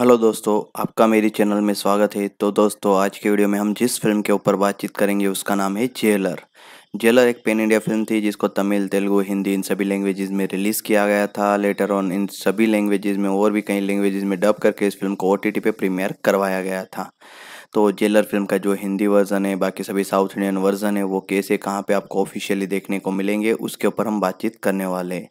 hello दोस्तों आपका मेरे चैनल में स्वागत है तो दोस्तों आज के वीडियो में हम जिस फिल्म के ऊपर बातचीत करेंगे उसका नाम है जेलर जेलर एक पेन इंडिया फिल्म थी जिसको तमिल तेलुगु हिंदी इन सभी लैंग्वेजेस में रिलीज़ किया गया था लेटर ऑन इन सभी लैंग्वेजेस में और भी कई लैंग्वेजेस में डब करके इस फिल्म को ओ पे प्रीमियर करवाया गया था तो जेलर फिल्म का जो हिंदी वर्जन है बाकी सभी साउथ इंडियन वर्जन है वो कैसे कहाँ पे आपको ऑफिशियली देखने को मिलेंगे उसके ऊपर हम बातचीत करने वाले हैं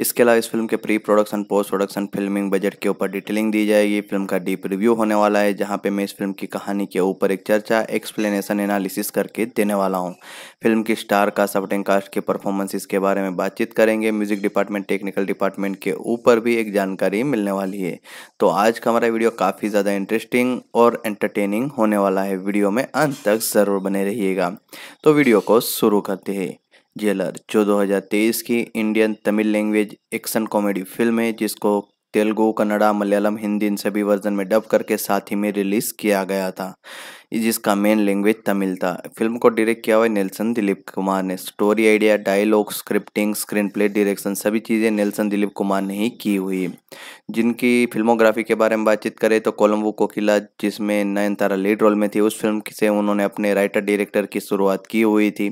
इसके अलावा इस फिल्म के pre production post production filming budget के ऊपर डिटेलिंग दी जाएगी फिल्म का डीप रिव्यू होने वाला है जहाँ पे मैं इस फिल्म की कहानी के ऊपर एक चर्चा एक्सप्लेनेशन एनालिसिस करके देने वाला हूँ फिल्म की स्टार का सपोर्टिंग कास्ट के परफॉर्मेंसेस के बारे में बातचीत करेंगे म्यूजिक डिपार्टमेंट टेक्निकल डिपार्टमेंट के ऊपर भी एक जानकारी मिलने वाली है तो आज का हमारा वीडियो काफ़ी ज़्यादा इंटरेस्टिंग और एंटरटेनिंग हो होने वाला है वीडियो में अंत तक ज़रूर बने रहिएगा तो वीडियो को शुरू करते हैं जेलर जो 2023 की Indian Tamil language action comedy film है जिसको तेलुगु कन्नड़ा मलयालम हिंदी इन सभी वर्जन में डब करके साथ ही में रिलीज़ किया गया था जिसका मेन लैंग्वेज तमिल था फिल्म को डायरेक्ट किया हुआ नेल्सन दिलीप कुमार ने story idea dialogue scripting screenplay direction सभी चीज़ें नेल्सन दिलीप कुमार ने ही की हुई जिनकी फिल्मोग्राफी के बारे में बातचीत करें तो कोलम्बो कोकिला जिसमें नयनतारा लीड रोल में थी उस फिल्म से उन्होंने अपने राइटर डायरेक्टर की शुरुआत की हुई थी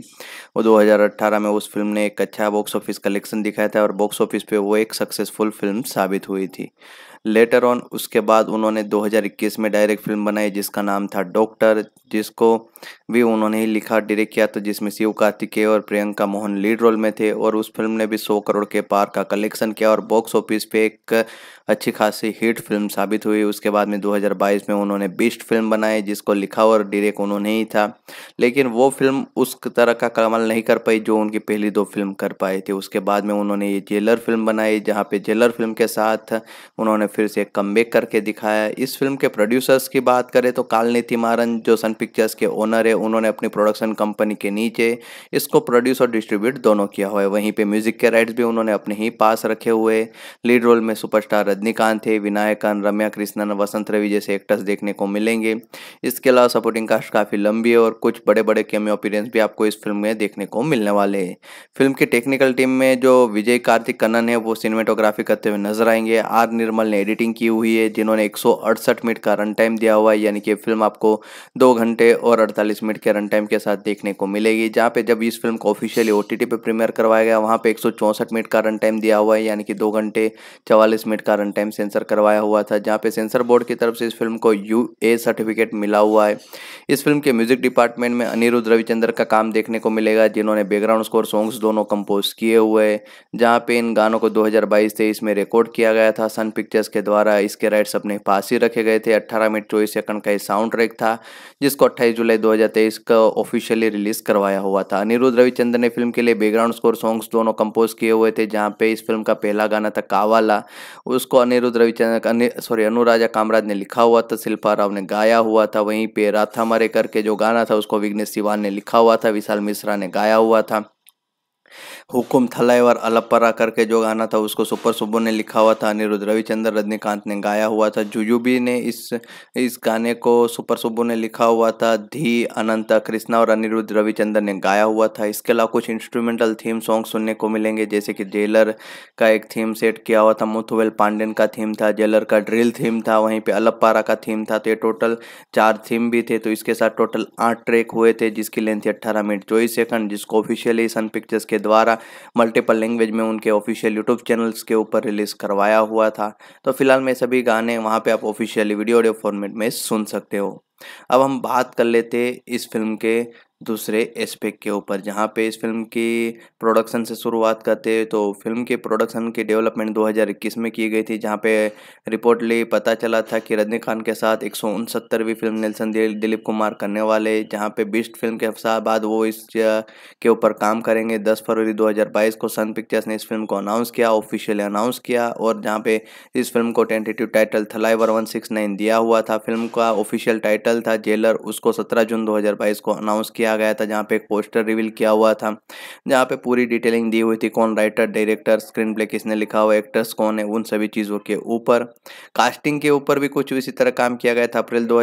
और 2018 में उस फिल्म ने एक अच्छा बॉक्स ऑफिस कलेक्शन दिखाया था और बॉक्स ऑफिस पे वो एक सक्सेसफुल फिल्म साबित हुई थी लेटर ऑन उसके बाद उन्होंने 2021 में डायरेक्ट फिल्म बनाई जिसका नाम था डॉक्टर जिसको भी उन्होंने ही लिखा डायरेक्ट किया तो जिसमें शिव कार्तिकेय और प्रियंका मोहन लीड रोल में थे और उस फिल्म ने भी 100 करोड़ के पार का कलेक्शन किया और बॉक्स ऑफिस पे एक अच्छी खासी हिट फिल्म साबित हुई उसके बाद में 2022 में उन्होंने बेस्ट फिल्म बनाई जिसको लिखा और डायरेक्ट उन्होंने ही था लेकिन वो फिल्म उस तरह का कमल नहीं कर पाई जो उनकी पहली दो फिल्म कर पाई थी उसके बाद में उन्होंने ये जेलर फिल्म बनाई जहाँ पे जेलर फिल्म के साथ उन्होंने फिर से कम करके दिखाया इस फिल्म के प्रोड्यूसर्स की बात करें तो कालनीति मारन जो सन पिक्चर्स के ओनर है उन्होंने अपनी प्रोडक्शन कंपनी के नीचे इसको प्रोड्यूस और डिस्ट्रीब्यूट दोनों किया हुआ है वहीं पर म्यूजिक के राइट्स भी उन्होंने अपने ही पास रखे हुए लीड रोल में सुपरस्टार रजनीकांत है विनायकन रम्या कृष्णन वसंत रवि जैसे एक्टर्स देखने को मिलेंगे इसके अलावा सपोर्टिंग कास्ट काफ़ी लंबी है और कुछ बड़े बड़े कैमियो अपीरेंस भी आपको इस फिल्म में देखने को मिलने वाले हैं फिल्म के टेक्निकल टीम में जो विजय कार्तिक कन्नन है वो सिनेमाटोग्राफी करते हुए नजर आएंगे आर निर्मल ने एडिटिंग की हुई है जिन्होंने एक मिनट का रन टाइम दिया हुआ है यानी कि फिल्म आपको दो घंटे और अड़तालीस मिनट के रन टाइम के साथ देखने को मिलेगी जहाँ पे जब इस फिल्म को ऑफिशियली ओ पे प्रीमियर करवाया गया वहाँ पे एक मिनट का रन टाइम दिया हुआ है यानी कि दो घंटे चवालीस मिनट का रन टाइम सेंसर करवाया हुआ था जहाँ पे सेंसर बोर्ड की तरफ से इस फिल्म को यू ए सर्टिफिकेट मिला हुआ है इस फिल्म के म्यूजिक डिपार्टमेंट में अनिरुद्ध रविचंद्र का काम देखने को मिलेगा जिन्होंने बैकग्राउंड स्कोर सॉन्ग्स दोनों कंपोज किए हुए हैं जहाँ पे इन गानों को दो हज़ार में रिकॉर्ड किया गया था सन पिक्चर्स के द्वारा इसके राइट्स अपने पास ही रखे गए थे अट्ठारह मिनट चौबीस सेकंड का ये साउंड ट्रैक था जिसको अट्ठाईस जुलाई दो का ऑफिशियली रिलीज करवाया हुआ था अनिरुद्ध रविचंद्र ने फिल्म के लिए बैकग्राउंड स्कोर सॉन्ग्स दोनों कंपोज किए हुए थे जहाँ पे इस फिल्म का पहला गाना था कावाला उस उसको अनिरुद्ध रविचंद्र अनि, सॉरी अनुराजा कामराज ने लिखा हुआ था शिल्पा राव ने गाया हुआ था वहीं पे राथा मरे करके जो गाना था उसको विघ्नेश सिवान ने लिखा हुआ था विशाल मिश्रा ने गाया हुआ था हुकुम थलाई और अलपरा करके जो गाना था उसको सुपर सुबो ने लिखा हुआ था अनिरुद्ध रविचंद्र रजनीकांत ने गाया हुआ था जुजुबी ने इस इस गाने को सुपर सुबो ने लिखा हुआ था धी अनंता कृष्णा और अनिरुद्ध रविचंद्र ने गाया हुआ था इसके अलावा कुछ इंस्ट्रूमेंटल थीम सॉन्ग सुनने को मिलेंगे जैसे कि जेलर का एक थीम सेट किया हुआ था मुथुवेल पांडेन का थीम था जेलर का ड्रिल थीम था वहीं पर अलपारा का थीम था तो ये टोटल चार थीम भी थे तो इसके साथ टोटल आठ ट्रैक हुए थे जिसकी लेंथ थी अट्ठारह मिनट चौबीस सेकंड जिसको ऑफिशियली सन पिक्चर्स के द्वारा मल्टीपल लैंग्वेज में उनके ऑफिशियल यूट्यूब चैनल्स के ऊपर रिलीज़ करवाया हुआ था तो फिलहाल मैं सभी गाने वहाँ पे आप ऑफिशियली वीडियो ऑडियो फॉर्मेट में सुन सकते हो अब हम बात कर लेते इस फिल्म के दूसरे एस्पेक्ट के ऊपर जहाँ पे इस फिल्म की प्रोडक्शन से शुरुआत करते हैं तो फिल्म के प्रोडक्शन की डेवलपमेंट 2021 में की गई थी जहाँ पे रिपोर्टली पता चला था कि रजनी खान के साथ एक सौ फिल्म नेल्सन दिलीप कुमार करने वाले जहाँ पे बीस्ट फिल्म के बाद वो इस के ऊपर काम करेंगे दस फरवरी 2022 को सन पिक्चर्स ने इस फिल्म को अनाउंस किया ऑफिशियली अनाउंस किया और जहाँ पे इस फिल्म को टेंटेटिव टाइटल थलाइवर वन दिया हुआ था फिल्म का ऑफिशियल टाइटल था जेलर उसको सत्रह जून दो को अनाउंस किया किया गया था जहाँ पे एक पोस्टर रिवील किया हुआ था जहाँ पे पूरी डिटेलिंग दी हुई थी कौन राइटर डायरेक्टर स्क्रीन प्ले किसने लिखा हुआ एक्टर्स कौन है उन सभी चीज़ों के ऊपर कास्टिंग के ऊपर भी कुछ इसी तरह काम किया गया था अप्रैल दो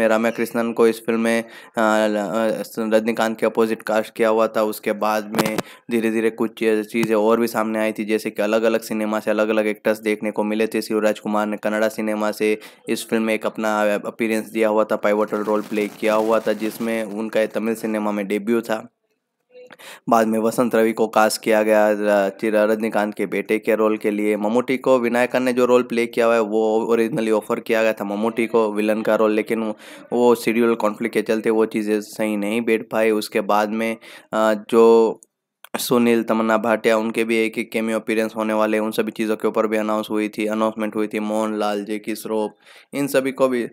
में रामा कृष्णन को इस फिल्म में रजनीकांत के अपोजिट कास्ट किया हुआ था उसके बाद में धीरे धीरे कुछ चीज़ें और भी सामने आई थी जैसे कि अलग अलग सिनेमा से अलग अलग एक्टर्स देखने को मिले थे शिवराज कुमार ने कन्नड़ा सिनेमा से इस फिल्म में एक अपना अपीरेंस दिया हुआ था पाइवोटल रोल प्ले किया हुआ था जिसमें उनका तमिल सिनेमा में डेब्यू था बाद में वसंत रवि को कास्ट किया गया चिरा रजनीकांत के बेटे के रोल के लिए ममूटी को विनायकन ने जो रोल प्ले किया हुआ है वो ओरिजिनली ऑफर किया गया था ममूटी को विलन का रोल लेकिन वो शेड्यूल कॉन्फ्लिक्ट के चलते वो चीज़ें सही नहीं बैठ पाई उसके बाद में जो सुनील तमन्ना भाटिया उनके भी एक एक केमियो अपीयरेंस होने वाले उन सभी चीज़ों के ऊपर भी अनाउंस हुई थी अनाउंसमेंट हुई थी मोहन लाल जे की इन सभी को भी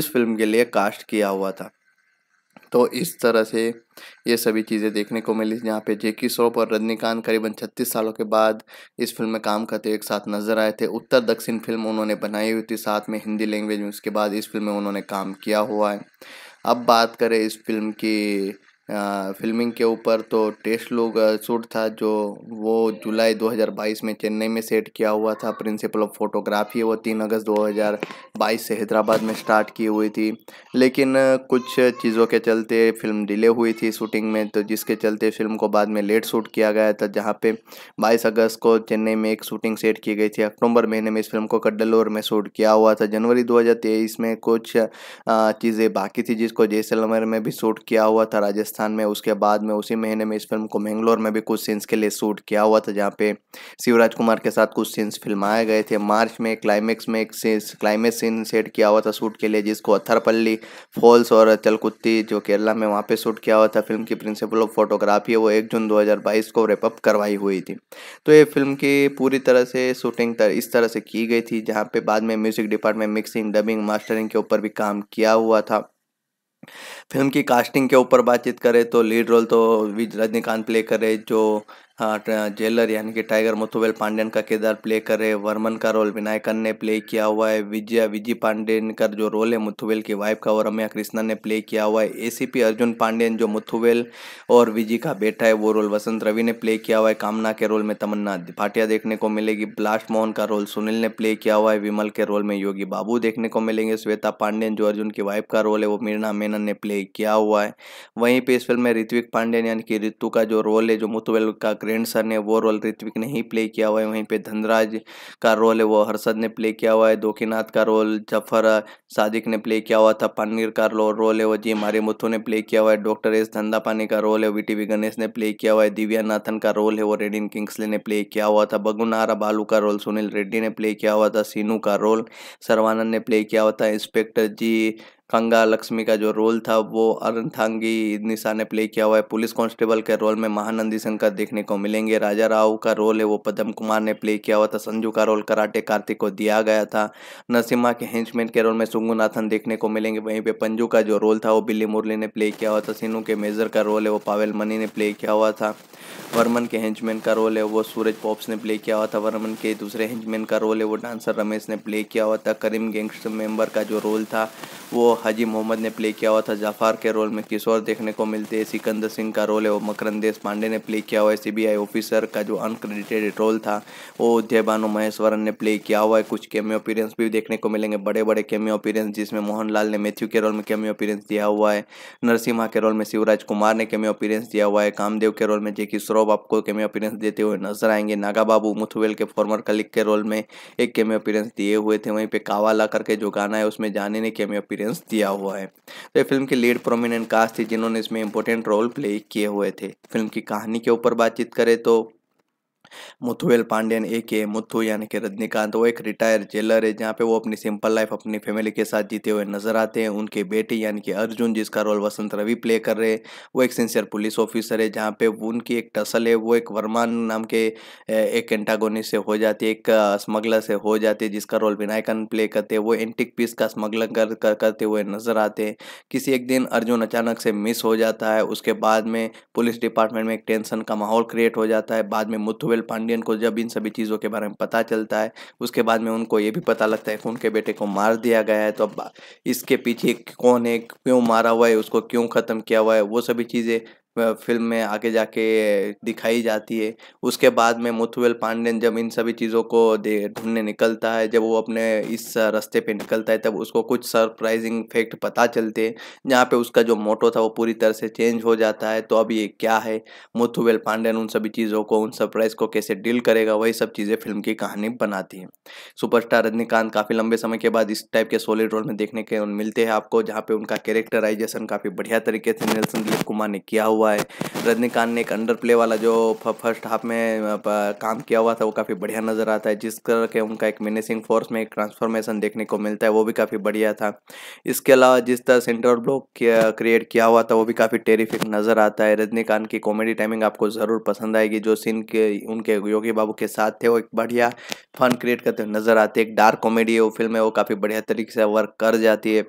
इस फिल्म के लिए कास्ट किया हुआ था तो इस तरह से ये सभी चीज़ें देखने को मिली जहाँ पे जेकी श्रॉफ और रजनीकांत करीबन 36 सालों के बाद इस फिल्म में काम करते एक साथ नजर आए थे उत्तर दक्षिण फिल्म उन्होंने बनाई हुई थी साथ में हिंदी लैंग्वेज में उसके बाद इस फिल्म में उन्होंने काम किया हुआ है अब बात करें इस फिल्म की फिल्मिंग के ऊपर तो टेस्ट लोग शूट था जो वो जुलाई 2022 में चेन्नई में सेट किया हुआ था प्रिंसिपल ऑफ फोटोग्राफी वो तीन अगस्त 2022 से हैदराबाद में स्टार्ट की हुई थी लेकिन कुछ चीज़ों के चलते फिल्म डिले हुई थी शूटिंग में तो जिसके चलते फिल्म को बाद में लेट शूट किया गया था जहाँ पे 22 अगस्त को चेन्नई में एक शूटिंग सेट की गई थी अक्टूबर महीने में इस फिल्म को कड्डलोर में शूट किया हुआ था जनवरी दो में कुछ चीज़ें बाकी थी जिसको जैसलमेर में भी शूट किया हुआ था राजस्थान राजस्थान में उसके बाद में उसी महीने में इस फिल्म को मैंगलोर में भी कुछ सीन्स के लिए शूट किया हुआ था जहाँ पे शिवराज कुमार के साथ कुछ सीन्स फिल्माए गए थे मार्च में क्लाइमेक्स में एक क्लाइमेक्स सीन सेट किया हुआ था शूट के लिए जिसको अथरपल्ली फॉल्स और चलकुत्ती जो केरला में वहाँ पर शूट किया हुआ था फिल्म की प्रिंसिपल ऑफ फोटोग्राफी वो एक जून दो को रेपअप करवाई हुई थी तो ये फिल्म की पूरी तरह से शूटिंग इस तरह से की गई थी जहाँ पे बाद में music department mixing dubbing mastering के ऊपर भी काम किया हुआ था फिल्म की कास्टिंग के ऊपर बातचीत करें तो लीड रोल तो रजनीकांत प्ले करे जो हाँ, जेलर यानी कि टाइगर मुथुवेल पांडेन का किरदार प्ले कर रहे वर्मन का रोल विनायकन ने प्ले किया हुआ है विजया विजी पांडेन का जो रोल है मुथुवेल की वाइफ का और रम्या कृष्णा ने प्ले किया हुआ है एसीपी अर्जुन पांडेन जो मुथुवेल और विजी का बेटा है वो रोल वसंत रवि ने प्ले किया हुआ है कामना के रोल में तमन्ना भाटिया देखने को मिलेगी ब्लास्ट मोहन का रोल सुनील ने प्ले किया हुआ है विमल के रोल में योगी बाबू देखने को मिलेंगे श्वेता पांडेन जो अर्जुन की वाइफ का रोल है वो मीरना मेनन ने प्ले किया हुआ है वहीं पे इस फिल्म में ऋत्विक पांडेन यानी कि ऋतु का जो रोल है जो मुथुवेल का करण सर ने वो रोल ऋत्विक ने ही प्ले किया हुआ है वहीं पे धनराज का रोल है वो हर्षद ने प्ले किया हुआ है दोखीनाथ का रोल जफर सादिक ने प्ले किया हुआ था पनीर का रोल है वो जी मारी मुथु ने प्ले किया हुआ है डॉक्टर एस धंधापानी का रोल है वी टी गणेश ने प्ले किया हुआ है दिव्या नाथन का रोल है वो रेडिन किंग्सले ने प्ले किया हुआ था बगुनारा बालू का रोल सुनील रेड्डी ने प्ले किया हुआ था सीनू का रोल सर्वानंद ने प्ले किया हुआ था इंस्पेक्टर जी कंगा लक्ष्मी का जो रोल था वो अरंथांगी निशा ने प्ले किया हुआ है पुलिस कांस्टेबल के रोल में महानंदी शंकर देखने को मिलेंगे राजा राव का रोल है वो पदम कुमार ने प्ले किया हुआ था संजू का रोल कराटे कार्तिक को दिया गया था नरसिम्हा के हेंचमैन के रोल में सुंगुनाथन देखने को मिलेंगे वहीं पे पंजू का जो रोल था वो बिल्ली मुरली ने प्ले किया हुआ था सीनू के मेजर का रोल है वो पावेल मनी ने प्ले किया हुआ था वर्मन के हेंचमैन का रोल है वो सूरज पॉप्स ने प्ले किया हुआ था वर्मन के दूसरे हेंचमैन का रोल है वो डांसर रमेश ने प्ले किया हुआ था करीम गैंगस्टर मेंबर का जो रोल था वो हाजी मोहम्मद ने प्ले किया हुआ था जाफार के रोल में किशोर देखने को मिलते हैं सिकंदर सिंह का रोल है वो मकरंदेश पांडे ने प्ले किया हुआ है सीबीआई ऑफिसर का जो अनक्रेडिटेड रोल था वो उदय भानु महेश्वरन ने प्ले किया हुआ है कुछ केमियो अपीरेंस भी देखने को मिलेंगे बड़े बड़े केमियो अपीरेंस जिसमें मोहनलाल ने मैथ्यू के रोल में केमियो अपीरेंस दिया हुआ है नरसिम्हा के रोल में शिवराज कुमार ने केमियो अपीरेंस दिया हुआ है कामदेव के रोल में जेकि श्रॉफ आपको केमियो अपीरेंस देते हुए नजर आएंगे नागा बाबू मुथुवेल के फॉर्मर कलिक के रोल में एक केमियो अपीरेंस दिए हुए थे वहीं कावा कावाला करके जो गाना है उसमें जाने ने केमियो अपीरेंस दिया हुआ है तो ये फिल्म के लीड प्रोमिनेंट कास्ट थे जिन्होंने इसमें इम्पोर्टेंट रोल प्ले किए हुए थे फिल्म की कहानी के ऊपर बातचीत करें तो मुथुएल पांडेन एक के मुथु यानी कि रजनीकांत वो एक रिटायर जेलर है जहाँ पे वो अपनी सिंपल लाइफ अपनी फैमिली के साथ जीते हुए नजर आते हैं उनके बेटे यानी कि अर्जुन जिसका रोल वसंत रवि प्ले कर रहे हैं वो एक सिंसियर पुलिस ऑफिसर है जहाँ पे उनकी एक टसल है वो एक वर्मान नाम के एक एंटागोनिस्ट से हो जाती है एक स्मगलर से हो जाती है जिसका रोल विनायकन प्ले करते हैं वो एंटिक पीस का स्मगलर कर करते हुए नजर आते हैं किसी एक दिन अर्जुन अचानक से मिस हो जाता है उसके बाद में पुलिस डिपार्टमेंट में एक टेंशन का माहौल क्रिएट हो जाता है बाद में मुथुवेल सुनील पांडियन को जब इन सभी चीज़ों के बारे में पता चलता है उसके बाद में उनको ये भी पता लगता है कि उनके बेटे को मार दिया गया है तो अब इसके पीछे कौन है क्यों मारा हुआ है उसको क्यों ख़त्म किया हुआ है वो सभी चीज़ें फिल्म में आगे जाके दिखाई जाती है उसके बाद में मुथुवेल पांडेन जब इन सभी चीज़ों को दे ढूंढने निकलता है जब वो अपने इस रास्ते पे निकलता है तब उसको कुछ सरप्राइजिंग फैक्ट पता चलते हैं जहाँ पे उसका जो मोटो था वो पूरी तरह से चेंज हो जाता है तो अब ये क्या है मुथुवेल पांडेन उन सभी चीज़ों को उन सरप्राइज को कैसे डील करेगा वही सब चीज़ें फिल्म की कहानी बनाती है सुपरस्टार रजनीकांत काफ़ी लंबे समय के बाद इस टाइप के सॉलिड रोल में देखने के मिलते हैं आपको जहाँ पे उनका कैरेक्टराइजेशन काफ़ी बढ़िया तरीके से नीलसन दिलीप कुमार ने किया हुआ हुआ है रजनीकांत ने एक अंडर प्ले वाला जो फर्स्ट हाफ में काम किया हुआ था वो काफ़ी बढ़िया नज़र आता है जिस तरह के उनका एक मिनिसिंग फोर्स में एक ट्रांसफॉर्मेशन देखने को मिलता है वो भी काफ़ी बढ़िया था इसके अलावा जिस तरह सेंटर ब्लॉक क्रिएट किया हुआ था वो भी काफ़ी टेरिफिक नज़र आता है रजनीकांत की कॉमेडी टाइमिंग आपको ज़रूर पसंद आएगी जो सीन के उनके योगी बाबू के साथ थे वो एक बढ़िया फन क्रिएट करते नज़र आते एक डार्क कॉमेडी वो फिल्म है वो काफ़ी बढ़िया तरीके से वर्क कर जाती है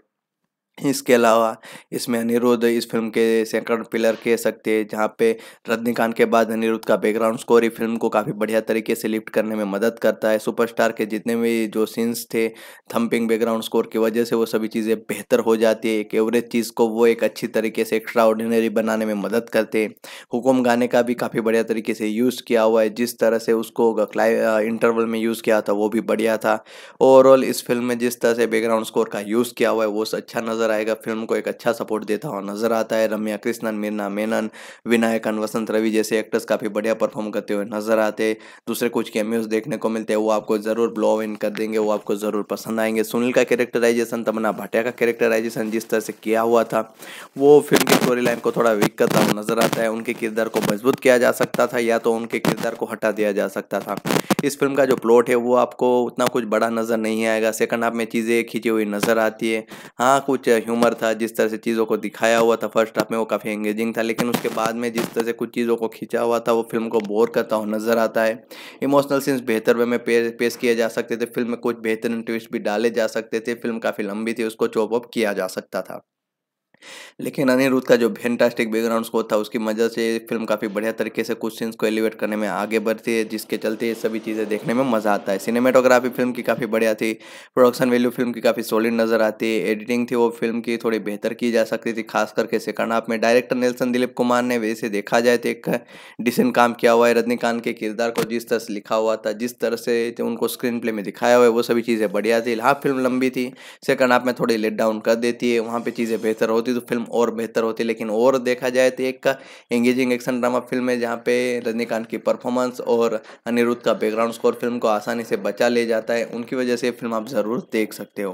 इसके अलावा इसमें अनिरुद्ध इस फिल्म के सेकंड पिलर कह सकते हैं जहाँ पे रजनीकांत के बाद अनिरुद्ध का बैकग्राउंड स्कोर ही फिल्म को काफ़ी बढ़िया तरीके से लिफ्ट करने में मदद करता है सुपरस्टार के जितने भी जो सीन्स थे थम्पिंग बैकग्राउंड स्कोर की वजह से वो सभी चीज़ें बेहतर हो जाती है एक एवरेज चीज़ को वो एक अच्छी तरीके से एक्स्ट्रा ऑर्डिनरी बनाने में मदद करते हैं हुक्म गाने का भी काफ़ी बढ़िया तरीके से यूज़ किया हुआ है जिस तरह से उसको इंटरवल में यूज़ किया था वो भी बढ़िया था ओवरऑल इस फिल्म में जिस तरह से बैकग्राउंड स्कोर का यूज़ किया हुआ है वो अच्छा नज़र नजर आएगा फिल्म को एक अच्छा सपोर्ट देता हुआ नजर आता है रम्या कृष्णन मीना मेनन विनायक वसंत रवि जैसे एक्टर्स काफ़ी बढ़िया परफॉर्म करते हुए नजर आते दूसरे कुछ कैम्यूज देखने को मिलते हैं वो आपको ज़रूर ब्लॉव इन कर देंगे वो आपको ज़रूर पसंद आएंगे सुनील का कैरेक्टराइजेशन तमन्ना भाटिया का कैरेक्टराइजेशन जिस तरह से किया हुआ था वो फिल्म की स्टोरी लाइन को थोड़ा वीक करता हुआ नजर आता है उनके किरदार को मजबूत किया जा सकता था या तो उनके किरदार को हटा दिया जा सकता था इस फिल्म का जो प्लॉट है वो आपको उतना कुछ बड़ा नज़र नहीं आएगा सेकंड हाफ में चीज़ें खींची हुई नज़र आती है हाँ कुछ से ह्यूमर था जिस तरह से चीज़ों को दिखाया हुआ था फर्स्ट हाफ में वो काफ़ी एंगेजिंग था लेकिन उसके बाद में जिस तरह से कुछ चीज़ों को खींचा हुआ था वो फिल्म को बोर करता हुआ नजर आता है इमोशनल सीन्स बेहतर वे में पेश किए जा सकते थे फिल्म में कुछ बेहतरीन ट्विस्ट भी डाले जा सकते थे फिल्म काफ़ी लंबी थी उसको चॉप अप किया जा सकता था लेकिन अनिरुद्ध का जो फैंटास्टिक बैकग्राउंड स्कोर था उसकी मदद से फिल्म काफ़ी बढ़िया तरीके से कुछ सीन्स को एलिवेट करने में आगे बढ़ती है जिसके चलते ये सभी चीज़ें देखने में मज़ा आता है सिनेमेटोग्राफी फिल्म की काफ़ी बढ़िया थी प्रोडक्शन वैल्यू फिल्म की काफ़ी सॉलिड नज़र आती है एडिटिंग थी वो फिल्म की थोड़ी बेहतर की जा सकती थी खास करके सेकंड हाफ में डायरेक्टर नेल्सन दिलीप कुमार ने वैसे देखा जाए तो एक डिसेंट काम किया हुआ है रजनीकांत के किरदार को जिस तरह से लिखा हुआ था जिस तरह से उनको स्क्रीन प्ले में दिखाया हुआ है वो सभी चीज़ें बढ़िया थी हाफ फिल्म लंबी थी सेकंड हाफ में थोड़ी लेट डाउन कर देती है वहाँ पर चीज़ें बेहतर होती होती तो फिल्म और बेहतर होती लेकिन और देखा जाए तो एक एंगेजिंग एक्शन ड्रामा फिल्म है जहाँ पे रजनीकांत की परफॉर्मेंस और अनिरुद्ध का बैकग्राउंड स्कोर फिल्म को आसानी से बचा ले जाता है उनकी वजह से फिल्म आप ज़रूर देख सकते हो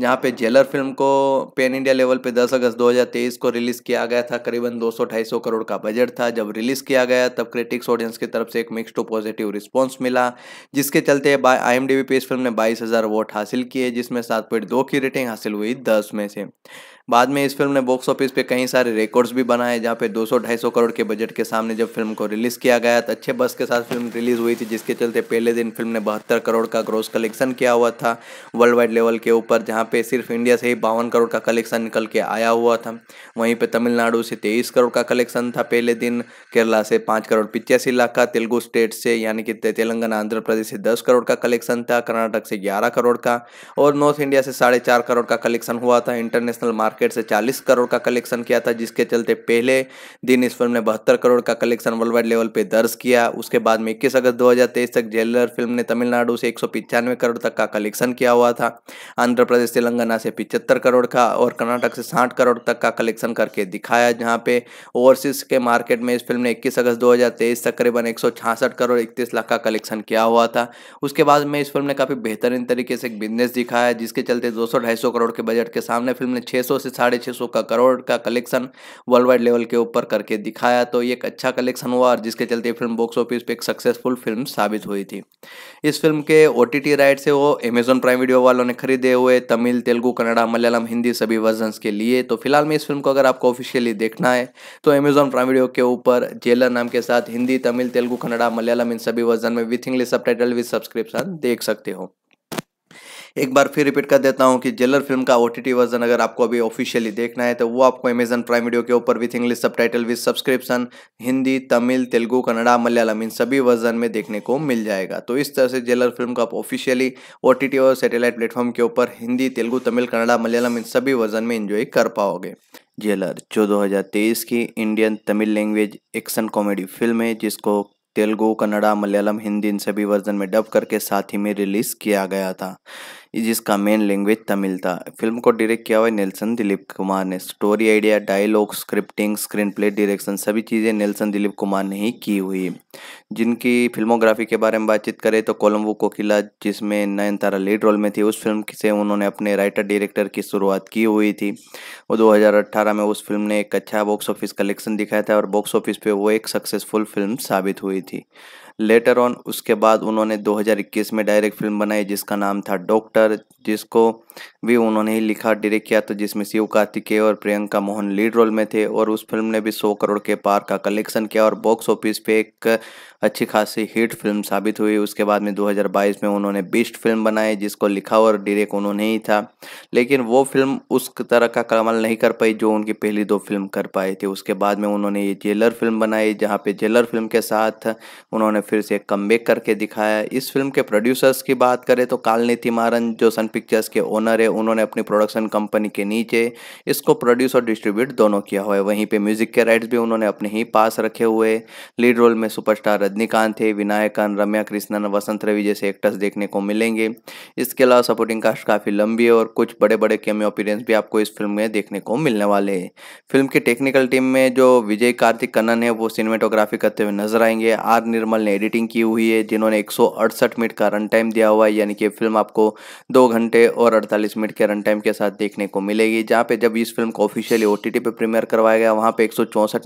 जहाँ पे जेलर फिल्म को पेन इंडिया लेवल पे 10 अगस्त 2023 को रिलीज़ किया गया था करीबन दो सौ करोड़ का बजट था जब रिलीज़ किया गया तब क्रिटिक्स ऑडियंस की तरफ से एक मिक्स टू पॉजिटिव रिस्पॉन्स मिला जिसके चलते आई एम पे इस फिल्म ने बाईस वोट हासिल किए जिसमें सात की रेटिंग हासिल हुई दस में से बाद में इस फिल्म ने बॉक्स ऑफिस पे कई सारे रिकॉर्ड्स भी बनाए जहाँ पे 200-250 करोड़ के बजट के सामने जब फिल्म को रिलीज़ किया गया तो अच्छे बस के साथ फिल्म रिलीज़ हुई थी जिसके चलते पहले दिन फिल्म ने बहत्तर करोड़ का ग्रोस कलेक्शन किया हुआ था वर्ल्ड वाइड लेवल के ऊपर जहाँ पे सिर्फ इंडिया से ही बावन करोड़ का कलेक्शन निकल के आया हुआ था वहीं पर तमिलनाडु से तेईस करोड़ का कलेक्शन था पहले दिन केरला से पाँच करोड़ पिचासी लाख का तेलुगु स्टेट से यानी कि तेलंगाना आंध्र प्रदेश से दस करोड़ का कलेक्शन था कर्नाटक से ग्यारह करोड़ का और नॉर्थ इंडिया से साढ़े चार करोड़ का कलेक्शन हुआ था इंटरनेशनल मार्केट मार्केट से 40 करोड़ का कलेक्शन किया था जिसके चलते पहले दिन इस फिल्म ने बहत्तर करोड़ का कलेक्शन वर्ल्ड वाइड लेवल पे दर्ज किया उसके बाद में इक्कीस अगस्त 2023 तक जेलर फिल्म ने तमिलनाडु से एक करोड़ तक का कलेक्शन किया हुआ था आंध्र प्रदेश तेलंगाना से पिचहत्तर करोड़ का और कर्नाटक से साठ करोड़ तक का कलेक्शन करके दिखाया जहाँ पे ओवरसीज के मार्केट में इस फिल्म ने इक्कीस अगस्त दो तक करीबन एक करोड़ इकतीस लाख का कलेक्शन किया हुआ था उसके बाद में इस फिल्म ने काफ़ी बेहतरीन तरीके से एक बिजनेस दिखाया जिसके चलते दो सौ करोड़ के बजट के सामने फिल्म ने 600 से से साढ़े छः सौ का करोड़ का कलेक्शन वर्ल्ड वाइड लेवल के ऊपर करके दिखाया तो एक अच्छा कलेक्शन हुआ और जिसके चलते फिल्म बॉक्स ऑफिस पर एक सक्सेसफुल फिल्म साबित हुई थी इस फिल्म के ओ टी राइट से वो अमेजोन प्राइम वीडियो वालों ने खरीदे हुए तमिल तेलुगू कन्नड़ा मलयालम हिंदी सभी वर्जन के लिए तो फिलहाल में इस फिल्म को अगर आपको ऑफिशियली देखना है तो अमेजोन प्राइम वीडियो के ऊपर जेलर नाम के साथ हिंदी तमिल तेलुगू कन्नड़ा मलयालम इन सभी वर्जन में with English subtitle with subscription देख सकते हो एक बार फिर रिपीट कर देता हूँ कि जेलर फिल्म का ओ वर्जन अगर आपको अभी ऑफिशियली देखना है तो वो आपको अमेजन प्राइम वीडियो के ऊपर with English subtitle with subscription Hindi Tamil Telugu Kannada Malayalam इन सभी वर्जन में देखने को मिल जाएगा तो इस तरह से जेलर फिल्म को आप ऑफिशियली ओ और सैटेलाइट प्लेटफॉर्म के ऊपर हिंदी तेलुगु तमिल कन्नड़ा मलयालम इन सभी वर्जन में इंजॉय कर पाओगे जेलर जो 2023 की Indian Tamil language action comedy film है जिसको तेलुगु कन्नड़ा मलयालम हिंदी इन सभी वर्जन में डब करके साथ ही में रिलीज़ किया गया था जिसका मेन लैंग्वेज तमिल था फिल्म को डायरेक्ट किया हुआ नेल्सन दिलीप कुमार ने story idea dialogue scripting screenplay direction सभी चीज़ें नेल्सन दिलीप कुमार ने ही की हुई जिनकी फिल्मोग्राफी के बारे में बातचीत करें तो कोलम्बो कोकिला जिसमें नयनतारा लीड रोल में थी उस फिल्म से उन्होंने अपने राइटर डायरेक्टर की शुरुआत की हुई थी और दो में उस फिल्म ने एक अच्छा बॉक्स ऑफिस कलेक्शन दिखाया था और बॉक्स ऑफिस पर वो एक सक्सेसफुल फिल्म साबित हुई थी लेटर ऑन उसके बाद उन्होंने 2021 में डायरेक्ट फिल्म बनाई जिसका नाम था डॉक्टर जिसको भी उन्होंने ही लिखा डायरेक्ट किया था तो जिसमें शिव कार्तिकेय और प्रियंका मोहन लीड रोल में थे और उस फिल्म ने भी सौ करोड़ के पार का कलेक्शन किया और बॉक्स ऑफिस पे एक अच्छी खासी हिट फिल्म साबित हुई उसके बाद में 2022 में उन्होंने बेस्ट फिल्म बनाई जिसको लिखा और डायरेक्ट उन्होंने ही था लेकिन वो फिल्म उस तरह का कमल नहीं कर पाई जो उनकी पहली दो फिल्म कर पाए थे उसके बाद में उन्होंने ये जेलर फिल्म बनाई जहाँ पे जेलर फिल्म के साथ उन्होंने फिर से कम करके दिखाया इस फिल्म के प्रोड्यूसर्स की बात करें तो कालनीति मारन जो सन पिक्चर्स के ओनर ओनर है उन्होंने अपनी प्रोडक्शन कंपनी के नीचे इसको प्रोड्यूस और डिस्ट्रीब्यूट दोनों किया हुआ है वहीं पे म्यूजिक के राइट्स भी उन्होंने अपने ही पास रखे हुए लीड रोल में सुपरस्टार रजनीकांत थे विनायकन रम्या कृष्णन वसंत रवि जैसे एक्टर्स देखने को मिलेंगे इसके अलावा सपोर्टिंग कास्ट काफ़ी लंबी है और कुछ बड़े बड़े कैमियो अपीरेंस भी आपको इस फिल्म में देखने को मिलने वाले हैं फिल्म की टेक्निकल टीम में जो विजय कार्तिक कन्नन है वो सिनेमेटोग्राफी करते हुए नजर आएंगे आर निर्मल ने एडिटिंग की हुई है जिन्होंने एक मिनट का रन टाइम दिया हुआ है यानी कि फिल्म आपको दो घंटे और अड़तालीस पैंतालीस मिनट के रन टाइम के साथ देखने को मिलेगी जहाँ पे जब इस फिल्म को ऑफिशियली ओ टी पे प्रीमियर करवाया गया वहाँ पे एक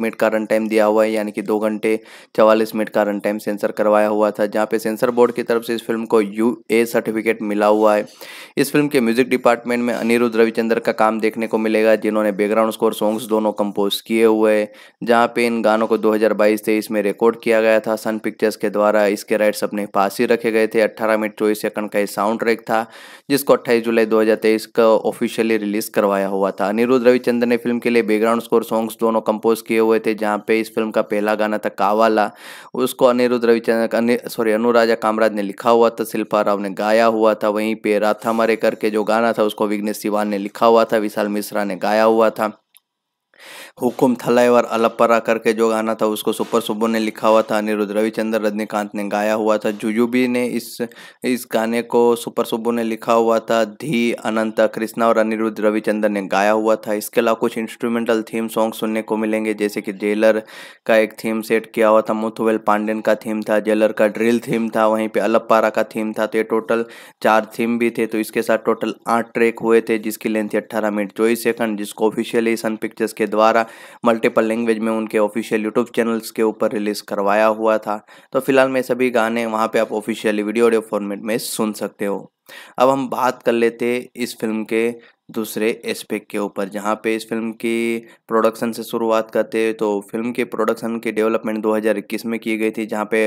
मिनट का रन टाइम दिया हुआ है यानी कि दो घंटे चवालीस मिनट का रन टाइम सेंसर करवाया हुआ था जहाँ पे सेंसर बोर्ड की तरफ से इस फिल्म को यू सर्टिफिकेट मिला हुआ है इस फिल्म के म्यूजिक डिपार्टमेंट में अनिरुद्ध रविचंद्र का काम देखने को मिलेगा जिन्होंने बैकग्राउंड स्कोर सॉन्ग्स दोनों कंपोज किए हुए हैं जहाँ पे इन गानों को 2022-23 में रिकॉर्ड किया गया था सन पिक्चर्स के द्वारा इसके राइट्स अपने पास ही रखे गए थे 18 मिनट चौबीस सेकंड का ये साउंड ट्रैक था जिसको 28 जुलाई 2023 का ऑफिशियली रिलीज करवाया हुआ था अनिरुद्ध रविचंद्र ने फिल्म के लिए बैकग्राउंड स्कोर सॉन्ग्स दोनों कंपोज किए हुए थे जहाँ पे इस फिल्म का पहला गाना था कावाला उसको अनिरुद्ध रविचंद्र सॉरी अनुराजा कामराज ने लिखा हुआ था शिल्पा राव ने गाया हुआ था वहीं पे राथा मरे करके जो गाना था उसको विघ्नेश सिवान ने लिखा हुआ था विशाल मिश्रा ने गाया हुआ था हुकुम थलाई और अलपरा करके जो गाना था उसको सुपर सुबो ने लिखा हुआ था अनिरुद्ध रविचंद्र रजनीकांत ने गाया हुआ था जुजुबी ने इस इस गाने को सुपर सुबो ने लिखा हुआ था धी अनंता कृष्णा और अनिरुद्ध रविचंद्र ने गाया हुआ था इसके अलावा कुछ इंस्ट्रूमेंटल थीम सॉन्ग सुनने को मिलेंगे जैसे कि जेलर का एक थीम सेट किया हुआ था मुथुवेल पांडेन का थीम था जेलर का ड्रिल थीम था वहीं पर अलपारा का थीम था तो ये टोटल चार थीम भी थे तो इसके साथ टोटल आठ ट्रैक हुए थे जिसकी लेंथ थी अट्ठारह मिनट चौबीस सेकंड जिसको ऑफिशियली सन पिक्चर्स के द्वारा मल्टीपल लैंग्वेज में उनके ऑफिशियल यूट्यूब चैनल्स के ऊपर रिलीज़ करवाया हुआ था तो फिलहाल मैं सभी गाने वहाँ पे आप ऑफिशियली वीडियो ऑडियो फॉर्मेट में सुन सकते हो अब हम बात कर लेते इस फिल्म के दूसरे एस्पेक्ट के ऊपर जहाँ पे इस फिल्म की प्रोडक्शन से शुरुआत करते हैं तो फिल्म के प्रोडक्शन की डेवलपमेंट 2021 में की गई थी जहाँ पे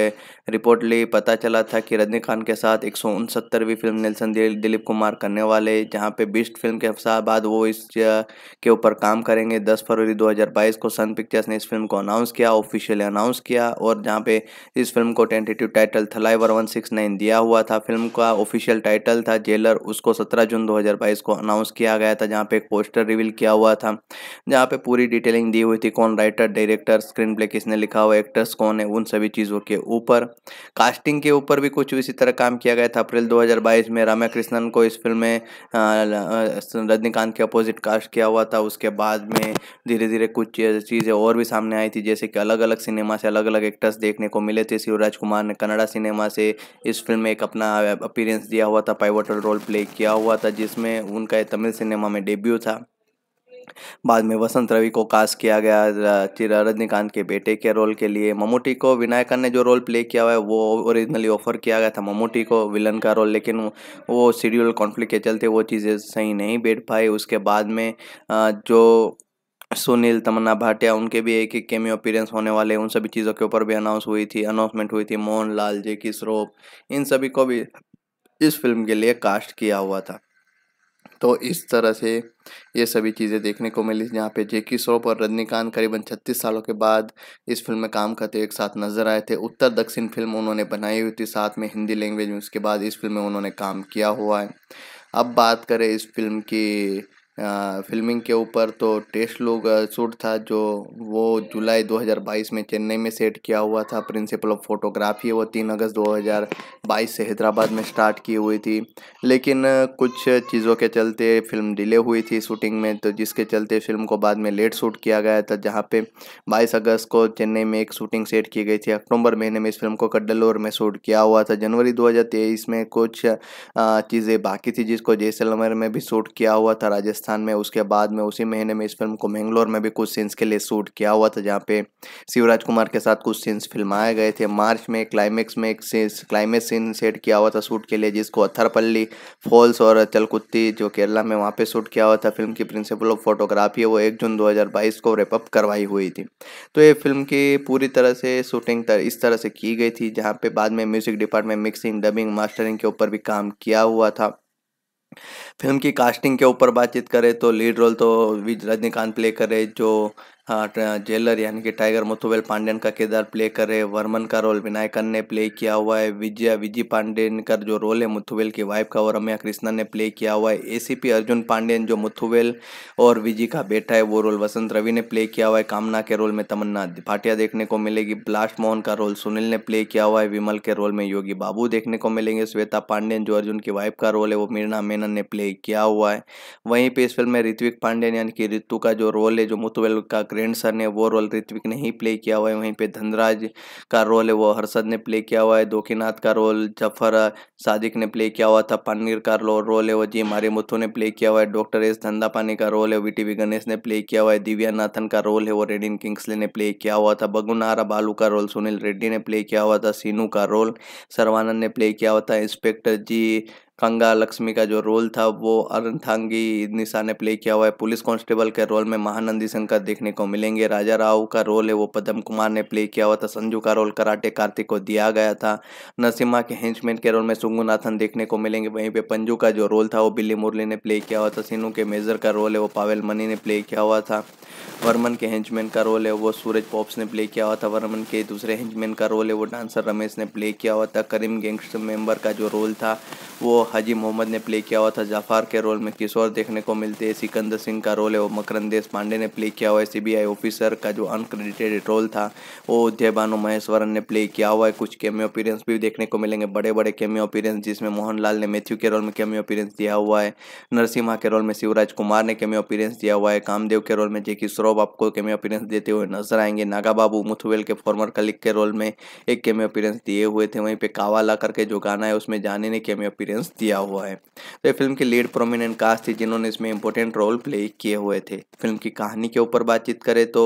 रिपोर्टली पता चला था कि रजनी खान के साथ एक फिल्म नेल्सन दिलीप कुमार करने वाले जहाँ पे बिस्ट फिल्म के अफसा बाद वो इस के ऊपर काम करेंगे दस फरवरी 2022 को सन पिक्चर्स ने इस फिल्म को अनाउंस किया ऑफिशियली अनाउंस किया और जहाँ पे इस फिल्म को टेंटेटिव टाइटल थलाइवर वन दिया हुआ था फिल्म का ऑफिशियल टाइटल था जेलर उसको सत्रह जून दो को अनाउंस किया किया गया था जहाँ पे एक पोस्टर रिवील किया हुआ था जहाँ पे पूरी डिटेलिंग दी हुई थी कौन राइटर डायरेक्टर स्क्रीन प्ले किसने लिखा हुआ एक्टर्स कौन है उन सभी चीज़ों के ऊपर कास्टिंग के ऊपर भी कुछ इसी तरह काम किया गया था अप्रैल दो में रामा कृष्णन को इस फिल्म में रजनीकांत के अपोजिट कास्ट किया हुआ था उसके बाद में धीरे धीरे कुछ चीज़ें और भी सामने आई थी जैसे कि अलग अलग सिनेमा से अलग अलग एक्टर्स देखने को मिले थे शिवराज कुमार ने कन्नड़ा सिनेमा से इस फिल्म में एक अपना अपीरेंस दिया हुआ था पाइवटल रोल प्ले किया हुआ था जिसमें उनका तमिल सिनेमा में डेब्यू था बाद में वसंत रवि को कास्ट किया गया चिरा रजनीकांत के बेटे के रोल के लिए ममूटी को विनायकन ने जो रोल प्ले किया हुआ है वो ओरिजिनली ऑफर किया गया था ममूटी को विलन का रोल लेकिन वो शेड्यूल कॉन्फ्लिक्ट के चलते वो चीज़ें सही नहीं बैठ पाई उसके बाद में जो सुनील तमन्ना भाटिया उनके भी एक एक केमी अपीरेंस होने वाले उन सभी चीज़ों के ऊपर भी अनाउंस हुई थी अनाउंसमेंट हुई थी मोहन लाल जे की इन सभी को भी इस फिल्म के लिए कास्ट किया हुआ था तो इस तरह से ये सभी चीज़ें देखने को मिली जहाँ पे जेकी श्रॉफ और रजनीकांत करीबन 36 सालों के बाद इस फिल्म में काम करते एक साथ नजर आए थे उत्तर दक्षिण फिल्म उन्होंने बनाई हुई थी साथ में हिंदी लैंग्वेज में उसके बाद इस फिल्म में उन्होंने काम किया हुआ है अब बात करें इस फिल्म की फिल्मिंग के ऊपर तो टेस्ट लोग शूट था जो वो जुलाई 2022 में चेन्नई में सेट किया हुआ था प्रिंसिपल ऑफ फोटोग्राफी वो तीन अगस्त 2022 से हैदराबाद में स्टार्ट की हुई थी लेकिन कुछ चीज़ों के चलते फिल्म डिले हुई थी शूटिंग में तो जिसके चलते फिल्म को बाद में लेट शूट किया गया था जहाँ पे 22 अगस्त को चेन्नई में एक शूटिंग सेट की गई थी अक्टूबर महीने में इस फिल्म को कड्डलोर में शूट किया हुआ था जनवरी दो में कुछ चीज़ें बाकी थी जिसको जैसलमेर में भी शूट किया हुआ था राजस्थान राजस्थान में उसके बाद में उसी महीने में इस फिल्म को मैंगलोर में भी कुछ सीन्स के लिए शूट किया हुआ था जहाँ पे शिवराज कुमार के साथ कुछ सीन्स फिल्माए गए थे मार्च में क्लाइमेक्स में एक क्लाइमेक्स सीन सेट किया हुआ था शूट के लिए जिसको अथरपल्ली फॉल्स और चलकुत्ती जो केरला में वहाँ पर शूट किया हुआ था फिल्म की प्रिंसिपल ऑफ फोटोग्राफी है वो एक जून दो को रेपअप करवाई हुई थी तो ये फिल्म की पूरी तरह से शूटिंग इस तरह से की गई थी जहाँ पे बाद में music department mixing dubbing mastering के ऊपर भी काम किया हुआ था फिल्म की कास्टिंग के ऊपर बातचीत करें तो लीड रोल तो रजनीकांत प्ले करे जो हाँ, जेलर यानी कि टाइगर मुथुबेल पांडेन का किरदार प्ले कर रहे वर्मन का रोल विनायकन ने प्ले किया हुआ है विजया विजी पांडेन का जो रोल है मुथुबेल की वाइफ का और रम्या कृष्णा ने प्ले किया हुआ है एसीपी अर्जुन पांडेन जो मुथुबेल और विजी का बेटा है वो रोल वसंत रवि ने प्ले किया हुआ है कामना के रोल में तमन्ना भाटिया देखने को मिलेगी ब्लास्ट मोहन का रोल सुनील ने प्ले किया हुआ है विमल के रोल में योगी बाबू देखने को मिलेंगे श्वेता पांडेन जो अर्जुन की वाइफ का रोल है वो मीरना मेनन ने प्ले किया हुआ है वहीं पे इस फिल्म में ऋत्विक पांडेन यानी कि ऋतु का जो रोल है जो मुथुवेल का ग्रैंड सर ने वो रोल ऋत्विक ने ही प्ले किया हुआ है वहीं पे धनराज का रोल है वो हर्षद ने प्ले किया हुआ है दोखीनाथ का रोल जफर सादिक ने प्ले किया हुआ था पनीर का रोल है वो जी मारे मुथु ने प्ले किया हुआ है डॉक्टर एस धंधापानी का रोल है वी टी गणेश ने प्ले किया हुआ है दिव्या नाथन का रोल है वो रेडिन किंग्सले ने प्ले किया हुआ था बगुनारा बालू का रोल सुनील रेड्डी ने प्ले किया हुआ था सीनू का रोल सर्वानंद ने प्ले किया हुआ था इंस्पेक्टर जी कंगा लक्ष्मी का जो रोल था वो अरंथांगी निशा ने प्ले किया हुआ है पुलिस कांस्टेबल के रोल में महानंदी शंकर देखने को मिलेंगे राजा राव का रोल है वो पदम कुमार ने प्ले किया हुआ था संजू का रोल कराटे कार्तिक को दिया गया था नरसिम्हा के हेंचमैन के रोल में सुंगुनाथन देखने को मिलेंगे वहीं पे पंजू का जो रोल था वो बिल्ली मुरली ने प्ले किया हुआ था सिनू के मेजर का रोल है वो पावेल मनी ने प्ले किया हुआ था वर्मन के हेंचमैन का रोल है वो सूरज पॉप्स ने प्ले किया हुआ था वर्मन के दूसरे हेंचमैन का रोल है वो डांसर रमेश ने प्ले किया हुआ था करीम गैंगस्टर मेंबर का जो रोल था वो हाजी मोहम्मद ने प्ले किया हुआ था जाफार के रोल में किशोर देखने को मिलते हैं सिकंदर सिंह का रोल है वो मकरंद देश पांडे ने प्ले किया हुआ है सी ऑफिसर का जो अनक्रेडिटेड रोल था वो उदय भानु महेश्वरन ने प्ले किया हुआ है कुछ कैमियो अपीरेंस भी देखने को मिलेंगे बड़े बड़े कैमियो अपीरेंस जिसमें मोहनलाल ने मैथ्यू के रोल में कैमियो अपीरेंस दिया हुआ है नरसिम्हा के रोल में शिवराज कुमार ने कैमियो अपीरेंस दिया हुआ है कामदेव के रोल में जय किशोर रॉब आपको कैमियो अपीरेंस देते हुए नजर आएंगे नागा बाबू मुथवेल के फॉर्मर कलिक के रोल में एक कैमियो अपीरेंस दिए हुए थे वहीं पे कावाला करके जो गाना है उसमें जाने ने कैमियो अपीरेंस दिया हुआ है तो ये फिल्म की लीड प्रोमिनेंट कास्ट थी जिन्होंने इसमें इंपॉर्टेंट रोल प्ले किए हुए थे फिल्म की कहानी के ऊपर बातचीत करें तो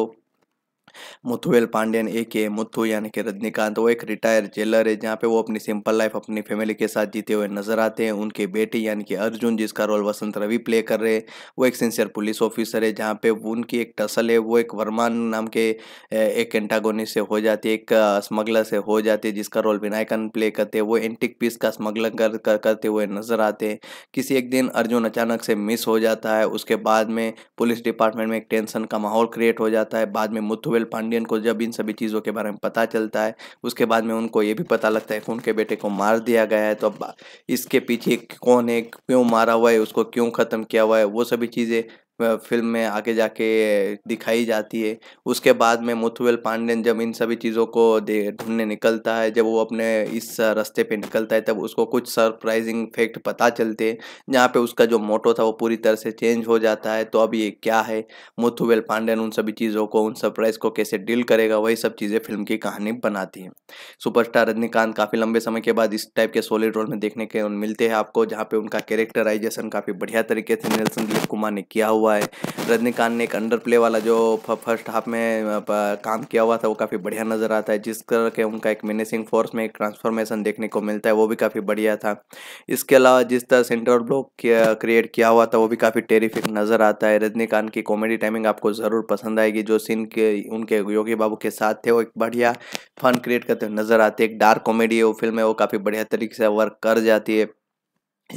मुथुवेल पांड्यन ए के मुथु यानी कि रजनीकांत वो एक रिटायर जेलर है जहाँ पे वो अपनी सिंपल लाइफ अपनी फैमिली के साथ जीते हुए नजर आते हैं उनके बेटे यानी कि अर्जुन जिसका रोल वसंत रवि प्ले कर रहे हैं वो एक सिंसियर पुलिस ऑफिसर है जहाँ पे उनकी एक टसल है वो एक वर्मान नाम के एक एंटागोनिस से हो जाती है एक स्मगलर से हो जाती है जिसका रोल विनायकन प्ले करते हैं वो एंटिक पीस का स्मगलर कर, कर करते हुए नजर आते हैं किसी एक दिन अर्जुन अचानक से मिस हो जाता है उसके बाद में पुलिस डिपार्टमेंट में एक टेंशन का माहौल क्रिएट हो जाता है बाद में मुथुवेल पांडियन को जब इन सभी चीज़ों के बारे में पता चलता है उसके बाद में उनको ये भी पता लगता है कि उनके बेटे को मार दिया गया है तो अब इसके पीछे कौन है क्यों मारा हुआ है उसको क्यों ख़त्म किया हुआ है वो सभी चीज़ें फिल्म में आगे जाके दिखाई जाती है उसके बाद में मुथुवेल पांडेन जब इन सभी चीज़ों को ढूंढने निकलता है जब वो अपने इस रास्ते पे निकलता है तब उसको कुछ सरप्राइजिंग फैक्ट पता चलते हैं जहाँ पे उसका जो मोटो था वो पूरी तरह से चेंज हो जाता है तो अब ये क्या है मुथुवेल पांडेन उन सभी चीज़ों को उन सरप्राइज को कैसे डील करेगा वही सब चीज़ें फिल्म की कहानी बनाती है सुपरस्टार रजनीकांत काफ़ी लंबे समय के बाद इस टाइप के सॉलिड रोल में देखने के मिलते हैं आपको जहाँ पे उनका कैरेक्टराइजेशन काफ़ी बढ़िया तरीके से नेल्सन दिलीप कुमार ने किया हुआ हुआ है रजनीकांत ने एक अंडर प्ले वाला जो फर्स्ट हाफ में काम किया हुआ था वो काफ़ी बढ़िया नज़र आता है जिस तरह के उनका एक मिनिसिंग फोर्स में एक ट्रांसफॉर्मेशन देखने को मिलता है वो भी काफ़ी बढ़िया था इसके अलावा जिस तरह सेंटर ब्लॉक क्रिएट किया हुआ था वो भी काफ़ी टेरिफिक नज़र आता है रजनीकांत की कॉमेडी टाइमिंग आपको ज़रूर पसंद आएगी जो सीन के उनके योगी बाबू के साथ थे वो एक बढ़िया फन क्रिएट करते हुए नज़र आते एक डार्क कॉमेडी है वो फिल्म है वो काफ़ी बढ़िया तरीके से वर्क कर जाती है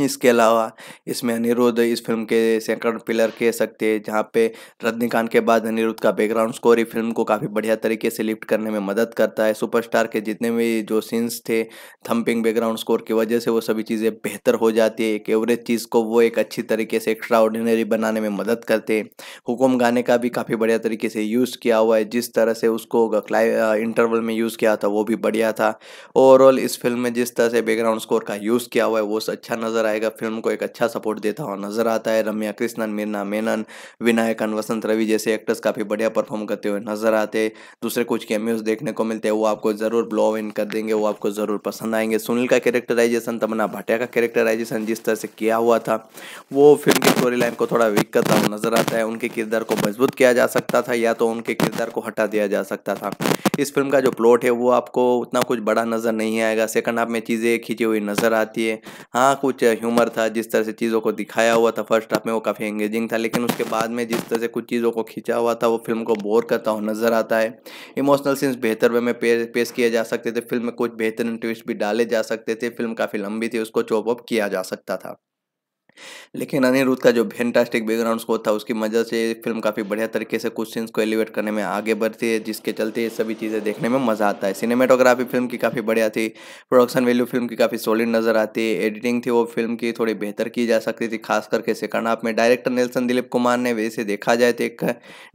इसके अलावा इसमें अनिरुद्ध इस फिल्म के सेकंड पिलर कह सकते हैं जहाँ पे रजनीकांत के बाद अनिरुद्ध का बैकग्राउंड स्कोर ही फिल्म को काफ़ी बढ़िया तरीके से लिफ्ट करने में मदद करता है सुपरस्टार के जितने भी जो सीन्स थे थम्पिंग बैकग्राउंड स्कोर की वजह से वो सभी चीज़ें बेहतर हो जाती है एक एवरेज चीज़ को वो एक अच्छी तरीके से एक्स्ट्रा ऑर्डिनरी बनाने में मदद करते हैं हुक्म गाने का भी काफ़ी बढ़िया तरीके से यूज़ किया हुआ है जिस तरह से उसको इंटरवल में यूज़ किया था वो भी बढ़िया था ओवरऑल इस फिल्म में जिस तरह से बैकग्राउंड स्कोर का यूज़ किया हुआ है वो अच्छा नज़र नजर आएगा फिल्म को एक अच्छा सपोर्ट देता हुआ नजर आता है रम्या कृष्णन मीरना मेनन विनायकन वसंत रवि जैसे एक्टर्स काफ़ी बढ़िया परफॉर्म करते हुए नजर आते दूसरे कुछ कैमियोज देखने को मिलते हैं वो आपको ज़रूर ब्लो इन कर देंगे वो आपको ज़रूर पसंद आएंगे सुनील का कैरेक्टराइजेशन तमन्ना भाटिया का कैरेक्टराइजेशन जिस तरह से किया हुआ था वो फिल्म की स्टोरी लाइन को थोड़ा वीक करता हुआ नजर आता है उनके किरदार को मजबूत किया जा सकता था या तो उनके किरदार को हटा दिया जा सकता था इस फिल्म का जो प्लॉट है वो आपको उतना कुछ बड़ा नज़र नहीं आएगा सेकंड हाफ में चीज़ें खींची हुई नज़र आती है हाँ कुछ ह्यूमर था जिस तरह से चीज़ों को दिखाया हुआ था फर्स्ट हाफ में वो काफ़ी एंगेजिंग था लेकिन उसके बाद में जिस तरह से कुछ चीज़ों को खींचा हुआ था वो फिल्म को बोर करता हुआ नज़र आता है इमोशनल सीन्स बेहतर वे में पेश किए जा सकते थे फिल्म में कुछ बेहतरीन ट्विस्ट भी डाले जा सकते थे फिल्म काफ़ी लंबी थी उसको चॉप अप किया जा सकता था लेकिन अनिरुद्ध का जो फैंटास्टिक बैकग्राउंड स्कोर था उसकी मदद से फिल्म काफ़ी बढ़िया तरीके से कुछ सीन्स को एलिवेट करने में आगे बढ़ती है जिसके चलते ये सभी चीज़ें देखने में मज़ा आता है सिनेमेटोग्राफी फिल्म की काफ़ी बढ़िया थी प्रोडक्शन वैल्यू फिल्म की काफ़ी सॉलिड नज़र आती है एडिटिंग थी वो फिल्म की थोड़ी बेहतर की जा सकती थी खास करके सेकंड हाफ में डायरेक्टर नेल्सन दिलीप कुमार ने वैसे देखा जाए तो एक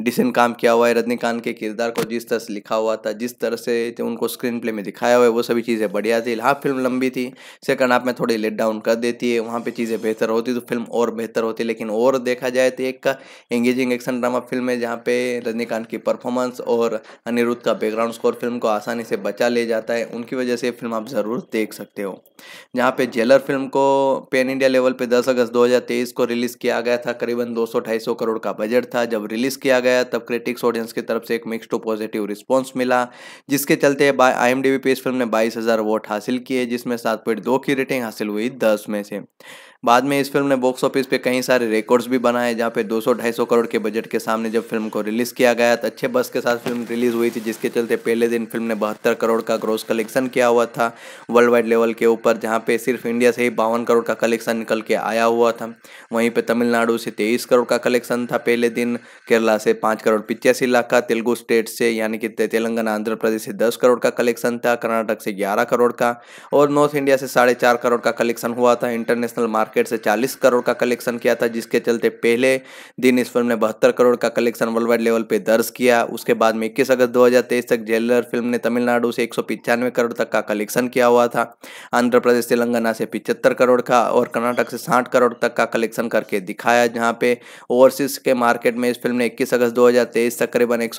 डिसेंट काम किया हुआ है रजनीकांत के किरदार को जिस तरह से लिखा हुआ था जिस तरह से तो उनको स्क्रीन प्ले में दिखाया हुआ है वो सभी चीज़ें बढ़िया थी हाँ फिल्म लंबी थी सेकंड हाफ में थोड़ी लेट डाउन कर देती है वहाँ पर चीज़ें बेहतर होती होती तो फिल्म और बेहतर होती लेकिन और देखा जाए तो एक एंगेजिंग एक्शन ड्रामा फिल्म है जहाँ पे रजनीकांत की परफॉर्मेंस और अनिरुद्ध का बैकग्राउंड स्कोर फिल्म को आसानी से बचा ले जाता है उनकी वजह से फिल्म आप ज़रूर देख सकते हो जहाँ पे जेलर फिल्म को पेन इंडिया लेवल पे दस अगस्त दो को रिलीज़ किया गया था करीबन दो सौ करोड़ का बजट था जब रिलीज़ किया गया तब क्रिटिक्स ऑडियंस की तरफ से एक मिक्स टू पॉजिटिव रिस्पॉन्स मिला जिसके चलते आई एम पे इस फिल्म ने बाईस वोट हासिल किए जिसमें सात की रेटिंग हासिल हुई दस में से बाद में इस फिल्म ने बॉक्स ऑफिस पे कई सारे रिकॉर्ड्स भी बनाए जहाँ पे 200-250 करोड़ के बजट के सामने जब फिल्म को रिलीज़ किया गया तो अच्छे बस के साथ फिल्म रिलीज़ हुई थी जिसके चलते पहले दिन फिल्म ने बहत्तर करोड़ का ग्रोस कलेक्शन किया हुआ था वर्ल्ड वाइड लेवल के ऊपर जहाँ पे सिर्फ इंडिया से ही बावन करोड़ का कलेक्शन निकल के आया हुआ था वहीं पर तमिलनाडु से तेईस करोड़ का कलेक्शन था पहले दिन केरला से पाँच करोड़ पिचासी लाख का तेलुगु स्टेट से यानी कि तेलंगाना आंध्र प्रदेश से दस करोड़ का कलेक्शन था कर्नाटक से ग्यारह करोड़ का और नॉर्थ इंडिया से साढ़े चार करोड़ का कलेक्शन हुआ था इंटरनेशनल मार्केट मार्केट से 40 करोड़ का कलेक्शन किया था जिसके चलते पहले दिन इस फिल्म ने बहत्तर करोड़ का कलेक्शन वर्ल्ड वाइड लेवल पर दर्ज किया उसके बाद में इक्कीस अगस्त दो तक जेलर फिल्म ने तमिलनाडु से एक करोड़ तक का कलेक्शन किया हुआ था आंध्र प्रदेश तेलंगाना से पिचहत्तर करोड़ का और कर्नाटक से साठ करोड़ तक का कलेक्शन करके दिखाया जहाँ पे ओवरसीज के मार्केट में इस फिल्म ने इक्कीस अगस्त दो तक करीबन एक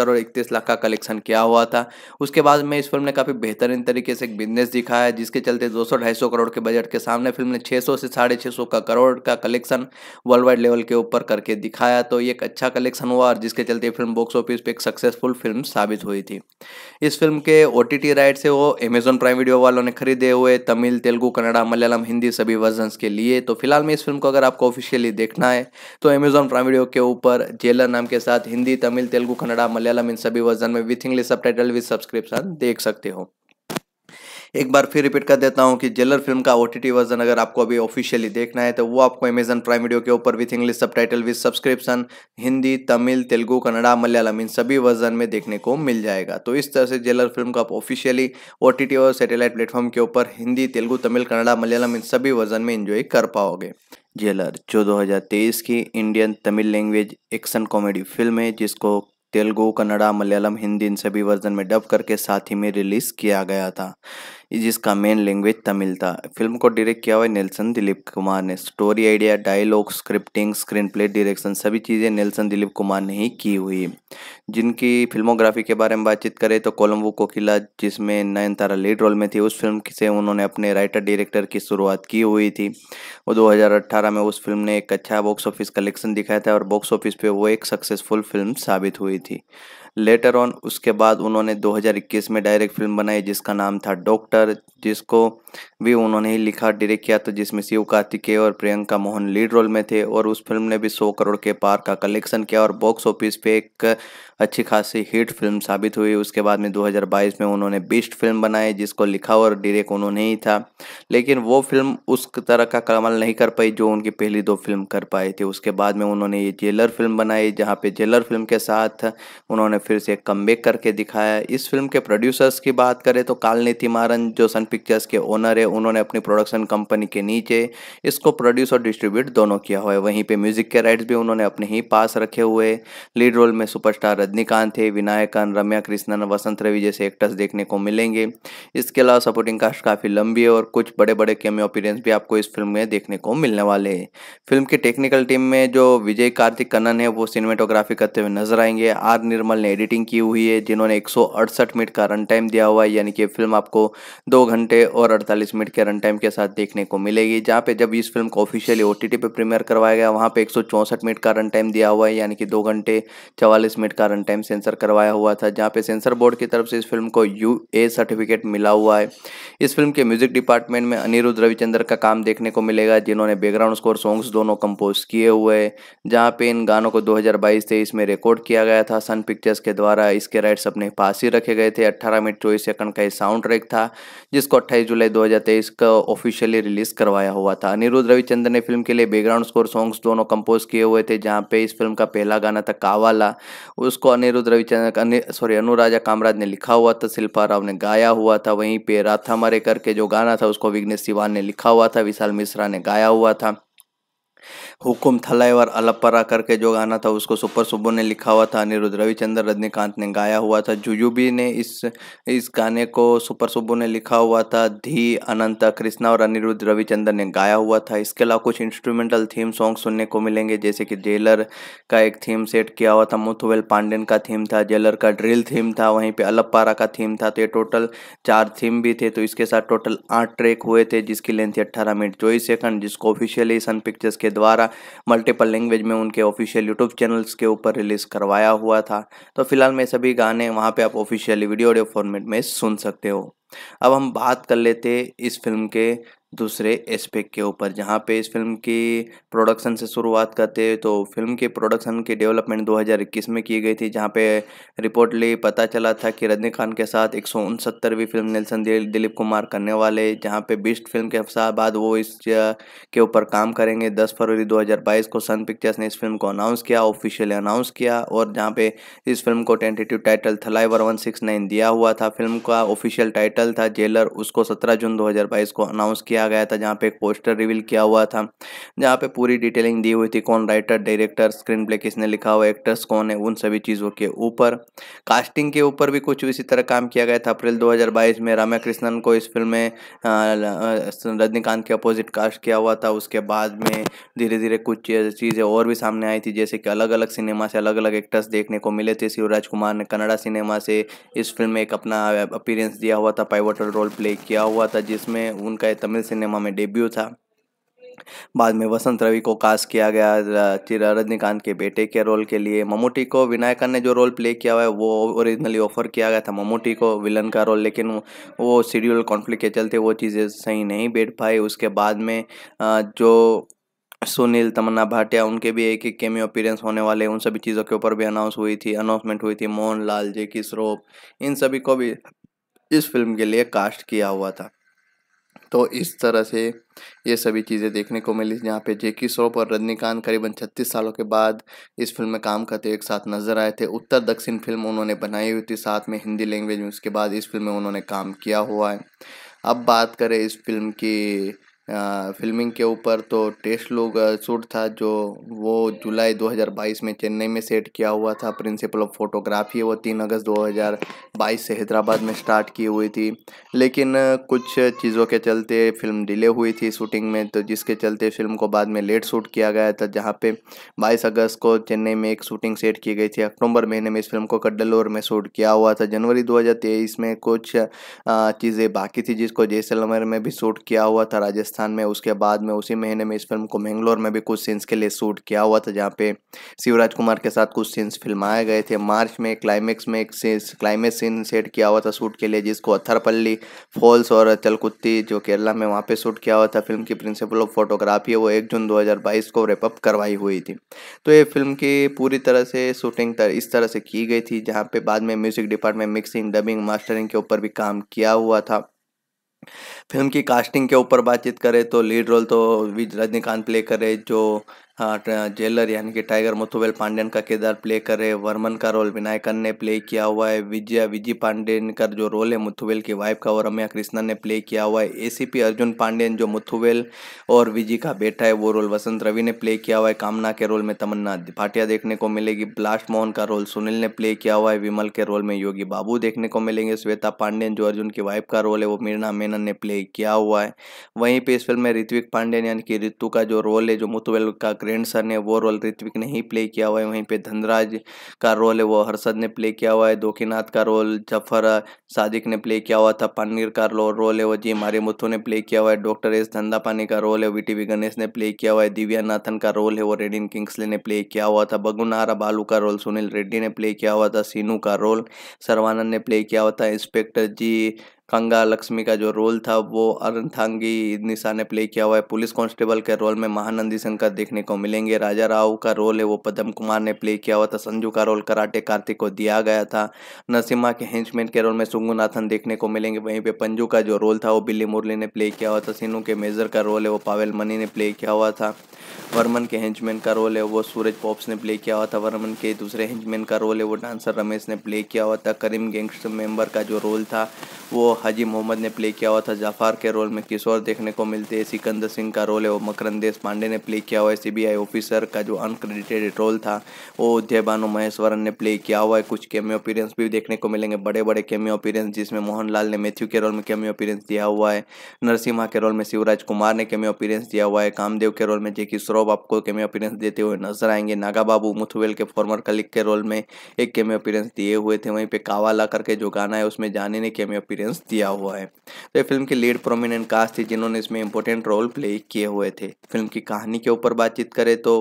करोड़ इकतीस लाख का कलेक्शन किया हुआ था उसके बाद में इस फिल्म ने काफ़ी बेहतरीन तरीके से एक बिजनेस दिखाया जिसके चलते दो सौ करोड़ के बजट के सामने फिल्म ने छः सौ से साढ़े छः सौ का करोड़ का कलेक्शन वर्ल्ड वाइड लेवल के ऊपर करके दिखाया तो एक अच्छा कलेक्शन हुआ और जिसके चलते फिल्म बॉक्स ऑफिस पर एक सक्सेसफुल फिल्म साबित हुई थी इस फिल्म के ओ राइट से वो अमेजोन प्राइम वीडियो वालों ने खरीदे हुए तमिल तेलुगु कन्नड़ा मलयालम हिंदी सभी वर्जन के लिए तो फिलहाल में इस फिल्म को अगर आपको ऑफिशियली देखना है तो अमेजोन प्राइम वीडियो के ऊपर जेलर नाम के साथ हिंदी तमिल तेलुगु कन्नड़ा मलयालम इन सभी वर्जन में with English subtitle with subscription देख सकते हो एक बार फिर रिपीट कर देता हूँ कि जेलर फिल्म का ओ वर्जन अगर आपको अभी ऑफिशियली देखना है तो वो आपको अमेजन प्राइम वीडियो के ऊपर with English subtitle with subscription Hindi Tamil Telugu Kannada Malayalam इन सभी वर्जन में देखने को मिल जाएगा तो इस तरह से जेलर फिल्म को आप ऑफिशियली ओ और सैटेलाइट प्लेटफॉर्म के ऊपर हिंदी तेलुगु तमिल कन्नड़ा मलयालम इन सभी वर्जन में इंजॉय कर पाओगे जेलर जो 2023 की Indian Tamil language action comedy film है जिसको तेलुगु कन्नड़ा मलयालम हिंदी इन सभी वर्जन में डब करके साथ ही में रिलीज़ किया गया था जिसका मेन लैंग्वेज तमिल था फिल्म को डायरेक्ट किया हुआ नेल्सन दिलीप कुमार ने story idea dialogue scripting screenplay direction सभी चीज़ें नेल्सन दिलीप कुमार ने ही की हुई जिनकी फिल्मोग्राफी के बारे में बातचीत करें तो कोलम्बो कोकिला जिसमें नयन तारा लीड रोल में थी उस फिल्म से उन्होंने अपने राइटर डायरेक्टर की शुरुआत की हुई थी और दो में उस फिल्म ने एक अच्छा बॉक्स ऑफिस कलेक्शन दिखाया था और बॉक्स ऑफिस पर वो एक सक्सेसफुल फिल्म साबित हुई थी लेटर ऑन उसके बाद उन्होंने 2021 में डायरेक्ट फिल्म बनाई जिसका नाम था डॉक्टर जिसको भी उन्होंने ही लिखा डायरेक्ट किया तो जिसमें शिव कार्तिकेय और प्रियंका मोहन लीड रोल में थे और उस फिल्म ने भी सौ करोड़ के पार का कलेक्शन किया और बॉक्स ऑफिस पे एक अच्छी खासी हिट फिल्म साबित हुई उसके बाद में 2022 में उन्होंने बेस्ट फिल्म बनाई जिसको लिखा और डायरेक्ट उन्होंने ही था लेकिन वो फिल्म उस तरह का कमल नहीं कर पाई जो उनकी पहली दो फिल्म कर पाई थी उसके बाद में उन्होंने ये जेलर फिल्म बनाई जहाँ पे जेलर फिल्म के साथ उन्होंने फिर से कम करके दिखाया इस फिल्म के प्रोड्यूसर्स की बात करें तो कालनीति मारन जो सन पिक्चर्स के ओनर ओनर है उन्होंने अपनी प्रोडक्शन कंपनी के नीचे इसको प्रोड्यूस और डिस्ट्रीब्यूट दोनों किया हुआ है वहीं पे म्यूजिक के राइट्स भी उन्होंने अपने ही पास रखे हुए लीड रोल में सुपरस्टार रजनीकांत थे विनायकन रम्या कृष्णन वसंत रवि जैसे एक्टर्स देखने को मिलेंगे इसके अलावा सपोर्टिंग कास्ट काफ़ी लंबी है और कुछ बड़े बड़े कैमियो अपीरेंस भी आपको इस फिल्म में देखने को मिलने वाले हैं फिल्म की टेक्निकल टीम में जो विजय कार्तिक कन्नन है वो सिनेमेटोग्राफी करते हुए नजर आएंगे आर निर्मल ने एडिटिंग की हुई है जिन्होंने एक मिनट का रन टाइम दिया हुआ है यानी कि फिल्म आपको दो घंटे और 145 मिनट के रन टाइम के साथ देखने को मिलेगी जहाँ पे जब इस फिल्म को ऑफिशियली ओ पे प्रीमियर करवाया गया वहाँ पे एक मिनट का रन टाइम दिया हुआ है यानी कि दो घंटे चवालीस मिनट का रन टाइम सेंसर करवाया हुआ था जहाँ पे सेंसर बोर्ड की तरफ से इस फिल्म को यू सर्टिफिकेट मिला हुआ है इस फिल्म के म्यूजिक डिपार्टमेंट में अनिरुद्ध रविचंद्र का काम देखने को मिलेगा जिन्होंने बैकग्राउंड स्कोर सॉन्ग्स दोनों कंपोज किए हुए हैं जहाँ पे इन गानों को 2022-23 में रिकॉर्ड किया गया था सन पिक्चर्स के द्वारा इसके राइट्स अपने पास ही रखे गए थे 18 मिनट चौबीस सेकंड का ये साउंड ट्रैक था जिसको 28 जुलाई 2023 का ऑफिशियली रिलीज करवाया हुआ था अनिरुद्ध रविचंद्र ने फिल्म के लिए बैकग्राउंड स्कोर सॉन्ग्स दोनों कंपोज किए हुए थे जहाँ पे इस फिल्म का पहला गाना था कावाला उसको अनिरुद्ध रविचंद्र सॉरी अनुराजा कामराज ने लिखा हुआ था शिल्पा राव ने गाया हुआ था वहीं पे राथा मरे करके जो गाना था उसको विघ्नेश सिवान ने लिखा हुआ था विशाल मिश्रा ने गाया हुआ था हुकुम और अलपरा करके जो गाना था उसको सुपर सुबह ने लिखा हुआ था अनिरुद्ध रविचंद्र रजनीकांत ने गाया हुआ था जुजुबी ने इस इस गाने को सुपर सुब्बू ने लिखा हुआ था धी अनंता कृष्णा और अनिरुद्ध रविचंद्र ने गाया हुआ था इसके अलावा कुछ इंस्ट्रूमेंटल थीम सॉन्ग सुनने को मिलेंगे जैसे कि जेलर का एक थीम सेट किया हुआ था मुथुवेल पांडेन का थीम था जेलर का ड्रिल थीम था वहीं पर अलपारा का थीम था तो ये टोटल चार थीम भी थे तो इसके साथ टोटल आठ ट्रैक हुए थे जिसकी लेंथ थी अट्ठारह मिनट चौबीस सेकंड जिसको ऑफिशियली सन पिक्चर्स के द्वारा मल्टीपल लैंग्वेज में उनके ऑफिशियल यूट्यूब चैनल्स के ऊपर रिलीज़ करवाया हुआ था तो फिलहाल मैं सभी गाने वहाँ पे आप ऑफिशियली वीडियो ऑडियो फॉर्मेट में सुन सकते हो अब हम बात कर लेते इस फिल्म के दूसरे एस्पेक्ट के ऊपर जहाँ पे इस फिल्म की प्रोडक्शन से शुरुआत करते हैं तो फिल्म के प्रोडक्शन की डेवलपमेंट 2021 में की गई थी जहाँ पे रिपोर्टली पता चला था कि रजनी खान के साथ एक सौ फिल्म नेल्सन दिलीप कुमार करने वाले जहाँ पे बीस्ट फिल्म के बाद वो इस के ऊपर काम करेंगे दस फरवरी 2022 को सन पिक्चर्स ने इस फिल्म को अनाउंस किया ऑफिशियली अनाउंस किया और जहाँ पे इस फिल्म को टेंटेटिव टाइटल थलाइवर वन दिया हुआ था फिल्म का ऑफिशियल टाइटल था जेलर उसको सत्रह जून दो को अनाउंस किया किया गया था जहाँ पे एक पोस्टर रिवील किया हुआ था जहाँ पे पूरी डिटेलिंग दी हुई थी कौन राइटर डायरेक्टर स्क्रीन प्ले किसने लिखा हुआ एक्टर्स कौन है उन सभी चीज़ों के ऊपर कास्टिंग के ऊपर भी कुछ इसी तरह काम किया गया था अप्रैल दो में रामा कृष्णन को इस फिल्म में रजनीकांत के अपोजिट कास्ट किया हुआ था उसके बाद में धीरे धीरे कुछ चीज़ें और भी सामने आई थी जैसे कि अलग अलग सिनेमा से अलग अलग एक्टर्स देखने को मिले थे शिवराज कुमार ने कन्नड़ा सिनेमा से इस फिल्म में एक अपना अपीरेंस दिया हुआ था पाइवटल रोल प्ले किया हुआ था जिसमें उनका तमिल सिनेमा में डेब्यू था बाद में वसंत रवि को कास्ट किया गया चिरा रजनीकांत के बेटे के रोल के लिए ममूटी को विनायकन ने जो रोल प्ले किया हुआ है वो ओरिजिनली ऑफर किया गया था ममूटी को विलन का रोल लेकिन वो शेड्यूल कॉन्फ्लिक्ट के चलते वो चीज़ें सही नहीं बैठ पाई उसके बाद में जो सुनील तमन्ना भाटिया उनके भी एक एक केमियो अपीरेंस होने वाले उन सभी चीज़ों के ऊपर भी अनाउंस हुई थी अनाउंसमेंट हुई थी मोहन लाल जे की इन सभी को भी इस फिल्म के लिए कास्ट किया हुआ था तो इस तरह से ये सभी चीज़ें देखने को मिली जहाँ पे जेकी श्रॉफ और रजनीकांत करीबन 36 सालों के बाद इस फिल्म में काम करते एक साथ नजर आए थे उत्तर दक्षिण फिल्म उन्होंने बनाई हुई थी साथ में हिंदी लैंग्वेज में उसके बाद इस फिल्म में उन्होंने काम किया हुआ है अब बात करें इस फिल्म की फिल्मिंग के ऊपर तो टेस्ट लोग शूट था जो वो जुलाई 2022 में चेन्नई में सेट किया हुआ था प्रिंसिपल ऑफ फोटोग्राफी वो तीन अगस्त 2022 से हैदराबाद में स्टार्ट की हुई थी लेकिन कुछ चीज़ों के चलते फिल्म डिले हुई थी शूटिंग में तो जिसके चलते फिल्म को बाद में लेट शूट किया गया था जहाँ पे बाईस अगस्त को चेन्नई में एक शूटिंग सेट की गई थी अक्टूबर महीने में इस फिल्म को कड्डलोर में शूट किया हुआ था जनवरी दो में कुछ चीज़ें बाकी थी जिसको जैसलमेर में भी शूट किया हुआ था राजस्थान राजस्थान में उसके बाद में उसी महीने में इस फिल्म को मैंगलोर में भी कुछ सीन्स के लिए शूट किया हुआ था जहाँ पे शिवराज कुमार के साथ कुछ सीन्स फिल्माए गए थे मार्च में क्लाइमेक्स में एक क्लाइमेक्स सीन सेट किया हुआ था शूट के लिए जिसको अथरपल्ली फॉल्स और चलकुत्ती जो केरला में वहाँ पर शूट किया हुआ था फिल्म की प्रिंसिपल ऑफ फोटोग्राफी है वो एक जून दो को रेपअप करवाई हुई थी तो ये फिल्म की पूरी तरह से शूटिंग इस तरह से की गई थी जहाँ पे बाद में music department mixing dubbing mastering के ऊपर भी काम किया हुआ था फिल्म की कास्टिंग के ऊपर बातचीत करें तो लीड रोल तो रजनीकांत प्ले करे जो हाँ, जेलर यानी कि टाइगर मुथुबेल पांडेन का किरदार प्ले कर रहे वर्मन का रोल विनायकन ने प्ले किया हुआ है विजया विजी पांडेन का जो रोल है मुथुवेल की वाइफ का वो रम्या कृष्णा ने प्ले किया हुआ है एसीपी अर्जुन पांडेन जो मुथुबेल और विजी का बेटा है वो रोल वसंत रवि ने प्ले किया हुआ है कामना के रोल में तमन्ना भाटिया देखने को मिलेगी ब्लास्ट मोहन का रोल सुनील ने प्ले किया हुआ है विमल के रोल में योगी बाबू देखने को मिलेंगे श्वेता पांडेन जो अर्जुन की वाइफ का रोल है वो मीरना मेनन ने प्ले किया हुआ है वहीं पे इस फिल्म में ऋत्विक पांडेन यानी कि ऋतु का जो रोल है जो मुथुवेल का रेंड सर ने वो रोल ऋत्विक ने ही प्ले किया हुआ है वहीं पे धनराज का रोल है वो हर्षद ने प्ले किया हुआ है दोखीनाथ का रोल जफर सादिक ने प्ले किया हुआ था पनीर का रोल है वो जी मारे मुथु ने प्ले किया हुआ है डॉक्टर एस धंधापानी का रोल है वी गणेश ने प्ले किया हुआ है दिव्या नाथन का रोल है वो रेडिन किंग्सले ने प्ले किया हुआ था बगुनारा बालू का रोल सुनील रेड्डी ने प्ले किया हुआ था सीनू का रोल सर्वानंद ने प्ले किया हुआ था इंस्पेक्टर जी कंगा लक्ष्मी का जो रोल था वो अरंथांगी निशा ने प्ले किया हुआ है पुलिस कांस्टेबल के रोल में महानंदी शंकर देखने को मिलेंगे राजा राव का रोल है वो पदम कुमार ने प्ले किया हुआ था संजू का रोल कराटे कार्तिक को दिया गया था नरसिम्हा के हेंचमैन के रोल में सुंगुनाथन देखने को मिलेंगे वहीं पर पंजू का जो रोल था वो बिल्ली मुरली ने प्ले किया हुआ था सिन्नू के मेजर का रोल है वो पावेल मनी ने प्ले किया हुआ था वर्मन के हेंचमैन का रोल है वो सूरज पॉप्स ने प्ले किया हुआ था वर्मन के दूसरे हेंचमैन का रोल है वो डांसर रमेश ने प्ले किया हुआ था करीम गैंगस्टर मेंबर का जो रोल था वो हाजी मोहम्मद ने प्ले किया हुआ था जाफार के रोल में किशोर देखने को मिलते हैं सिकंदर सिंह का रोल है वो मकरंदेश पांडे ने प्ले किया हुआ है सीबीआई ऑफिसर का जो अनक्रेडिटेड रोल था वो उदय बानो महेश्वरन ने प्ले किया हुआ है कुछ केमियो अपीरेंस भी देखने को मिलेंगे बड़े बड़े केमियो अपीरेंस जिसमें मोहनलाल ने मैथ्यू के रोल में केमियो अपीरेंस दिया हुआ है नरसिम्हा के रोल में शिवराज कुमार ने केमियो अपीरेंस दिया हुआ है कामदेव के रोल में जेकी श्रॉफ आपको केमियो अपीरेंस देते हुए नजर आएंगे नागा बाबू मुथुवेल के फॉर्मर कलिक के रोल में एक केमियो अपीरेंस दिए हुए थे वहीं कावा कावाला करके जो गाना है उसमें जाने ने केमियो अपीरेंस दिया हुआ है तो ये फिल्म के लीड प्रोमिनेंट कास्ट थी जिन्होंने इसमें इम्पोर्टेंट रोल प्ले किए हुए थे फिल्म की कहानी के ऊपर बातचीत करें तो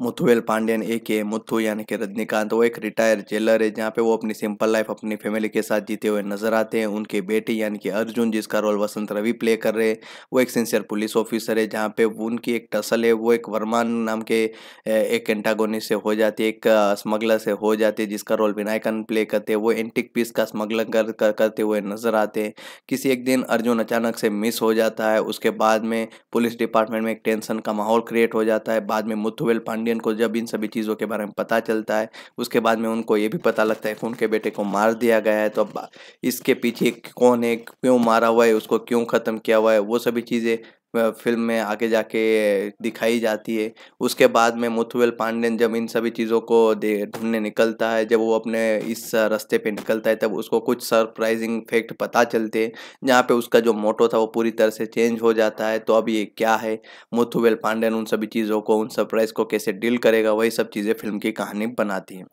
मुथुएल पांडियन ए के मुथु यानी कि रजनीकांत वो एक रिटायर जेलर है जहाँ पे वो अपनी सिंपल लाइफ अपनी फैमिली के साथ जीते हुए नजर आते हैं उनके बेटे यानी कि अर्जुन जिसका रोल वसंत रवि प्ले कर रहे हैं वो एक सिंसियर पुलिस ऑफिसर है जहाँ पे उनकी एक टसल है वो एक वर्मान नाम के एक एंटागोनिस से हो जाती है एक स्मगलर से हो जाती है जिसका रोल विनायकन प्ले करते हैं वो एंटिक पीस का स्मगलिंग कर, कर, करते हुए नजर आते हैं किसी एक दिन अर्जुन अचानक से मिस हो जाता है उसके बाद में पुलिस डिपार्टमेंट में एक टेंशन का माहौल क्रिएट हो जाता है बाद में मुथुवेल पटेल पांडियन को जब इन सभी चीज़ों के बारे में पता चलता है उसके बाद में उनको ये भी पता लगता है कि उनके बेटे को मार दिया गया है तो अब इसके पीछे कौन है क्यों मारा हुआ है उसको क्यों ख़त्म किया हुआ है वो सभी चीज़ें फिल्म में आगे जाके दिखाई जाती है उसके बाद में मुथुवेल पांडेन जब इन सभी चीज़ों को दे ढूंढने निकलता है जब वो अपने इस रास्ते पे निकलता है तब उसको कुछ सरप्राइजिंग फैक्ट पता चलते हैं जहाँ पे उसका जो मोटो था वो पूरी तरह से चेंज हो जाता है तो अब ये क्या है मुथुवेल पांडेन उन सभी चीज़ों को उन सरप्राइज को कैसे डील करेगा वही सब चीज़ें फिल्म की कहानी बनाती हैं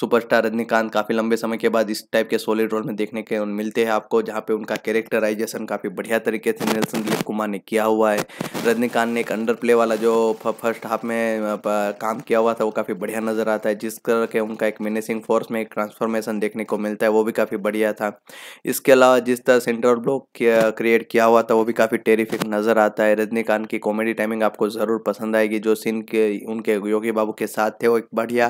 सुपरस्टार रजनीकांत काफ़ी लंबे समय के बाद इस टाइप के सोलिड रोल में देखने के मिलते हैं आपको जहाँ पे उनका कैरेक्टराइजेशन काफ़ी बढ़िया तरीके से नीलसन दिलीप कुमार ने किया हुआ हुआ है रजनीकांत ने एक अंडर प्ले वाला जो फर्स्ट हाफ में काम किया हुआ था वो काफ़ी बढ़िया नज़र आता है जिस तरह के उनका एक मैनेसिंग फोर्स में एक ट्रांसफॉर्मेशन देखने को मिलता है वो भी काफ़ी बढ़िया था इसके अलावा जिस तरह सेंटर ब्लॉक क्रिएट किया हुआ था वो भी काफ़ी टेरिफिक नज़र आता है रजनीकांत की कॉमेडी टाइमिंग आपको ज़रूर पसंद आएगी जो सीन के उनके योगी बाबू के साथ थे वो एक बढ़िया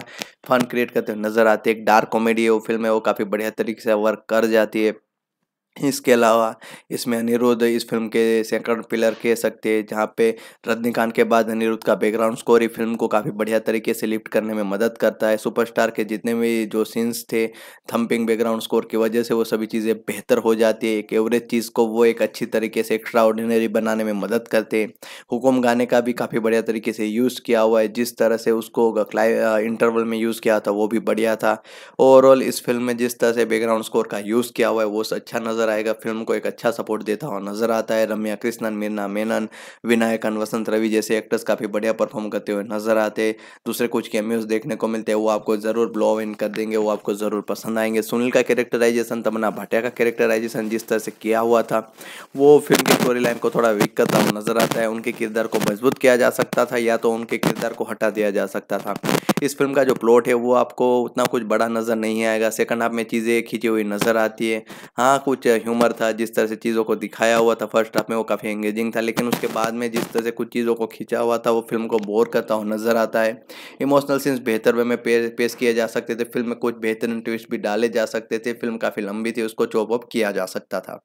फन क्रिएट करते हुए नज़र आते एक डार्क कॉमेडी है वो फिल्म है वो काफ़ी बढ़िया तरीके से वर्क कर जाती है इसके अलावा इसमें अनिरुद्ध इस फिल्म के सेकंड पिलर कह सकते हैं जहाँ पे रजनीकांत के बाद अनिरुद्ध का बैकग्राउंड स्कोर ही फिल्म को काफ़ी बढ़िया तरीके से लिफ्ट करने में मदद करता है सुपरस्टार के जितने भी जो सीन्स थे थम्पिंग बैकग्राउंड स्कोर की वजह से वो सभी चीज़ें बेहतर हो जाती है एक एवरेज चीज़ को वो एक अच्छी तरीके से एक्स्ट्रा ऑर्डिनरी बनाने में मदद करते हैं हुक्म गाने का भी काफ़ी बढ़िया तरीके से यूज़ किया हुआ है जिस तरह से उसको इंटरवल में यूज़ किया था वो भी बढ़िया था ओवरऑल इस फिल्म में जिस तरह से बैकग्राउंड स्कोर का यूज़ किया हुआ है वो अच्छा नज़र नजर आएगा फिल्म को एक अच्छा सपोर्ट देता हुआ नजर आता है रम्या कृष्णन मीना मेनन विनायकन वसंत रवि जैसे एक्टर्स काफ़ी बढ़िया परफॉर्म करते हुए नजर आते दूसरे कुछ कैमियोज देखने को मिलते हैं वो आपको ज़रूर ब्लॉ इन कर देंगे वो आपको ज़रूर पसंद आएंगे सुनील का कैरेक्टराइजेशन तमना भाटिया का कैरेक्टराइजेशन जिस तरह से किया हुआ था वो फिल्म की स्टोरी लाइन को थोड़ा वीक करता हुआ नजर आता है उनके किरदार को मजबूत किया जा सकता था या तो उनके किरदार को हटा दिया जा सकता था इस फिल्म का जो प्लॉट है वो आपको उतना कुछ बड़ा नज़र नहीं आएगा सेकंड हाफ में चीज़ें खींची हुई नज़र आती है हाँ कुछ ह्यूमर था जिस तरह से चीज़ों को दिखाया हुआ था फर्स्ट हाफ में वो काफ़ी एंगेजिंग था लेकिन उसके बाद में जिस तरह से कुछ चीज़ों को खींचा हुआ था वो फिल्म को बोर करता हुआ नज़र आता है इमोशनल सीन्स बेहतर वे में पेश, पेश किए जा सकते थे फिल्म में कुछ बेहतरीन ट्विस्ट भी डाले जा सकते थे फिल्म काफ़ी लंबी थी उसको चॉप अप किया जा सकता था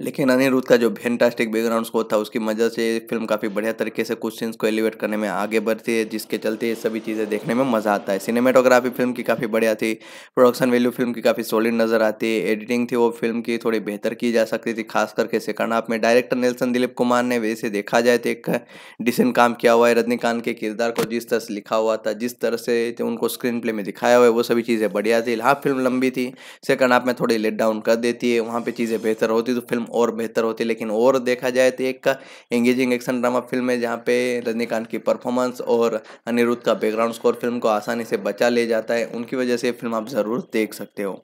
लेकिन अनिरुद्ध का जो फैंटास्टिक बैकग्राउंड स्कोर था उसकी मदद से फिल्म काफ़ी बढ़िया तरीके से कुछ सीन्स को एलिवेट करने में आगे बढ़ती है जिसके चलते ये सभी चीज़ें देखने में मज़ा आता है सिनेमाटोग्राफी फिल्म की काफ़ी बढ़िया थी प्रोडक्शन वैल्यू फिल्म की काफ़ी सॉलिड नज़र आती है एडिटिंग थी वो फिल्म की थोड़ी बेहतर की जा सकती थी खास करके सेकंड हाफ में डायरेक्टर नेल्सन दिलीप कुमार ने वैसे देखा जाए तो एक डिसेंट काम किया हुआ है रजनीकांत के किरदार को जिस तरह से लिखा हुआ था जिस तरह से तो उनको स्क्रीन प्ले में दिखाया हुआ है वो सभी चीज़ें बढ़िया थी हाफ फिल्म लंबी थी सेकंड हाफ में थोड़ी लेट डाउन कर देती है वहाँ पर चीज़ें बेहतर होती होती तो फिल्म और बेहतर होती लेकिन और देखा जाए तो एक एंगेजिंग एक्शन ड्रामा फिल्म है जहाँ पे रजनीकांत की परफॉर्मेंस और अनिरुद्ध का बैकग्राउंड स्कोर फिल्म को आसानी से बचा ले जाता है उनकी वजह से फिल्म आप ज़रूर देख सकते हो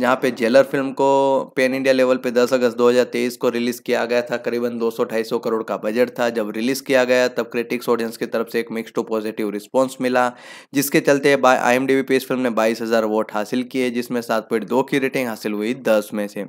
जहाँ पे जेलर फिल्म को पेन इंडिया लेवल पे 10 अगस्त 2023 को रिलीज़ किया गया था करीबन दो सौ करोड़ का बजट था जब रिलीज़ किया गया तब क्रिटिक्स ऑडियंस की तरफ से एक मिक्स टू पॉजिटिव रिस्पॉन्स मिला जिसके चलते आई एम पे इस फिल्म ने बाईस वोट हासिल किए जिसमें सात की रेटिंग हासिल हुई दस में से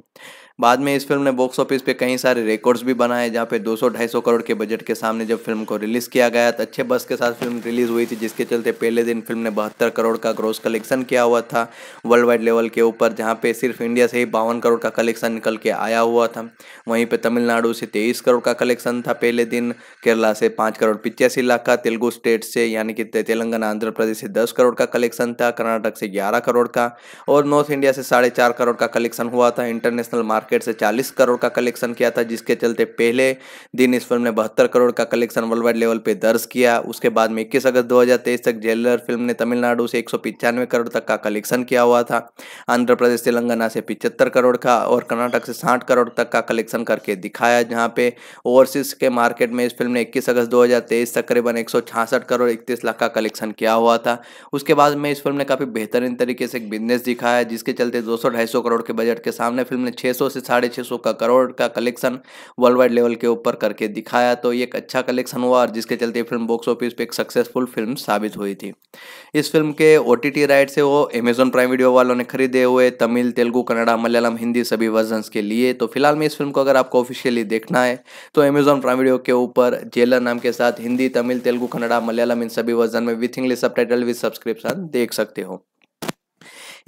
बाद में इस फिल्म ने बॉक्स ऑफिस पे कई सारे रिकॉर्ड्स भी बनाए जहाँ पे 200-250 करोड़ के बजट के सामने जब फिल्म को रिलीज़ किया गया तो अच्छे बस के साथ फिल्म रिलीज़ हुई थी जिसके चलते पहले दिन फिल्म ने बहत्तर करोड़ का ग्रोस कलेक्शन किया हुआ था वर्ल्ड वाइड लेवल के ऊपर जहाँ पे सिर्फ इंडिया से ही बावन करोड़ का कलेक्शन निकल के आया हुआ था वहीं पर तमिलनाडु से तेईस करोड़ का कलेक्शन था पहले दिन केरला से पाँच करोड़ पिचासी लाख का तेलुगु स्टेट से यानी कि तेलंगाना आंध्र प्रदेश से दस करोड़ का कलेक्शन था कर्नाटक से ग्यारह करोड़ का और नॉर्थ इंडिया से साढ़े चार करोड़ का कलेक्शन हुआ था इंटरनेशनल मार्केट मार्केट से 40 करोड़ का कलेक्शन किया था जिसके चलते पहले दिन इस फिल्म ने बहत्तर करोड़ का कलेक्शन वर्ल्ड वाइड लेवल पे दर्ज किया उसके बाद में इक्कीस अगस्त 2023 तक जेलर फिल्म ने तमिलनाडु से एक करोड़ तक का कलेक्शन किया हुआ था आंध्र प्रदेश तेलंगाना से पिचहत्तर करोड़ का और कर्नाटक से साठ करोड़ तक का कलेक्शन करके दिखाया जहाँ पे ओवरसीज के मार्केट में इस फिल्म ने इक्कीस अगस्त दो तक करीबन एक करोड़ इकतीस लाख का कलेक्शन किया हुआ था उसके बाद में इस फिल्म ने काफ़ी बेहतरीन तरीके से एक बिजनेस दिखाया जिसके चलते दो सौ करोड़ के बजट के सामने फिल्म ने 600 से से साढ़े छः सौ का करोड़ का कलेक्शन वर्ल्ड वाइड लेवल के ऊपर करके दिखाया तो ये एक अच्छा कलेक्शन हुआ और जिसके चलते फिल्म बॉक्स ऑफिस पे एक सक्सेसफुल फिल्म साबित हुई थी इस फिल्म के ओ टी राइट से वो अमेजोन प्राइम वीडियो वालों ने खरीदे हुए तमिल तेलुगू कन्नड़ा मलयालम हिंदी सभी वर्जन के लिए तो फिलहाल में इस फिल्म को अगर आपको ऑफिशियली देखना है तो अमेजोन प्राइम वीडियो के ऊपर जेलर नाम के साथ हिंदी तमिल तेलुगू कन्नड़ा मलयालम इन सभी वर्जन में with English subtitle with subscription देख सकते हो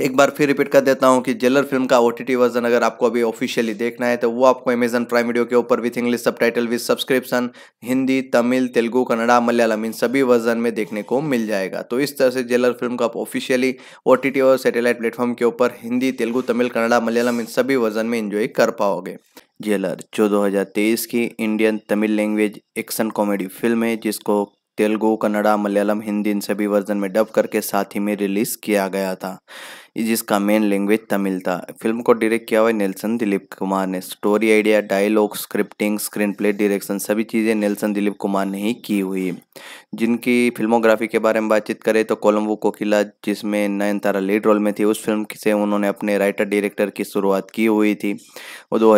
एक बार फिर रिपीट कर देता हूँ कि जेलर फिल्म का ओ वर्जन अगर आपको अभी ऑफिशियली देखना है तो वो आपको अमेजन प्राइम वीडियो के ऊपर with English subtitle with subscription Hindi Tamil Telugu Kannada Malayalam इन सभी वर्जन में देखने को मिल जाएगा तो इस तरह से जेलर फिल्म को आप ऑफिशियली ओ और सैटेलाइट प्लेटफॉर्म के ऊपर हिंदी तेलुगू तमिल कन्नड़ा मलयालम इन सभी वर्जन में इंजॉय कर पाओगे जेलर जो 2023 की Indian Tamil language action comedy film है जिसको तेलुगु कन्नड़ा मलयालम हिंदी इन सभी वर्जन में डब करके साथ ही में रिलीज़ किया गया था जिसका मेन लैंग्वेज तमिल था फिल्म को डायरेक्ट किया हुआ नेल्सन दिलीप कुमार ने story idea dialogue scripting screenplay direction सभी चीज़ें नेल्सन दिलीप कुमार ने ही की हुई जिनकी फिल्मोग्राफी के बारे में बातचीत करें तो कोलम्बो कोकिला जिसमें नयनतारा लीड रोल में थी उस फिल्म से उन्होंने अपने राइटर डायरेक्टर की शुरुआत की हुई थी और दो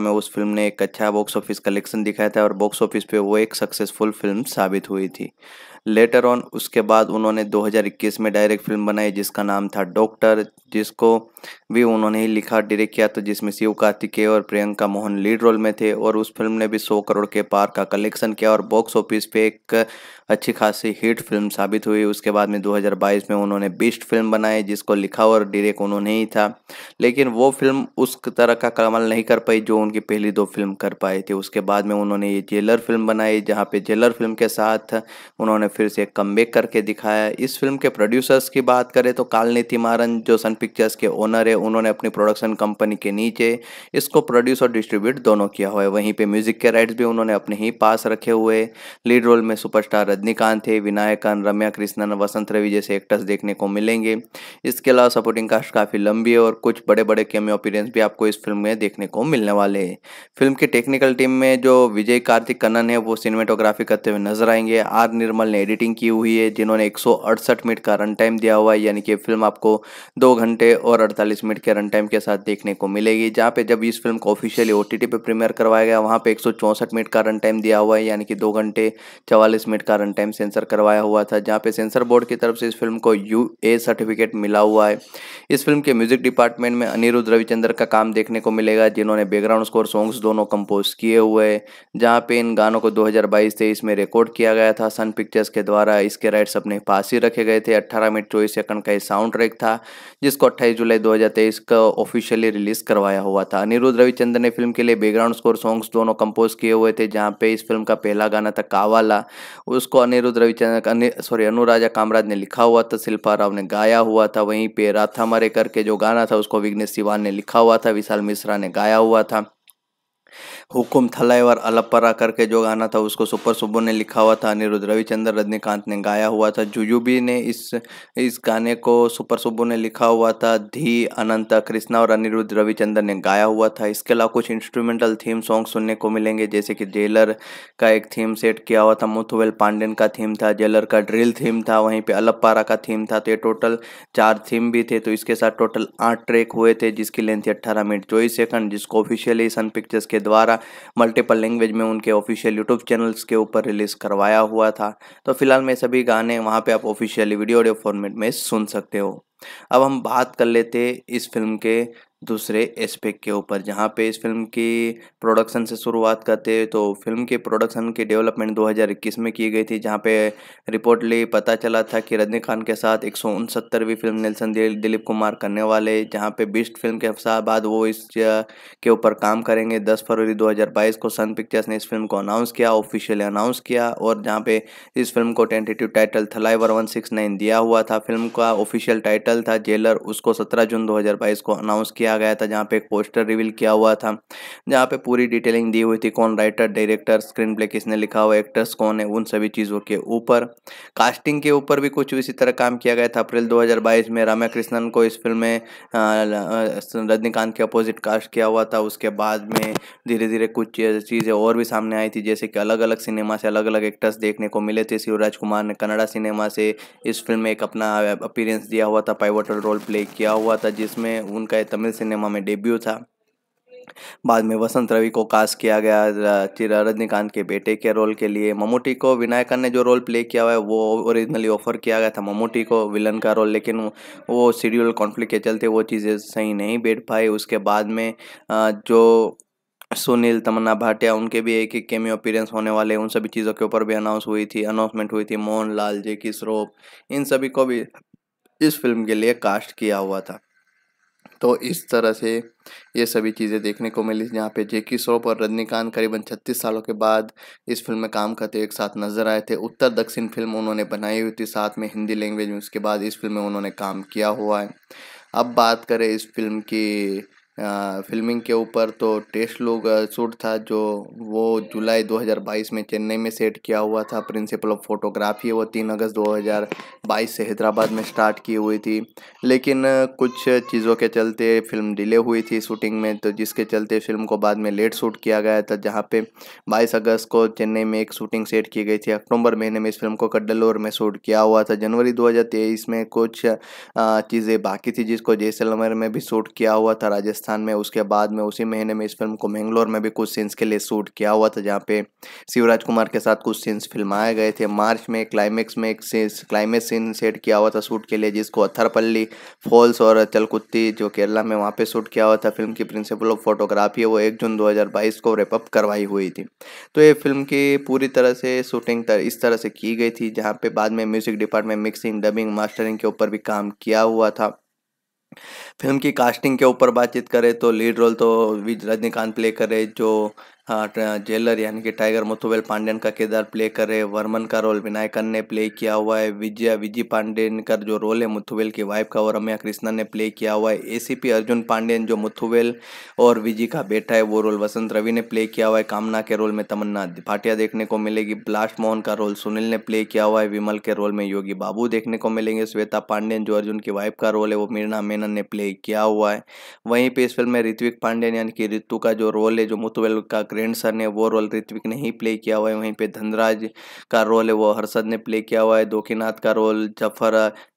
में उस फिल्म ने एक अच्छा बॉक्स ऑफिस कलेक्शन दिखाया था और बॉक्स ऑफिस पर वो एक सक्सेसफुल फिल्म साबित हुई थी लेटर ऑन उसके बाद उन्होंने 2021 में डायरेक्ट फिल्म बनाई जिसका नाम था डॉक्टर जिसको भी उन्होंने ही लिखा डायरेक्ट किया तो जिसमें शिव कार्तिकेय और प्रियंका मोहन लीड रोल में थे और उस फिल्म ने भी सौ करोड़ के पार का कलेक्शन किया और बॉक्स ऑफिस पे एक अच्छी खासी हिट फिल्म साबित हुई उसके बाद में 2022 में उन्होंने बेस्ट फिल्म बनाई जिसको लिखा और डायरेक्ट उन्होंने ही था लेकिन वो फिल्म उस तरह का कमल नहीं कर पाई जो उनकी पहली दो फिल्म कर पाए थे उसके बाद में उन्होंने ये जेलर फिल्म बनाई जहाँ पे जेलर फिल्म के साथ उन्होंने फिर से कम करके दिखाया इस फिल्म के प्रोड्यूसर्स की बात करें तो कालनीति मारन जो सन पिक्चर्स के ओनर है उन्होंने अपनी प्रोडक्शन कंपनी के नीचे इसको प्रोड्यूस और डिस्ट्रीब्यूट दोनों किया हुआ है वहीं पर म्यूजिक के राइट्स भी उन्होंने अपने ही पास रखे हुए लीड रोल में सुपरस्टार रजनीकांत है विनायकन रम्या कृष्णन वसंत रवि जैसे एक्टर्स देखने को मिलेंगे इसके अलावा सपोर्टिंग कास्ट काफ़ी लंबी है और कुछ बड़े बड़े कैमियो अपीरेंस भी आपको इस फिल्म में देखने को मिलने वाले हैं फिल्म की टेक्निकल टीम में जो विजय कार्तिक कन्नन है वो सिनेमेटोग्राफी करते हुए नजर आएंगे आर निर्मल ने एडिटिंग की हुई है जिन्होंने एक मिनट का रन टाइम दिया हुआ है यानी कि फिल्म आपको दो घंटे और अड़तालीस मिनट के रन टाइम के साथ देखने को मिलेगी जहाँ पे जब इस फिल्म को ऑफिशियली ओ टी पे प्रीमियर करवाया गया वहाँ पे एक मिनट का रन टाइम दिया हुआ है यानी कि दो घंटे चवालीस मिनट का रन टाइम सेंसर करवाया हुआ था जहाँ पे सेंसर बोर्ड की तरफ से इस फिल्म को यू ए सर्टिफिकेट मिला हुआ है इस फिल्म के म्यूजिक डिपार्टमेंट में अनिरुद्ध रविचंद्र का काम देखने को मिलेगा जिन्होंने बैकग्राउंड स्कोर सॉन्ग्स दोनों कंपोज किए हुए हैं जहाँ पे इन गानों को 2022-23 में रिकॉर्ड किया गया था सन पिक्चर्स के द्वारा इसके राइट्स अपने पास ही रखे गए थे अट्ठारह मिनट चौबीस सेकंड का ये साउंड ट्रैक था जिसको अट्ठाईस जुलाई 2023 का ऑफिशियली रिलीज करवाया हुआ था अनिरुद्ध रविचंद्र ने फिल्म के लिए बैकग्राउंड स्कोर सॉन्ग्स दोनों कंपोज किए हुए थे जहाँ पे इस फिल्म का पहला गाना था कावाला उसको उसको अनिरुद्ध रविचंद्र सॉरी अनुराजा कामराज ने लिखा हुआ था शिल्पा राव ने गाया हुआ था वहीं पे राथा मरे करके जो गाना था उसको विघ्नेश सिवान ने लिखा हुआ था विशाल मिश्रा ने गाया हुआ था हुकुम और अलपरा करके जो गाना था उसको सुपर सुबो ने लिखा हुआ था अनिरुद्ध रविचंद्र रजनीकांत ने गाया हुआ था जुजुबी ने इस इस गाने को सुपर सुबो ने लिखा हुआ था धी अनंता कृष्णा और अनिरुद्ध रविचंद्र ने गाया हुआ था इसके अलावा कुछ इंस्ट्रूमेंटल थीम सॉन्ग सुनने को मिलेंगे जैसे कि जेलर का एक थीम सेट किया हुआ था मुथुवेल पांडेन का थीम था जेलर का ड्रिल थीम था वहीं पर अलपारा का थीम था तो ये टोटल चार थीम भी थे तो इसके साथ टोटल आठ ट्रैक हुए थे जिसकी लेंथ थी अट्ठारह मिनट चौबीस सेकंड जिसको ऑफिशियली सन पिक्चर्स के द्वारा मल्टीपल लैंग्वेज में उनके ऑफिशियल यूट्यूब चैनल्स के ऊपर रिलीज़ करवाया हुआ था तो फिलहाल मैं सभी गाने वहाँ पे आप ऑफिशियली वीडियो ऑडियो फॉर्मेट में सुन सकते हो अब हम बात कर लेते इस फिल्म के दूसरे एस्पेक्ट के ऊपर जहाँ पे इस फिल्म की प्रोडक्शन से शुरुआत करते हैं तो फिल्म के प्रोडक्शन की डेवलपमेंट 2021 में की गई थी जहाँ पे रिपोर्टली पता चला था कि रजनीकांत के साथ एक फिल्म नेल्सन दिलीप कुमार करने वाले जहाँ पे बिस्ट फिल्म के अफसा बाद वो इस के ऊपर काम करेंगे दस फरवरी 2022 को सन पिक्चर्स ने इस फिल्म को अनाउंस किया ऑफिशियली अनाउंस किया और जहाँ पे इस फिल्म को tentative title Thalai one six nine दिया हुआ था फिल्म का ऑफिशियल टाइटल था जेलर उसको सत्रह जून दो को अनाउंस किया किया गया था जहाँ पे एक पोस्टर रिवील किया हुआ था जहाँ पे पूरी डिटेलिंग दी हुई थी कौन राइटर डायरेक्टर स्क्रीन प्ले किसने लिखा हुआ एक्टर्स कौन है उन सभी चीज़ों के ऊपर कास्टिंग के ऊपर भी कुछ इसी तरह काम किया गया था अप्रैल दो में रामा कृष्णन को इस फिल्म में रजनीकांत के अपोजिट कास्ट किया हुआ था उसके बाद में धीरे धीरे कुछ चीज़ें और भी सामने आई थी जैसे कि अलग अलग सिनेमा से अलग अलग एक्टर्स देखने को मिले थे शिवराज कुमार ने कनाडा सिनेमा से इस फिल्म में एक अपना अपीरेंस दिया हुआ था पाइवटल रोल प्ले किया हुआ था जिसमें उनका तमिल सिनेमा में डेब्यू था बाद में वसंत रवि को कास्ट किया गया चिरा रजनीकांत के बेटे के रोल के लिए ममूटी को विनायकन ने जो रोल प्ले किया हुआ है वो ओरिजिनली ऑफर किया गया था ममूटी को विलन का रोल लेकिन वो शेड्यूल कॉन्फ्लिक्ट के चलते वो चीज़ें सही नहीं बैठ पाई उसके बाद में जो सुनील तमन्ना भाटिया उनके भी एक एक केमियो अपीयरेंस होने वाले उन सभी चीज़ों के ऊपर भी अनाउंस हुई थी अनाउंसमेंट हुई थी मोहन लाल जे की इन सभी को भी इस फिल्म के लिए कास्ट किया हुआ था तो इस तरह से ये सभी चीज़ें देखने को मिली जहाँ पे जेकी सोप और रजनीकांत करीबन 36 सालों के बाद इस फिल्म में काम करते एक साथ नजर आए थे उत्तर दक्षिण फिल्म उन्होंने बनाई हुई थी साथ में हिंदी लैंग्वेज में उसके बाद इस फिल्म में उन्होंने काम किया हुआ है अब बात करें इस फिल्म की फिल्मिंग के ऊपर तो टेस्ट लोग शूट था जो वो जुलाई 2022 में चेन्नई में सेट किया हुआ था प्रिंसिपल ऑफ फोटोग्राफी वो तीन अगस्त 2022 से हैदराबाद में स्टार्ट की हुई थी लेकिन कुछ चीज़ों के चलते फिल्म डिले हुई थी शूटिंग में तो जिसके चलते फिल्म को बाद में लेट शूट किया गया था जहाँ पे 22 अगस्त को चेन्नई में एक शूटिंग सेट की गई थी अक्टूबर महीने में इस फिल्म को कड्डलोर में शूट किया हुआ था जनवरी दो में कुछ चीज़ें बाकी थी जिसको जैसलमेर में भी शूट किया हुआ था राजस्थान राजस्थान में उसके बाद में उसी महीने में इस फिल्म को मैंगलोर में भी कुछ सीन्स के लिए शूट किया हुआ था जहाँ पे शिवराज कुमार के साथ कुछ सीन्स फिल्माए गए थे मार्च में क्लाइमेक्स में एक क्लाइमेक्स सीन सेट किया हुआ था शूट के लिए जिसको अथरपल्ली फॉल्स और चलकुत्ती जो केरला में वहाँ पर शूट किया हुआ था फिल्म की प्रिंसिपल ऑफ फोटोग्राफी है वो एक जून दो को रेपअप करवाई हुई थी तो ये फिल्म की पूरी तरह से शूटिंग इस तरह से की गई थी जहाँ पे बाद में music department mixing dubbing mastering के ऊपर भी काम किया हुआ था फिल्म की कास्टिंग के ऊपर बातचीत करें तो लीड रोल तो रजनीकांत प्ले करे जो हाँ, जेलर यानी कि टाइगर मुथुवेल पांडेन का किरदार प्ले कर रहे वर्मन का रोल विनायकन ने प्ले किया हुआ है विजय विजी पांडेन का जो रोल है मुथुवेल की वाइफ का और रम्या कृष्णा ने प्ले किया हुआ है एसीपी अर्जुन पांडेन जो मुथुबेल और विजी का बेटा है वो रोल वसंत रवि ने प्ले किया हुआ है कामना के रोल में तमन्ना भाटिया देखने को मिलेगी ब्लास्ट मोहन का रोल सुनील ने प्ले किया हुआ है विमल के रोल में योगी बाबू देखने को मिलेंगे श्वेता पांडेन जो अर्जुन की वाइफ का रोल है वो मीरना मेनन ने प्ले किया हुआ है वहीं पे इस फिल्म में ऋत्विक पांडेन यानी कि ऋतु का जो रोल है जो मुथुबेल का किरण सर ने वो रोल ऋत्विक ने ही प्ले किया हुआ है वहीं पे धनराज का रोल है वो हर्षद ने प्ले किया हुआ है दोखीनाथ का रोल जफर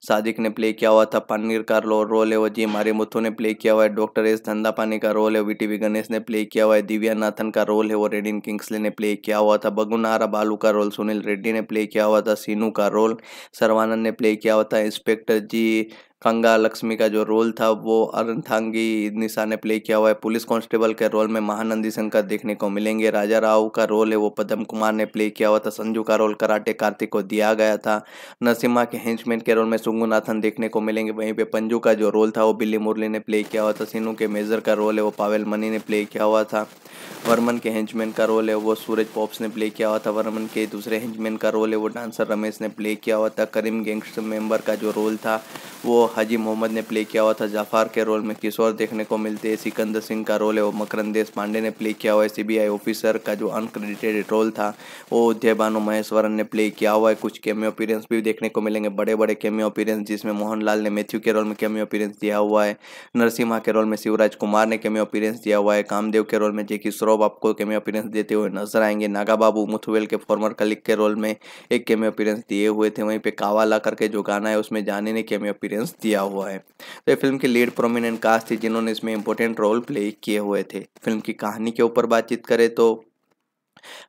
सादिक ने प्ले किया हुआ था पनीर का रोल है वो जी मारे मुथु ने प्ले किया हुआ है डॉक्टर एस धंधापानी का रोल है वी टी गणेश ने प्ले किया हुआ है दिव्या नाथन का रोल है वो रेडिन किंग्सले ने प्ले किया हुआ था बगुनारा बालू का रोल सुनील रेड्डी ने प्ले किया हुआ था सीनू का रोल सर्वानंद ने प्ले किया हुआ था इंस्पेक्टर जी कंगा लक्ष्मी का जो रोल था वो अरंथांगी निशा ने प्ले किया हुआ है पुलिस कांस्टेबल के रोल में महानंदी शंकर देखने को मिलेंगे राजा राव का रोल है वो पदम कुमार ने प्ले किया हुआ था संजू का रोल कराटे कार्तिक को दिया गया था नरसिम्हा के हेंचमैन के रोल में सुंगुनाथन देखने को मिलेंगे वहीं पे पंजू का जो रोल था वो बिल्ली मुरली ने प्ले किया हुआ था सीनू के मेजर का रोल है वो पावेल मनी ने प्ले किया हुआ था वर्मन के हेंचमैन का रोल है वो सूरज पॉप्स ने प्ले किया हुआ था वर्मन के दूसरे हेंचमैन का रोल है वो डांसर रमेश ने प्ले किया हुआ था करीम गैंगस्टर मेंबर का जो रोल था वो हाजी मोहम्मद ने प्ले किया हुआ था जाफार के रोल में किशोर देखने को मिलते हैं सिकंदर सिंह का रोल है वो मकरंद देश पांडे ने प्ले किया हुआ है सीबीआई ऑफिसर का जो अनक्रेडिटेड रोल था वो भानु महेश्वरन ने प्ले किया हुआ है कुछ केमियो अपीरेंस भी देखने को मिलेंगे बड़े बड़े केमियो अपीरेंस जिसमें मोहनलाल ने मैथ्यू के रोल में केमियो अपीरेंस दिया हुआ है नरसिम्हा के रोल में शिवराज कुमार ने केमियो अपीरेंस दिया हुआ है कामदेव के रोल में जेकि श्रॉफ आपको केमियो अपीरेंस देते हुए नजर आएंगे नागा बाबू मुथुवेल के फॉर्मर कलिक के रोल में एक केमियो अपीरेंस दिए हुए थे वहीं कावा कावाला करके जो गाना है उसमें जाने ने केमियो अपीरेंस दिया हुआ है तो ये फिल्म के लीड प्रोमिनेंट कास्ट थी जिन्होंने इसमें इंपॉर्टेंट रोल प्ले किए हुए थे फिल्म की कहानी के ऊपर बातचीत करें तो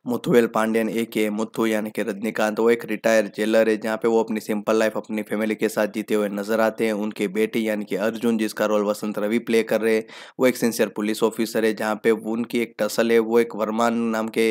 मुथुएल पांडेन एक है मुथु यानी कि रजनीकांत वो एक रिटायर्ड जेलर है जहाँ पे वो अपनी सिंपल लाइफ अपनी फैमिली के साथ जीते हुए नजर आते हैं उनके बेटे यानी कि अर्जुन जिसका रोल वसंत रवि प्ले कर रहे हैं वो एक सिंसियर पुलिस ऑफिसर है जहाँ पे उनकी एक टसल है वो एक वर्मान नाम के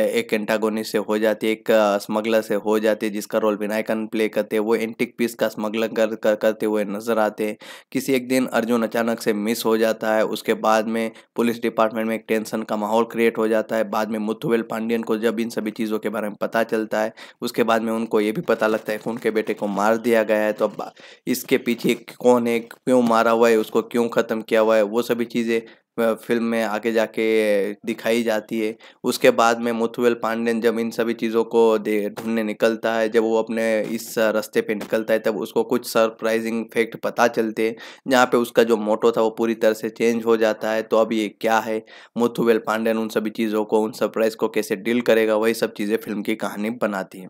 एक एंटागोनिस से हो जाती है एक स्मगलर से हो जाती है जिसका रोल विनायकन प्ले करते हैं वो एंटिक पीस का स्मगलर करते हुए नजर आते हैं किसी एक दिन अर्जुन अचानक से मिस हो जाता है उसके बाद में पुलिस डिपार्टमेंट में एक टेंशन का माहौल क्रिएट हो जाता है बाद में मुथुवेल पांडियन को जब इन सभी चीज़ों के बारे में पता चलता है उसके बाद में उनको ये भी पता लगता है कि उनके बेटे को मार दिया गया है तो अब इसके पीछे कौन है क्यों मारा हुआ है उसको क्यों ख़त्म किया हुआ है वो सभी चीज़ें फिल्म में आगे जाके दिखाई जाती है उसके बाद में मुथुवेल पांडेन जब इन सभी चीज़ों को ढूंढने निकलता है जब वो अपने इस रास्ते पे निकलता है तब उसको कुछ सरप्राइजिंग फैक्ट पता चलते हैं जहाँ पे उसका जो मोटो था वो पूरी तरह से चेंज हो जाता है तो अब ये क्या है मुथुवेल पांडेन उन सभी चीज़ों को उन सरप्राइज़ को कैसे डील करेगा वही सब चीज़ें फिल्म की कहानी बनाती है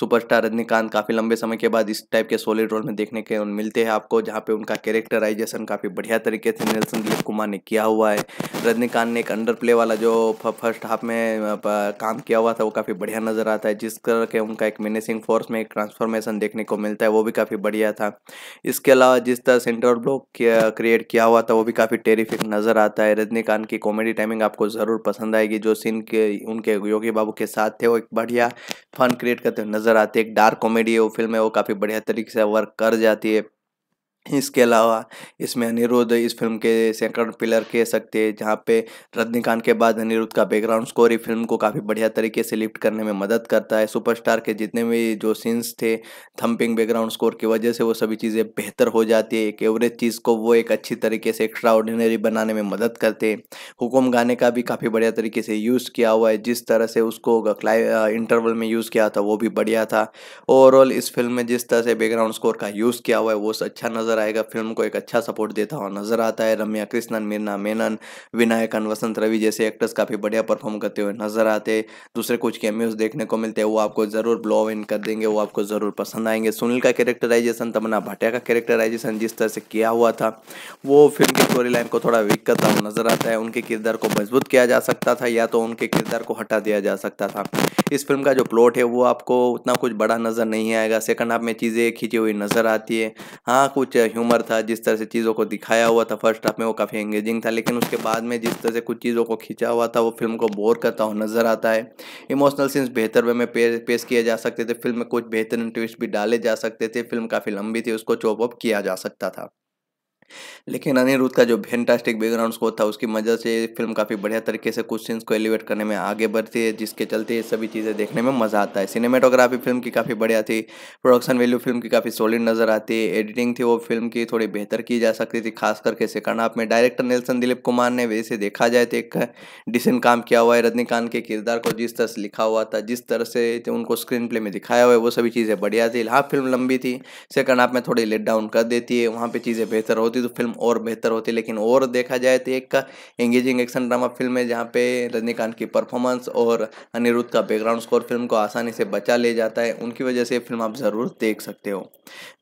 सुपरस्टार रजनीकांत काफ़ी लंबे समय के बाद इस टाइप के सोलिड रोल में देखने के मिलते हैं आपको जहाँ पे उनका कैरेक्टराइजेशन काफ़ी बढ़िया तरीके से नीलसन दिलीप कुमार ने किया हुआ हुआ है रजनीकांत ने एक अंडर प्ले वाला जो फर्स्ट हाफ में काम किया हुआ था वो काफ़ी बढ़िया नज़र आता है जिस तरह के उनका एक मिनिसिंग फोर्स में एक ट्रांसफॉर्मेशन देखने को मिलता है वो भी काफ़ी बढ़िया था इसके अलावा जिस तरह सेंटर ब्लॉक क्रिएट किया हुआ था वो भी काफ़ी टेरिफिक नज़र आता है रजनीकांत की कॉमेडी टाइमिंग आपको ज़रूर पसंद आएगी जो सीन के उनके योगी बाबू के साथ थे वो एक बढ़िया फन क्रिएट करते हुए नज़र आते एक डार्क कॉमेडी है वो फिल्म है वो काफ़ी बढ़िया तरीके से वर्क कर जाती है इसके अलावा इसमें अनिरुद्ध इस फिल्म के सेकंड पिलर कह सकते हैं जहाँ पे रजनीकांत के बाद अनिरुद्ध का बैकग्राउंड स्कोर ही फिल्म को काफ़ी बढ़िया तरीके से लिफ्ट करने में मदद करता है सुपरस्टार के जितने भी जो सीन्स थे थम्पिंग बैकग्राउंड स्कोर की वजह से वो सभी चीज़ें बेहतर हो जाती है एक एवरेज चीज़ को वो एक अच्छी तरीके से एक्स्ट्रा ऑर्डिनरी बनाने में मदद करते हैं हुक्म गाने का भी काफ़ी बढ़िया तरीके से यूज़ किया हुआ है जिस तरह से उसको इंटरवल में यूज़ किया था वो भी बढ़िया था ओवरऑल इस फिल्म में जिस तरह से बैकग्राउंड स्कोर का यूज़ किया हुआ है वो अच्छा नज़र नजर आएगा फिल्म को एक अच्छा सपोर्ट देता हुआ नजर आता है रम्या कृष्णन मीरना मेनन विनायकन वसंत रवि जैसे एक्टर्स काफ़ी बढ़िया परफॉर्म करते हुए नजर आते दूसरे कुछ कैमियोज देखने को मिलते हैं वो आपको ज़रूर ब्लॉव इन कर देंगे वो आपको ज़रूर पसंद आएंगे सुनील का कैरेक्टराइजेशन तमन्ना भाटिया का कैरेक्टराइजेशन जिस तरह से किया हुआ था वो फिल्म की स्टोरी लाइन को थोड़ा वीक करता हुआ नजर आता है उनके किरदार को मजबूत किया जा सकता था या तो उनके किरदार को हटा दिया जा सकता था इस फिल्म का जो प्लॉट है वो आपको उतना कुछ बड़ा नज़र नहीं आएगा सेकंड हाफ में चीज़ें खींची हुई नज़र आती है हाँ कुछ ह्यूमर था जिस तरह से चीज़ों को दिखाया हुआ था फर्स्ट हाफ में वो काफ़ी एंगेजिंग था लेकिन उसके बाद में जिस तरह से कुछ चीज़ों को खींचा हुआ था वो फिल्म को बोर करता हुआ नजर आता है इमोशनल सीन्स बेहतर वे में पेश पेश किए जा सकते थे फिल्म में कुछ बेहतरीन ट्विस्ट भी डाले जा सकते थे फिल्म काफ़ी लंबी थी उसको चॉप अप किया जा सकता था लेकिन अनिरुद्ध का जो फैंटास्टिक बैकग्राउंड स्कोर था उसकी मदद से फिल्म काफ़ी बढ़िया तरीके से कुछ सीन्स को एलिवेट करने में आगे बढ़ती है जिसके चलते ये सभी चीज़ें देखने में मज़ा आता है सिनेमेटोग्राफी फिल्म की काफ़ी बढ़िया थी प्रोडक्शन वैल्यू फिल्म की काफ़ी सॉलिड नज़र आती है एडिटिंग थी वो फिल्म की थोड़ी बेहतर की जा सकती थी खास करके सेकंड हाफ में डायरेक्टर नेल्सन दिलीप कुमार ने वैसे देखा जाए तो एक डिसेंट काम किया हुआ है रजनीकांत के किरदार को जिस तरह से लिखा हुआ था जिस तरह से उनको स्क्रीन प्ले में दिखाया हुआ है वो सभी चीज़ें बढ़िया थी हाँ फिल्म लंबी थी सेकंड हाफ में थोड़ी लेट डाउन कर देती है वहाँ पर चीज़ें बेहतर होती होती तो फिल्म और बेहतर होती लेकिन और देखा जाए तो एक एंगेजिंग एक्शन ड्रामा फिल्म है जहाँ पे रजनीकांत की परफॉर्मेंस और अनिरुद्ध का बैकग्राउंड स्कोर फिल्म को आसानी से बचा ले जाता है उनकी वजह से फिल्म आप ज़रूर देख सकते हो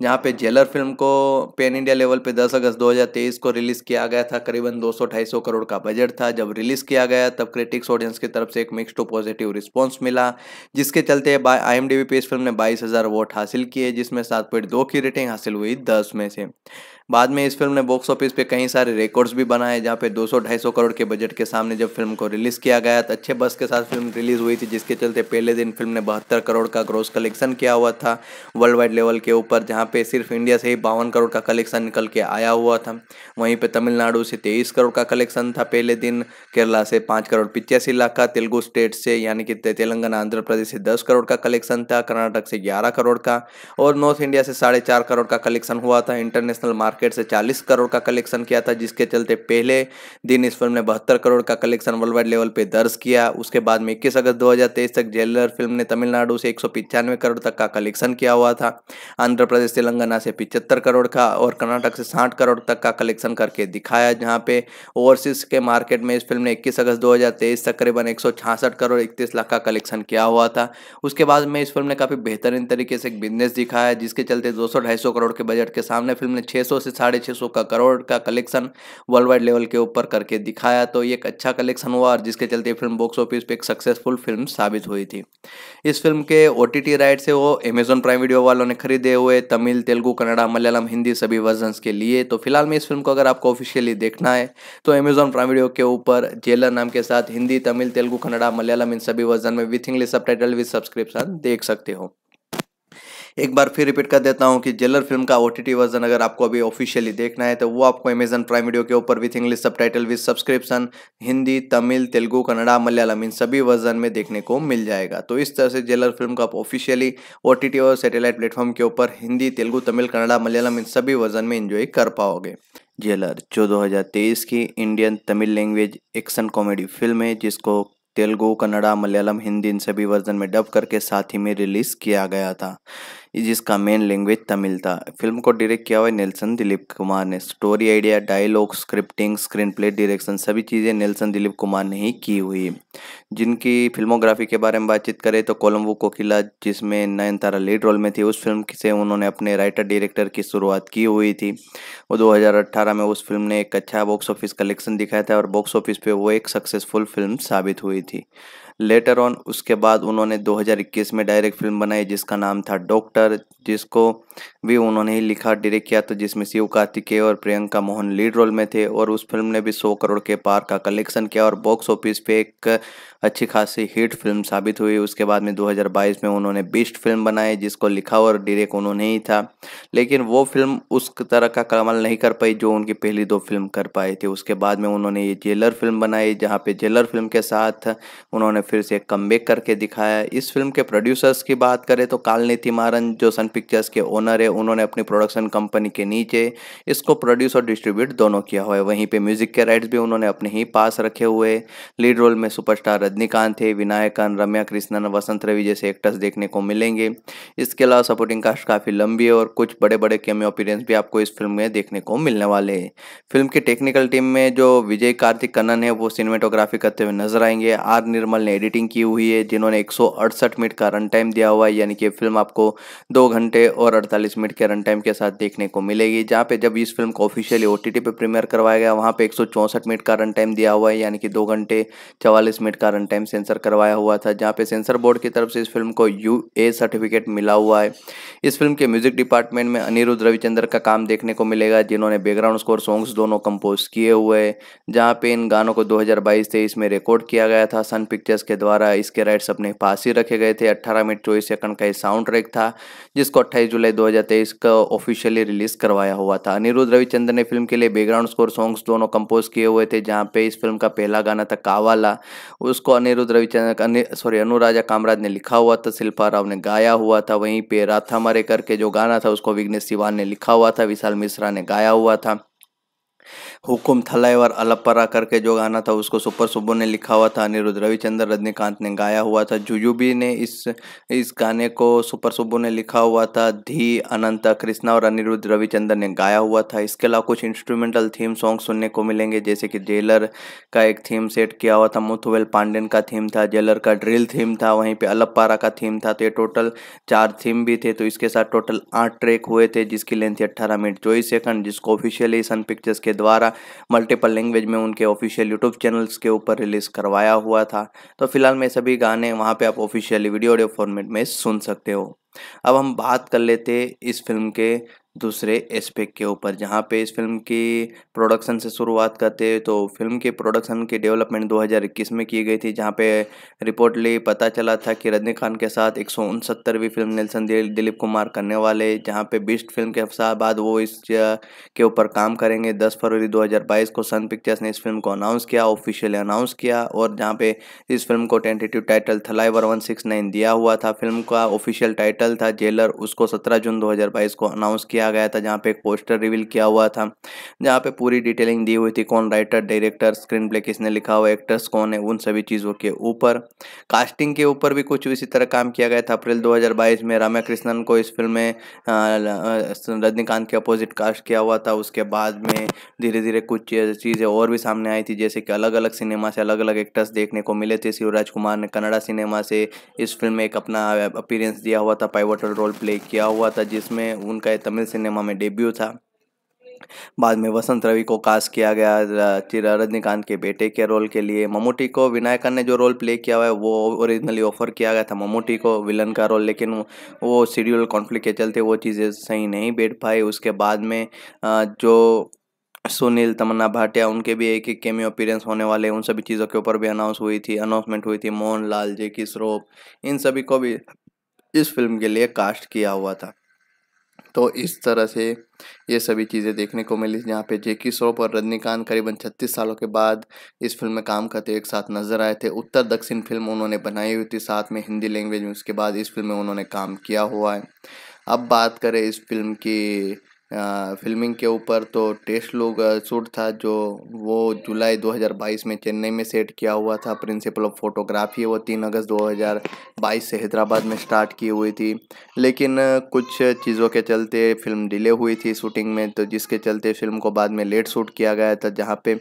जहाँ पे जेलर फिल्म को पेन इंडिया लेवल पे दस अगस्त दो को रिलीज़ किया गया था करीबन दो सौ करोड़ का बजट था जब रिलीज़ किया गया तब क्रिटिक्स ऑडियंस की तरफ से एक मिक्स टू पॉजिटिव रिस्पॉन्स मिला जिसके चलते आई एम पे इस फिल्म ने बाईस वोट हासिल किए जिसमें सात की रेटिंग हासिल हुई दस में से बाद में इस फिल्म ने बॉक्स ऑफिस पे कई सारे रिकॉर्ड्स भी बनाए जहाँ पे 200-250 करोड़ के बजट के सामने जब फिल्म को रिलीज़ किया गया तो अच्छे बस के साथ फिल्म रिलीज़ हुई थी जिसके चलते पहले दिन फिल्म ने बहत्तर करोड़ का ग्रोस कलेक्शन किया हुआ था वर्ल्ड वाइड लेवल के ऊपर जहाँ पे सिर्फ इंडिया से ही बावन करोड़ का कलेक्शन निकल के आया हुआ था वहीं पर तमिलनाडु से तेईस करोड़ का कलेक्शन था पहले दिन केरला से पाँच करोड़ पिचासी लाख का तेलुगु स्टेट से यानी कि तेलंगाना आंध्र प्रदेश से दस करोड़ का कलेक्शन था कर्नाटक से ग्यारह करोड़ का और नॉर्थ इंडिया से साढ़े चार करोड़ का कलेक्शन हुआ था इंटरनेशनल मार्केट से चालीस चालीस करोड़ का कलेक्शन किया था जिसके चलते पहले दिन इस फिल्म ने बहत्तर करोड़ का कलेक्शन वर्ल्ड वाइड लेवल पर दर्ज किया उसके बाद में इक्कीस अगस्त दो तक जेलर फिल्म ने तमिलनाडु से एक करोड़ तक का कलेक्शन किया हुआ था आंध्र प्रदेश तेलंगाना से पिचहत्तर करोड़ का और कर्नाटक से साठ करोड़ तक का कलेक्शन करके दिखाया जहाँ पे ओवरसीज के मार्केट में इस फिल्म ने इक्कीस अगस्त दो तक करीबन एक करोड़ इकतीस लाख का कलेक्शन किया हुआ था उसके बाद में इस फिल्म ने काफ़ी बेहतरीन तरीके से एक बिजनेस दिखाया जिसके चलते 200-250 करोड़ के बजट के सामने फिल्म ने 600 से साढ़े छह सौ का करोड़ का कलेक्शन वर्ल्ड वाइड लेवल के ऊपर करके दिखाया तो ये एक अच्छा कलेक्शन हुआ और जिसके चलते फिल्म बॉक्स ऑफिस पे एक सक्सेसफुल फिल्म साबित हुई थी इस फिल्म के ओ टी राइट से वो अमेजोन प्राइम वीडियो वालों ने खरीदे हुए तमिल तेलुगु कन्नड़ा मलयालम हिंदी सभी वर्जन के लिए तो फिलहाल में इस फिल्म को अगर आपको ऑफिशियली देखना है तो अमेजोन प्राइम वीडियो के ऊपर जेलर नाम के साथ हिंदी तमिल तेलुगु कन्नड़ा मलयालम इन सभी वर्जन में with English subtitle with subscription देख सकते हो एक बार फिर रिपीट कर देता हूँ कि जेलर फिल्म का ओ वर्जन अगर आपको अभी ऑफिशियली देखना है तो वो आपको अमेजन प्राइम वीडियो के ऊपर with English subtitle with subscription Hindi Tamil Telugu Kannada Malayalam इन सभी वर्जन में देखने को मिल जाएगा तो इस तरह से जेलर फिल्म को आप ऑफिशियली ओ और सैटेलाइट प्लेटफॉर्म के ऊपर हिंदी तेलुगु तमिल कन्नड़ा मलयालम इन सभी वर्जन में इंजॉय कर पाओगे जेलर जो 2023 की Indian Tamil language action comedy film है जिसको तेलुगु कन्नड़ा मलयालम हिंदी इन सभी वर्जन में डब करके साथ ही में रिलीज़ किया गया था जिसका मेन लैंग्वेज तमिल था फिल्म को डायरेक्ट किया हुआ नेल्सन दिलीप कुमार ने story idea dialogue scripting screenplay direction सभी चीज़ें नेल्सन दिलीप कुमार ने ही की हुई जिनकी फिल्मोग्राफी के बारे में बातचीत करें तो कोलम्बो कोकिला जिसमें नयनतारा लीड रोल में थी उस फिल्म से उन्होंने अपने राइटर डायरेक्टर की शुरुआत की हुई थी और 2018 में उस फिल्म ने एक अच्छा बॉक्स ऑफिस कलेक्शन दिखाया था और बॉक्स ऑफिस पे वो एक सक्सेसफुल फिल्म साबित हुई थी लेटर ऑन उसके बाद उन्होंने 2021 में डायरेक्ट फिल्म बनाई जिसका नाम था डॉक्टर जिसको भी उन्होंने ही लिखा डायरेक्ट किया था जिसमें शिव कार्तिकेय और प्रियंका मोहन लीड रोल में थे और उस फिल्म ने भी सौ करोड़ के पार का कलेक्शन किया और बॉक्स ऑफिस पे एक अच्छी खासी हिट फिल्म साबित हुई उसके बाद में 2022 में उन्होंने बेस्ट फिल्म बनाई जिसको लिखा और डायरेक्ट उन्होंने ही था लेकिन वो फिल्म उस तरह का कमल नहीं कर पाई जो उनकी पहली दो फिल्म कर पाई थी उसके बाद में उन्होंने ये जेलर फिल्म बनाई जहाँ पे जेलर फिल्म के साथ उन्होंने फिर से कम करके दिखाया इस फिल्म के प्रोड्यूसर्स की बात करें तो कालनीति मारन जो सन पिक्चर्स के ओनर है उन्होंने अपनी प्रोडक्शन कंपनी के नीचे इसको प्रोड्यूस और डिस्ट्रीब्यूट दोनों किया हुआ है वहीं पर म्यूजिक के राइट्स भी उन्होंने अपने ही पास रखे हुए लीड रोल में सुपरस्टार रजनीकांत है विनायकन रम्या कृष्णन वसंत रवि जैसे एक्टर्स देखने को मिलेंगे इसके अलावा सपोर्टिंग कास्ट काफ़ी लंबी है और कुछ बड़े बड़े कैमियो अपीरेंस भी आपको इस फिल्म में देखने को मिलने वाले हैं फिल्म की टेक्निकल टीम में जो विजय कार्तिक कन्नन है वो सिनेमेटोग्राफी करते हुए नजर आएंगे आर निर्मल ने एडिटिंग की हुई है जिन्होंने एक मिनट का रन टाइम दिया हुआ है यानी कि फिल्म आपको दो घंटे और अड़तालीस मिनट के रन टाइम के साथ देखने को मिलेगी जहाँ पे जब इस फिल्म को ऑफिशियली ओ टी पे प्रीमियर करवाया गया वहाँ पे एक मिनट का रन टाइम दिया हुआ है यानी कि दो घंटे चवालीस मिनट का रन रन टाइम सेंसर करवाया हुआ था जहाँ पे सेंसर बोर्ड की तरफ से इस फिल्म को यू ए सर्टिफिकेट मिला हुआ है इस फिल्म के म्यूजिक डिपार्टमेंट में अनिरुद्ध रविचंद्र का काम देखने को मिलेगा जिन्होंने बैकग्राउंड स्कोर सॉन्ग्स दोनों कंपोज किए हुए हैं जहाँ पे इन गानों को 2022 हज़ार में रिकॉर्ड किया गया था सन पिक्चर्स के द्वारा इसके राइट्स अपने पास ही रखे गए थे अट्ठारह मिनट चौबीस सेकंड का ये साउंड ट्रैक था जिसको अट्ठाईस जुलाई दो का ऑफिशियली रिलीज करवाया हुआ था अनिरुद्ध रविचंद्र ने फिल्म के लिए बैकग्राउंड स्कोर सॉन्ग्स दोनों कंपोज किए हुए थे जहाँ पे इस फिल्म का पहला गाना था कावाला उसको अनिरुद्ध रविचंद्र सॉरी अनुराजा कामराज ने लिखा हुआ था शिल्पा राव ने गाया हुआ था वहीं पे राथा मरे करके जो गाना था उसको विघ्नेश सिवान ने लिखा हुआ था विशाल मिश्रा ने गाया हुआ था हुकुम थलाई और अलपरा करके जो गाना था उसको सुपर सुबो ने लिखा हुआ था अनिरुद्ध रविचंद्र रजनीकांत ने गाया हुआ था जुजुबी ने इस इस गाने को सुपर सुबो ने लिखा हुआ था धी अनंत कृष्णा और अनिरुद्ध रविचंद्र ने गाया हुआ था इसके अलावा कुछ इंस्ट्रूमेंटल थीम सॉन्ग सुनने को मिलेंगे जैसे कि जेलर का एक थीम सेट किया हुआ था मुथुवेल पांडेन का थीम था जेलर का ड्रिल थीम था वहीं पर अलपारा का थीम था तो ये टोटल चार थीम भी थे तो इसके साथ टोटल आठ ट्रैक हुए थे जिसकी लेंथ थी अट्ठारह मिनट चौबीस सेकंड जिसको ऑफिशियली सन पिक्चर्स के द्वारा मल्टीपल लैंग्वेज में उनके ऑफिशियल यूट्यूब चैनल्स के ऊपर रिलीज़ करवाया हुआ था तो फिलहाल मैं सभी गाने वहाँ पे आप ऑफिशियली वीडियो ऑडियो फॉर्मेट में सुन सकते हो अब हम बात कर लेते इस फिल्म के दूसरे एस्पेक्ट के ऊपर जहाँ पे इस फिल्म की प्रोडक्शन से शुरुआत करते हैं तो फिल्म के प्रोडक्शन की डेवलपमेंट 2021 में की गई थी जहाँ पे रिपोर्टली पता चला था कि रजनी खान के साथ एक फिल्म नेल्सन दिलीप कुमार करने वाले जहाँ पे बीस्ट फिल्म के बाद वो इस के ऊपर काम करेंगे 10 फरवरी 2022 को सन पिक्चर्स ने इस फिल्म को अनाउंस किया ऑफिशियली अनाउंस किया और जहाँ पे इस फिल्म को टेंटेटिव टाइटल थलाइवर वन दिया हुआ था फिल्म का ऑफिशियल टाइटल था जेलर उसको सत्रह जून दो को अनाउंस किया किया गया था जहाँ पे एक पोस्टर रिवील किया हुआ था जहाँ पे पूरी डिटेलिंग दी हुई थी कौन राइटर डायरेक्टर स्क्रीन प्ले किसने लिखा हुआ एक्टर्स कौन है उन सभी चीज़ों के ऊपर कास्टिंग के ऊपर भी कुछ इसी तरह काम किया गया था अप्रैल दो में रामा कृष्णन को इस फिल्म में रजनीकांत के अपोजिट कास्ट किया हुआ था उसके बाद में धीरे धीरे कुछ चीज़ें और भी सामने आई थी जैसे कि अलग अलग सिनेमा से अलग अलग एक्टर्स देखने को मिले थे शिवराज कुमार ने कन्नड़ा सिनेमा से इस फिल्म में एक अपना अपीरेंस दिया हुआ था पाइवटल रोल प्ले किया हुआ था जिसमें उनका तमिल सिनेमा में डेब्यू था बाद में वसंत रवि को कास्ट किया गया चिरा रजनीकांत के बेटे के रोल के लिए ममूटी को विनायकन ने जो रोल प्ले किया हुआ है वो ओरिजिनली ऑफर किया गया था ममूटी को विलन का रोल लेकिन वो शेड्यूल कॉन्फ्लिक्ट के चलते वो चीज़ें सही नहीं बैठ पाई उसके बाद में जो सुनील तमन्ना भाटिया उनके भी एक एक केमियो अपीरेंस होने वाले उन सभी चीज़ों के ऊपर भी अनाउंस हुई थी अनाउंसमेंट हुई थी मोहन लाल जे की श्रोप इन सभी को भी इस फिल्म के लिए कास्ट किया हुआ था तो इस तरह से ये सभी चीज़ें देखने को मिली जहाँ पे जेकी श्रॉफ और रजनीकांत करीबन 36 सालों के बाद इस फिल्म में काम करते एक साथ नजर आए थे उत्तर दक्षिण फिल्म उन्होंने बनाई हुई थी साथ में हिंदी लैंग्वेज में उसके बाद इस फिल्म में उन्होंने काम किया हुआ है अब बात करें इस फिल्म की फिल्मिंग के ऊपर तो टेस्ट लोग शूट था जो वो जुलाई 2022 में चेन्नई में सेट किया हुआ था प्रिंसिपल ऑफ फोटोग्राफी वो तीन अगस्त 2022 से हैदराबाद में स्टार्ट की हुई थी लेकिन कुछ चीज़ों के चलते फिल्म डिले हुई थी शूटिंग में तो जिसके चलते फिल्म को बाद में लेट शूट किया गया था जहाँ पे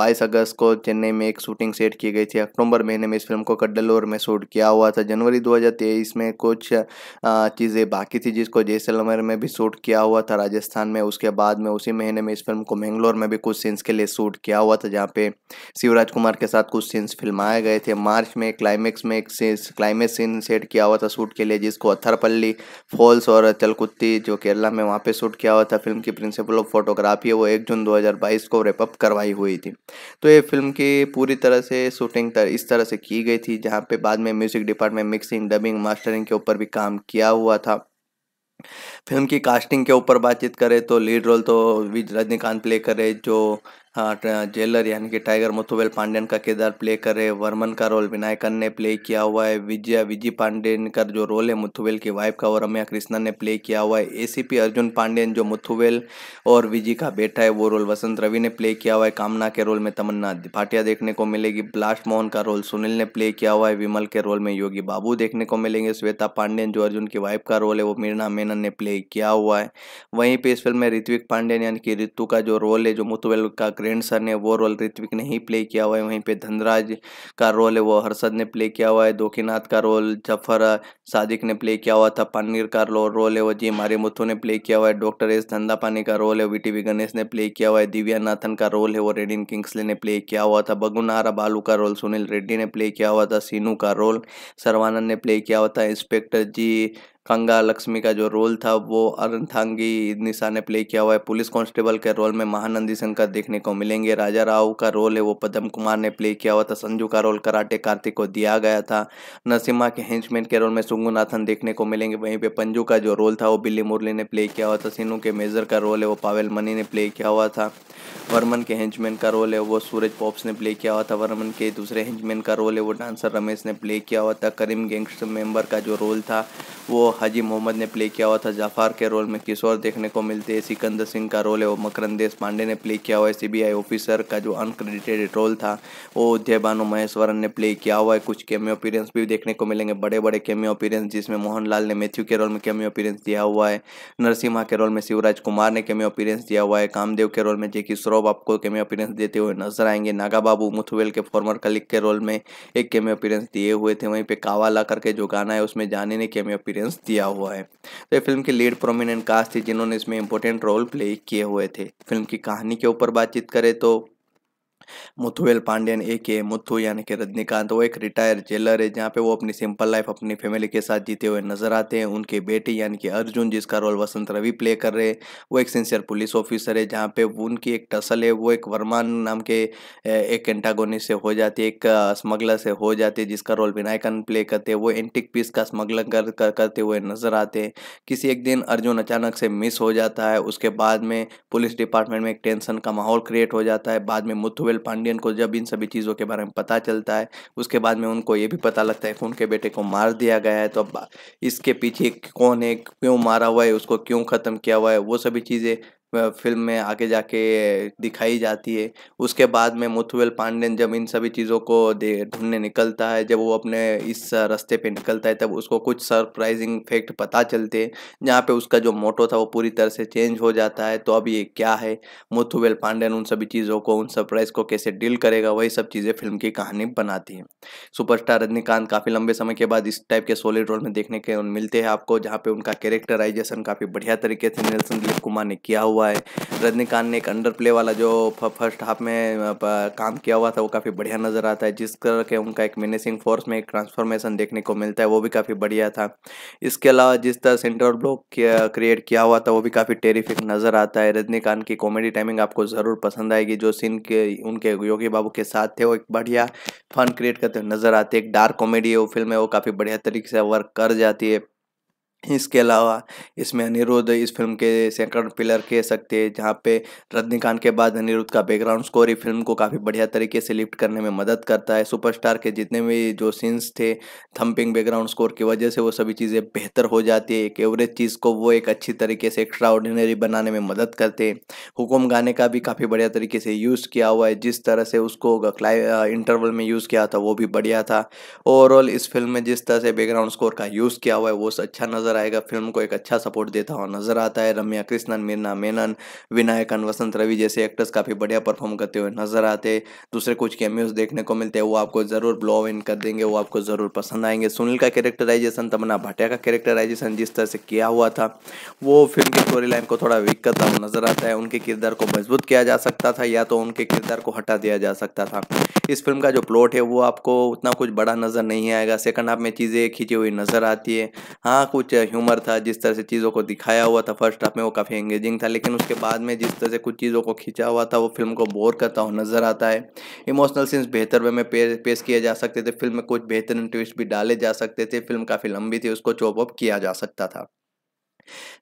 22 अगस्त को चेन्नई में एक शूटिंग सेट की गई थी अक्टूबर महीने में इस फिल्म को कड्डलोर में शूट किया हुआ था जनवरी दो में कुछ चीज़ें बाकी थी जिसको जैसलमेर में भी शूट किया हुआ था राजस्थान राजस्थान में उसके बाद में उसी महीने में इस फिल्म को मैंगलोर में भी कुछ सीन्स के लिए शूट किया हुआ था जहाँ पे शिवराज कुमार के साथ कुछ सीन्स फिल्माए गए थे मार्च में क्लाइमेक्स में एक क्लाइमेक्स सीन सेट किया हुआ था शूट के लिए जिसको अथरपल्ली फॉल्स और चलकुत्ती जो केरला में वहाँ पर शूट किया हुआ था फिल्म की प्रिंसिपल ऑफ फोटोग्राफी वो एक जून दो को रेपअप करवाई हुई थी तो ये फिल्म की पूरी तरह से शूटिंग इस तरह से की गई थी जहाँ पे बाद में music department mixing dubbing mastering के ऊपर भी काम किया हुआ था फिल्म की कास्टिंग के ऊपर बातचीत करें तो लीड रोल तो रजनीकांत प्ले करे जो हाँ, जेलर यानी कि टाइगर मुथुबेल पांडेन का किरदार प्ले कर रहे वर्मन का रोल विनायकन ने प्ले किया हुआ है विजया विजी पांडेन का जो रोल है मुथुबेल की वाइफ का और रम्या कृष्णा ने प्ले किया हुआ है एसीपी अर्जुन पांडेन जो मुथुबेल और विजी का बेटा है वो रोल वसंत रवि ने प्ले किया हुआ है कामना के रोल में तमन्ना भाटिया देखने को मिलेगी ब्लास्ट मोहन का रोल सुनील ने प्ले किया हुआ है विमल के रोल में योगी बाबू देखने को मिलेंगे श्वेता पांडेन जो अर्जुन की वाइफ का रोल है वो मीरना मेनन ने प्ले किया हुआ है वहीं पे इस फिल्म में ऋत्विक पांडेन यानी कि ऋतु का जो रोल है जो मुथुबेल का सर ने वो रोल ऋत्विक ने ही प्ले किया हुआ है वहीं पे धनराज का रोल है वो हर्षद ने प्ले किया हुआ है दोखीनाथ का रोल जफर सादिक ने प्ले किया हुआ था पन्नीर का रोल है वो जी मारे मुथु ने प्ले किया हुआ है डॉक्टर एस धंधापानी का रोल है वी टी गणेश ने प्ले किया हुआ है दिव्या नाथन का रोल है वो रेडिन किंग्सले ने प्ले किया हुआ था बगुनारा बालू का रोल सुनील रेड्डी ने प्ले किया हुआ था सीनू का रोल सर्वानंद ने प्ले किया हुआ था इंस्पेक्टर जी कंगा लक्ष्मी का जो रोल था वो अरंथांगी निशा ने प्ले किया हुआ है पुलिस कांस्टेबल के रोल में महानंदी शंकर देखने को मिलेंगे राजा राव का रोल है वो पदम कुमार ने प्ले किया हुआ था संजू का रोल कराटे कार्तिक को दिया गया था नरसिम्हा के हेंचमैन के रोल में सुंगुनाथन देखने को मिलेंगे वहीं पर पंजू का जो रोल था वो बिल्ली मुरली ने प्ले किया हुआ था सीनू के मेजर का रोल है वो पावेल मनी ने प्ले किया हुआ था वर्मन के हेंचमैन का रोल है वो सूरज पॉप्स ने प्ले किया हुआ था वर्मन के दूसरे हेंचमैन का रोल है वो डांसर रमेश ने प्ले किया हुआ था करीम गैंगस्टर मेंबर का जो रोल था वो हाजी मोहम्मद ने प्ले किया हुआ था जाफार के रोल में किशोर देखने को मिलते हैं सिकंदर सिंह का रोल है वो मकरंदेश पांडे ने प्ले किया हुआ है सीबीआई ऑफिसर का जो अनक्रेडिटेड रोल था वो बानो महेश्वरन ने प्ले किया हुआ है कुछ केमियो अपीरेंस भी देखने को मिलेंगे बड़े बड़े केमियो अपीरेंस जिसमें मोहनलाल ने मैथ्यू के रोल में केमियो अपीरेंस दिया हुआ है नरसिम्हा के रोल में शिवराज कुमार ने केमियो अपीरेंस दिया हुआ है कामदेव के रोल में जेकी श्रॉफ आपको केमियो अपीरेंस देते हुए नजर आएंगे नागा बाबू मुथुवेल के फॉर्मर कलिक के रोल में एक केमियो अपीरेंस दिए हुए थे वहीं कावा कावाला करके जो गाना है उसमें जाने ने केमियो अपीरेंस दिया हुआ है तो ये फिल्म के लीड प्रोमिनेंट कास्ट थी जिन्होंने इसमें इम्पोर्टेंट रोल प्ले किए हुए थे फिल्म की कहानी के ऊपर बातचीत करें तो मुथुएल पांडियन ए के मुथु यानी कि रजनीकांत वो एक रिटायर जेलर है जहाँ पे वो अपनी सिंपल लाइफ अपनी फैमिली के साथ जीते हुए नजर आते हैं उनके बेटे यानी कि अर्जुन जिसका रोल वसंत रवि प्ले कर रहे हैं वो एक सिंसियर पुलिस ऑफिसर है जहाँ पे उनकी एक टसल है वो एक वर्मान नाम के एक एंटागोनिस से हो जाती है एक स्मगलर से हो जाती है जिसका रोल विनायकन प्ले करते हैं वो एंटिक पीस का स्मगलर कर, कर, करते हुए नजर आते हैं किसी एक दिन अर्जुन अचानक से मिस हो जाता है उसके बाद में पुलिस डिपार्टमेंट में एक टेंशन का माहौल क्रिएट हो जाता है बाद में मुथुवेल पायल पांडियन को जब इन सभी चीज़ों के बारे में पता चलता है उसके बाद में उनको ये भी पता लगता है कि उनके बेटे को मार दिया गया है तो अब इसके पीछे कौन है क्यों मारा हुआ है उसको क्यों ख़त्म किया हुआ है वो सभी चीज़ें फिल्म में आगे जाके दिखाई जाती है उसके बाद में मुथुवेल पांडेन जब इन सभी चीज़ों को दे ढूंढने निकलता है जब वो अपने इस रास्ते पे निकलता है तब उसको कुछ सरप्राइजिंग फैक्ट पता चलते हैं जहाँ पे उसका जो मोटो था वो पूरी तरह से चेंज हो जाता है तो अब ये क्या है मुथुवेल पांडेन उन सभी चीज़ों को उन सरप्राइज को कैसे डील करेगा वही सब चीज़ें फिल्म की कहानी बनाती हैं सुपरस्टार रजनीकांत काफ़ी लंबे समय के बाद इस टाइप के सॉलिड रोल में देखने के मिलते हैं आपको जहाँ पे उनका कैरेक्टराइजेशन काफ़ी बढ़िया तरीके से नेल्सन दिलीप कुमार ने किया हुआ हुआ है रजनीकांत ने एक अंडर प्ले वाला जो फर्स्ट हाफ में काम किया हुआ था वो काफ़ी बढ़िया नज़र आता है जिस तरह के उनका एक मैनेसिंग फोर्स में एक ट्रांसफॉर्मेशन देखने को मिलता है वो भी काफ़ी बढ़िया था इसके अलावा जिस तरह सेंटर ब्लॉक क्रिएट किया हुआ था वो भी काफ़ी टेरिफिक नज़र आता है रजनीकांत की कॉमेडी टाइमिंग आपको ज़रूर पसंद आएगी जो सीन के उनके योगी बाबू के साथ थे वो एक बढ़िया फन क्रिएट करते हुए नज़र आते एक डार्क कॉमेडी वो फिल्म है वो काफ़ी बढ़िया तरीके से वर्क कर जाती है इसके अलावा इसमें अनिरुद्ध इस फिल्म के सेकंड पिलर कह सकते हैं जहाँ पे रजनीकांत के बाद अनिरुद्ध का बैकग्राउंड स्कोर ही फिल्म को काफ़ी बढ़िया तरीके से लिफ्ट करने में मदद करता है सुपरस्टार के जितने भी जो सीन्स थे थम्पिंग बैकग्राउंड स्कोर की वजह से वो सभी चीज़ें बेहतर हो जाती है एक एवरेज चीज़ को वो एक अच्छी तरीके से एक्स्ट्रा ऑर्डिनरी बनाने में मदद करते हैं हुक्म गाने का भी काफ़ी बढ़िया तरीके से यूज़ किया हुआ है जिस तरह से उसको इंटरवल में यूज़ किया था वो भी बढ़िया था ओवरऑल इस फिल्म में जिस तरह से बैकग्राउंड स्कोर का यूज़ किया हुआ है वो अच्छा नज़र नजर आएगा फिल्म को एक अच्छा सपोर्ट देता हुआ नजर आता है रम्या कृष्णन मीना मेनन विनायकन वसंत रवि जैसे एक्टर्स काफ़ी बढ़िया परफॉर्म करते हुए नजर आते दूसरे कुछ कैमियोज देखने को मिलते हैं वो आपको ज़रूर ब्लॉव इन कर देंगे वो आपको ज़रूर पसंद आएंगे सुनील का कैरेक्टराइजेशन तमना भाटिया का कैरेक्टराइजेशन जिस तरह से किया हुआ था वो फिल्म की स्टोरी लाइन को थोड़ा वीक करता हुआ नजर आता है उनके किरदार को मजबूत किया जा सकता था या तो उनके किरदार को हटा दिया जा सकता था इस फिल्म का जो प्लॉट है वो आपको उतना कुछ बड़ा नज़र नहीं आएगा सेकंड हाफ में चीज़ें खींची हुई नज़र आती है हाँ कुछ ह्यूमर था जिस तरह से चीज़ों को दिखाया हुआ था फर्स्ट हाफ में वो काफ़ी एंगेजिंग था लेकिन उसके बाद में जिस तरह से कुछ चीज़ों को खींचा हुआ था वो फिल्म को बोर करता हुआ नज़र आता है इमोशनल सीन्स बेहतर वे में पेश किए जा सकते थे फिल्म में कुछ बेहतरीन ट्विस्ट भी डाले जा सकते थे फिल्म काफ़ी लंबी थी उसको चॉप अप किया जा सकता था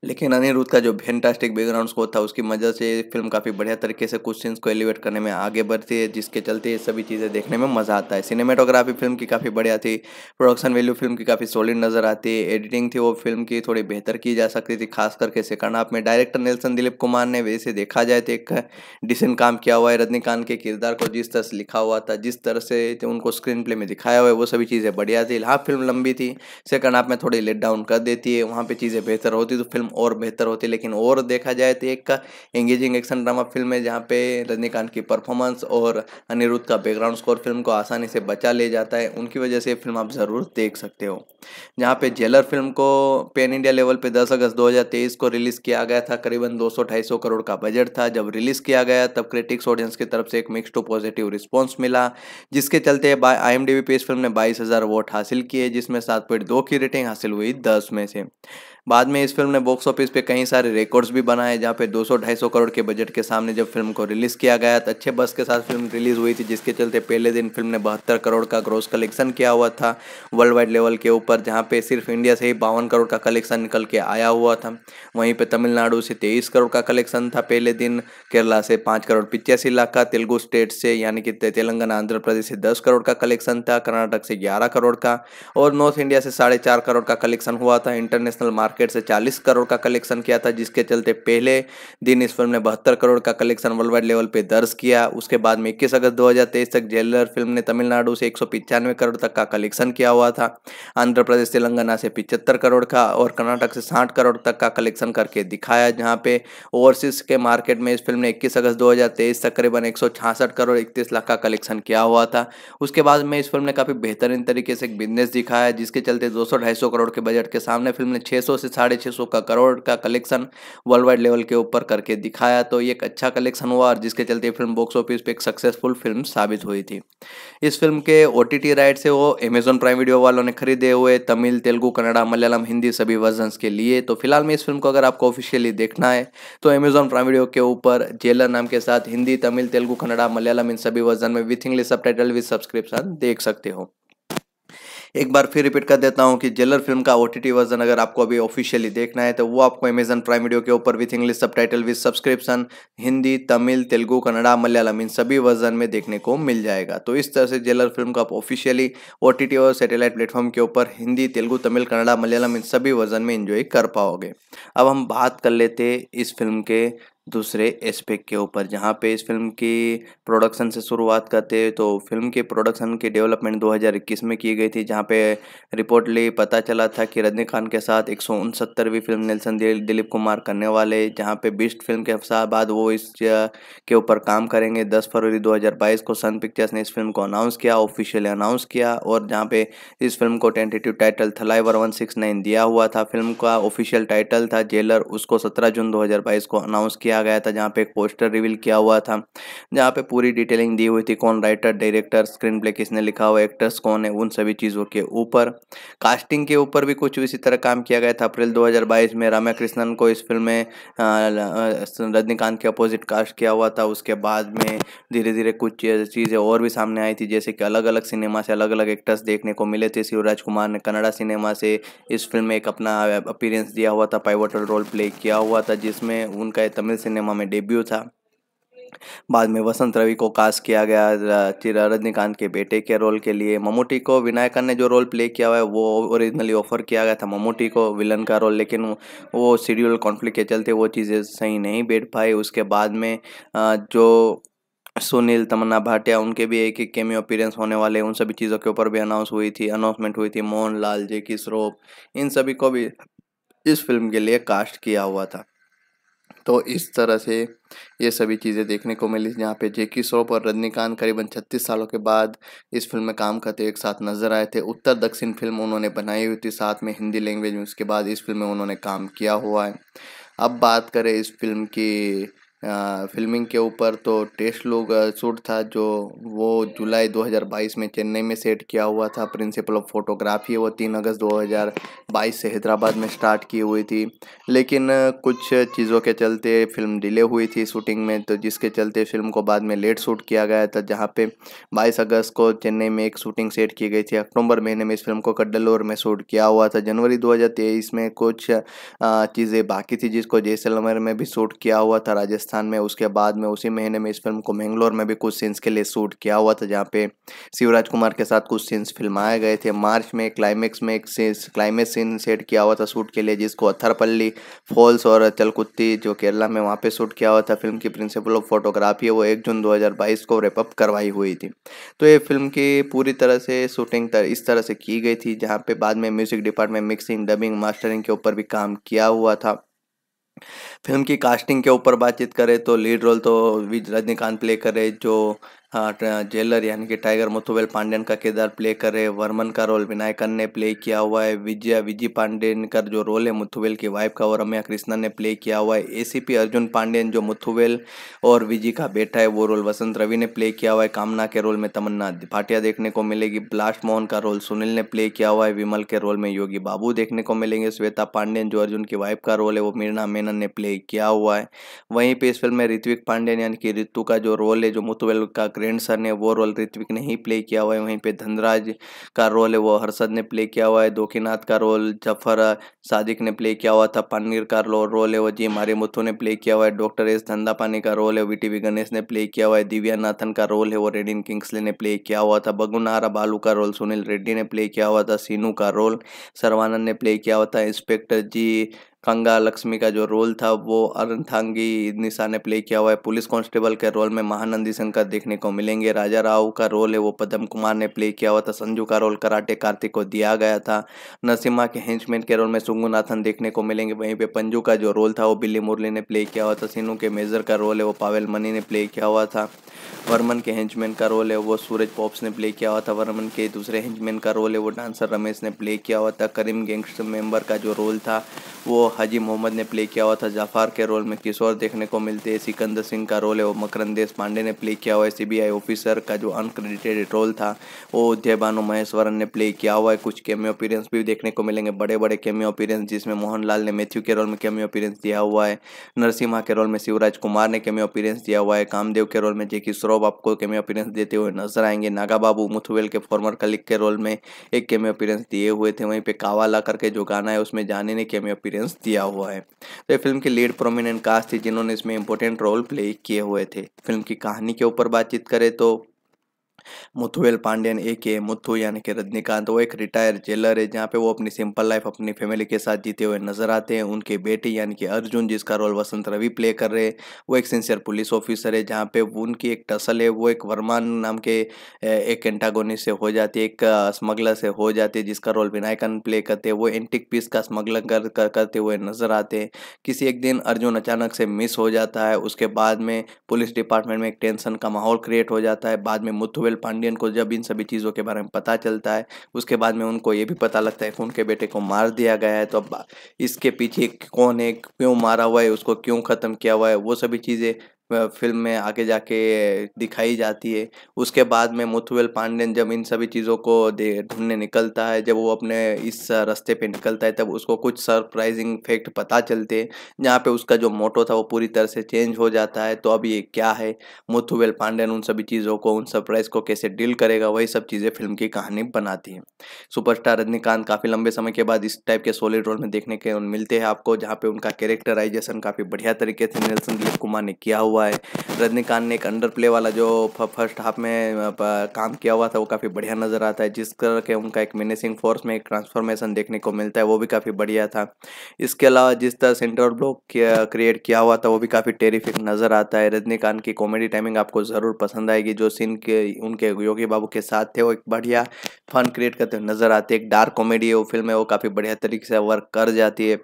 लेकिन अनिरुद्ध का जो फैंटास्टिक बैकग्राउंड स्कोर था उसकी मदद से फिल्म काफ़ी बढ़िया तरीके से कुछ सीन्स को एलिवेट करने में आगे बढ़ती है जिसके चलते ये सभी चीज़ें देखने में मज़ा आता है सिनेमाटोग्राफी फिल्म की काफ़ी बढ़िया थी प्रोडक्शन वैल्यू फिल्म की काफ़ी सॉलिड नज़र आती है एडिटिंग थी वो फिल्म की थोड़ी बेहतर की जा सकती थी खास करके सेकंड हाफ में डायरेक्टर नेल्सन दिलीप कुमार ने वैसे देखा जाए तो एक डिसेंट काम किया हुआ है रजनीकांत के किरदार को जिस तरह से लिखा हुआ था जिस तरह से तो उनको स्क्रीन प्ले में दिखाया हुआ है वो सभी चीज़ें बढ़िया थी हाफ फिल्म लंबी थी सेकंड हाफ में थोड़ी लेट डाउन कर देती है वहाँ पर चीज़ें बेहतर होती होती तो फिल्म और बेहतर होती लेकिन और देखा जाए तो एक एंगेजिंग एक्शन ड्रामा फिल्म है जहाँ पे रजनीकांत की परफॉर्मेंस और अनिरुद्ध का बैकग्राउंड स्कोर फिल्म को आसानी से बचा ले जाता है उनकी वजह से फिल्म आप ज़रूर देख सकते हो जहाँ पे जेलर फिल्म को पेन इंडिया लेवल पे 10 अगस्त 2023 को रिलीज़ किया गया था करीबन दो सौ करोड़ का बजट था जब रिलीज़ किया गया तब क्रिटिक्स ऑडियंस की तरफ से एक मिक्स टू पॉजिटिव रिस्पॉन्स मिला जिसके चलते आई एम पे इस फिल्म ने बाईस वोट हासिल किए जिसमें सात की रेटिंग हासिल हुई दस में से बाद में इस फिल्म ने बॉक्स ऑफिस पे कई सारे रिकॉर्ड्स भी बनाए जहाँ पे 200-250 करोड़ के बजट के सामने जब फिल्म को रिलीज़ किया गया तो अच्छे बस के साथ फिल्म रिलीज़ हुई थी जिसके चलते पहले दिन फिल्म ने बहत्तर करोड़ का ग्रोस कलेक्शन किया हुआ था वर्ल्ड वाइड लेवल के ऊपर जहाँ पे सिर्फ इंडिया से ही बावन करोड़ का कलेक्शन निकल के आया हुआ था वहीं पर तमिलनाडु से तेईस करोड़ का कलेक्शन था पहले दिन केरला से पाँच करोड़ पिचासी लाख का तेलुगु स्टेट से यानी कि तेलंगाना आंध्र प्रदेश से दस करोड़ का कलेक्शन था कर्नाटक से ग्यारह करोड़ का और नॉर्थ इंडिया से साढ़े करोड़ का कलेक्शन हुआ था इंटरनेशनल मार्केट मार्केट से 40 करोड़ का कलेक्शन किया था जिसके चलते पहले दिन इस फिल्म ने बहत्तर करोड़ का कलेक्शन वर्ल्ड वाइड लेवल पे दर्ज किया उसके बाद में इक्कीस अगस्त दो तक जेलर फिल्म ने तमिलनाडु से एक करोड़ तक का कलेक्शन किया हुआ था आंध्र प्रदेश तेलंगाना से पिछहत्तर करोड़ का और कर्नाटक से साठ करोड़ तक का कलेक्शन करके दिखाया जहाँ पे ओवरसीज के मार्केट में इस फिल्म ने इक्कीस अगस्त दो तक करीबन एक करोड़ इकतीस लाख का कलेक्शन किया हुआ था उसके बाद में इस फिल्म ने काफ़ी बेहतरीन तरीके से एक बिजनेस दिखाया जिसके चलते दो सौ करोड़ के बजट के सामने फिल्म ने 600 से साढ़े छः सौ का करोड़ का कलेक्शन वर्ल्ड वाइड लेवल के ऊपर करके दिखाया तो ये एक अच्छा कलेक्शन हुआ और जिसके चलते फिल्म बॉक्स ऑफिस पे एक सक्सेसफुल फिल्म साबित हुई थी इस फिल्म के ओ टी राइट से वो अमेजोन प्राइम वीडियो वालों ने खरीदे हुए तमिल तेलुगू कन्नड़ा मलयालम हिंदी सभी वर्जन के लिए तो फिलहाल में इस फिल्म को अगर आपको ऑफिशियली देखना है तो अमेजोन प्राइम वीडियो के ऊपर जेलर नाम के साथ हिंदी तमिल तेलुगू कन्नड़ा मलयालम इन सभी वर्जन में with English subtitle with subscription देख सकते हो एक बार फिर रिपीट कर देता हूँ कि जेलर फिल्म का ओ वर्जन अगर आपको अभी ऑफिशियली देखना है तो वो आपको अमेजन प्राइम वीडियो के ऊपर with English subtitle with subscription Hindi Tamil Telugu Kannada Malayalam इन सभी वर्जन में देखने को मिल जाएगा तो इस तरह से जेलर फिल्म को आप ऑफिशियली ओ और सैटेलाइट प्लेटफॉर्म के ऊपर हिंदी तेलुगु तमिल कन्नड़ा मलयालम इन सभी वर्जन में इंजॉय कर पाओगे अब हम बात कर लेते इस फिल्म के दूसरे एस्पेक्ट के ऊपर जहाँ पे इस फिल्म की प्रोडक्शन से शुरुआत करते हैं तो फिल्म के प्रोडक्शन की डेवलपमेंट 2021 में की गई थी जहाँ पे रिपोर्टली पता चला था कि रजनी खान के साथ एक सौ फिल्म नेल्सन दिलीप कुमार करने वाले जहाँ पे बीस्ट फिल्म के बाद वो इस के ऊपर काम करेंगे दस फरवरी 2022 को सन पिक्चर्स ने इस फिल्म को अनाउंस किया ऑफिशियली अनाउंस किया और जहाँ पे इस फिल्म को टेंटेटिव टाइटल थलाइवर वन दिया हुआ था फिल्म का ऑफिशियल टाइटल था जेलर उसको सत्रह जून दो को अनाउंस किया किया गया था जहाँ पे एक पोस्टर रिवील किया हुआ था जहाँ पे पूरी डिटेलिंग दी हुई थी कौन राइटर डायरेक्टर स्क्रीन प्ले किसने लिखा हुआ एक्टर्स कौन है उन सभी चीज़ों के ऊपर कास्टिंग के ऊपर भी कुछ इसी तरह काम किया गया था अप्रैल दो में रामा कृष्णन को इस फिल्म में रजनीकांत के अपोजिट कास्ट किया हुआ था उसके बाद में धीरे धीरे कुछ चीज़ें और भी सामने आई थी जैसे कि अलग अलग सिनेमा से अलग अलग एक्टर्स देखने को मिले थे शिवराज कुमार ने कनाडा सिनेमा से इस फिल्म में एक अपना अपीरेंस दिया हुआ था पाइवटल रोल प्ले किया हुआ था जिसमें उनका तमिल सिनेमा में डेब्यू था बाद में वसंत रवि को कास्ट किया गया चिर रजनीकांत के बेटे के रोल के लिए ममूटी को विनायकन ने जो रोल प्ले किया हुआ है वो ओरिजिनली ऑफर किया गया था ममूटी को विलन का रोल लेकिन वो शेड्यूल कॉन्फ्लिक्ट के चलते वो चीज़ें सही नहीं बैठ पाई उसके बाद में जो सुनील तमन्ना भाटिया उनके भी एक एक केमियो अपीयरेंस होने वाले उन सभी चीज़ों के ऊपर भी अनाउंस हुई थी अनाउंसमेंट हुई थी मोहन लाल जे की इन सभी को भी इस फिल्म के लिए कास्ट किया हुआ था तो इस तरह से ये सभी चीज़ें देखने को मिली जहाँ पे की श्रॉफ और रजनीकांत करीबन 36 सालों के बाद इस फिल्म में काम करते एक साथ नजर आए थे उत्तर दक्षिण फिल्म उन्होंने बनाई हुई थी साथ में हिंदी लैंग्वेज में उसके बाद इस फिल्म में उन्होंने काम किया हुआ है अब बात करें इस फिल्म की फिल्मिंग के ऊपर तो टेस्ट लोग शूट था जो वो जुलाई 2022 में चेन्नई में सेट किया हुआ था प्रिंसिपल ऑफ फोटोग्राफी वो तीन अगस्त 2022 से हैदराबाद में स्टार्ट की हुई थी लेकिन कुछ चीज़ों के चलते फिल्म डिले हुई थी शूटिंग में तो जिसके चलते फिल्म को बाद में लेट शूट किया गया था जहाँ पे 22 अगस्त को चेन्नई में एक शूटिंग सेट की गई थी अक्टूबर महीने में इस फिल्म को कड्डलोर में शूट किया हुआ था जनवरी दो में कुछ चीज़ें बाकी थी जिसको जैसलमेर में भी शूट किया हुआ था राजस्थान राजस्थान में उसके बाद में उसी महीने में इस फिल्म को मैंगलोर में भी कुछ सीन्स के लिए शूट किया हुआ था जहाँ पे शिवराज कुमार के साथ कुछ सीन्स फिल्माए गए थे मार्च में क्लाइमेक्स में एक क्लाइमेक्स सीन सेट किया हुआ था शूट के लिए जिसको अथरपल्ली फॉल्स और चलकुत्ती जो केरला में वहाँ पर शूट किया हुआ था फिल्म की प्रिंसिपल ऑफ फोटोग्राफी है वो एक जून दो को रेपअप करवाई हुई थी तो ये फिल्म की पूरी तरह से शूटिंग इस तरह से की गई थी जहाँ पे बाद में music department mixing dubbing mastering के ऊपर भी काम किया हुआ था फिल्म की कास्टिंग के ऊपर बातचीत करें तो लीड रोल तो रजनीकांत प्ले करे जो हाँ, जेलर यानी कि टाइगर मुथुबेल पांडेन का किरदार प्ले करे वर्मन का रोल विनायकन ने प्ले किया हुआ है विजया विजी पांडेन का जो रोल है मुथुबेल की वाइफ का और रम्या कृष्णा ने प्ले किया हुआ है एसीपी अर्जुन पांडेन जो मुथुबेल और विजी का बेटा है वो रोल वसंत रवि ने प्ले किया हुआ है कामना के रोल में तमन्ना भाटिया देखने को मिलेगी ब्लास्ट मोहन का रोल सुनील ने प्ले किया हुआ है विमल के रोल में योगी बाबू देखने को मिलेंगे श्वेता पांडेन जो अर्जुन की वाइफ का रोल है वो मीरना मेनन ने प्ले किया हुआ है वहीं पे इस फिल्म में ऋत्विक पांडेन यानी कि ऋतु का जो रोल है जो मुथुबेल का रेन सर ने वो रोल ऋत्विक ने ही प्ले किया हुआ है वहीं पे धनराज का रोल है वो हर्षद ने प्ले किया हुआ है दोखीनाथ का रोल जफर सादिक ने प्ले किया हुआ था पनीर का रोल है वो जी मारे मुथु ने प्ले किया हुआ है डॉक्टर एस धंधापानी का रोल है वी गणेश ने प्ले किया हुआ है दिव्या नाथन का रोल है वो रेडिन किंग्सले ने प्ले किया हुआ था बगुनारा बालू का रोल सुनील रेड्डी ने प्ले किया हुआ था सीनू का रोल सर्वानंद ने प्ले किया हुआ था इंस्पेक्टर जी कंगा लक्ष्मी का जो रोल था वो अरंथांगी निशा ने प्ले किया हुआ है पुलिस कांस्टेबल के रोल में महानंदी शंकर देखने को मिलेंगे राजा राव का रोल है वो पद्म कुमार ने प्ले किया हुआ था संजू का रोल कराटे कार्तिक को दिया गया था नरसिम्हा के हेंचमैन के रोल में सुंगुनाथन देखने को मिलेंगे वहीं पर पंजू का जो रोल था वो बिल्ली मुरली ने प्ले किया हुआ था सिन्नू के मेजर का रोल है वो पावेल मनी ने प्ले किया हुआ था वर्मन के हेंचमैन का रोल है वो सूरज पॉप्स ने प्ले किया हुआ था वर्मन के दूसरे हेंचमैन का रोल है वो डांसर रमेश ने प्ले किया हुआ था करीम गैंगस्टर मेंबर का जो रोल था वो हाजी मोहम्मद ने प्ले किया हुआ था जाफार के रोल में किशोर देखने को मिलते हैं सिकंदर सिंह का रोल है वो मकरंदेश पांडे ने प्ले किया हुआ है सी ऑफिसर का जो अनक्रेडिटेड रोल था वो उदय भानु महेश्वरन ने प्ले किया हुआ है कुछ कैमियो अपीरेंस भी देखने को मिलेंगे बड़े बड़े कैमियो अपीरेंस जिसमें मोहनलाल ने मैथ्यू के रोल में कैमियो अपीरेंस दिया हुआ है नरसिम्हा के रोल में शिवराज कुमार ने कैमियो अपीरेंस दिया हुआ है कामदेव के रोल में जेकि रॉब आपको कैमियो अपीरेंस देते हुए नजर आएंगे नागा बाबू मुथुवेल के फॉर्मर कलिक के रोल में एक कैमियो अपीरेंस दिए हुए थे वहीं पे कावाला करके जो गाना है उसमें जाने ने कैमियो अपीरेंस दिया हुआ है तो ये फिल्म की लीड प्रोमिनेंट कास्ट थी जिन्होंने इसमें इंपॉर्टेंट रोल प्ले किए हुए थे फिल्म की कहानी के ऊपर बातचीत करें तो मुथुएल पांडियन ए के मुथु यानी कि रजनीकांत वो एक रिटायर जेलर है जहाँ पे वो अपनी सिंपल लाइफ अपनी फैमिली के साथ जीते हुए नजर आते हैं उनके बेटे यानी कि अर्जुन जिसका रोल वसंत रवि प्ले कर रहे हैं वो एक सिंसियर पुलिस ऑफिसर है जहाँ पे उनकी एक टसल है वो एक वर्मान नाम के एक एंटागोनिस्ट से हो जाती है एक स्मगलर से हो जाती है जिसका रोल विनायकन प्ले करते हैं वो एंटिक पीस का स्मगलर कर, कर, करते हुए नजर आते हैं किसी एक दिन अर्जुन अचानक से मिस हो जाता है उसके बाद में पुलिस डिपार्टमेंट में एक टेंशन का माहौल क्रिएट हो जाता है बाद में मुथुवेल पटेल पांडियन को जब इन सभी चीज़ों के बारे में पता चलता है उसके बाद में उनको ये भी पता लगता है कि उनके बेटे को मार दिया गया है तो अब इसके पीछे कौन है क्यों मारा हुआ है उसको क्यों ख़त्म किया हुआ है वो सभी चीज़ें फिल्म में आगे जाके दिखाई जाती है उसके बाद में मुथुवेल पांडेन जब इन सभी चीज़ों को दे ढूंढने निकलता है जब वो अपने इस रास्ते पे निकलता है तब उसको कुछ सरप्राइजिंग फैक्ट पता चलते हैं जहाँ पे उसका जो मोटो था वो पूरी तरह से चेंज हो जाता है तो अब ये क्या है मुथुवेल पांडेन उन सभी चीज़ों को उन सरप्राइज को कैसे डील करेगा वही सब चीज़ें फिल्म की कहानी बनाती हैं सुपरस्टार रजनीकांत काफ़ी लंबे समय के बाद इस टाइप के सोलिड रोल में देखने के मिलते हैं आपको जहाँ पे उनका कैरेक्टराइजेशन काफ़ी बढ़िया तरीके से नीलसन दिलीप कुमार ने किया हुआ हुआ है रजनीकांत ने एक अंडर प्ले वाला जो फर्स्ट हाफ में काम किया हुआ था वो काफ़ी बढ़िया नज़र आता है जिस तरह के उनका एक मैनेसिंग फोर्स में एक ट्रांसफॉर्मेशन देखने को मिलता है वो भी काफ़ी बढ़िया था इसके अलावा जिस तरह सेंटर ब्लॉक क्रिएट किया हुआ था वो भी काफ़ी टेरिफिक नज़र आता है रजनीकांत की कॉमेडी टाइमिंग आपको ज़रूर पसंद आएगी जो सीन के उनके योगी बाबू के साथ थे वो एक बढ़िया फन क्रिएट करते हुए नज़र आते है एक डार्क कॉमेडी है वो फिल्म है वो काफ़ी बढ़िया तरीके से वर्क कर जाती है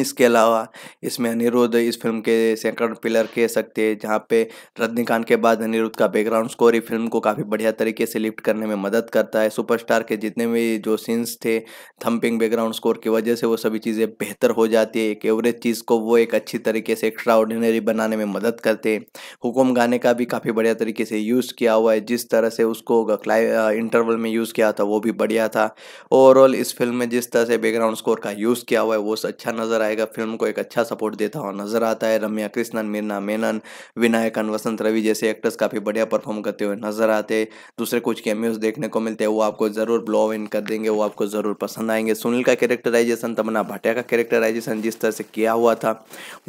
इसके अलावा इसमें अनिरुद्ध इस फिल्म के सेकंड पिलर कह सकते हैं जहाँ पे रजनीकांत के बाद अनिरुद्ध का बैकग्राउंड स्कोर ही फिल्म को काफ़ी बढ़िया तरीके से लिफ्ट करने में मदद करता है सुपरस्टार के जितने भी जो सीन्स थे थम्पिंग बैकग्राउंड स्कोर की वजह से वो सभी चीज़ें बेहतर हो जाती है एक एवरेज चीज़ को वो एक अच्छी तरीके से एक्स्ट्रा ऑर्डिनरी बनाने में मदद करते हैं हुक्म गाने का भी काफ़ी बढ़िया तरीके से यूज़ किया हुआ है जिस तरह से उसको इंटरवल में यूज़ किया था वो भी बढ़िया था ओवरऑल इस फिल्म में जिस तरह से बैकग्राउंड स्कोर का यूज़ किया हुआ है वो अच्छा नज़र नजर आएगा फिल्म को एक अच्छा सपोर्ट देता हुआ नजर आता है रम्या कृष्णन मीरना मेनन विनायकन वसंत रवि जैसे एक्टर्स काफ़ी बढ़िया परफॉर्म करते हुए नजर आते दूसरे कुछ कैम्यूज देखने को मिलते हैं वो आपको ज़रूर ब्लॉव इन कर देंगे वो आपको ज़रूर पसंद आएंगे सुनील का कैरेक्टराइजेशन तमन्ना भाटिया का कैरेक्टराइजेशन जिस तरह से किया हुआ था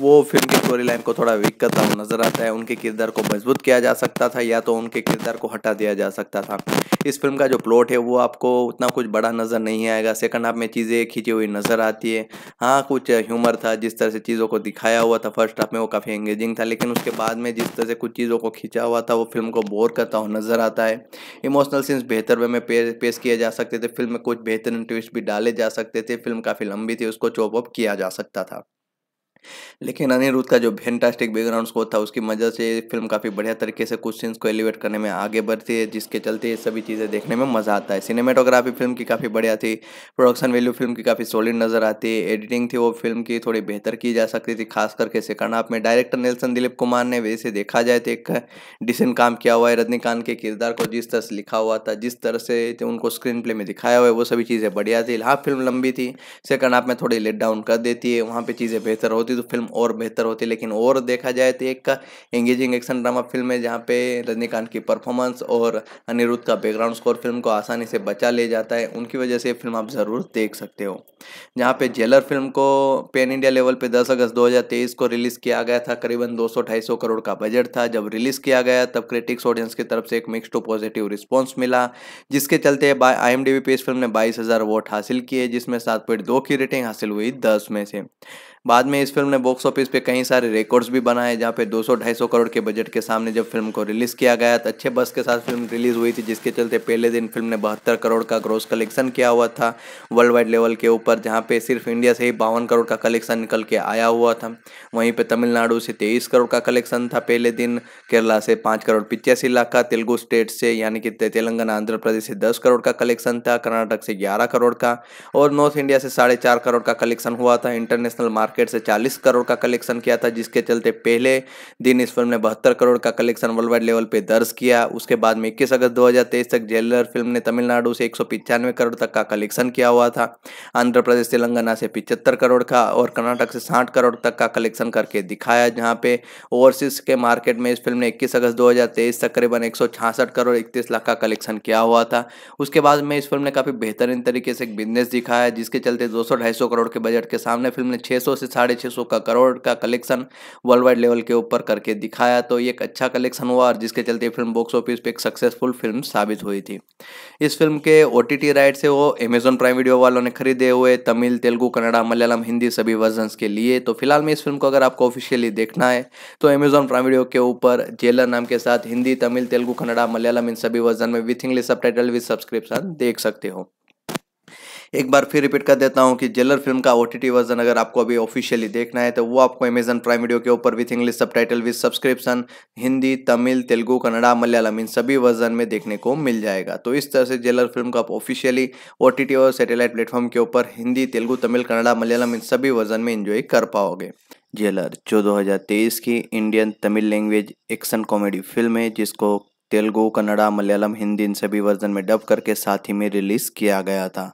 वो फिल्म की स्टोरी लाइन को थोड़ा वीक करता हुआ नजर आता है उनके किरदार को मजबूत किया जा सकता था या तो उनके किरदार को हटा दिया जा सकता था इस फिल्म का जो प्लॉट है वो आपको उतना कुछ बड़ा नज़र नहीं आएगा सेकंड हाफ में चीज़ें खींची हुई नज़र आती है हाँ कुछ ह्यूमर था जिस तरह से चीज़ों को दिखाया हुआ था फर्स्ट हाफ में वो काफ़ी एंगेजिंग था लेकिन उसके बाद में जिस तरह से कुछ चीज़ों को खींचा हुआ था वो फिल्म को बोर करता हुआ नज़र आता है इमोशनल सीन्स बेहतर वे में पेश, किए जा सकते थे फिल्म में कुछ बेहतरीन ट्विस्ट भी डाले जा सकते थे फिल्म काफ़ी लंबी थी उसको चॉप अप किया जा सकता था लेकिन अनिरुद्ध का जो फैंटास्टिक बैकग्राउंड स्कोर था उसकी मदद से फिल्म काफ़ी बढ़िया तरीके से कुछ सीन्स को एलिवेट करने में आगे बढ़ती है जिसके चलते ये सभी चीज़ें देखने में मज़ा आता है सिनेमाटोग्राफी फिल्म की काफ़ी बढ़िया थी प्रोडक्शन वैल्यू फिल्म की काफ़ी सॉलिड नज़र आती है एडिटिंग थी वो फिल्म की थोड़ी बेहतर की जा सकती थी खास करके सेकंड हाफ में डायरेक्टर नेल्सन दिलीप कुमार ने वैसे देखा जाए तो एक डिसेंट काम किया हुआ है रजनीकांत के किरदार को जिस तरह से लिखा हुआ था जिस तरह से तो उनको स्क्रीन प्ले में दिखाया हुआ है वो सभी चीज़ें बढ़िया थी हाफ फिल्म लंबी थी सेकंड हाफ में थोड़ी लेट डाउन कर देती है वहाँ पर चीज़ें बेहतर होती होती तो फिल्म और बेहतर होती लेकिन और देखा जाए तो एक एंगेजिंग एक्शन ड्रामा फिल्म है जहाँ पे रजनीकांत की परफॉर्मेंस और अनिरुद्ध का बैकग्राउंड स्कोर फिल्म को आसानी से बचा ले जाता है उनकी वजह से फिल्म आप ज़रूर देख सकते हो जहाँ पे जेलर फिल्म को पेन इंडिया लेवल पे 10 अगस्त 2023 को रिलीज़ किया गया था करीबन दो सौ करोड़ का बजट था जब रिलीज़ किया गया तब क्रिटिक्स ऑडियंस की तरफ से एक मिक्स टू पॉजिटिव रिस्पॉन्स मिला जिसके चलते आई एम पे इस फिल्म ने बाईस वोट हासिल किए जिसमें सात की रेटिंग हासिल हुई दस में से बाद में इस फिल्म ने बॉक्स ऑफिस पे कई सारे रिकॉर्ड्स भी बनाए जहाँ पे 200-250 करोड़ के बजट के सामने जब फिल्म को रिलीज़ किया गया तो अच्छे बस के साथ फिल्म रिलीज़ हुई थी जिसके चलते पहले दिन फिल्म ने बहत्तर करोड़ का ग्रोस कलेक्शन किया हुआ था वर्ल्ड वाइड लेवल के ऊपर जहाँ पे सिर्फ इंडिया से ही बावन करोड़ का कलेक्शन निकल के आया हुआ था वहीं पर तमिलनाडु से तेईस करोड़ का कलेक्शन था पहले दिन केरला से पाँच करोड़ पिचासी लाख का तेलुगु स्टेट से यानी कि तेलंगाना आंध्र प्रदेश से दस करोड़ का कलेक्शन था कर्नाटक से ग्यारह करोड़ का और नॉर्थ इंडिया से साढ़े चार करोड़ का कलेक्शन हुआ था इंटरनेशनल मार्केट मार्केट से 40 करोड़ का कलेक्शन किया था जिसके चलते पहले दिन इस फिल्म ने बहत्तर करोड़ का कलेक्शन वर्ल्ड वाइड लेवल पर दर्ज किया उसके बाद में इक्कीस अगस्त दो तक जेलर फिल्म ने तमिलनाडु से एक करोड़ तक का कलेक्शन किया हुआ था आंध्र प्रदेश तेलंगाना से पिचहत्तर करोड़ का और कर्नाटक से साठ करोड़ तक का कलेक्शन करके दिखाया जहाँ पे ओवरसीज के मार्केट में इस फिल्म ने इक्कीस अगस्त दो तक करीबन एक करोड़ इकतीस लाख का कलेक्शन किया हुआ था उसके बाद में इस फिल्म ने काफ़ी बेहतरीन तरीके से एक बिजनेस दिखाया जिसके चलते दो सौ करोड़ के बजट के सामने फिल्म ने 600 से साढ़े छः सौ का करोड़ का कलेक्शन वर्ल्ड वाइड लेवल के ऊपर करके दिखाया तो एक अच्छा कलेक्शन हुआ और जिसके चलते फिल्म बॉक्स ऑफिस पे एक सक्सेसफुल फिल्म साबित हुई थी इस फिल्म के ओ टी राइट से वो अमेजोन प्राइम वीडियो वालों ने खरीदे हुए तमिल तेलुगू कन्नड़ा मलयालम हिंदी सभी वर्जन के लिए तो फिलहाल में इस फिल्म को अगर आपको ऑफिशियली देखना है तो अमेजोन प्राइम वीडियो के ऊपर जेलर नाम के साथ हिंदी तमिल तेलुगू कन्नड़ा मलयालम इन सभी वर्जन में with English subtitle with subscription देख सकते हो एक बार फिर रिपीट कर देता हूँ कि जेलर फिल्म का ओ वर्जन अगर आपको अभी ऑफिशियली देखना है तो वो आपको अमेजन प्राइम वीडियो के ऊपर with English subtitle with subscription Hindi Tamil Telugu Kannada Malayalam इन सभी वर्जन में देखने को मिल जाएगा तो इस तरह से जेलर फिल्म को आप ऑफिशियली ओ और सेटेलाइट प्लेटफॉर्म के ऊपर हिंदी तेलुगू तमिल कन्नड़ा मलयालम इन सभी वर्जन में इंजॉय कर पाओगे जेलर जो 2023 की Indian Tamil language action comedy film है जिसको तेलुगू कन्नड़ा मलयालम हिंदी इन सभी वर्जन में डब करके साथ ही में रिलीज़ किया गया था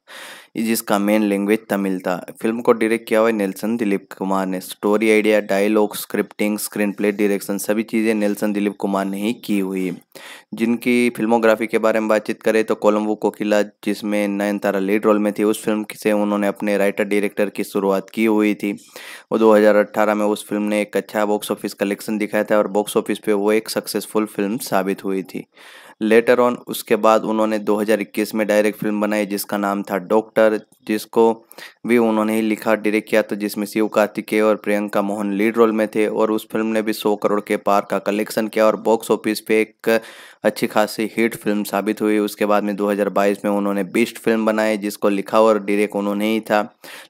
जिसका मेन लैंग्वेज तमिल था फिल्म को डायरेक्ट किया हुआ नेल्सन दिलीप कुमार ने story idea dialogue scripting screenplay direction सभी चीज़ें नेल्सन दिलीप कुमार ने ही की हुई जिनकी फिल्मोग्राफी के बारे में बातचीत करें तो कोलम्बो कोकिला जिसमें नयनतारा लीड रोल में थी उस फिल्म से उन्होंने अपने राइटर डायरेक्टर की शुरुआत की हुई थी और दो में उस फिल्म ने एक अच्छा बॉक्स ऑफिस कलेक्शन दिखाया था और बॉक्स ऑफिस पर वो एक सक्सेसफुल फिल्म साबित हुई थी लेटर ऑन उसके बाद उन्होंने 2021 में डायरेक्ट फिल्म बनाई जिसका नाम था डॉक्टर जिसको भी उन्होंने ही लिखा डायरेक्ट किया था जिसमें शिव कार्तिकेय और प्रियंका मोहन लीड रोल में थे और उस फिल्म ने भी 100 करोड़ के पार का कलेक्शन किया और बॉक्स ऑफिस पे एक अच्छी खासी हिट फिल्म साबित हुई उसके बाद में 2022 में उन्होंने बेस्ट फिल्म बनाई जिसको लिखा और डायरेक्ट उन्होंने ही था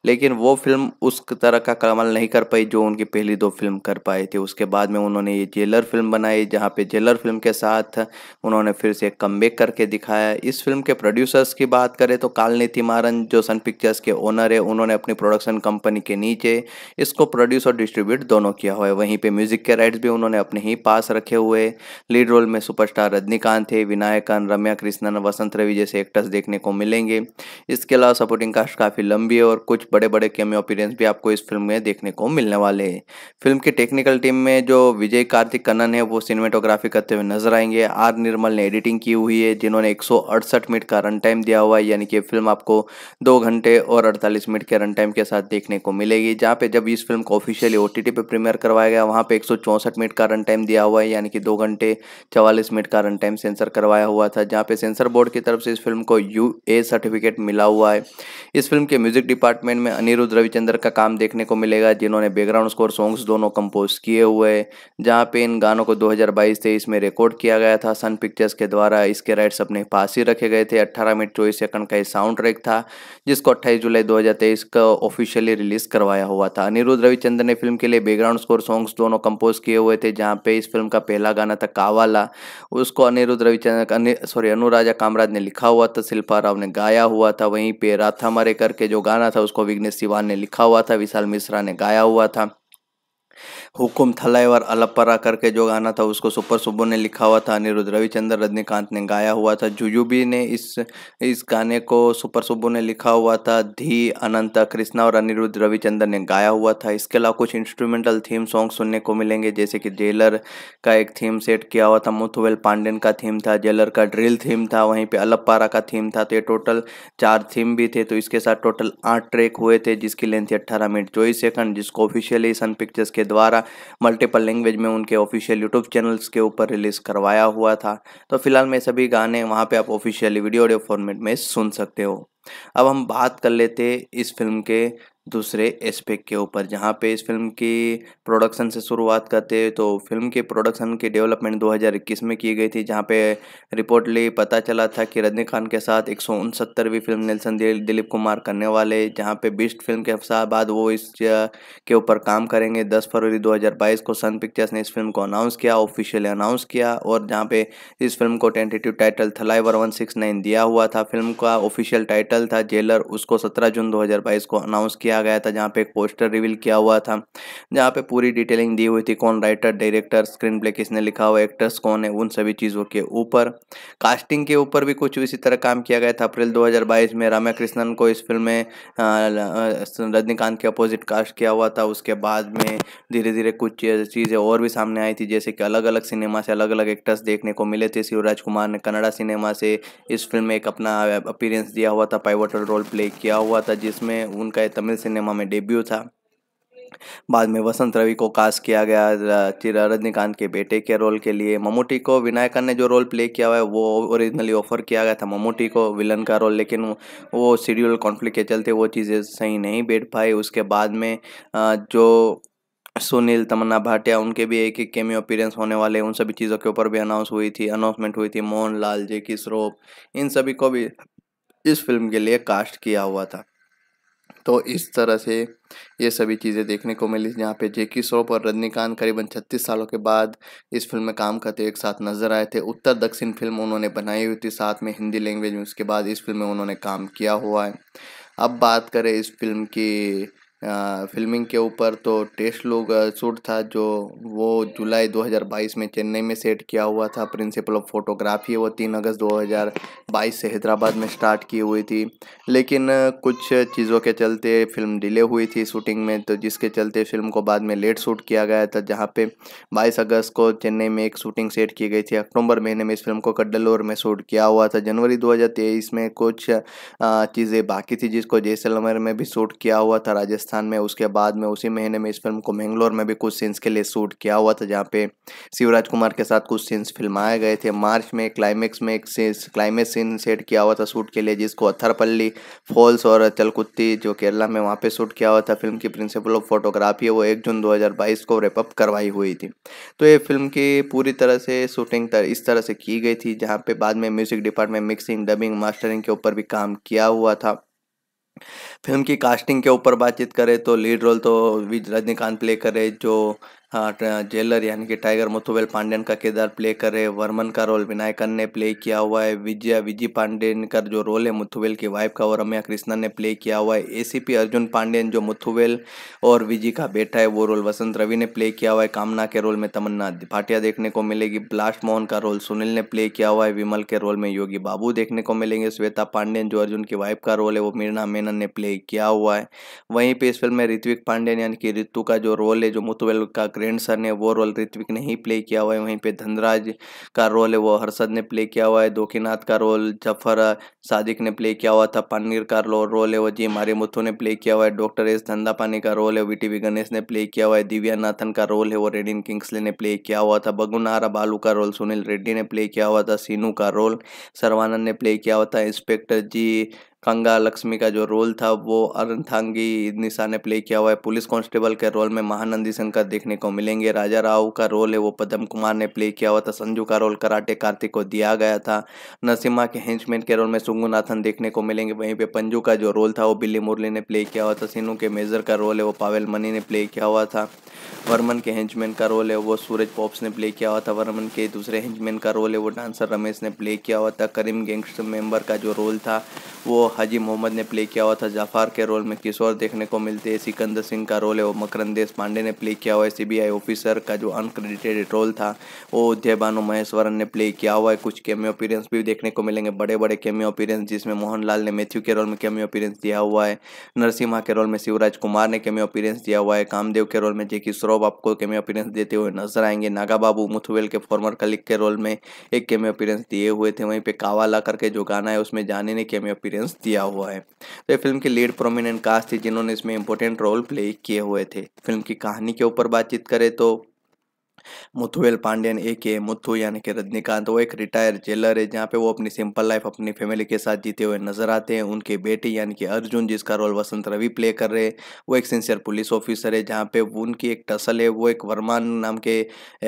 लेकिन वो फिल्म उस तरह का कमल नहीं कर पाई जो उनकी पहली दो फिल्म कर पाए थे उसके बाद में उन्होंने ये जेलर फिल्म बनाई जहाँ पे जेलर फिल्म के साथ उन्होंने फिर से कम करके दिखाया इस फिल्म के प्रोड्यूसर्स की बात करें तो कालनीति मारन जो सन पिक्चर्स के ओनर है है उन्होंने अपनी प्रोडक्शन कंपनी के नीचे इसको प्रोड्यूस और डिस्ट्रीब्यूट दोनों किया हुआ है वहीं पे म्यूजिक के राइट्स भी उन्होंने अपने ही पास रखे हुए लीड रोल में सुपरस्टार रजनीकांत थे विनायकन रम्या कृष्णन वसंत रवि जैसे एक्टर्स देखने को मिलेंगे इसके अलावा सपोर्टिंग कास्ट काफ़ी लंबी है और कुछ बड़े बड़े कैमे ऑपीरियंस भी आपको इस फिल्म में देखने को मिलने वाले हैं फिल्म की टेक्निकल टीम में जो विजय कार्तिक कन्नन है वो सिनेमेटोग्राफी करते हुए नजर आएंगे आर निर्मल ने एडिटिंग की हुई है जिन्होंने एक मिनट का रन टाइम दिया हुआ है यानी कि फिल्म आपको दो घंटे और अड़तालीस मिनट के रन टाइम के साथ देखने को मिलेगी जहाँ पे जब इस फिल्म को ऑफिशियली ओ टी पे प्रीमियर करवाया गया वहाँ पे एक मिनट का रन टाइम दिया हुआ है यानी कि दो घंटे चवालीस मिनट का रन टाइम सेंसर करवाया हुआ था जहाँ पे सेंसर बोर्ड की तरफ से इस फिल्म को यू सर्टिफिकेट मिला हुआ है इस फिल्म के म्यूजिक डिपार्टमेंट में अनिरुद्ध रविचंद्र का काम देखने को मिलेगा जिन्होंने बैकग्राउंड स्कोर सॉन्ग्स दोनों कंपोज किए हुए हैं जहाँ पे इन गानों को दो हज़ार में रिकॉर्ड किया गया था सन पिक्चर्स के द्वारा इसके राइट्स अपने पास ही रखे गए थे अट्ठारह मिनट चौबीस सेकंड का ये साउंड ट्रैक था जिसको 28 जुलाई कहते हैं इसका ऑफिशियली रिलीज करवाया हुआ था अनिरुद्ध रविचंद्र ने फिल्म के लिए बैकग्राउंड स्कोर सॉन्ग्स दोनों कंपोज किए हुए थे जहाँ पे इस फिल्म का पहला गाना था कावाला उसको अनिरुद्ध रविचंद्र सॉरी अनुराजा कामराज ने लिखा हुआ था शिल्पा राव ने गाया हुआ था वहीं पे राथा मरे करके जो गाना था उसको विघ्नेश सिवान ने लिखा हुआ था विशाल मिश्रा ने गाया हुआ था हुकुम थलाई और अलपरा करके जो गाना था उसको सुपर सुबो ने लिखा हुआ था अनिरुद्ध रविचंद्र रजनीकांत ने गाया हुआ था जुजुबी ने इस इस गाने को सुपर सुबो ने लिखा हुआ था धी अनंता कृष्णा और अनिरुद्ध रविचंद्र ने गाया हुआ था इसके अलावा कुछ इंस्ट्रूमेंटल थीम सॉन्ग सुनने को मिलेंगे जैसे कि जेलर का एक थीम सेट किया हुआ था मुथुवेल पांडेन का थीम था जेलर का ड्रिल थीम था वहीं पर अलपारा का थीम था तो ये टोटल चार थीम भी थे तो इसके साथ टोटल आठ ट्रैक हुए थे जिसकी लेंथ थी अट्ठारह मिनट चौबीस सेकंड जिसको ऑफिशियली सन पिक्चर्स के द्वारा मल्टीपल लैंग्वेज में उनके ऑफिशियल यूट्यूब चैनल्स के ऊपर रिलीज़ करवाया हुआ था तो फिलहाल मैं सभी गाने वहाँ पे आप ऑफिशियली वीडियो ऑडियो फॉर्मेट में सुन सकते हो अब हम बात कर लेते इस फिल्म के दूसरे एस्पेक्ट के ऊपर जहाँ पे इस फिल्म की प्रोडक्शन से शुरुआत करते हैं तो फिल्म के प्रोडक्शन की डेवलपमेंट 2021 में की गई थी जहाँ पे रिपोर्टली पता चला था कि रजनी खान के साथ एक फिल्म नेल्सन दिलीप कुमार करने वाले जहाँ पे बिस्ट फिल्म के साथ बाद वो इस के ऊपर काम करेंगे दस फरवरी 2022 को सन पिक्चर्स ने इस फिल्म को अनाउंस किया ऑफिशियली अनाउंस किया और जहाँ पे इस फिल्म को tentative title Thalaivar one six nine दिया हुआ था फिल्म का ऑफिशियल टाइटल था जेलर उसको सत्रह जून बाईस को अनाउंस किया किया गया था जहाँ पे एक पोस्टर रिवील किया हुआ था जहाँ पे पूरी डिटेलिंग दी हुई थी कौन राइटर डायरेक्टर स्क्रीन प्ले किसने लिखा हुआ एक्टर्स कौन है उन सभी चीज़ों के ऊपर कास्टिंग के ऊपर भी कुछ इसी तरह काम किया गया था अप्रैल दो में रामा कृष्णन को इस फिल्म में रजनीकांत के अपोजिट कास्ट किया हुआ था उसके बाद में धीरे धीरे कुछ चीज़ें और भी सामने आई थी जैसे कि अलग अलग सिनेमा से अलग अलग एक्टर्स देखने को मिले थे शिवराज कुमार ने कन्नड़ा सिनेमा से इस फिल्म में एक अपना अपीरेंस दिया हुआ था पाइवटल रोल प्ले किया हुआ था जिसमें उनका तमिल सिनेमा में डेब्यू था बाद में वसंत रवि को कास्ट किया गया चिरा रजनीकांत के बेटे के रोल के लिए ममूटी को विनायकन ने जो रोल प्ले किया हुआ है वो ओरिजिनली ऑफर किया गया था ममूटी को विलन का रोल लेकिन वो शेड्यूल कॉन्फ्लिक्ट के चलते वो चीज़ें सही नहीं बैठ पाई उसके बाद में जो सुनील तमन्ना भाटिया उनके भी एक एक केमी अपीयरेंस होने वाले उन सभी चीज़ों के ऊपर भी अनाउंस हुई थी अनाउंसमेंट हुई थी मोहन लाल जे की इन सभी को भी इस फिल्म के लिए कास्ट किया हुआ था तो इस तरह से ये सभी चीज़ें देखने को मिली जहाँ पे जेकी श्रॉफ और रजनीकांत करीबन 36 सालों के बाद इस फिल्म में काम करते एक साथ नजर आए थे उत्तर दक्षिण फिल्म उन्होंने बनाई हुई थी साथ में हिंदी लैंग्वेज में उसके बाद इस फिल्म में उन्होंने काम किया हुआ है अब बात करें इस फिल्म की फिल्मिंग के ऊपर तो टेस्ट लोग शूट था जो वो जुलाई 2022 में चेन्नई में सेट किया हुआ था प्रिंसिपल ऑफ फोटोग्राफी वो तीन अगस्त 2022 से हैदराबाद में स्टार्ट की हुई थी लेकिन कुछ चीज़ों के चलते फिल्म डिले हुई थी शूटिंग में तो जिसके चलते फिल्म को बाद में लेट शूट किया गया था जहाँ पे 22 अगस्त को चेन्नई में एक शूटिंग सेट की गई थी अक्टूबर महीने में इस फिल्म को कड्डलोर में शूट किया हुआ था जनवरी दो में कुछ चीज़ें बाकी थी जिसको जैसलमेर में भी शूट किया हुआ था राजस्थान राजस्थान में उसके बाद में उसी महीने में इस फिल्म को मैंगलोर में भी कुछ सीन्स के लिए शूट किया हुआ था जहाँ पे शिवराज कुमार के साथ कुछ सीन्स फिल्माए गए थे मार्च में क्लाइमेक्स में एक क्लाइमेक्स सीन सेट किया हुआ था शूट के लिए जिसको अथरपल्ली फॉल्स और चलकुत्ती जो केरला में वहाँ पर शूट किया हुआ था फिल्म की प्रिंसिपल ऑफ फोटोग्राफी है वो एक जून दो को रेपअप करवाई हुई थी तो ये फिल्म की पूरी तरह से शूटिंग इस तरह से की गई थी जहाँ पे बाद में music department mixing dubbing mastering के ऊपर भी काम किया हुआ था फिल्म की कास्टिंग के ऊपर बातचीत करें तो लीड रोल तो रजनीकांत प्ले करे जो हाँ, जेलर यानी कि टाइगर मुथुवेल पांडेन का किरदार प्ले कर रहे वर्मन का रोल विनायकन ने प्ले किया हुआ है विजय विजी पांडेन का जो रोल है मुथुबेल की वाइफ का और रम्या कृष्णा ने प्ले किया हुआ है एसीपी अर्जुन पांडेन जो मुथुबेल और विजी का बेटा है वो रोल वसंत रवि ने प्ले किया हुआ है कामना के रोल में तमन्ना भाटिया देखने को मिलेगी ब्लास्ट मोहन का रोल सुनील ने प्ले किया हुआ है विमल के रोल में योगी बाबू देखने को मिलेंगे श्वेता पांडेन जो अर्जुन की वाइफ का रोल है वो मीरना मेनन ने प्ले किया हुआ है वहीं पे इस फिल्म में ऋत्विक पांडेन यानी कि ऋतु का जो रोल है जो मुथुवेल का किरण सर ने वो रोल ऋत्विक ने ही प्ले किया हुआ है वहीं पे धनराज का रोल है वो हर्षद ने प्ले किया हुआ है दोखीनाथ का रोल जफर सादिक ने प्ले किया हुआ था पनीर का रोल है वो जी मारे मुथु ने प्ले किया हुआ है डॉक्टर एस धंधापानी का रोल है वी टी गणेश ने प्ले किया हुआ है दिव्या नाथन का रोल है वो रेडिन किंग्सले ने प्ले किया हुआ था बगुनारा बालू का रोल सुनील रेड्डी ने प्ले किया हुआ था सीनू का रोल सर्वानंद ने प्ले किया हुआ था इंस्पेक्टर जी कंगा लक्ष्मी का जो रोल था वो अरंथांगी निशा ने प्ले किया हुआ है पुलिस कांस्टेबल के रोल में महानंदी शंकर देखने को मिलेंगे राजा राव का रोल है वो पदम कुमार ने प्ले किया हुआ था संजू का रोल कराटे कार्तिक को दिया गया था नरसिम्हा के हेंचमैन के रोल में सुंगुनाथन देखने को मिलेंगे वहीं पे पंजू का जो रोल था वो बिल्ली मुरली ने प्ले किया हुआ था सीनू के मेजर का रोल है वो पावेल मनी ने प्ले किया हुआ था वर्मन के हेंचमैन का रोल है वो सूरज पॉप्स ने प्ले किया हुआ था वर्मन के दूसरे हेंचमैन का रोल है वो डांसर रमेश ने प्ले किया हुआ था करीम गैंगस्टर मेंबर का जो रोल था वो हाजी मोहम्मद ने प्ले किया हुआ था जाफार के रोल में किशोर देखने को मिलते हैं सिकंदर सिंह का रोल है वो मकरंद देश पांडे ने प्ले किया हुआ है सीबीआई ऑफिसर का जो अनक्रेडिटेड रोल था वो उदय बानो महेश्वरन ने प्ले किया हुआ है कुछ केमियो अपीरेंस भी देखने को मिलेंगे बड़े बड़े केमियो अपीरेंस जिसमें मोहनलाल ने मैथ्यू के रोल में केमियो अपीरेंस दिया हुआ है नरसिम्हा के रोल में शिवराज कुमार ने केमियो अपीरेंस दिया हुआ है कामदेव के रोल में जेकी श्रॉफ आपको केमियो अपीरेंस देते हुए नजर आएंगे नागा बाबू मुथुवेल के फॉर्मर कलिक के रोल में एक केमियो अपीरेंस दिए हुए थे वहीं कावा कावाला करके जो गाना है उसमें जाने ने केमियो अपीरेंस दिया हुआ है तो ये फिल्म की लीड प्रोमिनेंट कास्ट थी जिन्होंने इसमें इंपॉर्टेंट रोल प्ले किए हुए थे फिल्म की कहानी के ऊपर बातचीत करें तो मुथुवेल पांडेन ए के मुथु यानी कि रजनीकांत वो एक रिटायर जेलर है जहाँ पे वो अपनी सिंपल लाइफ अपनी फैमिली के साथ जीते हुए नजर आते हैं उनके बेटी यानी कि अर्जुन जिसका रोल वसंत रवि प्ले कर रहे हैं वो एक सिंसियर पुलिस ऑफिसर है जहाँ पे उनकी एक टसल है वो एक वर्मान नाम के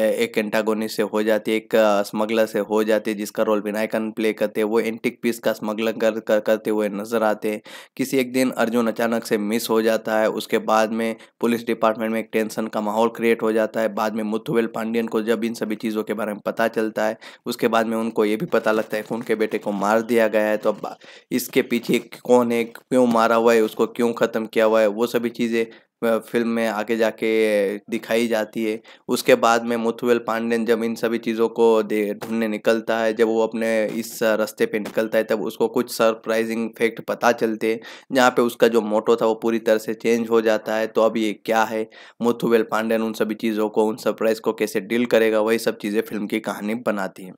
एक एंटागोनी से हो जाती है एक स्मगलर से हो जाती है जिसका रोल विनायकन प्ले करते हैं वो एंटिक पीस का स्मगलर कर, कर करते हुए नजर आते हैं किसी एक दिन अर्जुन अचानक से मिस हो जाता है उसके बाद में पुलिस डिपार्टमेंट में एक टेंशन का माहौल क्रिएट हो जाता है बाद में मुथुवेल पांडियन को जब इन सभी चीज़ों के बारे में पता चलता है उसके बाद में उनको ये भी पता लगता है कि उनके बेटे को मार दिया गया है तो अब इसके पीछे कौन है क्यों मारा हुआ है उसको क्यों ख़त्म किया हुआ है वो सभी चीज़ें फिल्म में आगे जाके दिखाई जाती है उसके बाद में मुथुवेल पांडेन जब इन सभी चीज़ों को ढूंढने निकलता है जब वो अपने इस रास्ते पे निकलता है तब उसको कुछ सरप्राइजिंग फैक्ट पता चलते हैं जहाँ पे उसका जो मोटो था वो पूरी तरह से चेंज हो जाता है तो अब ये क्या है मुथुवेल पांडेन उन सभी चीज़ों को उन सरप्राइज को कैसे डील करेगा वही सब चीज़ें फिल्म की कहानी बनाती है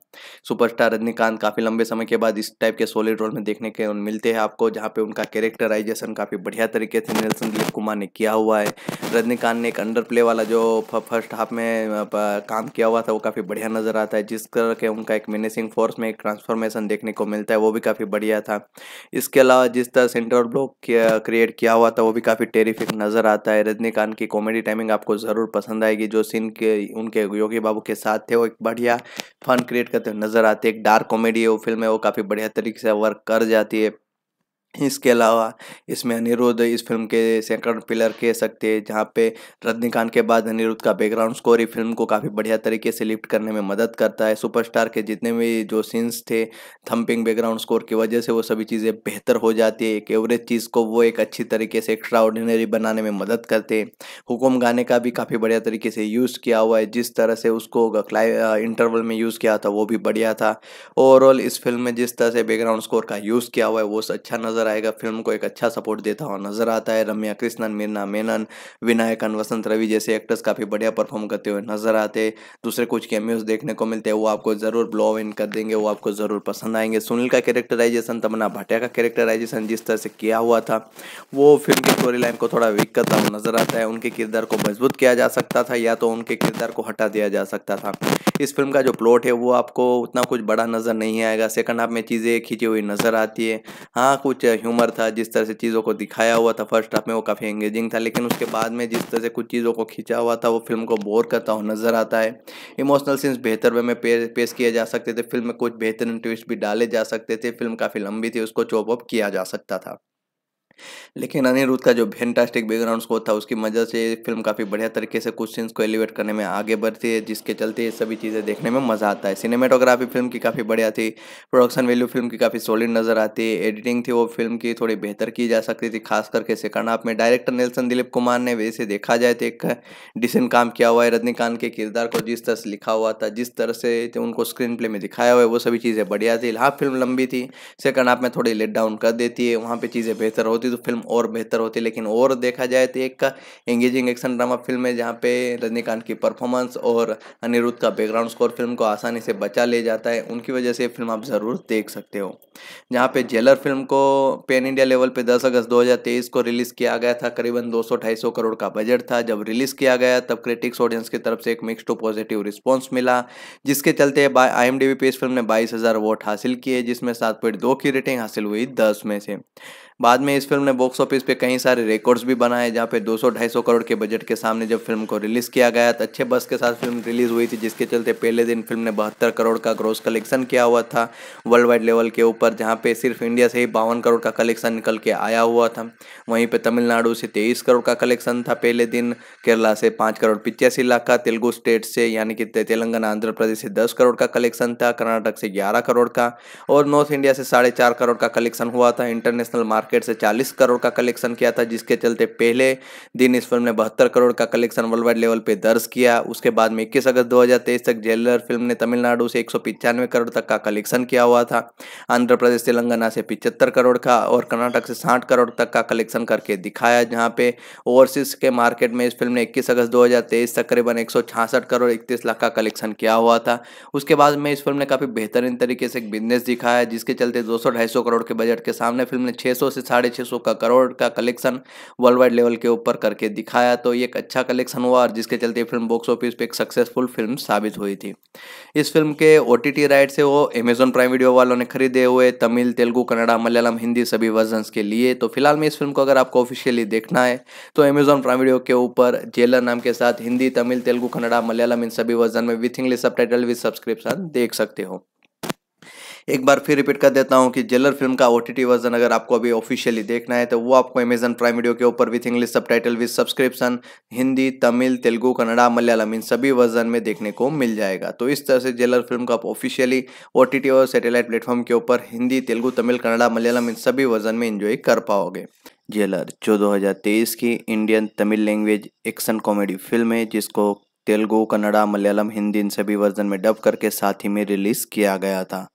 सुपरस्टार रजनीकांत काफ़ी लंबे समय के बाद इस टाइप के सॉलिड रोल में देखने के मिलते हैं आपको जहाँ पे उनका कैरेक्टराइजेशन काफ़ी बढ़िया तरीके से नीलसन दिलीप कुमार ने किया हुआ हुआ है रजनीकांत ने एक अंडर प्ले वाला जो फर्स्ट हाफ में काम किया हुआ था वो काफ़ी बढ़िया नज़र आता है जिस तरह के उनका एक मिनिसिंग फोर्स में एक ट्रांसफॉर्मेशन देखने को मिलता है वो भी काफ़ी बढ़िया था इसके अलावा जिस तरह सेंट्रल ब्लॉक क्रिएट किया हुआ था वो भी काफ़ी टेरिफिक नज़र आता है रजनीकांत की कॉमेडी टाइमिंग आपको ज़रूर पसंद आएगी जो सीन के उनके योगी बाबू के साथ थे वो एक बढ़िया फन क्रिएट करते हुए नज़र आते एक डार्क कॉमेडी है वो फिल्म है वो काफ़ी बढ़िया तरीके से वर्क कर जाती है इसके अलावा इसमें अनिरुद्ध इस फिल्म के सेकंड पिलर कह सकते हैं जहाँ पे रजनीकांत के बाद अनिरुद्ध का बैकग्राउंड स्कोर ही फिल्म को काफ़ी बढ़िया तरीके से लिफ्ट करने में मदद करता है सुपरस्टार के जितने भी जो सीन्स थे थम्पिंग बैकग्राउंड स्कोर की वजह से वो सभी चीज़ें बेहतर हो जाती है एक एवरेज चीज़ को वो एक अच्छी तरीके से एक्स्ट्रा ऑर्डिनरी बनाने में मदद करते हैं हुकुम गाने का भी काफ़ी बढ़िया तरीके से यूज़ किया हुआ है जिस तरह से उसको इंटरवल में यूज़ किया था वो भी बढ़िया था ओवरऑल इस फिल्म में जिस तरह से बैकग्राउंड स्कोर का यूज़ किया हुआ है वो अच्छा नज़र नजर आएगा फिल्म को एक अच्छा सपोर्ट देता हुआ नजर आता है रम्या कृष्णन मीरना मेनन विनायकन वसंत रवि जैसे एक्टर्स काफ़ी बढ़िया परफॉर्म करते हुए नजर आते दूसरे कुछ कैमियोज देखने को मिलते हैं वो आपको ज़रूर ब्लॉव इन कर देंगे वो आपको ज़रूर पसंद आएंगे सुनील का कैरेक्टराइजेशन तमन्ना भाटिया का कैरेक्टराइजेशन जिस तरह से किया हुआ था वो फिल्म की स्टोरी लाइन को थोड़ा वीक करता हुआ नजर आता है उनके किरदार को मजबूत किया जा सकता था या तो उनके किरदार को हटा दिया जा सकता था इस फिल्म का जो प्लॉट है वो आपको उतना कुछ बड़ा नज़र नहीं आएगा सेकंड हाफ में चीज़ें खींची हुई नज़र आती है हाँ कुछ ह्यूमर था जिस तरह से चीज़ों को दिखाया हुआ था फर्स्ट हाफ में वो काफ़ी एंगेजिंग था लेकिन उसके बाद में जिस तरह से कुछ चीज़ों को खींचा हुआ था वो फिल्म को बोर करता हुआ नजर आता है इमोशनल सीन्स बेहतर वे में पेश किए जा सकते थे फिल्म में कुछ बेहतरीन ट्विस्ट भी डाले जा सकते थे फिल्म काफ़ी लंबी थी उसको चॉप अप किया जा सकता था लेकिन अनिरुद्ध का जो फैंटास्टिक बैकग्राउंड स्कोर था उसकी मदद से फिल्म काफ़ी बढ़िया तरीके से कुछ सीन्स को एलिवेट करने में आगे बढ़ती है जिसके चलते ये सभी चीज़ें देखने में मज़ा आता है सिनेमेटोग्राफी फिल्म की काफ़ी बढ़िया थी प्रोडक्शन वैल्यू फिल्म की काफ़ी सॉलिड नज़र आती है एडिटिंग थी वो फिल्म की थोड़ी बेहतर की जा सकती थी खास करके सेकंड हाफ में डायरेक्टर नेल्सन दिलीप कुमार ने वैसे देखा जाए तो एक डिसेंट काम किया हुआ है रजनीकांत के किरदार को जिस तरह से लिखा हुआ था जिस तरह से उनको स्क्रीन प्ले में दिखाया हुआ है वो सभी चीज़ें बढ़िया थी हाफ फिल्म लंबी थी सेकंड हाफ में थोड़ी लेट डाउन कर देती है वहाँ पर चीज़ें बेहतर होती होती तो फिल्म और बेहतर होती लेकिन और देखा जाए तो एक एंगेजिंग एक्शन ड्रामा फिल्म है जहाँ पे रजनीकांत की परफॉर्मेंस और अनिरुद्ध का बैकग्राउंड स्कोर फिल्म को आसानी से बचा ले जाता है उनकी वजह से फिल्म आप ज़रूर देख सकते हो जहाँ पे जेलर फिल्म को पेन इंडिया लेवल पे दस अगस्त दो को रिलीज़ किया गया था करीबन दो सौ करोड़ का बजट था जब रिलीज़ किया गया तब क्रिटिक्स ऑडियंस की तरफ से एक मिक्स टू पॉजिटिव रिस्पॉन्स मिला जिसके चलते आई एम पे इस फिल्म ने बाईस वोट हासिल किए जिसमें सात की रेटिंग हासिल हुई दस में से बाद में इस फिल्म ने बॉक्स ऑफिस पे कई सारे रिकॉर्ड्स भी बनाए जहाँ पे 200-250 करोड़ के बजट के सामने जब फिल्म को रिलीज़ किया गया तो अच्छे बस के साथ फिल्म रिलीज़ हुई थी जिसके चलते पहले दिन फिल्म ने बहत्तर करोड़ का ग्रोस कलेक्शन किया हुआ था वर्ल्ड वाइड लेवल के ऊपर जहाँ पे सिर्फ इंडिया से ही बावन करोड़ का कलेक्शन निकल के आया हुआ था वहीं पर तमिलनाडु से तेईस करोड़ का कलेक्शन था पहले दिन केरला से पाँच करोड़ पिचासी लाख का तेलुगु स्टेट से यानी कि तेलंगाना आंध्र प्रदेश से दस करोड़ का कलेक्शन था कर्नाटक से ग्यारह करोड़ का और नॉर्थ इंडिया से साढ़े करोड़ का कलेक्शन हुआ था इंटरनेशनल मार्केट मार्केट से 40 करोड़ का कलेक्शन किया था जिसके चलते पहले दिन इस फिल्म ने बहत्तर करोड़ का कलेक्शन वर्ल्ड वाइड लेवल पर दर्ज किया उसके बाद में इक्कीस अगस्त दो तक जेलर फिल्म ने तमिलनाडु से एक करोड़ तक का कलेक्शन किया हुआ था आंध्र प्रदेश तेलंगाना से पिचहत्तर करोड़ का और कर्नाटक से साठ करोड़ तक का कलेक्शन करके दिखाया जहाँ पे ओवरसीज के मार्केट में इस फिल्म ने इक्कीस अगस्त दो तक करीबन एक करोड़ इकतीस लाख का कलेक्शन किया हुआ था उसके बाद में इस फिल्म ने काफ़ी बेहतरीन तरीके से एक बिजनेस दिखाया जिसके चलते दो सौ करोड़ के बजट के सामने फिल्म ने 600 से साढ़े छः सौ का करोड़ का कलेक्शन वर्ल्ड वाइड लेवल के ऊपर करके दिखाया तो ये एक अच्छा कलेक्शन हुआ और जिसके चलते फिल्म बॉक्स ऑफिस पे एक सक्सेसफुल फिल्म साबित हुई थी इस फिल्म के ओ राइट से वो अमेजोन प्राइम वीडियो वालों ने खरीदे हुए तमिल तेलुगु कन्नड़ा मलयालम हिंदी सभी वर्जन के लिए तो फिलहाल में इस फिल्म को अगर आपको ऑफिशियली देखना है तो अमेजोन प्राइम वीडियो के ऊपर जेलर नाम के साथ हिंदी तमिल तेलुगु कन्नड़ा मलयालम इन सभी वर्जन में with English subtitle with subscription देख सकते हो एक बार फिर रिपीट कर देता हूँ कि जेलर फिल्म का ओ वर्जन अगर आपको अभी ऑफिशियली देखना है तो वो आपको अमेजन प्राइम वीडियो के ऊपर with English subtitle with subscription Hindi Tamil Telugu Kannada Malayalam इन सभी वर्जन में देखने को मिल जाएगा तो इस तरह से जेलर फिल्म को आप ऑफिशियली ओ और सैटेलाइट प्लेटफॉर्म के ऊपर हिंदी तेलुगु तमिल कन्नड़ा मलयालम इन सभी वर्जन में इंजॉय कर पाओगे जेलर जो 2023 की Indian Tamil language action comedy film है जिसको तेलुगु कन्नड़ा मलयालम हिंदी इन सभी वर्जन में डब करके साथ ही में रिलीज़ किया गया था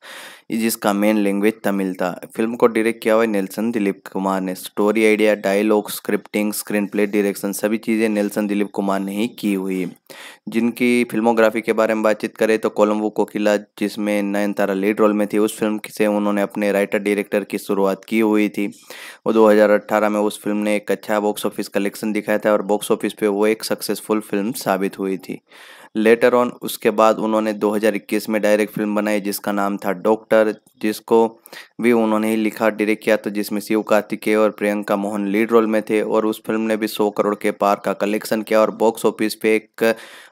जिसका मेन लैंग्वेज तमिल था फिल्म को डायरेक्ट किया हुआ नेल्सन दिलीप कुमार ने story idea dialogue scripting screenplay direction सभी चीज़ें नेल्सन दिलीप कुमार ने ही की हुई जिनकी फिल्मोग्राफी के बारे में बातचीत करें तो कोलम्बो कोकिला जिसमें नयनतारा लीड रोल में थी उस फिल्म से उन्होंने अपने राइटर डायरेक्टर की शुरुआत की हुई थी और 2018 में उस फिल्म ने एक अच्छा बॉक्स ऑफिस कलेक्शन दिखाया था और बॉक्स ऑफिस पे वो एक सक्सेसफुल फिल्म साबित हुई थी लेटर ऑन उसके बाद उन्होंने 2021 में डायरेक्ट फिल्म बनाई जिसका नाम था डॉक्टर जिसको भी उन्होंने ही लिखा डायरेक्ट किया था जिसमें शिव कार्तिकेय और प्रियंका मोहन लीड रोल में थे और उस फिल्म ने भी सौ करोड़ के पार का कलेक्शन किया और बॉक्स ऑफिस पे एक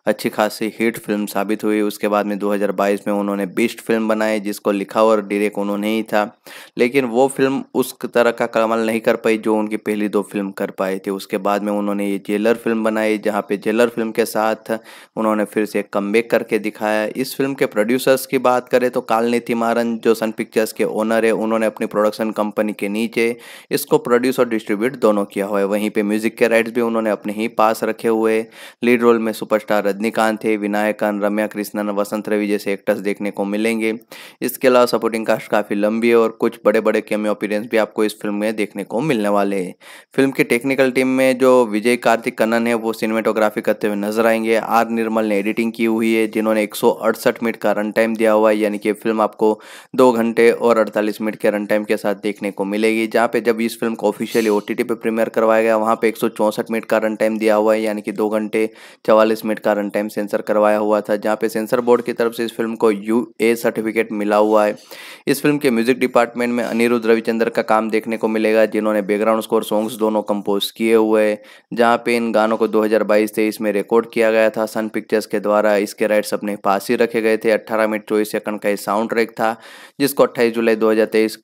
अच्छी खासी हिट फिल्म साबित हुई उसके बाद में 2022 में उन्होंने बेस्ट फिल्म बनाई जिसको लिखा और डायरेक्ट उन्होंने ही था लेकिन वो फिल्म उस तरह का कमल नहीं कर पाई जो उनकी पहली दो फिल्म कर पाई थी उसके बाद में उन्होंने ये जेलर फिल्म बनाई जहाँ पे जेलर फिल्म के साथ उन्होंने फिर से कम करके दिखाया इस फिल्म के प्रोड्यूसर्स की बात करें तो कालनीति मारन जो सन पिक्चर्स के ओनर है उन्होंने अपनी प्रोडक्शन कंपनी के नीचे इसको प्रोड्यूस और डिस्ट्रीब्यूट दोनों किया हुआ है वहीं पर म्यूजिक के राइट्स भी उन्होंने अपने ही पास रखे हुए लीड रोल में सुपरस्टार रजनीकांत है विनायकन रम्या कृष्णन वसंत रवि जैसे एक्टर्स देखने को मिलेंगे इसके अलावा सपोर्टिंग कास्ट काफ़ी लंबी है और कुछ बड़े बड़े कैमियो अपीरेंस भी आपको इस फिल्म में देखने को मिलने वाले हैं फिल्म की टेक्निकल टीम में जो विजय कार्तिक कन्नन है वो सिनेमेटोग्राफी करते हुए नजर आएंगे आर निर्मल ने एडिटिंग की हुई है जिन्होंने एक मिनट का रन टाइम दिया हुआ है यानी कि फिल्म आपको दो घंटे और अड़तालीस मिनट के रन टाइम के साथ देखने को मिलेगी जहाँ पे जब इस फिल्म को ऑफिशियली ओ टी पे प्रीमियर करवाया गया वहाँ पे एक मिनट का रन टाइम दिया हुआ है यानी कि दो घंटे चवालीस मिनट का रन वन टाइम सेंसर करवाया हुआ था जहाँ पे सेंसर बोर्ड की तरफ से इस फिल्म को यू ए सर्टिफिकेट मिला हुआ है इस फिल्म के म्यूजिक डिपार्टमेंट में अनिरुद्ध रविचंद्र का काम देखने को मिलेगा जिन्होंने बैकग्राउंड स्कोर सॉन्ग्स दोनों कंपोज किए हुए हैं जहाँ पे इन गानों को 2022 हज़ार में रिकॉर्ड किया गया था सन पिक्चर्स के द्वारा इसके राइट्स अपने पास ही रखे गए थे अट्ठारह मिनट चौबीस सेकंड का ये साउंड ट्रैक था जिसको अट्ठाईस जुलाई दो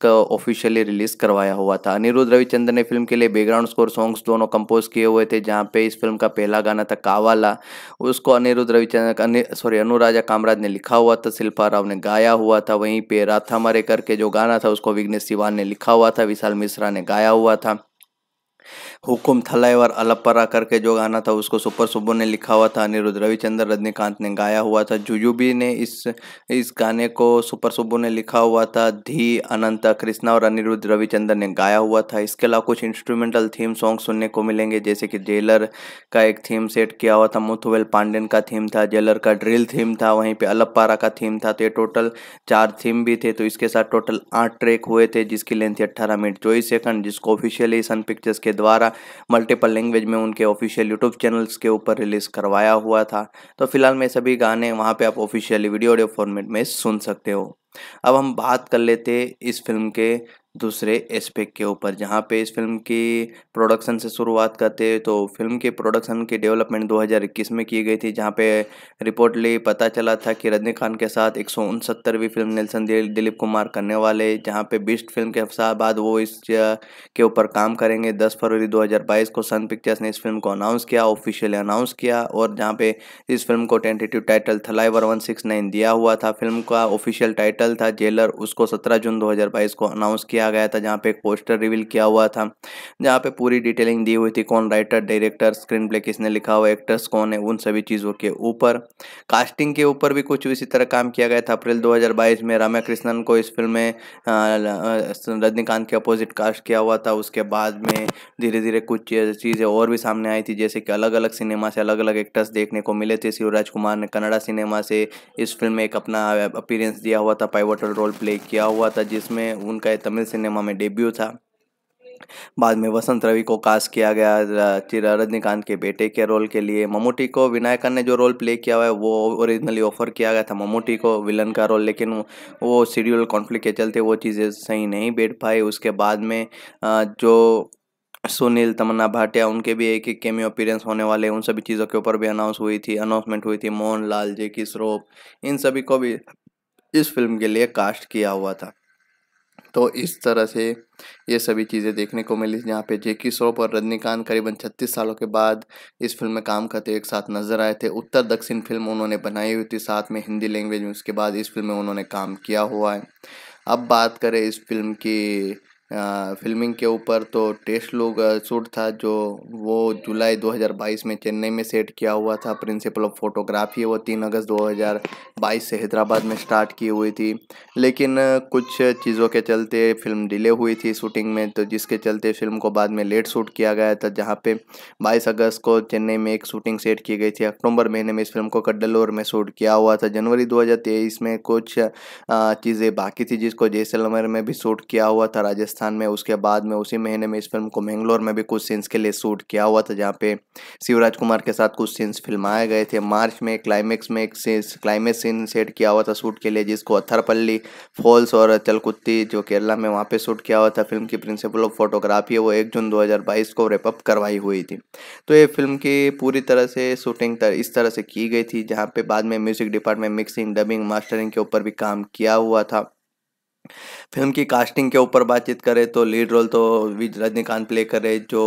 का ऑफिशियली रिलीज करवाया हुआ था अनिरुद्ध रविचंद्र ने फिल्म के लिए बैकग्राउंड स्कोर सॉन्ग्स दोनों कंपोज किए हुए थे जहाँ पे इस फिल्म का पहला गाना था कावाला उसको अनिरुद्ध रविचंद्र सॉरी अनुराजा कामराज ने लिखा हुआ था शिल्पा राव ने गाया हुआ था वहीं पे राथा मरे करके जो गाना था उसको विघ्नेश सिवान ने लिखा हुआ था विशाल मिश्रा ने गाया हुआ था हुकुम थलय और अलपरा करके जो गाना था उसको सुपर सुब्बू ने लिखा हुआ था अनिरुद्ध रविचंद्र रजनीकांत ने गाया हुआ था जुजुबी ने इस इस गाने को सुपर सुब्बू ने लिखा हुआ था धी अनंता कृष्णा और अनिरुद्ध रविचंद्र ने गाया हुआ था इसके अलावा कुछ इंस्ट्रूमेंटल थीम सॉन्ग सुनने को मिलेंगे जैसे कि जेलर का एक थीम सेट किया हुआ था मुथुवेल पांडेन का थीम था जेलर का ड्रिल थीम था वहीं पर अलपारा का थीम था तो ये टोटल चार थीम भी थे तो इसके साथ टोटल आठ ट्रैक हुए थे जिसकी लेंथ थी अट्ठारह मिनट चौबीस सेकंड जिसको ऑफिशियली सन पिक्चर्स के द्वारा मल्टीपल लैंग्वेज में उनके ऑफिशियल यूट्यूब चैनल्स के ऊपर रिलीज़ करवाया हुआ था तो फिलहाल मैं सभी गाने वहाँ पे आप ऑफिशियली वीडियो ऑडियो फॉर्मेट में सुन सकते हो अब हम बात कर लेते इस फिल्म के दूसरे एस्पेक्ट के ऊपर जहाँ पे इस फिल्म की प्रोडक्शन से शुरुआत करते हैं तो फिल्म के प्रोडक्शन की डेवलपमेंट 2021 में की गई थी जहाँ पे रिपोर्टली पता चला था कि रजनी खान के साथ एक सौ फिल्म नेल्सन दिलीप कुमार करने वाले जहाँ पे बिस्ट फिल्म के बाद वो इस के ऊपर काम करेंगे दस फरवरी 2022 को सन पिक्चर्स ने इस फिल्म को अनाउंस किया ऑफिशियली अनाउंस किया और जहाँ पे इस फिल्म को टेंटेटिव टाइटल थलाइवर वन दिया हुआ था फिल्म का ऑफिशियल टाइटल था जेलर उसको सत्रह जून दो को अनाउंस किया किया गया था जहाँ पे एक पोस्टर रिवील किया हुआ था जहाँ पे पूरी डिटेलिंग दी हुई थी कौन राइटर डायरेक्टर स्क्रीन प्ले किसने लिखा हुआ एक्टर्स कौन है उन सभी चीज़ों के ऊपर कास्टिंग के ऊपर भी कुछ इसी तरह काम किया गया था अप्रैल दो में रामा कृष्णन को इस फिल्म में रजनीकांत के अपोजिट कास्ट किया हुआ था उसके बाद में धीरे धीरे कुछ चीज़ें और भी सामने आई थी जैसे कि अलग अलग सिनेमा से अलग अलग एक्टर्स देखने को मिले थे शिवराज कुमार ने कनाडा सिनेमा से इस फिल्म में एक अपना अपीरेंस दिया हुआ था पाइवोटल रोल प्ले किया हुआ था जिसमें उनका तमिल सिनेमा में डेब्यू था बाद में वसंत रवि को कास्ट किया गया चिर रजनीकांत के बेटे के रोल के लिए ममूटी को विनायकन ने जो रोल प्ले किया हुआ है वो ओरिजिनली ऑफर किया गया था ममूटी को विलन का रोल लेकिन वो शेड्यूल कॉन्फ्लिक्ट के चलते वो चीज़ें सही नहीं बैठ पाई उसके बाद में जो सुनील तमन्ना भाटिया उनके भी एक एक केमियो अपीयरेंस होने वाले उन सभी चीज़ों के ऊपर भी अनाउंस हुई थी अनाउंसमेंट हुई थी मोहन लाल जे की इन सभी को भी इस फिल्म के लिए कास्ट किया हुआ था तो इस तरह से ये सभी चीज़ें देखने को मिली जहाँ पे की श्रॉफ और रजनीकांत करीबन 36 सालों के बाद इस फिल्म में काम करते एक साथ नजर आए थे उत्तर दक्षिण फिल्म उन्होंने बनाई हुई थी साथ में हिंदी लैंग्वेज में उसके बाद इस फिल्म में उन्होंने काम किया हुआ है अब बात करें इस फिल्म की फिल्मिंग के ऊपर तो टेस्ट लोग शूट था जो वो जुलाई 2022 में चेन्नई में सेट किया हुआ था प्रिंसिपल ऑफ फोटोग्राफी वो तीन अगस्त 2022 से हैदराबाद में स्टार्ट की हुई थी लेकिन कुछ चीज़ों के चलते फिल्म डिले हुई थी शूटिंग में तो जिसके चलते फिल्म को बाद में लेट शूट किया गया था जहाँ पे 22 अगस्त को चेन्नई में एक शूटिंग सेट की गई थी अक्टूबर महीने में इस फिल्म को कड्डलोर में शूट किया हुआ था जनवरी दो में कुछ चीज़ें बाकी थी जिसको जैसलमेर में भी शूट किया हुआ था राजस्थान राजस्थान में उसके बाद में उसी महीने में इस फिल्म को मैंगलोर में भी कुछ सीन्स के लिए शूट किया हुआ था जहाँ पे शिवराज कुमार के साथ कुछ सीन्स फिल्माए गए थे मार्च में क्लाइमेक्स में एक क्लाइमेक्स सीन सेट किया हुआ था शूट के लिए जिसको अथरपल्ली फॉल्स और चलकुत्ती जो केरला में वहाँ पर शूट किया हुआ था फिल्म की प्रिंसिपल ऑफ फोटोग्राफी है वो एक जून दो को रेपअप करवाई हुई थी तो ये फिल्म की पूरी तरह से शूटिंग इस तरह से की गई थी जहाँ पे बाद में music department mixing dubbing mastering के ऊपर भी काम किया हुआ था फिल्म की कास्टिंग के ऊपर बातचीत करें तो लीड रोल तो रजनीकांत प्ले करे जो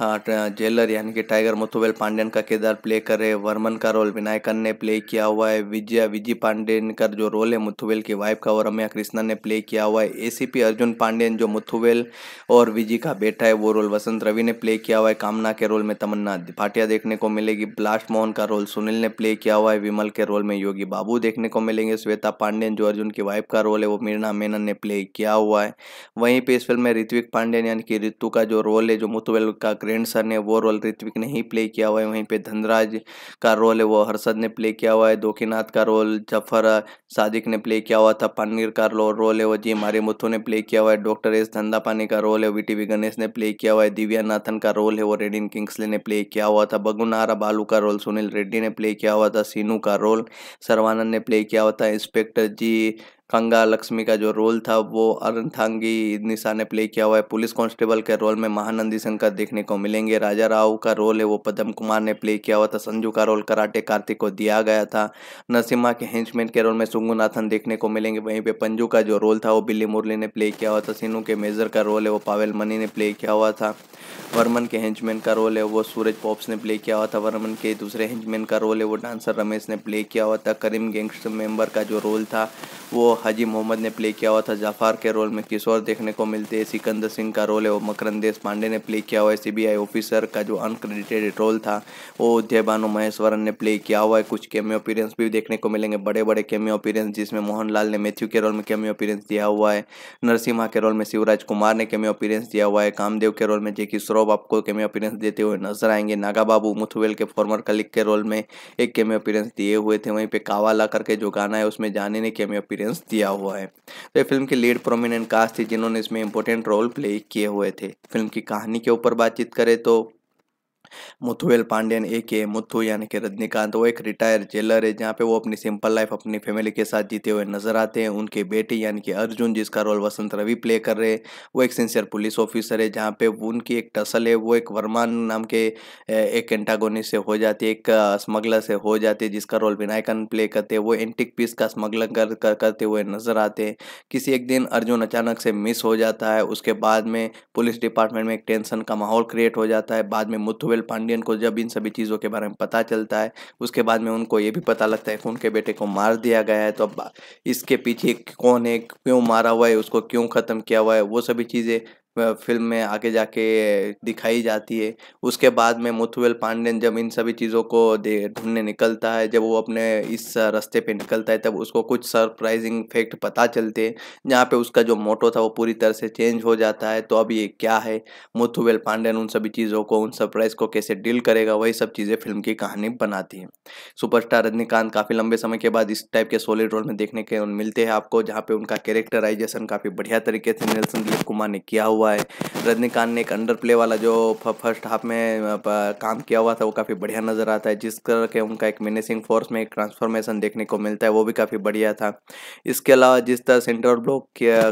हाँ, जेलर यानी कि टाइगर मुथुबेल पांडेन का किरदार प्ले करे वर्मन का रोल विनायकन ने प्ले किया हुआ है विजया विजी पांडेन का जो रोल है मुथुबेल की वाइफ का और रम्या कृष्णा ने प्ले किया हुआ है एसीपी अर्जुन पांडेन जो मुथुबेल और विजी का बेटा है वो रोल वसंत रवि ने प्ले किया हुआ है कामना के रोल में तमन्ना भाटिया देखने को मिलेगी ब्लास्ट मोहन का रोल सुनील ने प्ले किया हुआ है विमल के रोल में योगी बाबू देखने को मिलेंगे श्वेता पांडेन जो अर्जुन की वाइफ का रोल है वो मीरना मेनन ने प्ले किया हुआ है वहीं पे इस फिल्म में ऋत्विक पांडेन यानी कि ऋतु का जो रोल है जो मुथुबेल का सर ने वो रोल ऋत्विक ने ही प्ले किया हुआ है वहीं पे धनराज का रोल है वो हर्षद ने प्ले किया हुआ है दोखीनाथ का रोल जफर सादिक ने प्ले किया हुआ था पनीर का रोल है वो जी मारे मुथु ने प्ले किया हुआ है डॉक्टर एस धंधापानी का रोल है वी गणेश ने प्ले किया हुआ है दिव्या नाथन का रोल है वो रेडिन किंग्सले ने प्ले किया हुआ था बगुनारा बालू का रोल सुनील रेड्डी ने प्ले किया हुआ था सीनू का रोल सर्वानंद ने प्ले किया हुआ था इंस्पेक्टर जी कंगा लक्ष्मी का जो रोल था वो अरंथांगी निशा ने प्ले किया हुआ है पुलिस कांस्टेबल के रोल में महानंदी शंकर देखने को मिलेंगे राजा राव का रोल है वो पद्म कुमार ने प्ले किया हुआ था संजू का रोल कराटे कार्तिक को दिया गया था नरसिम्हा के हेंचमैन के रोल में सुंगुनाथन देखने को मिलेंगे वहीं पर पंजू का जो रोल था वो बिल्ली मुरली ने प्ले किया हुआ था सिन्नू के मेजर का रोल है वो पावेल मनी ने प्ले किया हुआ था वर्मन के हेंचमैन का रोल है वो सूरज पॉप्स ने प्ले किया हुआ था वर्मन के दूसरे हेंचमैन का रोल है वो डांसर रमेश ने प्ले किया हुआ था करीम गैंगस्टर मेंबर का जो रोल था वो हाजी मोहम्मद ने प्ले किया हुआ था जाफार के रोल में किशोर देखने को मिलते हैं सिकंदर सिंह का रोल है वो मकरंदेश पांडे ने प्ले किया हुआ है सीबीआई ऑफिसर का जो अनक्रेडिटेड रोल था वो देवानु महेश्वरन ने प्ले किया हुआ है कुछ केमियो अपीरेंस भी देखने को मिलेंगे बड़े बड़े केमियो अपीरेंस जिसमें मोहनलाल ने मैथ्यू के रोल में केमियो अपीरेंस दिया हुआ है नरसिम्हा के रोल में शिवराज कुमार ने केमियो अपीरेंस दिया हुआ है कामदेव के रोल में जेकी श्रॉफ आपको केमियो अपीरेंस देते हुए नजर आएंगे नागा बाबू मुथुवेल के फॉर्मर कलिक के रोल में एक केमियो अपीरेंस दिए हुए थे वहीं कावा कावाला करके जो गाना है उसमें जाने ने केमियो अपीरेंस दिया हुआ है तो ये फिल्म के लीड प्रोमिनेंट कास्ट थी जिन्होंने इसमें इम्पोर्टेंट रोल प्ले किए हुए थे फिल्म की कहानी के ऊपर बातचीत करें तो मुथुएल पांडियन ए के मुथु यानी कि रजनीकांत वो एक रिटायर जेलर है जहाँ पे वो अपनी सिंपल लाइफ अपनी फैमिली के साथ जीते हुए नजर आते हैं उनके बेटे यानी कि अर्जुन जिसका रोल वसंत रवि प्ले कर रहे हैं वो एक सिंसियर पुलिस ऑफिसर है जहाँ पे उनकी एक टसल है वो एक वर्मान नाम के एक एंटागोनी से हो जाती है एक स्मगलर से हो जाती है जिसका रोल विनायकन प्ले करते हैं वो एंटिक पीस का स्मगलर कर, कर, करते हुए नजर आते हैं किसी एक दिन अर्जुन अचानक से मिस हो जाता है उसके बाद में पुलिस डिपार्टमेंट में एक टेंशन का माहौल क्रिएट हो जाता है बाद में मुथुवेल पटेल पांडियन को जब इन सभी चीज़ों के बारे में पता चलता है उसके बाद में उनको ये भी पता लगता है कि उनके बेटे को मार दिया गया है तो अब इसके पीछे कौन है क्यों मारा हुआ है उसको क्यों ख़त्म किया हुआ है वो सभी चीज़ें फिल्म में आगे जाके दिखाई जाती है उसके बाद में मुथुवेल पांडेन जब इन सभी चीज़ों को ढूंढने निकलता है जब वो अपने इस रास्ते पे निकलता है तब उसको कुछ सरप्राइजिंग फैक्ट पता चलते हैं जहाँ पे उसका जो मोटो था वो पूरी तरह से चेंज हो जाता है तो अब ये क्या है मुथुवेल पांडेन उन सभी चीज़ों को उन सरप्राइज को कैसे डील करेगा वही सब चीज़ें फिल्म की कहानी बनाती हैं सुपरस्टार रजनीकांत काफ़ी लंबे समय के बाद इस टाइप के सोलिड रोल में देखने के मिलते हैं आपको जहाँ पे उनका कैरेक्टराइजेशन काफ़ी बढ़िया तरीके से नेल्सन दिलीप कुमार ने किया हुआ हुआ है रजनीकांत ने एक अंडर प्ले वाला जो फर्स्ट हाफ में काम किया हुआ था वो काफ़ी बढ़िया नज़र आता है जिस तरह के उनका एक मैनेसिंग फोर्स में एक ट्रांसफॉर्मेशन देखने को मिलता है वो भी काफ़ी बढ़िया था इसके अलावा जिस तरह सेंटर ब्लॉक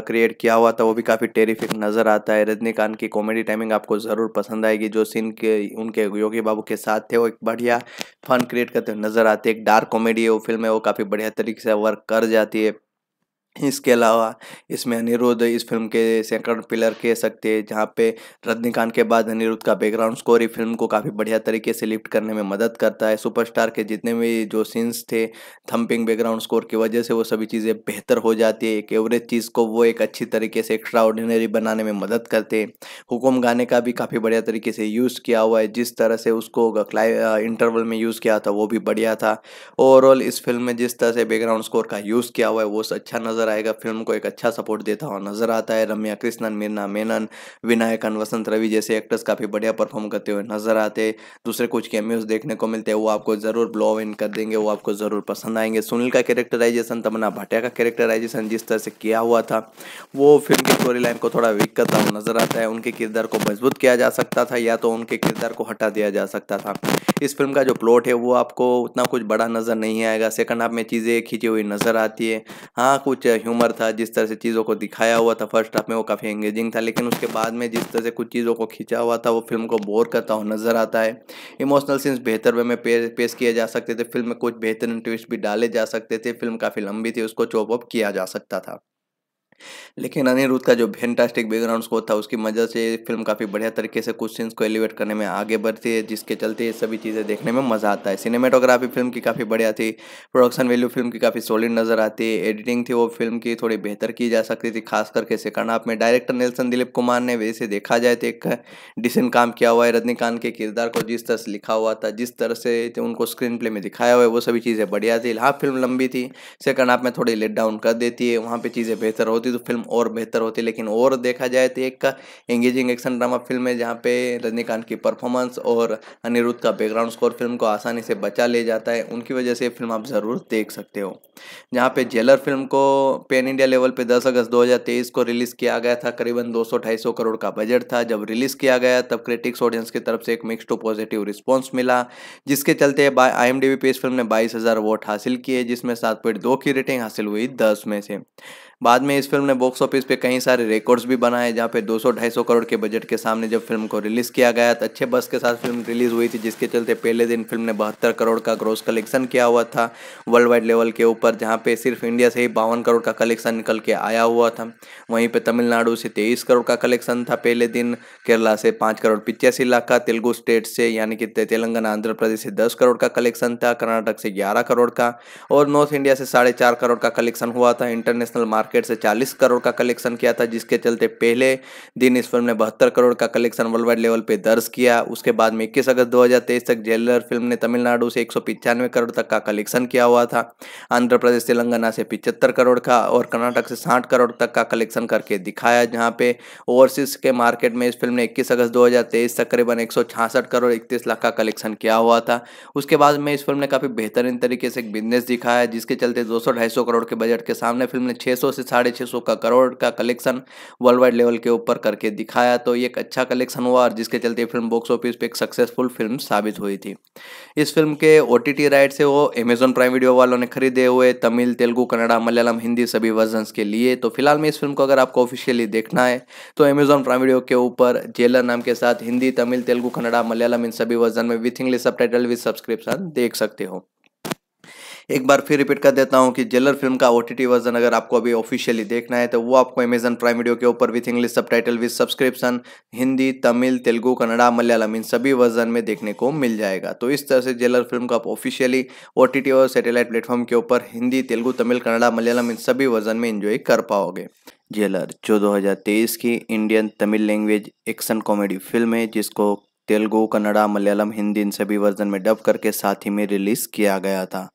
क्रिएट किया हुआ था वो भी काफ़ी टेरिफिक नज़र आता है रजनीकांत की कॉमेडी टाइमिंग आपको ज़रूर पसंद आएगी जो सीन के उनके योगी बाबू के साथ थे वो एक बढ़िया फन क्रिएट करते हुए नज़र आते एक डार्क कॉमेडी है वो फिल्म है वो काफ़ी बढ़िया तरीके से वर्क कर जाती है इसके अलावा इसमें अनिरुद्ध इस फिल्म के सेकंड पिलर कह सकते हैं जहाँ पे रजनीकांत के बाद अनिरुद्ध का बैकग्राउंड स्कोर ही फिल्म को काफ़ी बढ़िया तरीके से लिफ्ट करने में मदद करता है सुपरस्टार के जितने भी जो सीन्स थे थम्पिंग बैकग्राउंड स्कोर की वजह से वो सभी चीज़ें बेहतर हो जाती है एक एवरेज चीज़ को वो एक अच्छी तरीके से एक्स्ट्रा ऑर्डिनरी बनाने में मदद करते हैं हुक्म गाने का भी काफ़ी बढ़िया तरीके से यूज़ किया हुआ है जिस तरह से उसको इंटरवल में यूज़ किया था वो भी बढ़िया था ओवरऑल इस फिल्म में जिस तरह से बैकग्राउंड स्कोर का यूज़ किया हुआ है वो अच्छा नज़र नजर आएगा फिल्म को एक अच्छा सपोर्ट देता हुआ नजर आता है रम्या कृष्णन मीरना मेनन विनायकन वसंत रवि जैसे एक्टर्स काफ़ी बढ़िया परफॉर्म करते हुए नजर आते दूसरे कुछ कैमियोज देखने को मिलते हैं वो आपको ज़रूर ब्लॉव इन कर देंगे वो आपको ज़रूर पसंद आएंगे सुनील का कैरेक्टराइजेशन तमन्ना भाटिया का कैरेक्टराइजेशन जिस तरह से किया हुआ था वो फिल्म की स्टोरी लाइन को थोड़ा वीक करता हुआ नजर आता है उनके किरदार को मजबूत किया जा सकता था या तो उनके किरदार को हटा दिया जा सकता था इस फिल्म का जो प्लॉट है वो आपको उतना कुछ बड़ा नज़र नहीं आएगा सेकंड हाफ में चीज़ें खींची हुई नज़र आती है हाँ कुछ ह्यूमर था जिस तरह से चीज़ों को दिखाया हुआ था फर्स्ट हाफ में वो काफ़ी एंगेजिंग था लेकिन उसके बाद में जिस तरह से कुछ चीज़ों को खींचा हुआ था वो फिल्म को बोर करता हुआ नज़र आता है इमोशनल सीन्स बेहतर वे में पेश, किए जा सकते थे फिल्म में कुछ बेहतरीन ट्विस्ट भी डाले जा सकते थे फिल्म काफ़ी लंबी थी उसको चॉप अप किया जा सकता था लेकिन अनिरुद्ध का जो फैंटास्टिक बैकग्राउंड स्कोर था उसकी मदद से फिल्म काफ़ी बढ़िया तरीके से कुछ सीन्स को एलिवेट करने में आगे बढ़ती है जिसके चलते ये सभी चीज़ें देखने में मज़ा आता है सिनेमाटोग्राफी फिल्म की काफ़ी बढ़िया थी प्रोडक्शन वैल्यू फिल्म की काफ़ी सॉलिड नज़र आती है एडिटिंग थी वो फिल्म की थोड़ी बेहतर की जा सकती थी खास करके सेकंड में डायरेक्टर नेल्सन दिलीप कुमार ने वैसे देखा जाए तो एक डिसेंट काम किया हुआ है रजनीकांत के किरदार को जिस तरह से लिखा हुआ था जिस तरह से तो उनको स्क्रीन प्ले में दिखाया हुआ है वो सभी चीज़ें बढ़िया थी हाफ फिल्म लंबी थी सेकंड हाफ में थोड़ी लेट डाउन कर देती है वहाँ पर चीज़ें बेहतर होती होती तो फिल्म और बेहतर होती लेकिन और देखा जाए तो एक एंगेजिंग एक्शन ड्रामा फिल्म है जहाँ पे रजनीकांत की परफॉर्मेंस और अनिरुद्ध का बैकग्राउंड स्कोर फिल्म को आसानी से बचा ले जाता है उनकी वजह से फिल्म आप ज़रूर देख सकते हो जहाँ पे जेलर फिल्म को पेन इंडिया लेवल पे 10 अगस्त 2023 को रिलीज़ किया गया था करीबन दो सौ करोड़ का बजट था जब रिलीज़ किया गया तब क्रिटिक्स ऑडियंस की तरफ से एक मिक्स टू पॉजिटिव रिस्पॉन्स मिला जिसके चलते आई एम पे इस फिल्म ने बाईस वोट हासिल किए जिसमें सात की रेटिंग हासिल हुई दस में से बाद में इस फिल्म ने बॉक्स ऑफिस पे कई सारे रिकॉर्ड्स भी बनाए जहाँ पे 200-250 करोड़ के बजट के सामने जब फिल्म को रिलीज़ किया गया तो अच्छे बस के साथ फिल्म रिलीज़ हुई थी जिसके चलते पहले दिन फिल्म ने बहत्तर करोड़ का ग्रोस कलेक्शन किया हुआ था वर्ल्ड वाइड लेवल के ऊपर जहाँ पे सिर्फ इंडिया से ही बावन करोड़ का कलेक्शन निकल के आया हुआ था वहीं पर तमिलनाडु से तेईस करोड़ का कलेक्शन था पहले दिन केरला से पाँच करोड़ पिचासी लाख का तेलुगु स्टेट से यानी कि तेलंगाना आंध्र प्रदेश से दस करोड़ का कलेक्शन था कर्नाटक से ग्यारह करोड़ का और नॉर्थ इंडिया से साढ़े चार करोड़ का कलेक्शन हुआ था इंटरनेशनल मार्केट मार्केट से 40 करोड़ का कलेक्शन किया था जिसके चलते पहले दिन इस फिल्म ने बहत्तर करोड़ का कलेक्शन वर्ल्ड वाइड लेवल पे दर्ज किया उसके बाद में इक्कीस अगस्त 2023 तक जेलर फिल्म ने तमिलनाडु से एक करोड़ तक का कलेक्शन किया हुआ था आंध्र प्रदेश तेलंगाना से पिचहत्तर करोड़ का और कर्नाटक से साठ करोड़ तक का कलेक्शन करके दिखाया जहाँ पे ओवरसीज के मार्केट में इस फिल्म ने इक्कीस अगस्त दो तक करीबन एक करोड़ इकतीस लाख का कलेक्शन किया हुआ था उसके बाद में इस फिल्म ने काफ़ी बेहतरीन तरीके से एक बिजनेस दिखाया जिसके चलते दो सौ करोड़ के बजट के सामने फिल्म ने 600 से से साढ़े छः सौ का करोड़ का कलेक्शन वर्ल्ड वाइड लेवल के ऊपर करके दिखाया तो ये एक अच्छा कलेक्शन हुआ और जिसके चलते फिल्म बॉक्स ऑफिस पे एक सक्सेसफुल फिल्म साबित हुई थी इस फिल्म के ओ टी राइट से वो अमेजोन प्राइम वीडियो वालों ने खरीदे हुए तमिल तेलुगू कन्नड़ा मलयालम हिंदी सभी वर्जन के लिए तो फिलहाल में इस फिल्म को अगर आपको ऑफिशियली देखना है तो अमेजोन प्राइम वीडियो के ऊपर जेलर नाम के साथ हिंदी तमिल तेलुगू कन्नड़ा मलयालम इन सभी वर्जन में with English subtitle with subscription देख सकते हो एक बार फिर रिपीट कर देता हूँ कि जेलर फिल्म का ओ वर्जन अगर आपको अभी ऑफिशियली देखना है तो वो आपको अमेजन प्राइम वीडियो के ऊपर with English subtitle with subscription Hindi Tamil Telugu Kannada Malayalam इन सभी वर्जन में देखने को मिल जाएगा तो इस तरह से जेलर फिल्म को आप ऑफिशियली ओ और सैटेलाइट प्लेटफॉर्म के ऊपर हिंदी तेलुगू तमिल कन्नड़ा मलयालम इन सभी वर्जन में इंजॉय कर पाओगे जेलर जो 2023 की Indian Tamil language action comedy film है जिसको तेलुगू कन्नड़ा मलयालम हिंदी इन सभी वर्जन में डब करके साथ ही में रिलीज़ किया गया था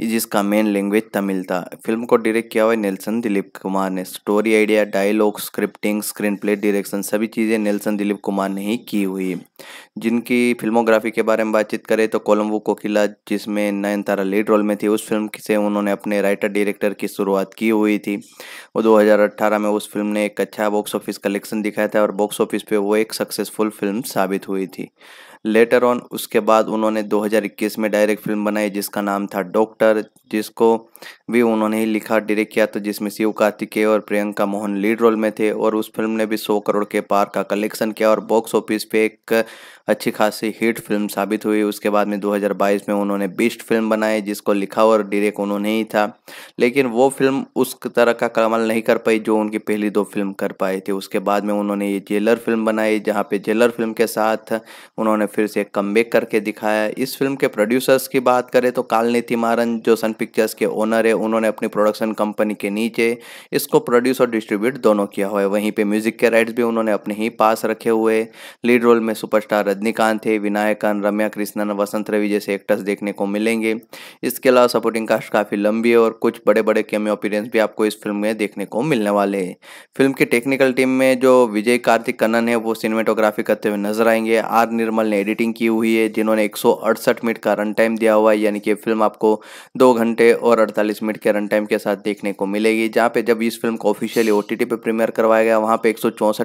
जिसका मेन लैंग्वेज तमिल था फिल्म को डायरेक्ट किया हुआ नेल्सन दिलीप कुमार ने story idea dialogue scripting screenplay direction सभी चीज़ें नेल्सन दिलीप कुमार ने ही की हुई जिनकी फिल्मोग्राफी के बारे में बातचीत करें तो कोलम्बो कोकिला जिसमें नयनतारा लीड रोल में थी उस फिल्म से उन्होंने अपने राइटर डायरेक्टर की शुरुआत की हुई थी और दो में उस फिल्म ने एक अच्छा बॉक्स ऑफिस कलेक्शन दिखाया था और बॉक्स ऑफिस पर वो एक सक्सेसफुल फिल्म साबित हुई थी लेटर ऑन उसके बाद उन्होंने 2021 में डायरेक्ट फिल्म बनाई जिसका नाम था डॉक्टर जिसको भी उन्होंने ही लिखा डायरेक्ट किया तो जिसमें शिव कार्तिकेय और प्रियंका मोहन लीड रोल में थे और उस फिल्म ने भी 100 करोड़ के पार का कलेक्शन किया और बॉक्स ऑफिस पे एक अच्छी खासी हिट फिल्म साबित हुई उसके बाद में 2022 में उन्होंने बेस्ट फिल्म बनाई जिसको लिखा और डायरेक्ट उन्होंने ही था लेकिन वो फिल्म उस तरह का कमल नहीं कर पाई जो उनकी पहली दो फिल्म कर पाए थे उसके बाद में उन्होंने ये जेलर फिल्म बनाई जहाँ पे जेलर फिल्म के साथ उन्होंने फिर से कम करके दिखाया इस फिल्म के प्रोड्यूसर्स की बात करें तो कालनीति मारन जो सन पिक्चर्स के ओनर ओनर है उन्होंने अपनी प्रोडक्शन कंपनी के नीचे इसको प्रोड्यूस और डिस्ट्रीब्यूट दोनों किया हुआ है वहीं पे म्यूजिक के राइट्स भी उन्होंने अपने ही पास रखे हुए लीड रोल में सुपरस्टार रजनीकांत थे विनायकन रम्या कृष्णन वसंत रवि जैसे एक्टर्स देखने को मिलेंगे इसके अलावा सपोर्टिंग कास्ट काफ़ी लंबी है और कुछ बड़े बड़े कैमियो अपीरेंस भी आपको इस फिल्म में देखने को मिलने वाले हैं फिल्म की टेक्निकल टीम में जो विजय कार्तिक कन्न है वो सिनेमाटोग्राफी करते हुए नजर आएंगे आर निर्मल ने एडिटिंग की हुई है जिन्होंने एक मिनट का रन टाइम दिया हुआ है यानी कि फिल्म आपको दो घंटे और अड़तालीस पैंतालीस मिनट के रन टाइम के साथ देखने को मिलेगी जहाँ पे जब इस फिल्म को ऑफिशियली ओ टी पे प्रीमियर करवाया गया वहाँ पे एक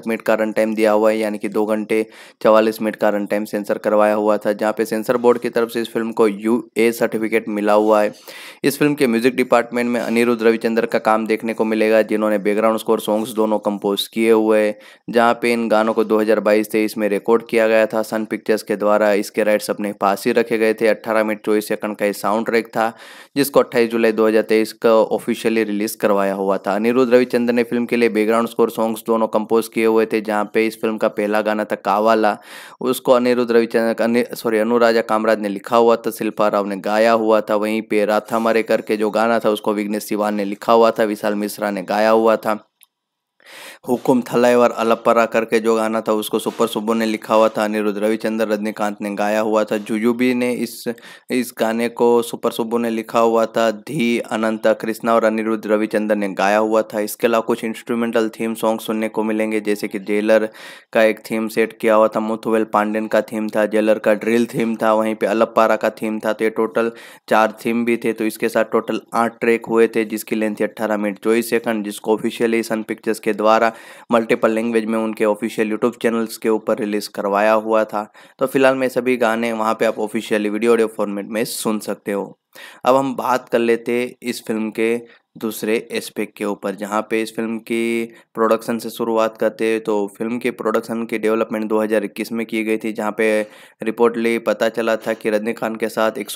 मिनट का रन टाइम दिया हुआ है यानी कि दो घंटे चवालीस मिनट का रन टाइम सेंसर करवाया हुआ था जहाँ पे सेंसर बोर्ड की तरफ से इस फिल्म को यू ए सर्टिफिकेट मिला हुआ है इस फिल्म के म्यूजिक डिपार्टमेंट में अनिरुद्ध रविचंद्र का काम देखने को मिलेगा जिन्होंने बैकग्राउंड स्कोर सॉन्ग्स दोनों कंपोज किए हुए हैं जहाँ पे इन गानों को 2022-23 में रिकॉर्ड किया गया था सन पिक्चर्स के द्वारा इसके राइट्स अपने पास ही रखे गए थे 18 मिनट चौबीस सेकंड का ये साउंड ट्रैक था जिसको 28 जुलाई 2000 2023 का ऑफिशियली रिलीज करवाया हुआ था अनिरुद्ध रविचंद्र ने फिल्म के लिए बैकग्राउंड स्कोर सॉन्ग्स दोनों कंपोज किए हुए थे जहाँ पे इस फिल्म का पहला गाना था कावाला उसको अनिरुद्ध रविचंद्र सॉरी अनुराजा कामराज ने लिखा हुआ था शिल्पा राव ने गाया हुआ था वहीं पे राथा मरे करके जो गाना था उसको विघ्नेश सिवान ने लिखा हुआ था विशाल मिश्रा ने गाया हुआ था हुकुम और अलपरा करके जो गाना था उसको सुपर सुबो ने लिखा हुआ था अनिरुद्ध रविचंद्र रजनीकांत ने गाया हुआ था जुजुबी ने इस इस गाने को सुपर सुबो ने लिखा हुआ था धी अनंता कृष्णा और अनिरुद्ध रविचंद्र ने गाया हुआ था इसके अलावा कुछ इंस्ट्रूमेंटल थीम सॉन्ग सुनने को मिलेंगे जैसे कि जेलर का एक थीम सेट किया हुआ था मुथुवेल पांडेन का थीम था जेलर का ड्रिल थीम था वहीं पर अलपारा का थीम था तो ये टोटल चार थीम भी थे तो इसके साथ टोटल आठ ट्रैक हुए थे जिसकी लेंथ थी अट्ठारह मिनट चौबीस सेकंड जिसको ऑफिशियली सन पिक्चर्स के द्वारा सारा मल्टीपल लैंग्वेज में उनके ऑफिशियल यूट्यूब चैनल्स के ऊपर रिलीज़ करवाया हुआ था तो फिलहाल मैं सभी गाने वहाँ पे आप ऑफिशियली वीडियो ऑडियो फॉर्मेट में सुन सकते हो अब हम बात कर लेते इस फिल्म के दूसरे एस्पेक्ट के ऊपर जहाँ पे इस फिल्म की प्रोडक्शन से शुरुआत करते हैं तो फिल्म के प्रोडक्शन की डेवलपमेंट 2021 में की गई थी जहाँ पे रिपोर्टली पता चला था कि रजनीकांत के साथ एक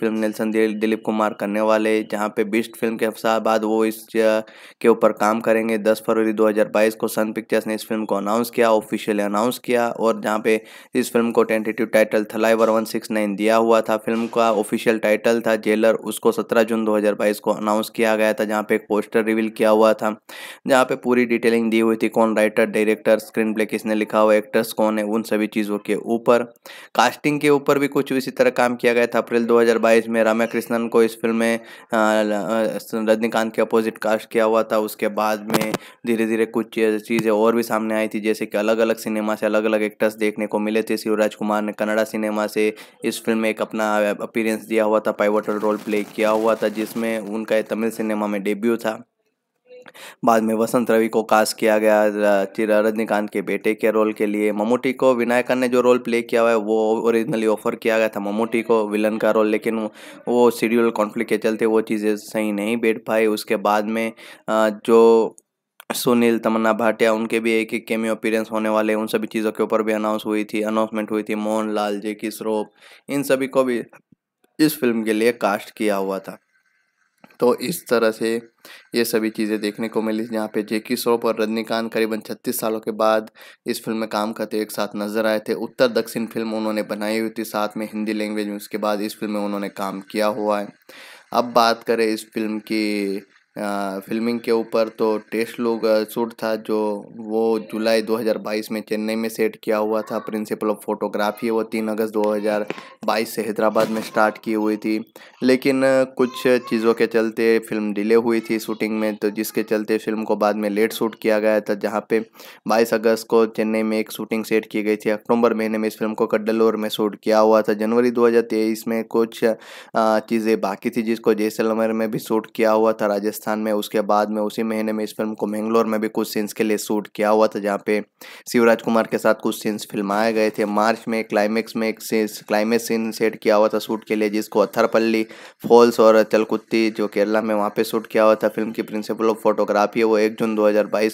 फिल्म नेल्सन दिलीप कुमार करने वाले जहाँ पे बेस्ट फिल्म के साथ बाद वो इस के ऊपर काम करेंगे दस फरवरी 2022 को सन पिक्चर्स ने इस फिल्म को अनाउंस किया ऑफिशियली अनाउंस किया और जहाँ पे इस फिल्म को tentative title Thalaivar one six nine दिया हुआ था फिल्म का ऑफिशियल टाइटल था जेलर उसको सत्रह जून दो को अनाउंस किया किया गया था जहाँ पे एक पोस्टर रिवील किया हुआ था जहाँ पे पूरी डिटेलिंग दी हुई थी कौन राइटर डायरेक्टर स्क्रीन प्ले किसने लिखा हुआ एक्टर्स कौन है उन सभी चीज़ों के ऊपर कास्टिंग के ऊपर भी कुछ इसी तरह काम किया गया था अप्रैल दो में रामा कृष्णन को इस फिल्म में रजनीकांत के अपोजिट कास्ट किया हुआ था उसके बाद में धीरे धीरे कुछ चीज़ें और भी सामने आई थी जैसे कि अलग अलग सिनेमा से अलग अलग एक्टर्स देखने को मिले थे शिवराज कुमार ने कनाडा सिनेमा से इस फिल्म में एक अपना अपीरेंस दिया हुआ था पाइवटल रोल प्ले किया हुआ था जिसमें उनका तमिल सिनेमा में डेब्यू था बाद में वसंत रवि को कास्ट किया गया चिरा रजनीकांत के बेटे के रोल के लिए ममूटी को विनायकन ने जो रोल प्ले किया हुआ है वो ओरिजिनली ऑफर किया गया था ममूटी को विलन का रोल लेकिन वो शेड्यूल कॉन्फ्लिक्ट के चलते वो चीज़ें सही नहीं बैठ पाई उसके बाद में जो सुनील तमन्ना भाटिया उनके भी एक एक केमियो अपीरेंस होने वाले उन सभी चीज़ों के ऊपर भी अनाउंस हुई थी अनाउंसमेंट हुई थी मोहन लाल जे की इन सभी को भी इस फिल्म के लिए कास्ट किया हुआ था तो इस तरह से ये सभी चीज़ें देखने को मिली जहाँ पे जेकी श्रॉफ और रजनीकांत करीबन 36 सालों के बाद इस फिल्म में काम करते एक साथ नजर आए थे उत्तर दक्षिण फिल्म उन्होंने बनाई हुई थी साथ में हिंदी लैंग्वेज में उसके बाद इस फिल्म में उन्होंने काम किया हुआ है अब बात करें इस फिल्म की फिल्मिंग के ऊपर तो टेस्ट लोग शूट था जो वो जुलाई 2022 में चेन्नई में सेट किया हुआ था प्रिंसिपल ऑफ फोटोग्राफी वो तीन अगस्त 2022 से हैदराबाद में स्टार्ट की हुई थी लेकिन कुछ चीज़ों के चलते फिल्म डिले हुई थी शूटिंग में तो जिसके चलते फिल्म को बाद में लेट शूट किया गया था जहाँ पे 22 अगस्त को चेन्नई में एक शूटिंग सेट की गई थी अक्टूबर महीने में इस फिल्म को कड्डलोर में शूट किया हुआ था जनवरी दो में कुछ चीज़ें बाकी थी जिसको जैसलमेर में भी शूट किया हुआ था राजस्थान राजस्थान में उसके बाद में उसी महीने में इस फिल्म को मैंगलोर में भी कुछ सीन्स के लिए शूट किया हुआ था जहाँ पे शिवराज कुमार के साथ कुछ सीन्स फिल्माए गए थे मार्च में क्लाइमेक्स में एक क्लाइमेक्स सीन सेट किया हुआ था शूट के लिए जिसको अथरपल्ली फॉल्स और चलकुत्ती जो केरला में वहाँ पर शूट किया हुआ था फिल्म की प्रिंसिपल ऑफ फोटोग्राफी है वो एक जून दो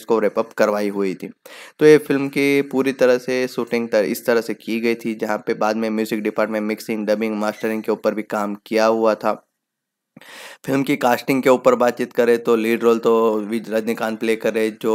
को रेपअप करवाई हुई थी तो ये फिल्म की पूरी तरह से शूटिंग इस तरह से की गई थी जहाँ पे बाद में music department mixing dubbing mastering के ऊपर भी काम किया हुआ था फिल्म की कास्टिंग के ऊपर बातचीत करें तो लीड रोल तो रजनीकांत प्ले करे जो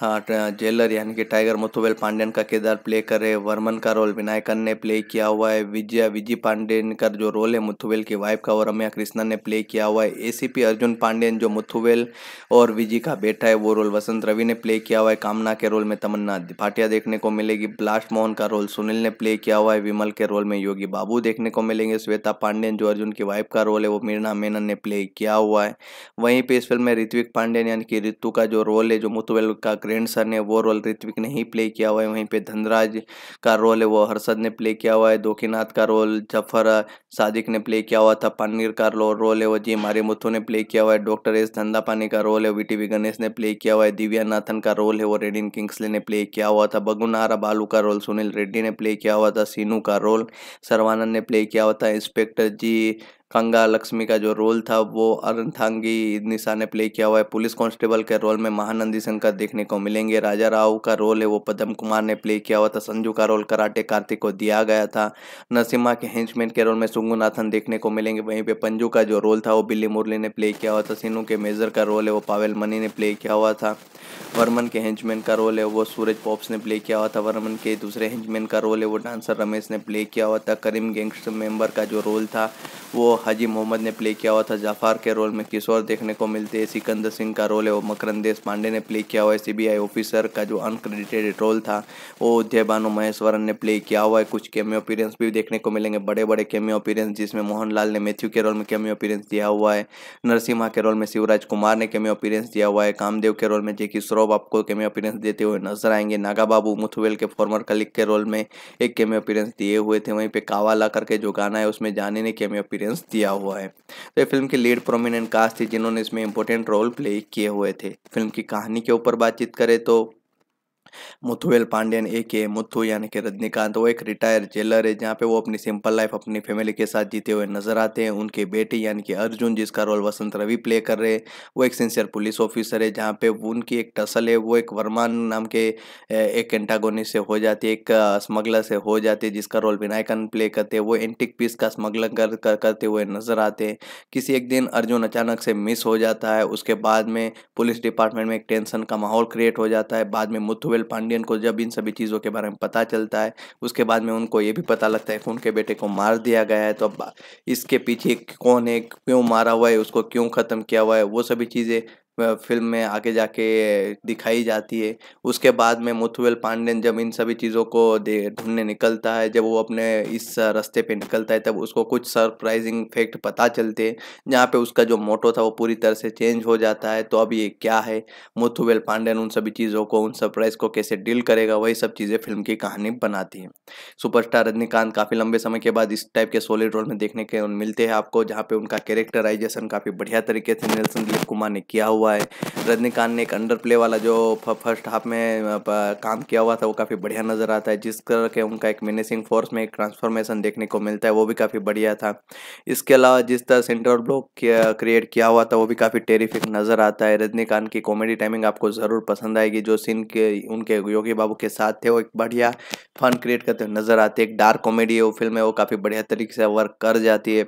हाँ, जेलर यानी कि टाइगर मुथुबेल पांडेन का किरदार प्ले करे वर्मन का रोल विनायकन ने प्ले किया हुआ है विजय विजी पांडेन का जो रोल है मुथुवेल की वाइफ का और रम्या कृष्णा ने प्ले किया हुआ है एसीपी अर्जुन पांडेन जो मुथुबेल और विजी का बेटा है वो रोल वसंत रवि ने प्ले किया हुआ है कामना के रोल में तमन्ना भाटिया देखने को मिलेगी ब्लास्ट मोहन का रोल सुनील ने प्ले किया हुआ है विमल के रोल में योगी बाबू देखने को मिलेंगे श्वेता पांडेन जो अर्जुन की वाइफ का रोल है वो मीरना मेनन ने प्ले किया हुआ है वहीं पर इस फिल्म में ऋत्विक पांडेन यानी कि ऋतु का जो रोल है जो मुथुबेल का विक्रेंद्र सर ने वो रोल ऋत्विक ने ही प्ले किया हुआ है वहीं पे धनराज का रोल है वो हर्षद ने प्ले किया हुआ है दोखीनाथ का रोल जफर सादिक ने प्ले किया हुआ था पनीर का रोल है वो जी मारे मुथु ने प्ले किया हुआ है डॉक्टर एस धंधापानी का रोल है वी टी गणेश ने प्ले किया हुआ है दिव्या नाथन का रोल है वो रेडिन किंग्सले ने प्ले किया हुआ था बगुनारा बालू का रोल सुनील रेड्डी ने प्ले किया हुआ था सीनू का रोल सर्वानंद ने प्ले किया हुआ था इंस्पेक्टर जी कंगा लक्ष्मी का जो रोल था वो अरंथांगी निशा ने प्ले किया हुआ है पुलिस कांस्टेबल के रोल में महानंदी शंकर देखने को मिलेंगे राजा राव का रोल है वो पदम कुमार ने प्ले किया हुआ था संजू का रोल कराटे कार्तिक को दिया गया था नरसिम्हा के हेंचमैन के रोल में सुंगुनाथन देखने को मिलेंगे वहीं पे पंजू का जो रोल था वो बिल्ली मुरली ने प्ले किया हुआ था सिनू के मेजर का रोल है वो पावेल मनी ने प्ले किया हुआ था वर्मन के हेंचमैन का रोल है वो सूरज पॉप्स ने प्ले किया हुआ था वर्मन के दूसरे हेंचमैन का रोल है वो डांसर रमेश ने प्ले किया हुआ था करीम गैंगस्टर मेंबर का जो रोल था वो हाजी मोहम्मद ने प्ले किया हुआ था जाफार के रोल में किशोर देखने को मिलते हैं सिकंदर सिंह का रोल है वो देश पांडे ने प्ले किया हुआ है सी ऑफिसर का जो अनक्रेडिटेड रोल था वो उदय बानो महेश्वरन ने प्ले किया हुआ है कुछ कैमियो अपीरेंस भी देखने को मिलेंगे बड़े बड़े कैमियो अपीरेंस जिसमें मोहनलाल ने मैथ्यू के रोल में कैमियो अपीरेंस दिया हुआ है नरसिम्हा के रोल में शिवराज कुमार ने कैमियो अपीरेंस दिया हुआ है कामदेव के रोल में जेकी किशोर जॉब आपको कैमियो अपीरेंस देते हुए नजर आएंगे नागा बाबू मुथुवेल के फॉर्मर कलिक के रोल में एक कैमियो अपीरेंस दिए हुए थे वहीं पे कावाला करके जो गाना है उसमें जाने ने कैमियो अपीरेंस दिया हुआ है तो ये फिल्म की लीड प्रोमिनेंट कास्ट थी जिन्होंने इसमें इंपॉर्टेंट रोल प्ले किए हुए थे फिल्म की कहानी के ऊपर बातचीत करें तो मुथुएल पांडेन एक के मुथु यानी कि रजनीकांत वो एक रिटायर्ड जेलर है जहाँ पे वो अपनी सिंपल लाइफ अपनी फैमिली के साथ जीते हुए नजर आते हैं उनके बेटे यानी कि अर्जुन जिसका रोल वसंत रवि प्ले कर रहे हैं वो एक सिंसियर पुलिस ऑफिसर है जहाँ पे उनकी एक टसल है वो एक वर्मान नाम के एक एंटागोनिस से हो जाती है एक स्मगलर से हो जाती है जिसका रोल विनायकन प्ले करते वो एंटिक पीस का स्मगलिंग कर, कर करते हुए नजर आते हैं किसी एक दिन अर्जुन अचानक से मिस हो जाता है उसके बाद में पुलिस डिपार्टमेंट में एक टेंशन का माहौल क्रिएट हो जाता है बाद में मुथुवेल पांडियन को जब इन सभी चीज़ों के बारे में पता चलता है उसके बाद में उनको ये भी पता लगता है कि उनके बेटे को मार दिया गया है तो अब इसके पीछे कौन है क्यों मारा हुआ है उसको क्यों ख़त्म किया हुआ है वो सभी चीज़ें फिल्म में आगे जाके दिखाई जाती है उसके बाद में मुथुवेल पांडेन जब इन सभी चीज़ों को ढूंढने निकलता है जब वो अपने इस रास्ते पे निकलता है तब उसको कुछ सरप्राइजिंग फैक्ट पता चलते हैं जहाँ पे उसका जो मोटो था वो पूरी तरह से चेंज हो जाता है तो अब ये क्या है मुथुवेल पांडेन उन सभी चीज़ों को उन सरप्राइज को कैसे डील करेगा वही सब चीज़ें फिल्म की कहानी बनाती है सुपरस्टार रजनीकांत काफ़ी लंबे समय के बाद इस टाइप के सोलिड रोल में देखने के मिलते हैं आपको जहाँ पे उनका कैरेक्टराइजेशन काफ़ी बढ़िया तरीके से नेल्सन दिलीप कुमार ने किया हुआ हुआ है रजनीकांत ने एक अंडर प्ले वाला जो फर्स्ट हाफ में काम किया हुआ था वो काफ़ी बढ़िया नज़र आता है जिस तरह के उनका एक मिनिसिंग फोर्स में एक ट्रांसफॉर्मेशन देखने को मिलता है वो भी काफ़ी बढ़िया था इसके अलावा जिस तरह सेंटर ब्लॉक क्रिएट किया हुआ था वो भी काफ़ी टेरिफिक नज़र आता है रजनीकांत की कॉमेडी टाइमिंग आपको ज़रूर पसंद आएगी जो सीन के उनके योगी बाबू के साथ थे वो एक बढ़िया फन क्रिएट करते हुए नज़र आते एक डार्क कॉमेडी है वो फिल्म है वो काफ़ी बढ़िया तरीके से वर्क कर जाती है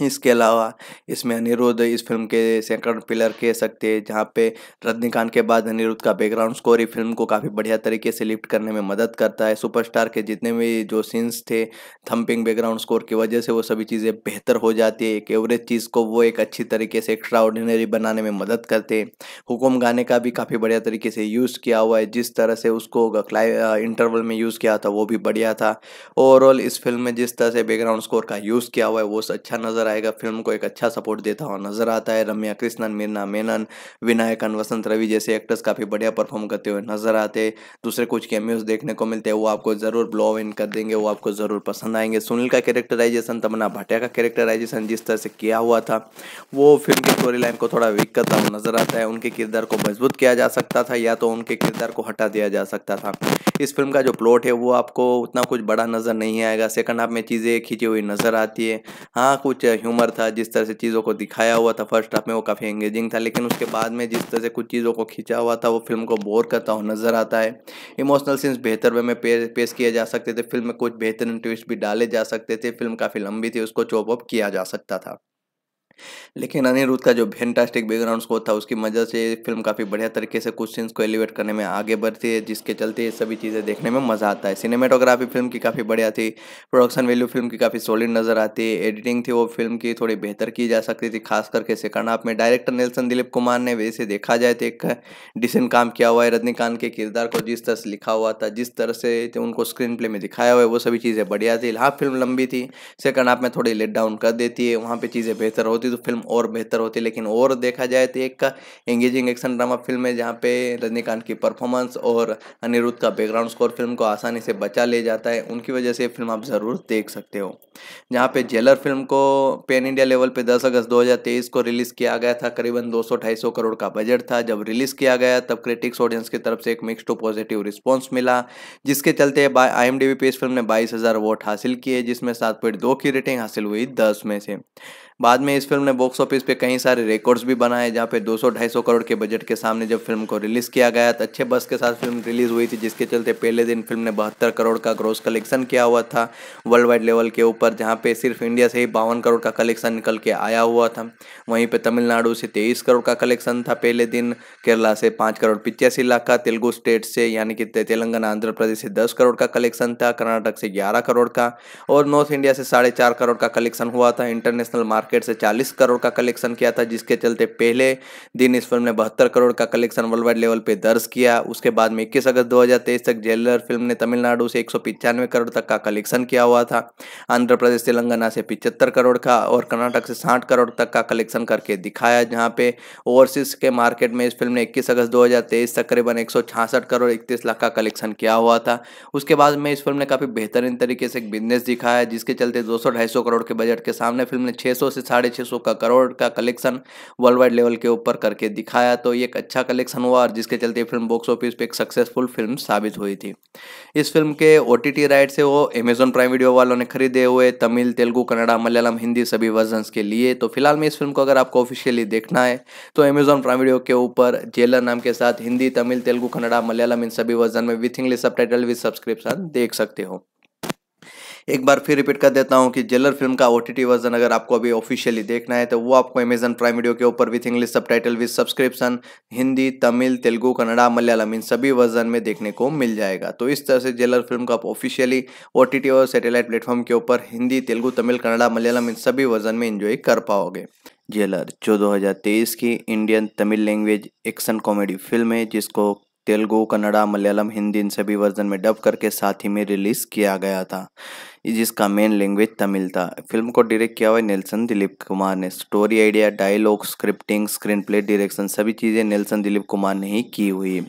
इसके अलावा इसमें अनिरुद्ध इस फिल्म के सेकंड पिलर कह सकते हैं जहाँ पे रजनीकांत के बाद अनिरुद्ध का बैकग्राउंड स्कोर ही फिल्म को काफ़ी बढ़िया तरीके से लिफ्ट करने में मदद करता है सुपरस्टार के जितने भी जो सीन्स थे थम्पिंग बैकग्राउंड स्कोर की वजह से वो सभी चीज़ें बेहतर हो जाती है एक एवरेज चीज़ को वो एक अच्छी तरीके से एक्स्ट्रा ऑर्डिनरी बनाने में मदद करते हैं हुक्म गाने का भी काफ़ी बढ़िया तरीके से यूज़ किया हुआ है जिस तरह से उसको इंटरवल में यूज़ किया था वो भी बढ़िया था ओवरऑल इस फिल्म में जिस तरह से बैकग्राउंड स्कोर का यूज़ किया हुआ है वो अच्छा नज़र नजर आएगा फिल्म को एक अच्छा सपोर्ट देता हुआ नजर आता है रम्या कृष्णन मीरना मेनन विनायकन वसंत रवि जैसे एक्टर्स काफ़ी बढ़िया परफॉर्म करते हुए नजर आते दूसरे कुछ कैमियोज देखने को मिलते हैं वो आपको ज़रूर ब्लॉव इन कर देंगे वो आपको ज़रूर पसंद आएंगे सुनील का कैरेक्टराइजेशन तमन्ना भाटिया का कैरेक्टराइजेशन जिस तरह से किया हुआ था वो फिल्म की स्टोरी लाइन को थोड़ा वीक करता हुआ नजर आता है उनके किरदार को मजबूत किया जा सकता था या तो उनके किरदार को हटा दिया जा सकता था इस फिल्म का जो प्लॉट है वो आपको उतना कुछ बड़ा नज़र नहीं आएगा सेकंड हाफ में चीज़ें खींची हुई नज़र आती है हाँ कुछ ह्यूमर था जिस तरह से चीज़ों को दिखाया हुआ था फर्स्ट हाफ में वो काफ़ी एंगेजिंग था लेकिन उसके बाद में जिस तरह से कुछ चीज़ों को खींचा हुआ था वो फिल्म को बोर करता हुआ नज़र आता है इमोशनल सीन्स बेहतर वे में पेश किए जा सकते थे फिल्म में कुछ बेहतरीन ट्विस्ट भी डाले जा सकते थे फिल्म काफ़ी लंबी थी उसको चॉप अप किया जा सकता था लेकिन अनिरुद्ध का जो फैंटास्टिक बैकग्राउंड स्कोर था उसकी मजा से फिल्म काफ़ी बढ़िया तरीके से कुछ सीन्स को एलिवेट करने में आगे बढ़ती है जिसके चलते सभी चीज़ें देखने में मज़ा आता है सिनेमेटोग्राफी फिल्म की काफ़ी बढ़िया थी प्रोडक्शन वैल्यू फिल्म की काफ़ी सॉलिड नज़र आती है एडिटिंग थी वो फिल्म की थोड़ी बेहतर की जा सकती थी खास करके सेकंड हाफ में डायरेक्टर नेल्सन दिलीप कुमार ने वैसे देखा जाए तो एक डिसेंट काम किया हुआ है रजनीकांत के किरदार को जिस तरह से लिखा हुआ था जिस तरह से तो उनको स्क्रीन प्ले में दिखाया हुआ है वो सभी चीज़ें बढ़िया थी हाँ फिल्म लंबी थी सेकंड हाफ में थोड़ी लेट डाउन कर देती है वहाँ पर चीज़ें बेहतर होती होती तो फिल्म और बेहतर होती लेकिन और देखा जाए तो एक एंगेजिंग एक्शन ड्रामा फिल्म है जहाँ पे रजनीकांत की परफॉर्मेंस और अनिरुद्ध का बैकग्राउंड स्कोर फिल्म को आसानी से बचा ले जाता है उनकी वजह से फिल्म आप ज़रूर देख सकते हो जहाँ पे जेलर फिल्म को पेन इंडिया लेवल पे दस अगस्त दो को रिलीज़ किया गया था करीबन दो सौ करोड़ का बजट था जब रिलीज़ किया गया तब क्रिटिक्स ऑडियंस की तरफ से एक मिक्स टू पॉजिटिव रिस्पॉन्स मिला जिसके चलते आई एम पे इस फिल्म ने बाईस वोट हासिल किए जिसमें सात पॉइंट दो की रेटिंग हासिल हुई दस में से बाद में इस फिल्म ने बॉक्स ऑफिस पे कई सारे रिकॉर्ड्स भी बनाए जहाँ पे 200-250 करोड़ के बजट के सामने जब फिल्म को रिलीज़ किया गया तो अच्छे बस के साथ फिल्म रिलीज़ हुई थी जिसके चलते पहले दिन फिल्म ने बहत्तर करोड़ का ग्रोस कलेक्शन किया हुआ था वर्ल्ड वाइड लेवल के ऊपर जहाँ पे सिर्फ इंडिया से ही बावन करोड़ का कलेक्शन निकल के आया हुआ था वहीं पर तमिलनाडु से तेईस करोड़ का कलेक्शन था पहले दिन केरला से पाँच करोड़ पिचासी लाख का तेलुगु स्टेट से यानी कि तेलंगाना आंध्र प्रदेश से दस करोड़ का कलेक्शन था कर्नाटक से ग्यारह करोड़ का और नॉर्थ इंडिया से साढ़े करोड़ का कलेक्शन हुआ था इंटरनेशनल मार्केट मार्केट से 40 करोड़ का कलेक्शन किया था जिसके चलते पहले दिन इस फिल्म ने बहत्तर करोड़ का कलेक्शन वर्ल्ड वाइड लेवल पर दर्ज किया उसके बाद में इक्कीस अगस्त दो तक जेलर फिल्म ने तमिलनाडु से एक करोड़ तक का कलेक्शन किया हुआ था आंध्र प्रदेश तेलंगाना से पिचहत्तर करोड़ का और कर्नाटक से साठ करोड़ तक का कलेक्शन करके दिखाया जहाँ पे ओवरसीज के मार्केट में इस फिल्म ने इक्कीस अगस्त तक तकरीबन एक करोड़ इकतीस लाख का कलेक्शन किया हुआ था उसके बाद में इस फिल्म ने काफ़ी बेहतरीन तरीके से एक बिजनेस दिखाया जिसके चलते दो सौ करोड़ के बजट के सामने फिल्म ने सौ से साढ़े छः सौ का करोड़ का कलेक्शन वर्ल्ड वाइड लेवल के ऊपर करके दिखाया तो ये एक अच्छा कलेक्शन हुआ और जिसके चलते फिल्म बॉक्स ऑफिस पे एक सक्सेसफुल फिल्म साबित हुई थी इस फिल्म के ओ टी राइट से वो अमेजोन प्राइम वीडियो वालों ने खरीदे हुए तमिल तेलुगु कन्नड़ा मलयालम हिंदी सभी वर्जन के लिए तो फिलहाल में इस फिल्म को अगर आपको ऑफिशियली देखना है तो अमेजोन प्राइम वीडियो के ऊपर जेलर नाम के साथ हिंदी तमिल तेलुगु कन्नड़ा मलयालम इन सभी वर्जन में with English subtitle with subscription देख सकते हो एक बार फिर रिपीट कर देता हूँ कि जेलर फिल्म का ओ वर्जन अगर आपको अभी ऑफिशियली देखना है तो वो आपको अमेजन प्राइम वीडियो के ऊपर with English subtitle with subscription Hindi Tamil Telugu Kannada Malayalam इन सभी वर्जन में देखने को मिल जाएगा तो इस तरह से जेलर फिल्म को आप ऑफिशियली ओ और सैटेलाइट प्लेटफॉर्म के ऊपर हिंदी तेलुगु तमिल कन्नड़ा मलयालम इन सभी वर्जन में इंजॉय कर पाओगे जेलर जो 2023 की Indian Tamil language action comedy film है जिसको तेलुगु कन्नड़ा मलयालम हिंदी इन सभी वर्जन में डब करके साथ ही में रिलीज़ किया गया था जिसका मेन लैंग्वेज तमिल था फिल्म को डायरेक्ट किया हुआ नेल्सन दिलीप कुमार ने story idea dialogue scripting screenplay direction सभी चीज़ें नेल्सन दिलीप कुमार ने ही की हुई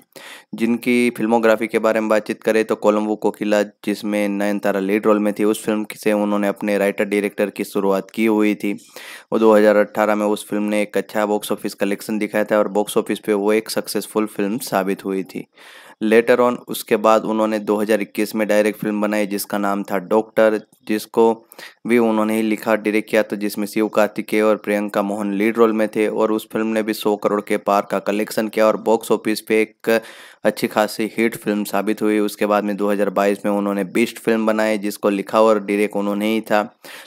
जिनकी फिल्मोग्राफी के बारे में बातचीत करें तो कोलम्बो कोकिला जिसमें नयन तारा लीड रोल में थी उस फिल्म से उन्होंने अपने राइटर डायरेक्टर की शुरुआत की हुई थी और दो में उस फिल्म ने एक अच्छा बॉक्स ऑफिस कलेक्शन दिखाया था और बॉक्स ऑफिस पर वो एक सक्सेसफुल फिल्म साबित हुई थी लेटर ऑन उसके बाद उन्होंने 2021 में डायरेक्ट फिल्म बनाई जिसका नाम था डॉक्टर जिसको भी उन्होंने ही लिखा डायरेक्ट किया था तो जिसमें शिव कार्तिकेय और प्रियंका मोहन लीड रोल में थे और उस फिल्म ने भी सौ करोड़ के पार का कलेक्शन किया और बॉक्स ऑफिस पे एक अच्छी खासी हिट फिल्म साबित हुई उसके बाद में 2022 में उन्होंने बेस्ट फिल्म बनाई जिसको लिखा और डायरेक्ट उन्होंने ही था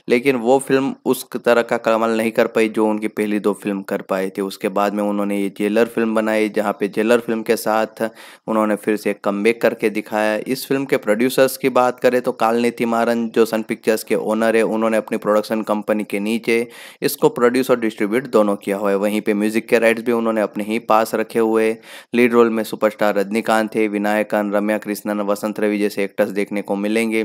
लेकिन वो फिल्म उस तरह का कमल नहीं कर पाई जो उनकी पहली दो फिल्म कर पाए थे उसके बाद में उन्होंने ये जेलर फिल्म बनाई जहाँ पे जेलर फिल्म के साथ उन्होंने फिर से कम करके दिखाया है इस फिल्म के प्रोड्यूसर्स की बात करें तो कालनीति मारन जो सन पिक्चर्स के ओनर है उन्होंने अपनी प्रोडक्शन कंपनी के नीचे इसको प्रोड्यूस और डिस्ट्रीब्यूट दोनों किया हुआ है वहीं पे म्यूजिक के राइट्स भी उन्होंने अपने ही पास रखे हुए लीड रोल में सुपरस्टार रजनीकांत है विनायकन रम्या कृष्णन वसंत रवि जैसे एक्टर्स देखने को मिलेंगे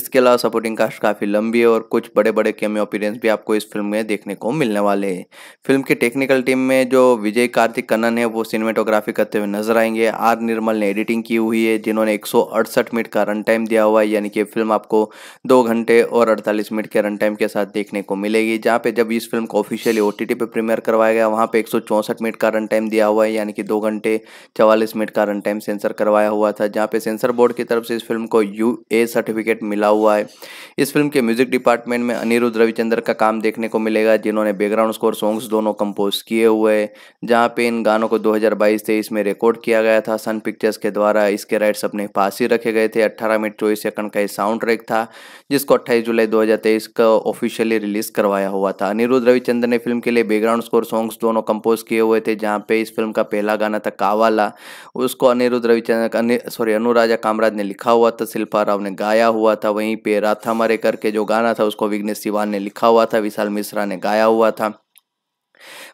इसके अलावा सपोर्टिंग कास्ट काफ़ी लंबी है और कुछ बड़े बड़े कैमियो अपीरेंस भी आपको इस फिल्म में देखने को मिलने वाले हैं फिल्म की टेक्निकल टीम में जो विजय कार्तिक कन्नन है वो सिनेमाटोग्राफी करते हुए नजर आएंगे आर निर्मल ने ने एडिटिंग की हुई है जिन्होंने एक मिनट का रन टाइम दिया हुआ है यानी कि फिल्म आपको दो घंटे और अड़तालीस मिनट के रन टाइम के साथ देखने को मिलेगी जहाँ पे जब इस फिल्म को ऑफिशियली ओ टी पे प्रीमियर करवाया गया वहाँ पे एक मिनट का रन टाइम दिया हुआ है यानी कि दो घंटे चवालीस मिनट का रन टाइम सेंसर करवाया हुआ था जहाँ पे सेंसर बोर्ड की तरफ से इस फिल्म को यू ए सर्टिफिकेट मिला हुआ है इस फिल्म के म्यूजिक डिपार्टमेंट में अनिरुद्ध रविचंद्र का काम देखने को मिलेगा जिन्होंने बैकग्राउंड स्कोर सॉन्ग्स दोनों कंपोज किए हुए हैं जहाँ पे इन गानों को 2022 हजार में रिकॉर्ड किया गया था सन पिक्चर्स एस के द्वारा इसके राइट्स अपने पास ही रखे गए थे 18 मिनट चौबीस सेकंड का ये साउंड ट्रैक था जिसको 28 जुलाई 2023 का ऑफिशियली रिलीज करवाया हुआ था अनिरुद्ध रविचंद्र ने फिल्म के लिए बैकग्राउंड स्कोर सॉन्ग्स दोनों कंपोज किए हुए थे जहाँ पे इस फिल्म का पहला गाना था कावाला उसको अनिरुद्ध रविचंद्र सॉरी अनुराजा कामराज ने लिखा हुआ था शिल्पा राव ने गाया हुआ था वहीं पे राथा मारे करके जो गाना था उसको विघ्नेश सिवान ने लिखा हुआ था विशाल मिश्रा ने गाया हुआ था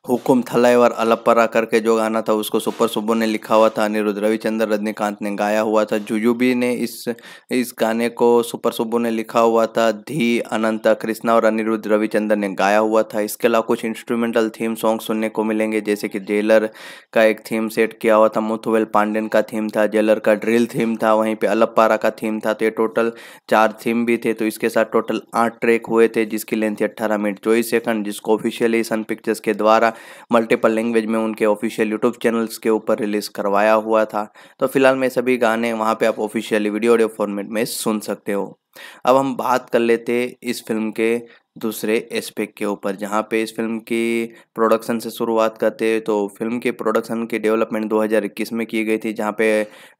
हुकुम थलाई और अलपरा करके जो गाना था उसको सुपर सुबो ने लिखा हुआ था अनिरुद्ध रविचंद्र रजनीकांत ने गाया हुआ था जुजुबी ने इस इस गाने को सुपर सुबो ने लिखा हुआ था धी अनंता कृष्णा और अनिरुद्ध रविचंद्र ने गाया हुआ था इसके अलावा कुछ इंस्ट्रूमेंटल थीम सॉन्ग सुनने को मिलेंगे जैसे कि जेलर का एक थीम सेट किया हुआ था मुथुवेल पांडेन का थीम था जेलर का ड्रिल थीम था वहीं पर अलपारा का थीम था तो ये टोटल चार थीम भी थे तो इसके साथ टोटल आठ ट्रैक हुए थे जिसकी लेंथ थी अट्ठारह मिनट चौबीस सेकंड जिसको ऑफिशियली सन पिक्चर्स के द्वारा मल्टीपल लैंग्वेज में उनके ऑफिशियल यूट्यूब चैनल्स के ऊपर रिलीज़ करवाया हुआ था तो फिलहाल मैं सभी गाने वहाँ पे आप ऑफिशियली वीडियो ऑडियो फॉर्मेट में सुन सकते हो अब हम बात कर लेते इस फिल्म के दूसरे एस्पेक्ट के ऊपर जहाँ पे इस फिल्म की प्रोडक्शन से शुरुआत करते हैं तो फिल्म के प्रोडक्शन की डेवलपमेंट 2021 में की गई थी जहाँ पे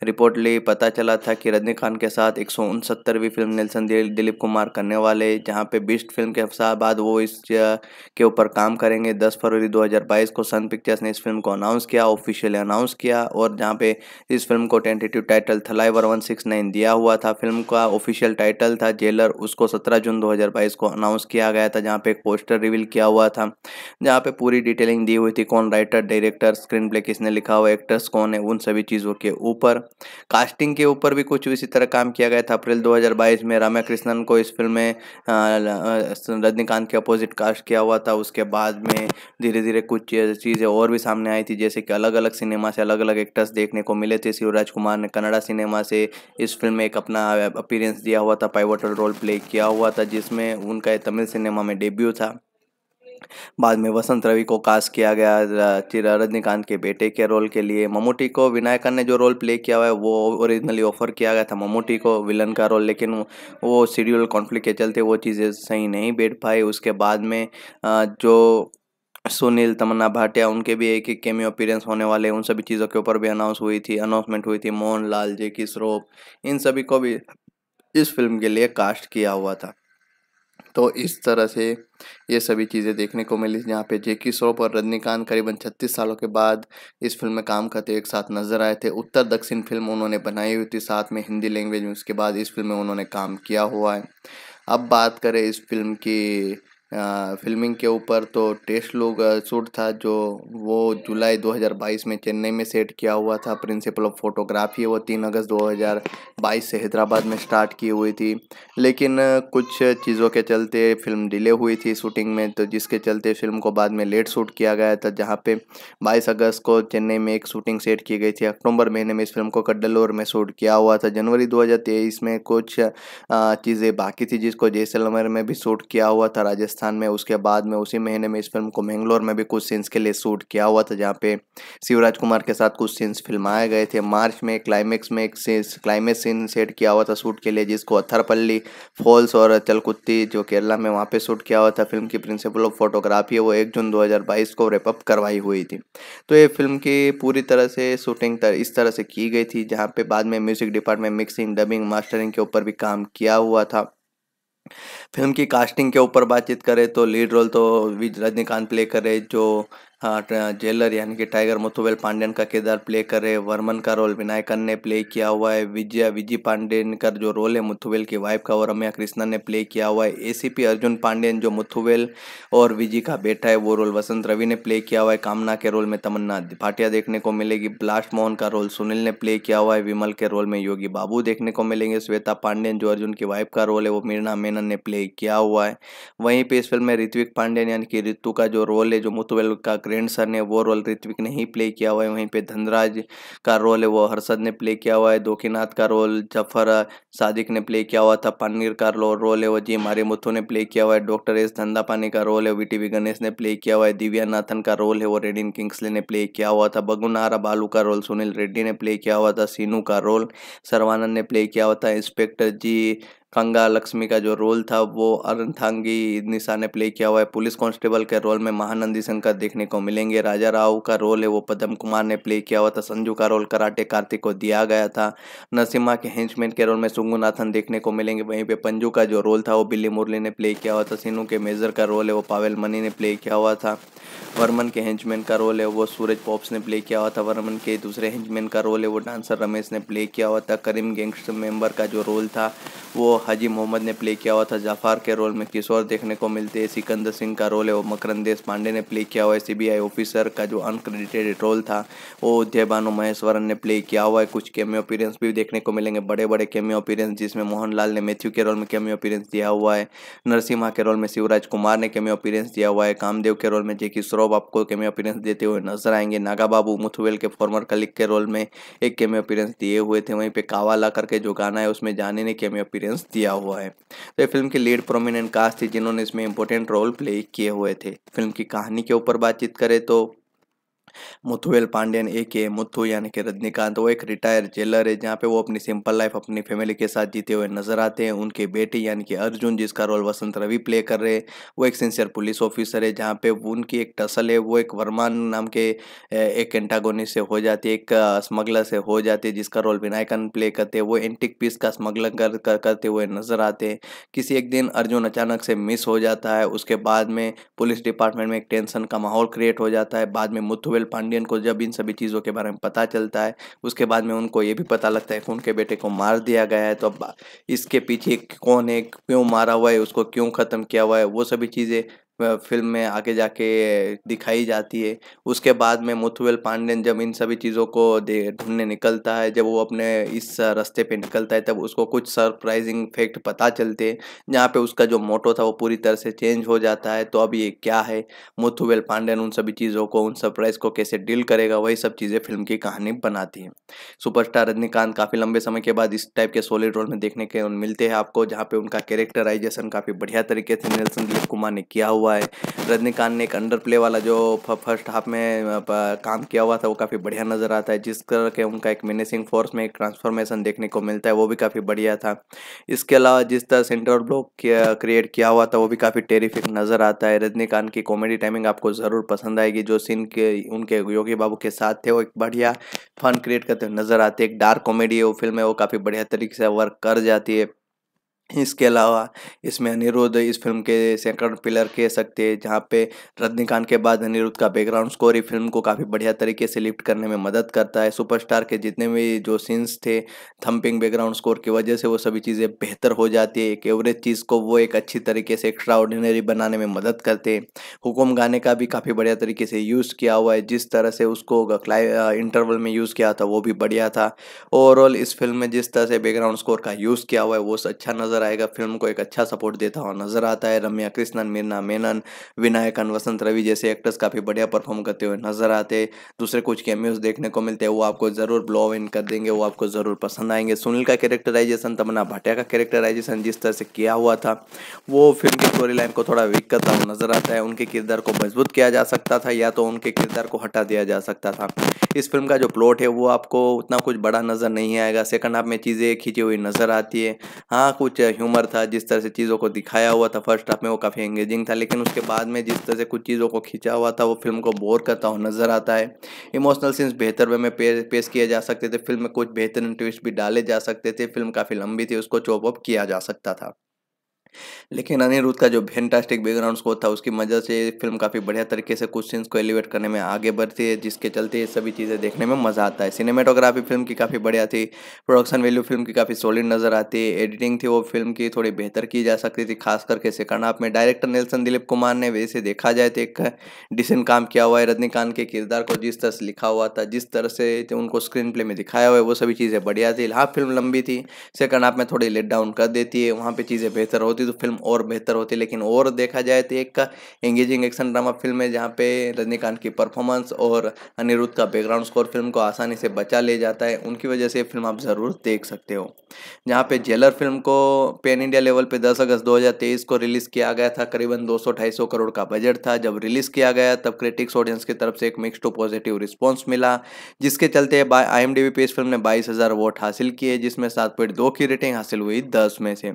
रिपोर्टली पता चला था कि रजनी खान के साथ एक सौ फिल्म नेल्सन दिलीप कुमार करने वाले जहाँ पे बिस्ट फिल्म के बाद वो इस के ऊपर काम करेंगे दस फरवरी 2022 को सन पिक्चर्स ने इस फिल्म को अनाउंस किया ऑफिशियली अनाउंस किया और जहाँ पे इस फिल्म को टेंटेटिव टाइटल थलाइवर वन दिया हुआ था फिल्म का ऑफिशियल टाइटल था जेलर उसको सत्रह जून दो को अनाउंस किया किया गया था जहाँ पे एक पोस्टर रिवील किया हुआ था जहाँ पे पूरी डिटेलिंग दी हुई थी कौन राइटर डायरेक्टर स्क्रीन प्ले किसने लिखा हुआ एक्टर्स कौन है उन सभी चीज़ों के ऊपर कास्टिंग के ऊपर भी कुछ इसी तरह काम किया गया था अप्रैल दो में रामा कृष्णन को इस फिल्म में रजनीकांत के अपोजिट कास्ट किया हुआ था उसके बाद में धीरे धीरे कुछ चीज़ें और भी सामने आई थी जैसे कि अलग अलग सिनेमा से अलग अलग एक्टर्स देखने को मिले थे शिवराज कुमार ने कन्नड़ा सिनेमा से इस फिल्म में एक अपना अपीरेंस दिया हुआ था पाइवोटल रोल प्ले किया हुआ था जिसमें उनका तमिल सिनेमा में डेब्यू था बाद में वसंत रवि को कास्ट किया गया चिरा रजनीकांत के बेटे के रोल के लिए ममूटी को विनायकन ने जो रोल प्ले किया हुआ है वो ओरिजिनली ऑफर किया गया था ममूटी को विलन का रोल लेकिन वो शेड्यूल कॉन्फ्लिक्ट के चलते वो चीज़ें सही नहीं बैठ पाई उसके बाद में जो सुनील तमन्ना भाटिया उनके भी एक एक केमियो अपीयरेंस होने वाले उन सभी चीज़ों के ऊपर भी अनाउंस हुई थी अनाउंसमेंट हुई थी मोहन लाल जे की इन सभी को भी इस फिल्म के लिए कास्ट किया हुआ था तो इस तरह से ये सभी चीज़ें देखने को मिली जहाँ पे जेकी श्रॉफ और रजनीकांत करीबन 36 सालों के बाद इस फिल्म में काम करते एक साथ नजर आए थे उत्तर दक्षिण फिल्म उन्होंने बनाई हुई थी साथ में हिंदी लैंग्वेज में उसके बाद इस फिल्म में उन्होंने काम किया हुआ है अब बात करें इस फिल्म की फिल्मिंग के ऊपर तो टेस्ट लोग शूट था जो वो जुलाई 2022 में चेन्नई में सेट किया हुआ था प्रिंसिपल ऑफ फोटोग्राफी वो तीन अगस्त 2022 से हैदराबाद में स्टार्ट की हुई थी लेकिन कुछ चीज़ों के चलते फिल्म डिले हुई थी शूटिंग में तो जिसके चलते फिल्म को बाद में लेट शूट किया गया था जहाँ पे 22 अगस्त को चेन्नई में एक शूटिंग सेट की गई थी अक्टूबर महीने में इस फिल्म को कड्डलोर में शूट किया हुआ था जनवरी दो में कुछ चीज़ें बाकी थी जिसको जैसलमेर में भी शूट किया हुआ था राजस्थान राजस्थान में उसके बाद में उसी महीने में इस फिल्म को मैंगलोर में भी कुछ सीन्स के लिए शूट किया हुआ था जहाँ पे शिवराज कुमार के साथ कुछ सीन्स फिल्माए गए थे मार्च में क्लाइमेक्स में एक क्लाइमेक्स सीन सेट किया हुआ था शूट के लिए जिसको अथरपल्ली फॉल्स और चलकुत्ती जो केरला में वहाँ पर शूट किया हुआ था फिल्म की प्रिंसिपल ऑफ फोटोग्राफी है वो एक जून दो को रेपअप करवाई हुई थी तो ये फिल्म की पूरी तरह से शूटिंग इस तरह से की गई थी जहाँ पे बाद में music department mixing dubbing mastering के ऊपर भी काम किया हुआ था फिल्म की कास्टिंग के ऊपर बातचीत करें तो लीड रोल तो रजनीकांत प्ले करे जो हाँ, जेलर यानी कि टाइगर मुथुबेल पांडेन का किरदार प्ले कर रहे वर्मन का रोल विनायकन ने प्ले किया हुआ है विजया विजी पांडेन का जो रोल है मुथुबेल की वाइफ का और रम्या कृष्णा ने प्ले किया हुआ है एसीपी अर्जुन पांडेन जो मुथुबेल और विजी का बेटा है वो रोल वसंत रवि ने प्ले किया हुआ है कामना के रोल में तमन्ना भाटिया देखने को मिलेगी ब्लास्ट मोहन का रोल सुनील ने प्ले किया हुआ है विमल के रोल में योगी बाबू देखने को मिलेंगे श्वेता पांडेन जो अर्जुन की वाइफ का रोल है वो मीरना मेनन ने प्ले किया हुआ है वहीं पर इस फिल्म में ऋत्विक पांडेन यानी कि ऋतु का जो रोल है जो मुथुबेल का ग्रैंड है वो रोल ऋत्विक ने ही प्ले किया हुआ है वहीं पे धनराज का रोल है वो हर्षद ने प्ले किया हुआ है दोखीनाथ का रोल जफर सादिक ने प्ले किया हुआ था पनीर का रोल है वो जी मारीमुथु ने प्ले किया हुआ है डॉक्टर एस धंधापानी का रोल है वी गणेश ने प्ले किया हुआ है दिव्या नाथन का रोल है वो रेडिन किंग्सले ने प्ले किया हुआ था बगुनारा बालू का रोल सुनील रेड्डी ने प्ले किया हुआ था सीनू का रोल सर्वानंद ने प्ले किया हुआ था इंस्पेक्टर जी कंगा लक्ष्मी का जो रोल था वो अरंथांगी निशा ने प्ले किया हुआ है पुलिस कांस्टेबल के रोल में महानंदी शंकर देखने को मिलेंगे राजा राव का रोल है वो पदम कुमार ने प्ले किया हुआ था संजू का रोल कराटे कार्तिक को दिया गया था नरसिम्हा के हेंचमैन के रोल में सुंगुनाथन देखने को मिलेंगे वहीं पे पंजू का जो रोल था वो बिल्ली मुरली ने प्ले किया हुआ था सीनू के मेजर का रोल है वो पावेल मनी ने प्ले किया हुआ था वर्मन के हेंचमैन का रोल है वो सूरज पॉप्स ने प्ले किया हुआ था वर्मन के दूसरे हेंचमैन का रोल है वो डांसर रमेश ने प्ले किया हुआ था करीम गैंगस्टर मेंबर का जो रोल था वो हाजी मोहम्मद ने प्ले किया हुआ था जाफार के रोल में किशोर देखने को मिलते हैं सिकंदर सिंह का रोल है वो मकरंदेश पांडे ने प्ले किया हुआ है सीबीआई ऑफिसर का जो अनक्रेडिटेड रोल था वो देवानु महेश्वरन ने प्ले किया हुआ है कुछ कैमियो अपीरेंस भी देखने को मिलेंगे बड़े बड़े कैमियो अपीरेंस जिसमें मोहनलाल ने मैथ्यू के रोल में कैमियो अपीरेंस दिया हुआ है नरसिम्हा के रोल में शिवराज कुमार ने कैमियो अपीरेंस दिया हुआ है कामदेव के रोल में जेकी श्रॉफ आपको कैमियो अपीरेंस देते हुए नजर आएंगे नागा बाबू मुथुवेल के फॉर्मर कलिक के रोल में एक कैमियो अपीरेंस दिए हुए थे वहीं कावा कावाला करके जो गाना है उसमें जाने ने कैमियो अपीरेंस दिया हुआ है तो ये फिल्म की लीड प्रोमिनेंट कास्ट थी जिन्होंने इसमें इम्पोर्टेंट रोल प्ले किए हुए थे फिल्म की कहानी के ऊपर बातचीत करें तो मुथुएल पांडेन ए के मुथु यानी कि रजनीकांत वो एक रिटायर जेलर है जहाँ पे वो अपनी सिंपल लाइफ अपनी फैमिली के साथ जीते हुए नजर आते हैं उनके बेटे यानी कि अर्जुन जिसका रोल वसंत रवि प्ले कर रहे हैं वो एक सिंसियर पुलिस ऑफिसर है जहाँ पे उनकी एक टसल है वो एक वर्मान नाम के एक एंटागोनी से हो जाती है एक स्मगलर से हो जाती है जिसका रोल विनायकन प्ले करते हैं वो एंटिक पीस का स्मगलर कर, कर करते हुए नजर आते हैं किसी एक दिन अर्जुन अचानक से मिस हो जाता है उसके बाद में पुलिस डिपार्टमेंट में एक टेंशन का माहौल क्रिएट हो जाता है बाद में मुथुवेल कोयल पांडियन को जब इन सभी चीज़ों के बारे में पता चलता है उसके बाद में उनको ये भी पता लगता है कि उनके बेटे को मार दिया गया है तो अब इसके पीछे कौन है क्यों मारा हुआ है उसको क्यों ख़त्म किया हुआ है वो सभी चीज़ें फिल्म में आगे जाके दिखाई जाती है उसके बाद में मुथुवेल पांडेन जब इन सभी चीज़ों को ढूंढने निकलता है जब वो अपने इस रास्ते पे निकलता है तब उसको कुछ सरप्राइजिंग फैक्ट पता चलते हैं जहाँ पे उसका जो मोटो था वो पूरी तरह से चेंज हो जाता है तो अब ये क्या है मुथुवेल पांडेन उन सभी चीज़ों को उन सरप्राइज को कैसे डील करेगा वही सब चीज़ें फिल्म की कहानी बनाती हैं सुपरस्टार रजनीकांत काफ़ी लंबे समय के बाद इस टाइप के सॉलिड रोल में देखने के मिलते हैं आपको जहाँ पे उनका कैरेक्टराइजेशन काफ़ी बढ़िया तरीके से नेल्सन दिलीप कुमार ने किया हुआ हुआ है रजनीकांत ने एक अंडर प्ले वाला जो फर्स्ट हाफ में काम किया हुआ था वो काफ़ी बढ़िया नज़र आता है जिस तरह के उनका एक मैनेजिंग फोर्स में एक ट्रांसफॉर्मेशन देखने को मिलता है वो भी काफ़ी बढ़िया था इसके अलावा जिस तरह सेंटर ब्लॉक क्रिएट किया हुआ था वो भी काफ़ी टेरिफिक नज़र आता है रजनीकांत की कॉमेडी टाइमिंग आपको ज़रूर पसंद आएगी जो सीन के उनके योगी बाबू के साथ थे वो एक बढ़िया फन क्रिएट करते नज़र आते एक डार्क कॉमेडी है वो फिल्म है वो काफ़ी बढ़िया तरीके से वर्क कर जाती है इसके अलावा इसमें अनिरुद्ध इस फिल्म के सेकंड पिलर कह सकते हैं जहाँ पे रजनीकांत के बाद अनिरुद्ध का बैकग्राउंड स्कोर ही फिल्म को काफ़ी बढ़िया तरीके से लिफ्ट करने में मदद करता है सुपरस्टार के जितने भी जो सीन्स थे थम्पिंग बैकग्राउंड स्कोर की वजह से वो सभी चीज़ें बेहतर हो जाती है एक एवरेज चीज़ को वो एक अच्छी तरीके से एक्स्ट्रा ऑर्डिनरी बनाने में मदद करते हैं हुक्म गाने का भी काफ़ी बढ़िया तरीके से यूज़ किया हुआ है जिस तरह से उसको इंटरवल में यूज़ किया था वो भी बढ़िया था ओवरऑल इस फिल्म में जिस तरह से बैकग्राउंड स्कोर का यूज़ किया हुआ है वो अच्छा नज़र नजर आएगा फिल्म को एक अच्छा सपोर्ट देता हुआ नजर आता है रम्या कृष्णन मीरना मेनन विनायकन वसंत रवि जैसे एक्टर्स काफ़ी बढ़िया परफॉर्म करते हुए नजर आते दूसरे कुछ कैमियोज देखने को मिलते हैं वो आपको ज़रूर ब्लो इन कर देंगे वो आपको ज़रूर पसंद आएंगे सुनील का कैरेक्टराइजेशन तमन्ना भाटिया का कैरेक्टराइजेशन जिस तरह से किया हुआ था वो फिल्म की स्टोरी लाइन को थोड़ा वीक करता हुआ नजर आता है उनके किरदार को मजबूत किया जा सकता था या तो उनके किरदार को हटा दिया जा सकता था इस फिल्म का जो प्लॉट है वो आपको उतना कुछ बड़ा नज़र नहीं आएगा सेकंड हाफ में चीज़ें खींची हुई नज़र आती है हाँ कुछ ह्यूमर था जिस तरह से चीज़ों को दिखाया हुआ था फर्स्ट हाफ में वो काफ़ी एंगेजिंग था लेकिन उसके बाद में जिस तरह से कुछ चीज़ों को खींचा हुआ था वो फिल्म को बोर करता हुआ नज़र आता है इमोशनल सीन्स बेहतर वे में पेश किए जा सकते थे फिल्म में कुछ बेहतरीन ट्विस्ट भी डाले जा सकते थे फिल्म काफ़ी लंबी थी उसको चॉप अप किया जा सकता था लेकिन अनिरुद्ध का जो फैंटास्टिक बैकग्राउंड स्कोर था उसकी मदद से फिल्म काफ़ी बढ़िया तरीके से कुछ सीन्स को एलिवेट करने में आगे बढ़ती है जिसके चलते ये सभी चीज़ें देखने में मज़ा आता है सिनेमेटोग्राफी फिल्म की काफ़ी बढ़िया थी प्रोडक्शन वैल्यू फिल्म की काफ़ी सॉलिड नज़र आती है एडिटिंग थी वो फिल्म की थोड़ी बेहतर की जा सकती थी खास करके सेकंड हाफ में डायरेक्टर नेल्सन दिलीप कुमार ने वैसे देखा जाए तो एक डिसेंट काम किया हुआ है रजनीकांत के किरदार को जिस तरह से लिखा हुआ था जिस तरह से तो उनको स्क्रीन प्ले में दिखाया हुआ है वो सभी चीज़ें बढ़िया थी हाँ फिल्म लंबी थी सेकंड हाफ में थोड़ी लेट डाउन कर देती है वहाँ पर चीज़ें बेहतर होती होती तो फिल्म और बेहतर होती लेकिन और देखा जाए तो एक एंगेजिंग एक्शन ड्रामा फिल्म है जहाँ पे रजनीकांत की परफॉर्मेंस और अनिरुद्ध का बैकग्राउंड स्कोर फिल्म को आसानी से बचा ले जाता है उनकी वजह से फिल्म आप ज़रूर देख सकते हो जहाँ पे जेलर फिल्म को पेन इंडिया लेवल पे 10 अगस्त 2023 को रिलीज़ किया गया था करीबन दो सौ करोड़ का बजट था जब रिलीज़ किया गया तब क्रिटिक्स ऑडियंस की तरफ से एक मिक्स टू पॉजिटिव रिस्पॉन्स मिला जिसके चलते आई एम पे इस फिल्म ने बाईस वोट हासिल किए जिसमें सात की रेटिंग हासिल हुई दस में से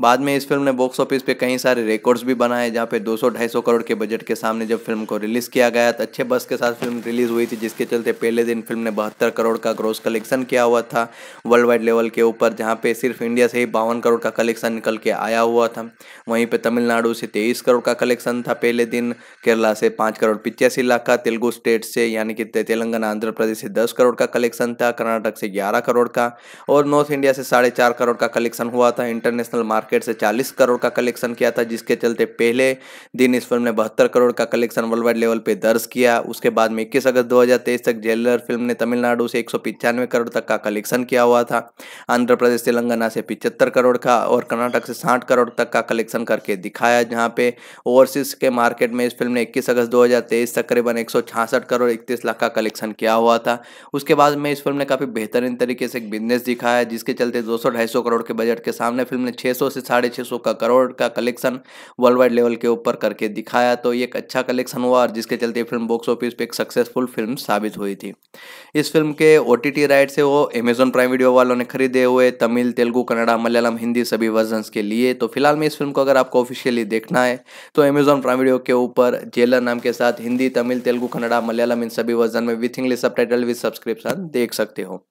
बाद में इस फिल्म ने बॉक्स ऑफिस पे कई सारे रिकॉर्ड्स भी बनाए जहाँ पे 200-250 करोड़ के बजट के सामने जब फिल्म को रिलीज़ किया गया तो अच्छे बस के साथ फिल्म रिलीज़ हुई थी जिसके चलते पहले दिन फिल्म ने बहत्तर करोड़ का ग्रोस कलेक्शन किया हुआ था वर्ल्ड वाइड लेवल के ऊपर जहाँ पे सिर्फ इंडिया से ही बावन करोड़ का कलेक्शन निकल के आया हुआ था वहीं पर तमिलनाडु से तेईस करोड़ का कलेक्शन था पहले दिन केरला से पाँच करोड़ पिचासी लाख का तेलुगु स्टेट से यानी कि तेलंगाना आंध्र प्रदेश से दस करोड़ का कलेक्शन था कर्नाटक से ग्यारह करोड़ का और नॉर्थ इंडिया से साढ़े करोड़ का कलेक्शन हुआ था इंटरनेशनल मार्केट मार्केट से 40 करोड़ का कलेक्शन किया था जिसके चलते पहले दिन इस फिल्म ने बहत्तर करोड़ का कलेक्शन वर्ल्ड वाइड लेवल पर दर्ज किया उसके बाद में इक्कीस अगस्त दो तक जेलर फिल्म ने तमिलनाडु से एक करोड़ तक का कलेक्शन किया हुआ था आंध्र प्रदेश तेलंगाना से पिचहत्तर करोड़ का और कर्नाटक से साठ करोड़ तक का कलेक्शन करके दिखाया जहाँ पे ओवरसीज के मार्केट में इस फिल्म ने इक्कीस अगस्त दो तक करीबन एक करोड़ इकतीस लाख का कलेक्शन किया हुआ था उसके बाद में इस फिल्म ने काफ़ी बेहतरीन तरीके से एक बिजनेस दिखाया जिसके चलते दो सौ करोड़ के बजट के सामने फिल्म ने छः से साढ़े छः सौ का करोड़ का कलेक्शन वर्ल्ड वाइड लेवल के ऊपर करके दिखाया तो एक अच्छा कलेक्शन हुआ और जिसके चलते फिल्म बॉक्स ऑफिस पे एक सक्सेसफुल फिल्म साबित हुई थी इस फिल्म के ओ राइट से वो अमेजोन प्राइम वीडियो वालों ने खरीदे हुए तमिल तेलुगू कन्नड़ा मलयालम हिंदी सभी वर्जन के लिए तो फिलहाल में इस फिल्म को अगर आपको ऑफिशियली देखना है तो अमेजोन प्राइम वीडियो के ऊपर जेलर नाम के साथ हिंदी तमिल तेलुगू कन्नड़ा मलयालम इन सभी वर्जन में with English subtitle with subscription देख सकते हो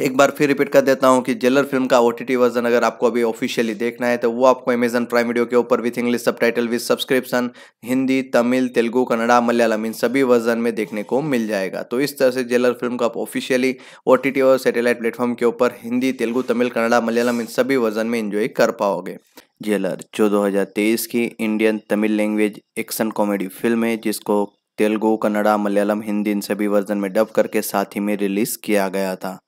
एक बार फिर रिपीट कर देता हूँ कि जेलर फिल्म का ओ वर्जन अगर आपको अभी ऑफिशियली देखना है तो वो आपको अमेजन प्राइम वीडियो के ऊपर with English subtitle with subscription Hindi Tamil Telugu Kannada Malayalam इन सभी वर्जन में देखने को मिल जाएगा तो इस तरह से जेलर फिल्म को आप ऑफिशियली ओ और सैटेलाइट प्लेटफॉर्म के ऊपर हिंदी तेलुगू तमिल कन्नड़ा मलयालम इन सभी वर्जन में इंजॉय कर पाओगे जेलर जो 2023 की Indian Tamil language action comedy film है जिसको तेलुगू कन्नड़ा मलयालम हिंदी इन सभी वर्जन में डब करके साथ ही में रिलीज़ किया गया था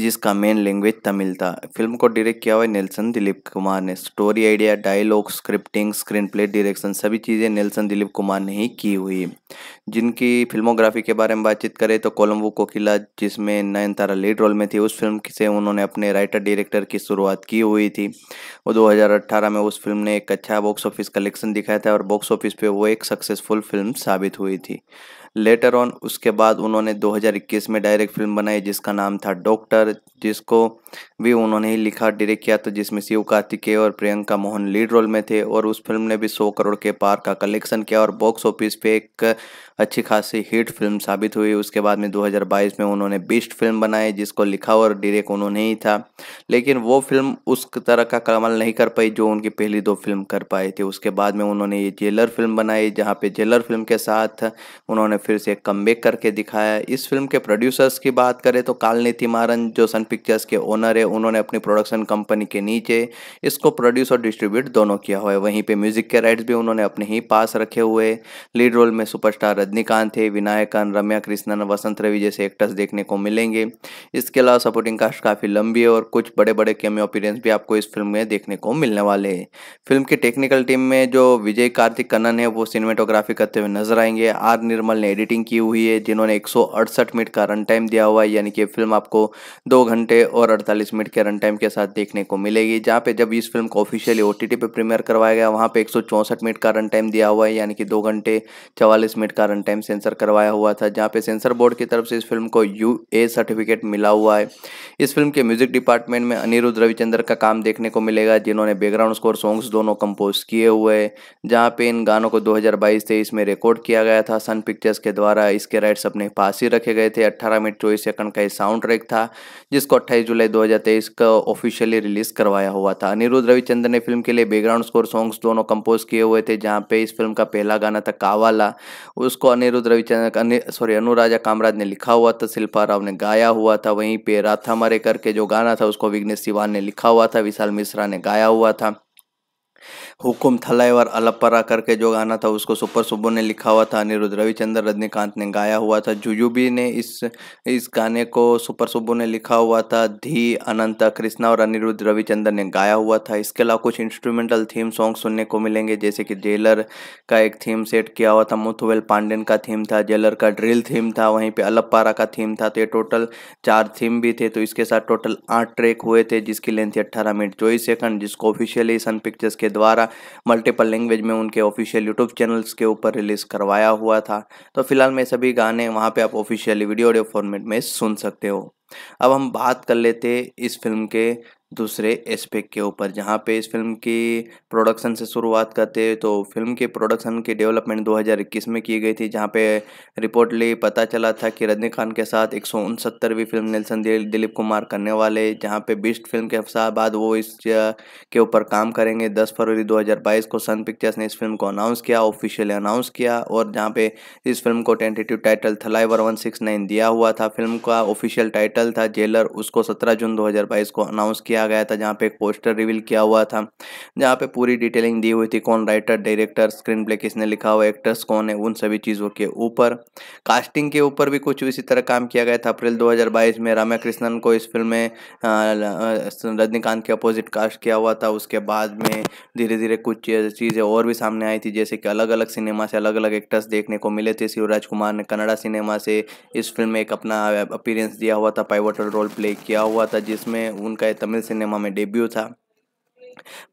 जिसका मेन लैंग्वेज तमिल था फिल्म को डायरेक्ट किया हुआ है नेल्सन दिलीप कुमार ने story idea dialogue scripting screenplay direction सभी चीज़ें नेल्सन दिलीप कुमार ने ही की हुई जिनकी फिल्मोग्राफी के बारे में बातचीत करें तो कोलम्बो कोकिला जिसमें नयनतारा लीड रोल में थी उस फिल्म से उन्होंने अपने राइटर डायरेक्टर की शुरुआत की हुई थी और दो में उस फिल्म ने एक अच्छा बॉक्स ऑफिस कलेक्शन दिखाया था और बॉक्स ऑफिस पर वो एक सक्सेसफुल फिल्म साबित हुई थी लेटर ऑन उसके बाद उन्होंने 2021 में डायरेक्ट फिल्म बनाई जिसका नाम था डॉक्टर जिसको भी उन्होंने ही लिखा डायरेक्ट किया था तो जिसमें शिव कार्तिकेय और प्रियंका मोहन लीड रोल में थे और उस फिल्म ने भी 100 करोड़ के पार का कलेक्शन किया और बॉक्स ऑफिस पे एक अच्छी खासी हिट फिल्म साबित हुई उसके बाद में 2022 में उन्होंने बेस्ट फिल्म बनाई जिसको लिखा और डायरेक्ट उन्होंने ही था लेकिन वो फिल्म उस तरह का कमल नहीं कर पाई जो उनकी पहली दो फिल्म कर पाए थे उसके बाद में उन्होंने ये जेलर फिल्म बनाई जहाँ पे जेलर फिल्म के साथ उन्होंने फिर से कम करके दिखाया इस फिल्म के प्रोड्यूसर्स की बात करें तो कालनीति मारन जो सन पिक्चर्स के ओनर है उन्होंने अपनी प्रोडक्शन कंपनी के नीचे इसको प्रोड्यूस और डिस्ट्रीब्यूट दोनों किया हुआ है वहीं पे म्यूजिक के राइट्स भी उन्होंने अपने ही पास रखे हुए लीड रोल में सुपरस्टार रजनीकांत थे विनायकन रम्या कृष्णन वसंत रवि जैसे एक्टर्स देखने को मिलेंगे इसके अलावा सपोर्टिंग कास्ट काफ़ी लंबी है और कुछ बड़े बड़े कैमियो अपीरेंस भी आपको इस फिल्म में देखने को मिलने वाले हैं फिल्म की टेक्निकल टीम में जो विजय कार्तिक कन्न है वो सिनेमाटोग्राफी करते हुए नजर आएंगे आर निर्मल ने एडिटिंग की हुई है जिन्होंने एक मिनट का रन टाइम दिया हुआ है यानी कि फिल्म आपको दो घंटे और अड़तालीस लिमिट के रन टाइम के साथ देखने को मिलेगी जहाँ पे जब इस फिल्म को ऑफिशियली ओटीटी पे प्रीमियर करवाया गया वहाँ पे एक मिनट का रन टाइम दिया हुआ है यानी कि दो घंटे चवालीस मिनट का रन टाइम सेंसर करवाया हुआ था जहाँ पे सेंसर बोर्ड की तरफ से इस फिल्म को यू सर्टिफिकेट मिला हुआ है इस फिल्म के म्यूजिक डिपार्टमेंट में अनिरुद्ध रविचंद्र का काम देखने को मिलेगा जिन्होंने बैकग्राउंड स्कोर सॉन्ग्स दोनों कंपोज किए हुए हैं जहाँ पे इन गानों को दो हज़ार में रिकॉर्ड किया गया था सन पिक्चर्स के द्वारा इसके राइट्स अपने पास ही रखे गए थे अट्ठारह मिनट चौबीस सेकंड का ये साउंड ट्रैक था जिसको 28 जुलाई 2023 2023 का ऑफिशियली रिलीज करवाया हुआ था अनिरुद्ध रविचंद्र ने फिल्म के लिए बैकग्राउंड स्कोर सॉन्ग्स दोनों कंपोज किए हुए थे जहाँ पे इस फिल्म का पहला गाना था कावाला उसको अनिरुद्ध रविचंद्र सॉरी अनुराजा कामराज ने लिखा हुआ था शिल्पा राव ने गाया हुआ था वहीं पे राथा मरे करके जो गाना था उसको विघ्नेश सिवान ने लिखा हुआ था विशाल मिश्रा ने गाया हुआ था हुकुम थलाईवर अलपरा करके जो गाना था उसको सुपर सुबो ने लिखा हुआ था अनिरुद्ध रविचंद्र रजनीकांत ने गाया हुआ था जुजुबी ने इस इस गाने को सुपर सुबो ने लिखा हुआ था धी अनंता कृष्णा और अनिरुद्ध रविचंद्र ने गाया हुआ था इसके अलावा कुछ इंस्ट्रूमेंटल थीम सॉन्ग सुनने को मिलेंगे जैसे कि जेलर का एक थीम सेट किया हुआ था मुथुवेल पांडेन का थीम था जेलर का ड्रिल थीम था वहीं पर अलपारा का थीम था तो ये टोटल चार थीम भी थे तो इसके साथ टोटल आठ ट्रैक हुए थे जिसकी लेंथ थी अट्ठारह मिनट चौबीस सेकंड जिसको ऑफिशियली सन पिक्चर्स के द्वारा मल्टीपल लैंग्वेज में उनके ऑफिशियल यूट्यूब चैनल्स के ऊपर रिलीज़ करवाया हुआ था तो फिलहाल मैं सभी गाने वहाँ पर आप ऑफिशियली वीडियो ऑडियो फॉर्मेट में सुन सकते हो अब हम बात कर लेते इस फिल्म के दूसरे एस्पेक्ट के ऊपर जहाँ पे इस फिल्म की प्रोडक्शन से शुरुआत करते तो फिल्म के प्रोडक्शन की डेवलपमेंट 2021 में की गई थी जहाँ पे रिपोर्टली पता चला था कि रजनी खान के साथ एक फिल्म नेल्सन दिलीप कुमार करने वाले जहाँ पे बेस्ट फिल्म के बाद वो इस के ऊपर काम करेंगे दस फरवरी 2022 को सन पिक्चर्स ने इस फिल्म को अनाउंस किया ऑफिशियली अनाउंस किया और जहाँ पे इस फिल्म को टेंटेटिव टाइटल थलाई वन दिया हुआ था फिल्म का ऑफिशियल टाइटल टाइटल था जेलर उसको 17 जून 2022 को अनाउंस किया गया था जहाँ पे एक पोस्टर रिवील किया हुआ था जहाँ पे पूरी डिटेलिंग दी हुई थी कौन राइटर डायरेक्टर स्क्रीन प्ले किसने लिखा हुआ एक्टर्स कौन है उन सभी चीज़ों के ऊपर कास्टिंग के ऊपर भी कुछ इसी तरह काम किया गया था अप्रैल 2022 में रामा कृष्णन को इस फिल्म में रजनीकांत के अपोजिट कास्ट किया हुआ था उसके बाद में धीरे धीरे कुछ चीज़ें और भी सामने आई थी जैसे कि अलग अलग सिनेमा से अलग अलग एक्टर्स देखने को मिले थे शिवराज कुमार ने कनाडा सिनेमा से इस फिल्म में एक अपना अपीरेंस दिया हुआ था पाइवटल रोल प्ले किया हुआ था जिसमें उनका तमिल सिनेमा में डेब्यू था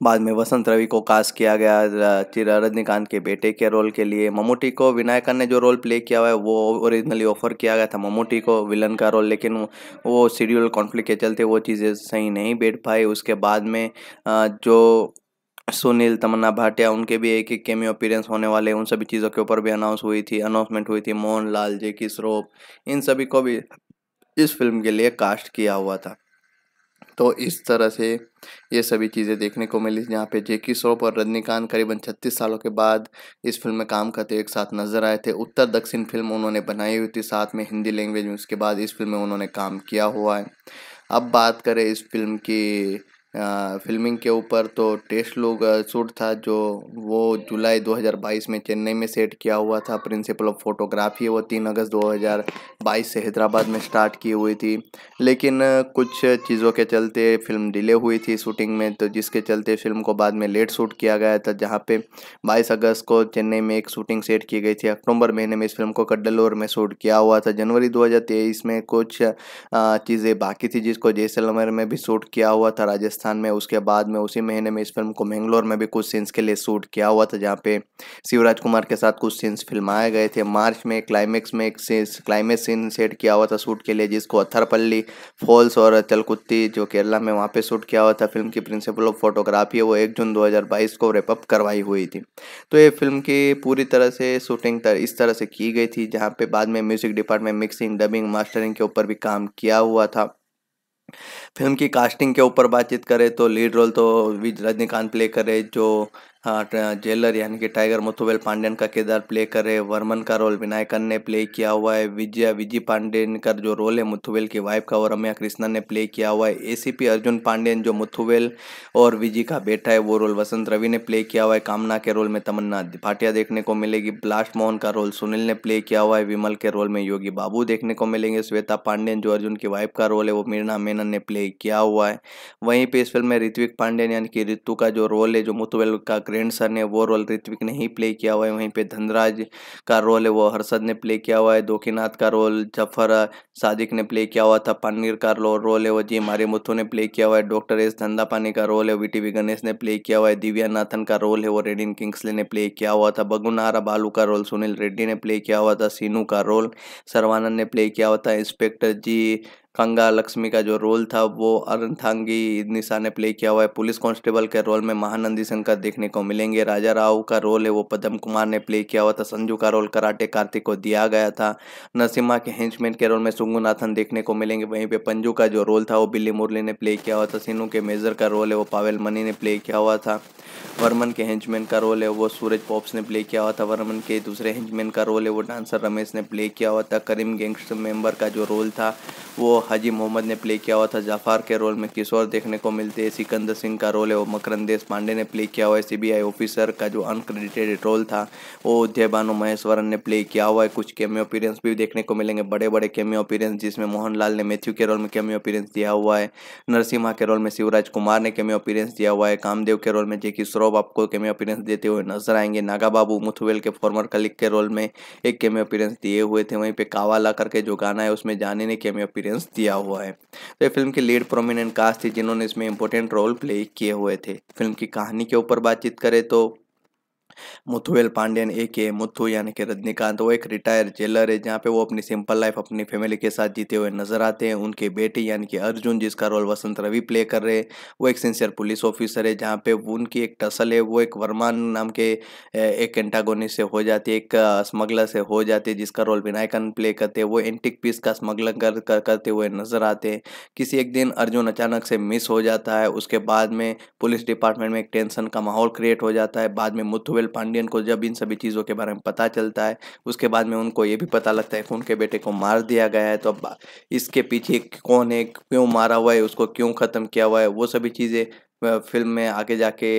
बाद में वसंत रवि को कास्ट किया गया चिरा रजनीकांत के बेटे के रोल के लिए ममूटी को विनायकन ने जो रोल प्ले किया हुआ है वो ओरिजिनली ऑफर किया गया था ममूटी को विलन का रोल लेकिन वो शेड्यूल कॉन्फ्लिक्ट के चलते वो चीज़ें सही नहीं बैठ पाई उसके बाद में जो सुनील तमन्ना भाटिया उनके भी एक एक केमियो अपीयरेंस होने वाले उन सभी चीज़ों के ऊपर भी अनाउंस हुई थी अनाउंसमेंट हुई थी मोहन लाल जे की इन सभी को भी इस फिल्म के लिए कास्ट किया हुआ था तो इस तरह से ये सभी चीज़ें देखने को मिली जहाँ पे जेकी श्रॉफ और रजनीकांत करीबन 36 सालों के बाद इस फिल्म में काम करते एक साथ नजर आए थे उत्तर दक्षिण फिल्म उन्होंने बनाई हुई थी साथ में हिंदी लैंग्वेज में उसके बाद इस फिल्म में उन्होंने काम किया हुआ है अब बात करें इस फिल्म की फिल्मिंग के ऊपर तो टेस्ट लोग शूट था जो वो जुलाई 2022 में चेन्नई में सेट किया हुआ था प्रिंसिपल ऑफ फोटोग्राफी वो तीन अगस्त 2022 से हैदराबाद में स्टार्ट की हुई थी लेकिन कुछ चीज़ों के चलते फिल्म डिले हुई थी शूटिंग में तो जिसके चलते फिल्म को बाद में लेट शूट किया गया था जहाँ पे 22 अगस्त को चेन्नई में एक शूटिंग सेट की गई थी अक्टूबर महीने में इस फिल्म को कड्डलोर में शूट किया हुआ था जनवरी दो में कुछ चीज़ें बाकी थी जिसको जैसलमेर में भी शूट किया हुआ था राजस्थान राजस्थान में उसके बाद में उसी महीने में इस फिल्म को मैंगलोर में भी कुछ सीन्स के लिए शूट किया हुआ था जहाँ पे शिवराज कुमार के साथ कुछ सीन्स फिल्माए गए थे मार्च में क्लाइमेक्स में एक क्लाइमेक्स सीन सेट किया हुआ था शूट के लिए जिसको अथरपल्ली फॉल्स और चलकुत्ती जो केरला में वहाँ पर शूट किया हुआ था फिल्म की प्रिंसिपल ऑफ फोटोग्राफी है वो एक जून दो को रेपअप करवाई हुई थी तो ये फिल्म की पूरी तरह से शूटिंग इस तरह से की गई थी जहाँ पे बाद में music department mixing dubbing mastering के ऊपर भी काम किया हुआ था फिल्म की कास्टिंग के ऊपर बातचीत करें तो लीड रोल तो रजनीकांत प्ले करे जो हाँ, जेलर यानी कि टाइगर मुथुबेल पांडेन का किरदार प्ले करे वर्मन का रोल विनायकन ने प्ले किया हुआ है विजय विजय पांडेन का जो रोल है मुथुबेल की वाइफ का और रम्या कृष्णा ने प्ले किया हुआ है एसीपी अर्जुन पांडेन जो मुथुबेल और विजय का बेटा है वो रोल वसंत रवि ने प्ले किया हुआ है कामना के रोल में तमन्ना भाटिया देखने को मिलेगी ब्लास्ट मोहन का रोल सुनील ने प्ले किया हुआ है विमल के रोल में योगी बाबू देखने को मिलेंगे श्वेता पांडेन जो अर्जुन की वाइफ का रोल है वो मीरना मेनन ने प्ले किया हुआ है वहीं पे इस फिल्म में ऋत्विक पांडेन यानी कि ऋतु का जो रोल है जो मुथुबेल का मकरेंद्र सर ने वो रोल ऋत्विक ने ही प्ले किया हुआ है वहीं पे धनराज का रोल है वो हर्षद ने प्ले किया हुआ है दोखीनाथ का रोल जफर सादिक ने प्ले किया हुआ था पनीर का रोल है वो जी मारे मुथु ने प्ले किया हुआ है डॉक्टर एस धंधापानी का रोल है वी टी गणेश ने प्ले किया हुआ है दिव्या नाथन का रोल है वो रेडिन किंग्सले ने प्ले किया हुआ था बगुनारा बालू का रोल सुनील रेड्डी ने प्ले किया हुआ था सीनू का रोल सर्वानंद ने प्ले किया हुआ था इंस्पेक्टर जी कंगा लक्ष्मी का जो रोल था वो अरंथांगी निशा ने प्ले किया हुआ है पुलिस कांस्टेबल के रोल में महानंदी शंकर देखने को मिलेंगे राजा राव का रोल है वो पदम कुमार ने प्ले किया हुआ था संजू का रोल कराटे कार्तिक को दिया गया था नसीमा के हेंचमैन के रोल में सुंगुनाथन देखने को मिलेंगे वहीं पर पंजू का जो रोल था वो बिल्ली मुरली ने प्ले किया हुआ था सीनू के मेजर का रोल है वो पावेल मनी ने प्ले किया हुआ था वर्मन के हेंचमैन का रोल है वो सूरज पॉप्स ने प्ले किया हुआ था वर्मन के दूसरे हेंचमैन का रोल है वो डांसर रमेश ने प्ले किया हुआ था करीम गैंगस्टर मेंबर का जो रोल था वो हाजी मोहम्मद ने प्ले किया हुआ था जाफ़ार के रोल में किशोर देखने को मिलते हैं सिकंदर सिंह का रोल है वो मकरंदेश पांडे ने प्ले किया हुआ है सीबीआई ऑफिसर का जो अनक्रेडिटेड रोल था वो उदय भानु महेश्वरन ने प्ले किया हुआ है कुछ केम्यो अपीरेंस भी देखने को मिलेंगे बड़े बड़े केमियो अपीरेंस जिसमें मोहनलाल ने मैथ्यू के रोल में केमियो अपीरेंस दिया हुआ है नरसिम्हा के रोल में शिवराज कुमार ने केमियो अपीरेंस दिया हुआ है कामदेव के रोल में जेकि सौरभ आपको केमियो अपीरेंस देते हुए नजर आएंगे नागा बाबू मुथुवेल के फॉर्मर कलिक के रोल में एक केमियो अपीरेंस दिए हुए थे वहीं पर कावाला करके जो गाना है उसमें जाने ने केमियो अपीरेंस गाइडेंस दिया हुआ है तो ये फिल्म के लीड प्रोमिनेंट कास्ट थी जिन्होंने इसमें इंपॉर्टेंट रोल प्ले किए हुए थे फिल्म की कहानी के ऊपर बातचीत करें तो मुथुवेल पांडेन एक के मुथु यानी कि रजनीकांत वो एक रिटायर्ड जेलर है जहाँ पे वो अपनी सिंपल लाइफ अपनी फैमिली के साथ जीते हुए नजर आते हैं उनके बेटे यानी कि अर्जुन जिसका रोल वसंत रवि प्ले कर रहे हैं वो एक सिंसियर पुलिस ऑफिसर है जहाँ पे उनकी एक टसल है वो एक वर्मान नाम के एक एंटागोनिस से हो जाती है एक स्मगलर से हो जाती है जिसका रोल विनायकन प्ले करते हैं वो एंटिक पीस का स्मगलर कर, कर, करते हुए नजर आते हैं किसी एक दिन अर्जुन अचानक से मिस हो जाता है उसके बाद में पुलिस डिपार्टमेंट में एक टेंशन का माहौल क्रिएट हो जाता है बाद में मुथुवेल पांडियन को जब इन सभी चीज़ों के बारे में पता चलता है उसके बाद में उनको ये भी पता लगता है कि उनके बेटे को मार दिया गया है तो अब इसके पीछे कौन है क्यों मारा हुआ है उसको क्यों ख़त्म किया हुआ है वो सभी चीज़ें फिल्म में आगे जाके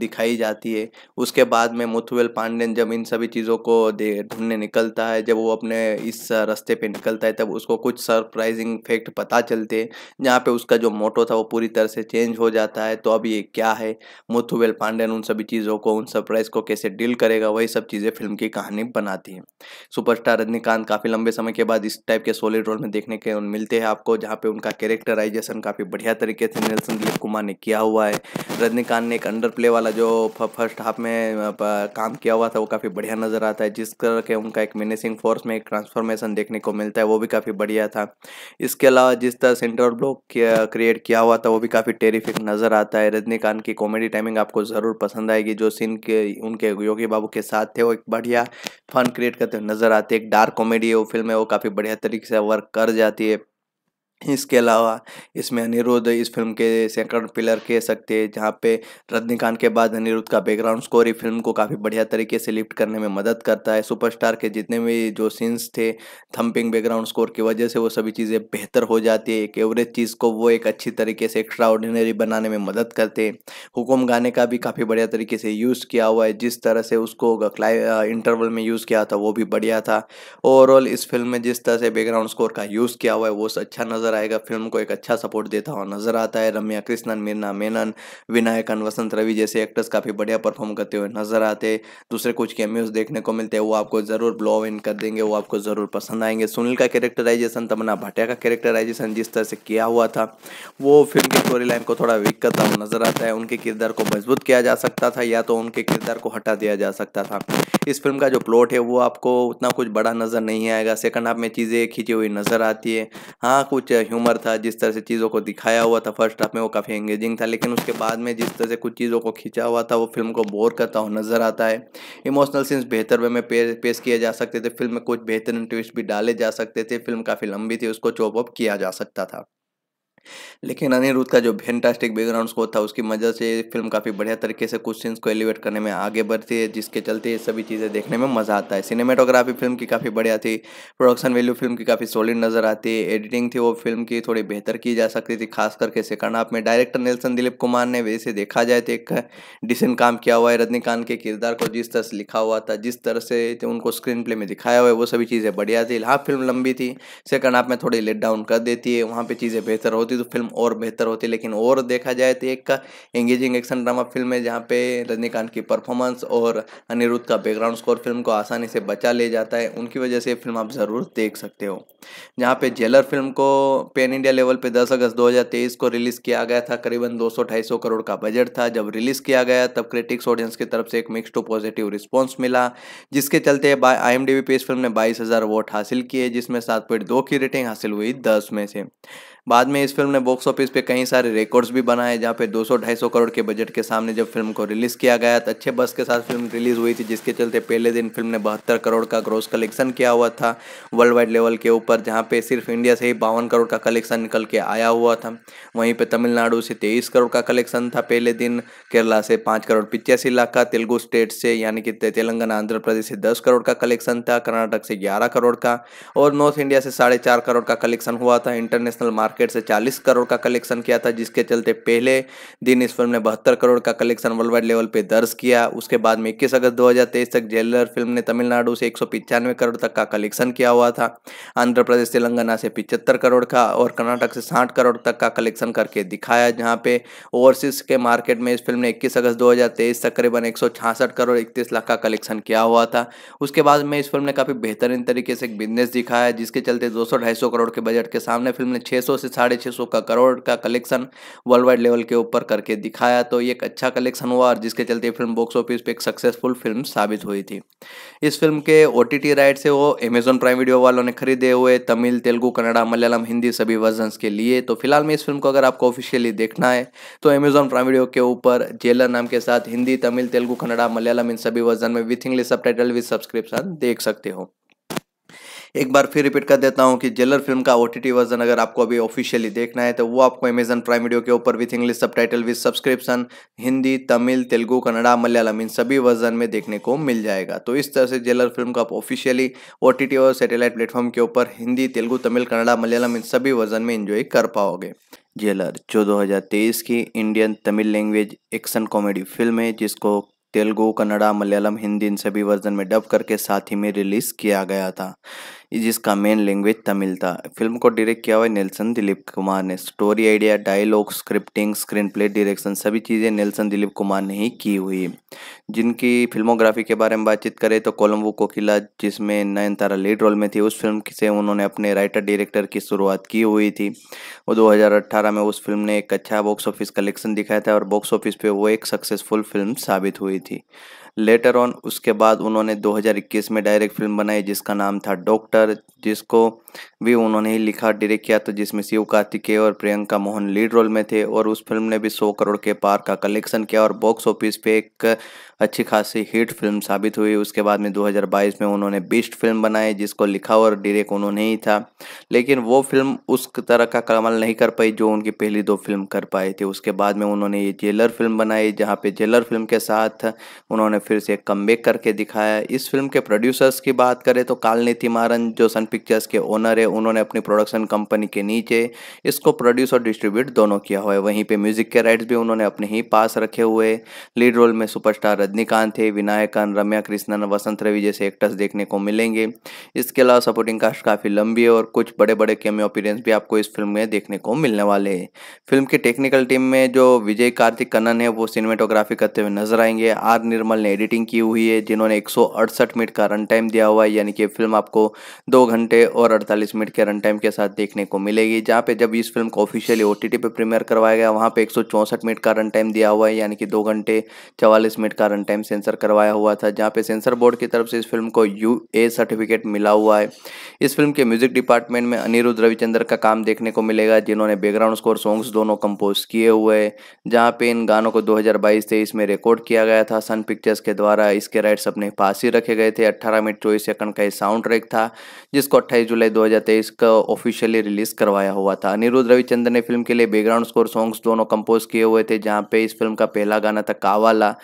दिखाई जाती है उसके बाद में मुथुवेल पांडेन जब इन सभी चीज़ों को ढूंढने निकलता है जब वो अपने इस रास्ते पे निकलता है तब उसको कुछ सरप्राइजिंग फैक्ट पता चलते हैं जहाँ पे उसका जो मोटो था वो पूरी तरह से चेंज हो जाता है तो अब ये क्या है मुथुवेल पांडेन उन सभी चीज़ों को उन सरप्राइज को कैसे डील करेगा वही सब चीज़ें फिल्म की कहानी बनाती है सुपरस्टार रजनीकांत काफ़ी लंबे समय के बाद इस टाइप के सोलिड रोल में देखने के मिलते हैं आपको जहाँ पे उनका कैरेक्टराइजेशन काफ़ी बढ़िया तरीके से नेल्सन दिलीप कुमार ने किया हुआ हुआ है रजनीकांत ने एक अंडर प्ले वाला जो फर्स्ट हाफ में काम किया हुआ था वो काफ़ी बढ़िया नज़र आता है जिस तरह के उनका एक मिनिसिंग फोर्स में एक ट्रांसफॉर्मेशन देखने को मिलता है वो भी काफ़ी बढ़िया था इसके अलावा जिस तरह सेंटर ब्लॉक क्रिएट किया हुआ था वो भी काफ़ी टेरिफिक नज़र आता है रजनीकांत की कॉमेडी टाइमिंग आपको ज़रूर पसंद आएगी जो सीन के उनके योगी बाबू के साथ थे वो एक बढ़िया फन क्रिएट करते हुए नज़र आते एक डार्क कॉमेडी है वो फिल्म है वो काफ़ी बढ़िया तरीके से वर्क कर जाती है इसके अलावा इसमें अनिरुद्ध इस फिल्म के सेकंड पिलर कह सकते हैं जहाँ पे रजनीकांत के बाद अनिरुद्ध का बैकग्राउंड स्कोर ही फिल्म को काफ़ी बढ़िया तरीके से लिफ्ट करने में मदद करता है सुपरस्टार के जितने भी जो सीन्स थे थम्पिंग बैकग्राउंड स्कोर की वजह से वो सभी चीज़ें बेहतर हो जाती है एक एवरेज चीज़ को वो एक अच्छी तरीके से एक्स्ट्रा ऑर्डिनरी बनाने में मदद करते हैं हुक्म गाने का भी काफ़ी बढ़िया तरीके से यूज़ किया हुआ है जिस तरह से उसको इंटरवल में यूज़ किया था वो भी बढ़िया था ओवरऑल इस फिल्म में जिस तरह से बैकग्राउंड स्कोर का यूज़ किया हुआ है वो अच्छा नज़र नजर आएगा फिल्म को एक अच्छा सपोर्ट देता हुआ नजर आता है रम्या कृष्णन मीरना मेनन विनायकन वसंत रवि जैसे एक्टर्स काफ़ी बढ़िया परफॉर्म करते हुए नजर आते दूसरे कुछ कैमियोज देखने को मिलते हैं वो आपको ज़रूर ब्लॉव इन कर देंगे वो आपको ज़रूर पसंद आएंगे सुनील का कैरेक्टराइजेशन तमन्ना भाटिया का कैरेक्टराइजेशन जिस तरह से किया हुआ था वो फिल्म की स्टोरी लाइन को थोड़ा वीक करता हुआ नजर आता है उनके किरदार को मजबूत किया जा सकता था या तो उनके किरदार को हटा दिया जा सकता था इस फिल्म का जो प्लॉट है वो आपको उतना कुछ बड़ा नज़र नहीं आएगा सेकंड हाफ में चीज़ें खींची हुई नज़र आती है हाँ कुछ ह्यूमर था जिस तरह से चीज़ों को दिखाया हुआ था फर्स्ट हाफ में वो काफ़ी एंगेजिंग था लेकिन उसके बाद में जिस तरह से कुछ चीज़ों को खींचा हुआ था वो फिल्म को बोर करता हुआ नज़र आता है इमोशनल सीन्स बेहतर वे में पेश किए जा सकते थे फिल्म में कुछ बेहतरीन ट्विस्ट भी डाले जा सकते थे फिल्म काफ़ी लंबी थी उसको चॉप अप किया जा सकता था लेकिन अनिरुद्ध का जो फैंटास्टिक बैकग्राउंड स्कोर था उसकी वजह से फिल्म काफ़ी बढ़िया तरीके से कुछ सीन्स को एलिवेट करने में आगे बढ़ती है जिसके चलते ये सभी चीज़ें देखने में मज़ा आता है सिनेमेटोग्राफी फिल्म की काफ़ी बढ़िया थी प्रोडक्शन वैल्यू फिल्म की काफ़ी सॉलिड नज़र आती है एडिटिंग थी वो फिल्म की थोड़ी बेहतर की जा सकती थी खास करके सेकंड हाफ में डायरेक्टर नेल्सन दिलीप कुमार ने वैसे देखा जाए तो एक डिसेंट काम किया हुआ है रजनीकांत के किरदार को जिस तरह से लिखा हुआ था जिस तरह से तो उनको स्क्रीन प्ले में दिखाया हुआ है वो सभी चीज़ें बढ़िया थी हाफ फिल्म लंबी थी सेकंड हाफ में थोड़ी लेट डाउन कर देती है वहाँ पर चीज़ें बेहतर होती होती तो फिल्म और बेहतर होती लेकिन और देखा जाए तो एक एंगेजिंग एक्शन ड्रामा फिल्म है जहाँ पे रजनीकांत की परफॉर्मेंस और अनिरुद्ध का बैकग्राउंड स्कोर फिल्म को आसानी से बचा ले जाता है उनकी वजह से फिल्म आप ज़रूर देख सकते हो जहाँ पे जेलर फिल्म को पेन इंडिया लेवल पे 10 अगस्त 2023 को रिलीज़ किया गया था करीबन दो सौ करोड़ का बजट था जब रिलीज़ किया गया तब क्रिटिक्स ऑडियंस की तरफ से एक मिक्स टू पॉजिटिव रिस्पॉन्स मिला जिसके चलते आई एम पे इस फिल्म ने बाईस वोट हासिल किए जिसमें सात की रेटिंग हासिल हुई दस में से बाद में इस फिल्म ने बॉक्स ऑफिस पे कई सारे रिकॉर्ड्स भी बनाए जहाँ पे 200-250 करोड़ के बजट के सामने जब फिल्म को रिलीज़ किया गया तो अच्छे बस के साथ फिल्म रिलीज़ हुई थी जिसके चलते पहले दिन फिल्म ने बहत्तर करोड़ का ग्रोस कलेक्शन किया हुआ था वर्ल्ड वाइड लेवल के ऊपर जहाँ पे सिर्फ इंडिया से ही बावन करोड़ का कलेक्शन निकल के आया हुआ था वहीं पर तमिलनाडु से तेईस करोड़ का कलेक्शन था पहले दिन केरला से पाँच करोड़ पिचासी लाख का तेलुगु स्टेट से यानी कि तेलंगाना आंध्र प्रदेश से दस करोड़ का कलेक्शन था कर्नाटक से ग्यारह करोड़ का और नॉर्थ इंडिया से साढ़े करोड़ का कलेक्शन हुआ था इंटरनेशनल मार्केट मार्केट से 40 करोड़ का कलेक्शन किया था जिसके चलते पहले दिन इस फिल्म ने बहत्तर करोड़ का कलेक्शन वर्ल्ड वाइड लेवल पर दर्ज किया उसके बाद में इक्कीस अगस्त 2023 तक जेलर फिल्म ने तमिलनाडु से एक करोड़ तक का कलेक्शन किया हुआ था आंध्र प्रदेश तेलंगाना से पिचहत्तर करोड़ का और कर्नाटक से साठ करोड़ तक का कलेक्शन करके दिखाया जहाँ पे ओवरसीज के मार्केट में इस फिल्म ने इक्कीस अगस्त दो तक करीबन एक करोड़ इकतीस लाख का कलेक्शन किया हुआ था उसके बाद में इस फिल्म ने काफ़ी बेहतरीन तरीके से एक बिजनेस दिखाया जिसके चलते दो सौ करोड़ के बजट के सामने फिल्म ने छह सौ से साढ़े छः सौ का करोड़ का कलेक्शन वर्ल्ड वाइड लेवल के ऊपर करके दिखाया तो ये एक अच्छा कलेक्शन हुआ और जिसके चलते फिल्म बॉक्स ऑफिस पे एक सक्सेसफुल फिल्म साबित हुई थी इस फिल्म के ओ टी राइट से वो अमेजोन प्राइम वीडियो वालों ने खरीदे हुए तमिल तेलुगू कन्नड़ा मलयालम हिंदी सभी वर्जन के लिए तो फिलहाल में इस फिल्म को अगर आपको ऑफिशियली देखना है तो अमेजोन प्राइम वीडियो के ऊपर जेलर नाम के साथ हिंदी तमिल तेलुगू कन्नड़ा मलयालम इन सभी वर्जन में with English subtitle with subscription देख सकते हो एक बार फिर रिपीट कर देता हूँ कि जेलर फिल्म का ओ वर्जन अगर आपको अभी ऑफिशियली देखना है तो वो आपको अमेजन प्राइम वीडियो के ऊपर with English subtitle with subscription Hindi Tamil Telugu Kannada Malayalam इन सभी वर्जन में देखने को मिल जाएगा तो इस तरह से जेलर फिल्म को आप ऑफिशियली ओ और सैटेलाइट प्लेटफॉर्म के ऊपर हिंदी तेलुगु तमिल कन्नड़ा मलयालम इन सभी वर्जन में इंजॉय कर पाओगे जेलर जो दो की Indian Tamil language action comedy film है जिसको तेलुगु कन्नड़ा मलयालम हिंदी इन सभी वर्जन में डब करके साथ ही में रिलीज़ किया गया था जिसका मेन लैंग्वेज तमिल था फिल्म को डायरेक्ट किया हुआ है नेल्सन दिलीप कुमार ने story idea dialogue scripting screenplay direction सभी चीज़ें नेल्सन दिलीप कुमार ने ही की हुई जिनकी फिल्मोग्राफी के बारे में बातचीत करें तो कोलम्बो कोकिला जिसमें नयनतारा लीड रोल में थी उस फिल्म से उन्होंने अपने राइटर डायरेक्टर की शुरुआत की हुई थी और दो में उस फिल्म ने एक अच्छा बॉक्स ऑफिस कलेक्शन दिखाया था और बॉक्स ऑफिस पर वो एक सक्सेसफुल फिल्म साबित हुई थी लेटर ऑन उसके बाद उन्होंने 2021 में डायरेक्ट फिल्म बनाई जिसका नाम था डॉक्टर जिसको भी उन्होंने ही लिखा डायरेक्ट किया था तो जिसमें शिव कार्तिकेय और प्रियंका मोहन लीड रोल में थे और उस फिल्म ने भी सौ करोड़ के पार का कलेक्शन किया और बॉक्स ऑफिस पे एक अच्छी खासी हिट फिल्म साबित हुई उसके बाद में 2022 में उन्होंने बेस्ट फिल्म बनाई जिसको लिखा और डायरेक्ट उन्होंने ही था लेकिन वो फिल्म उस तरह का कमल नहीं कर पाई जो उनकी पहली दो फिल्म कर पाए थे उसके बाद में उन्होंने ये जेलर फिल्म बनाई जहाँ पे जेलर फिल्म के साथ उन्होंने फिर से कम करके दिखाया इस फिल्म के प्रोड्यूसर्स की बात करें तो कालनीति मारन जो सन पिक्चर्स के ओनर है उन्होंने अपनी प्रोडक्शन कंपनी के नीचे इसको प्रोड्यूस और डिस्ट्रीब्यूट दोनों किया हुआ है वहीं पे म्यूजिक के राइट्स भी उन्होंने अपने ही पास रखे हुए लीड रोल में सुपरस्टार रजनीकांत है विनायकन रम्या कृष्णन वसंत रवि जैसे एक्टर्स देखने को मिलेंगे इसके अलावा सपोर्टिंग कास्ट काफ़ी लंबी है और कुछ बड़े बड़े कैमियो अपीरेंस भी आपको इस फिल्म में देखने को मिलने वाले हैं फिल्म की टेक्निकल टीम में जो विजय कार्तिक कन्नन है वो सिनेमेटोग्राफी करते हुए नजर आएंगे आर निर्मल ने एडिटिंग की हुई है जिन्होंने एक मिनट का रन टाइम दिया हुआ है यानी कि फिल्म आपको दो घंटे और अड़तालीस मिनट के रन टाइम के साथ देखने को मिलेगी जहाँ पे जब इस फिल्म को ऑफिशियली ओ टी पे प्रीमियर करवाया गया वहाँ पे एक मिनट का रन टाइम दिया हुआ है यानी कि दो घंटे चवालीस मिनट का रन टाइम सेंसर करवाया हुआ था जहाँ पे सेंसर बोर्ड की तरफ से इस फिल्म को यू ए सर्टिफिकेट मिला हुआ है इस फिल्म के म्यूजिक डिपार्टमेंट में अनिरुद्ध रविचंद्र का काम देखने को मिलेगा जिन्होंने बैकग्राउंड स्कोर सॉन्ग्स दोनों कंपोज किए हुए हैं जहाँ पे इन गानों को 2022 हज़ार में रिकॉर्ड किया गया था सन पिक्चर्स के द्वारा इसके राइट्स अपने पास ही रखे गए थे 18 मिनट चौबीस सेकंड का ये साउंड ट्रैक था जिसको 28 जुलाई 2023 का ऑफिशियली रिलीज करवाया हुआ था अनिरुद्ध रविचंद्र ने फिल्म के लिए बैकग्राउंड स्कोर सॉन्ग्स दोनों कंपोज किए हुए थे जहाँ पे इस फिल्म का पहला गाना था कावाला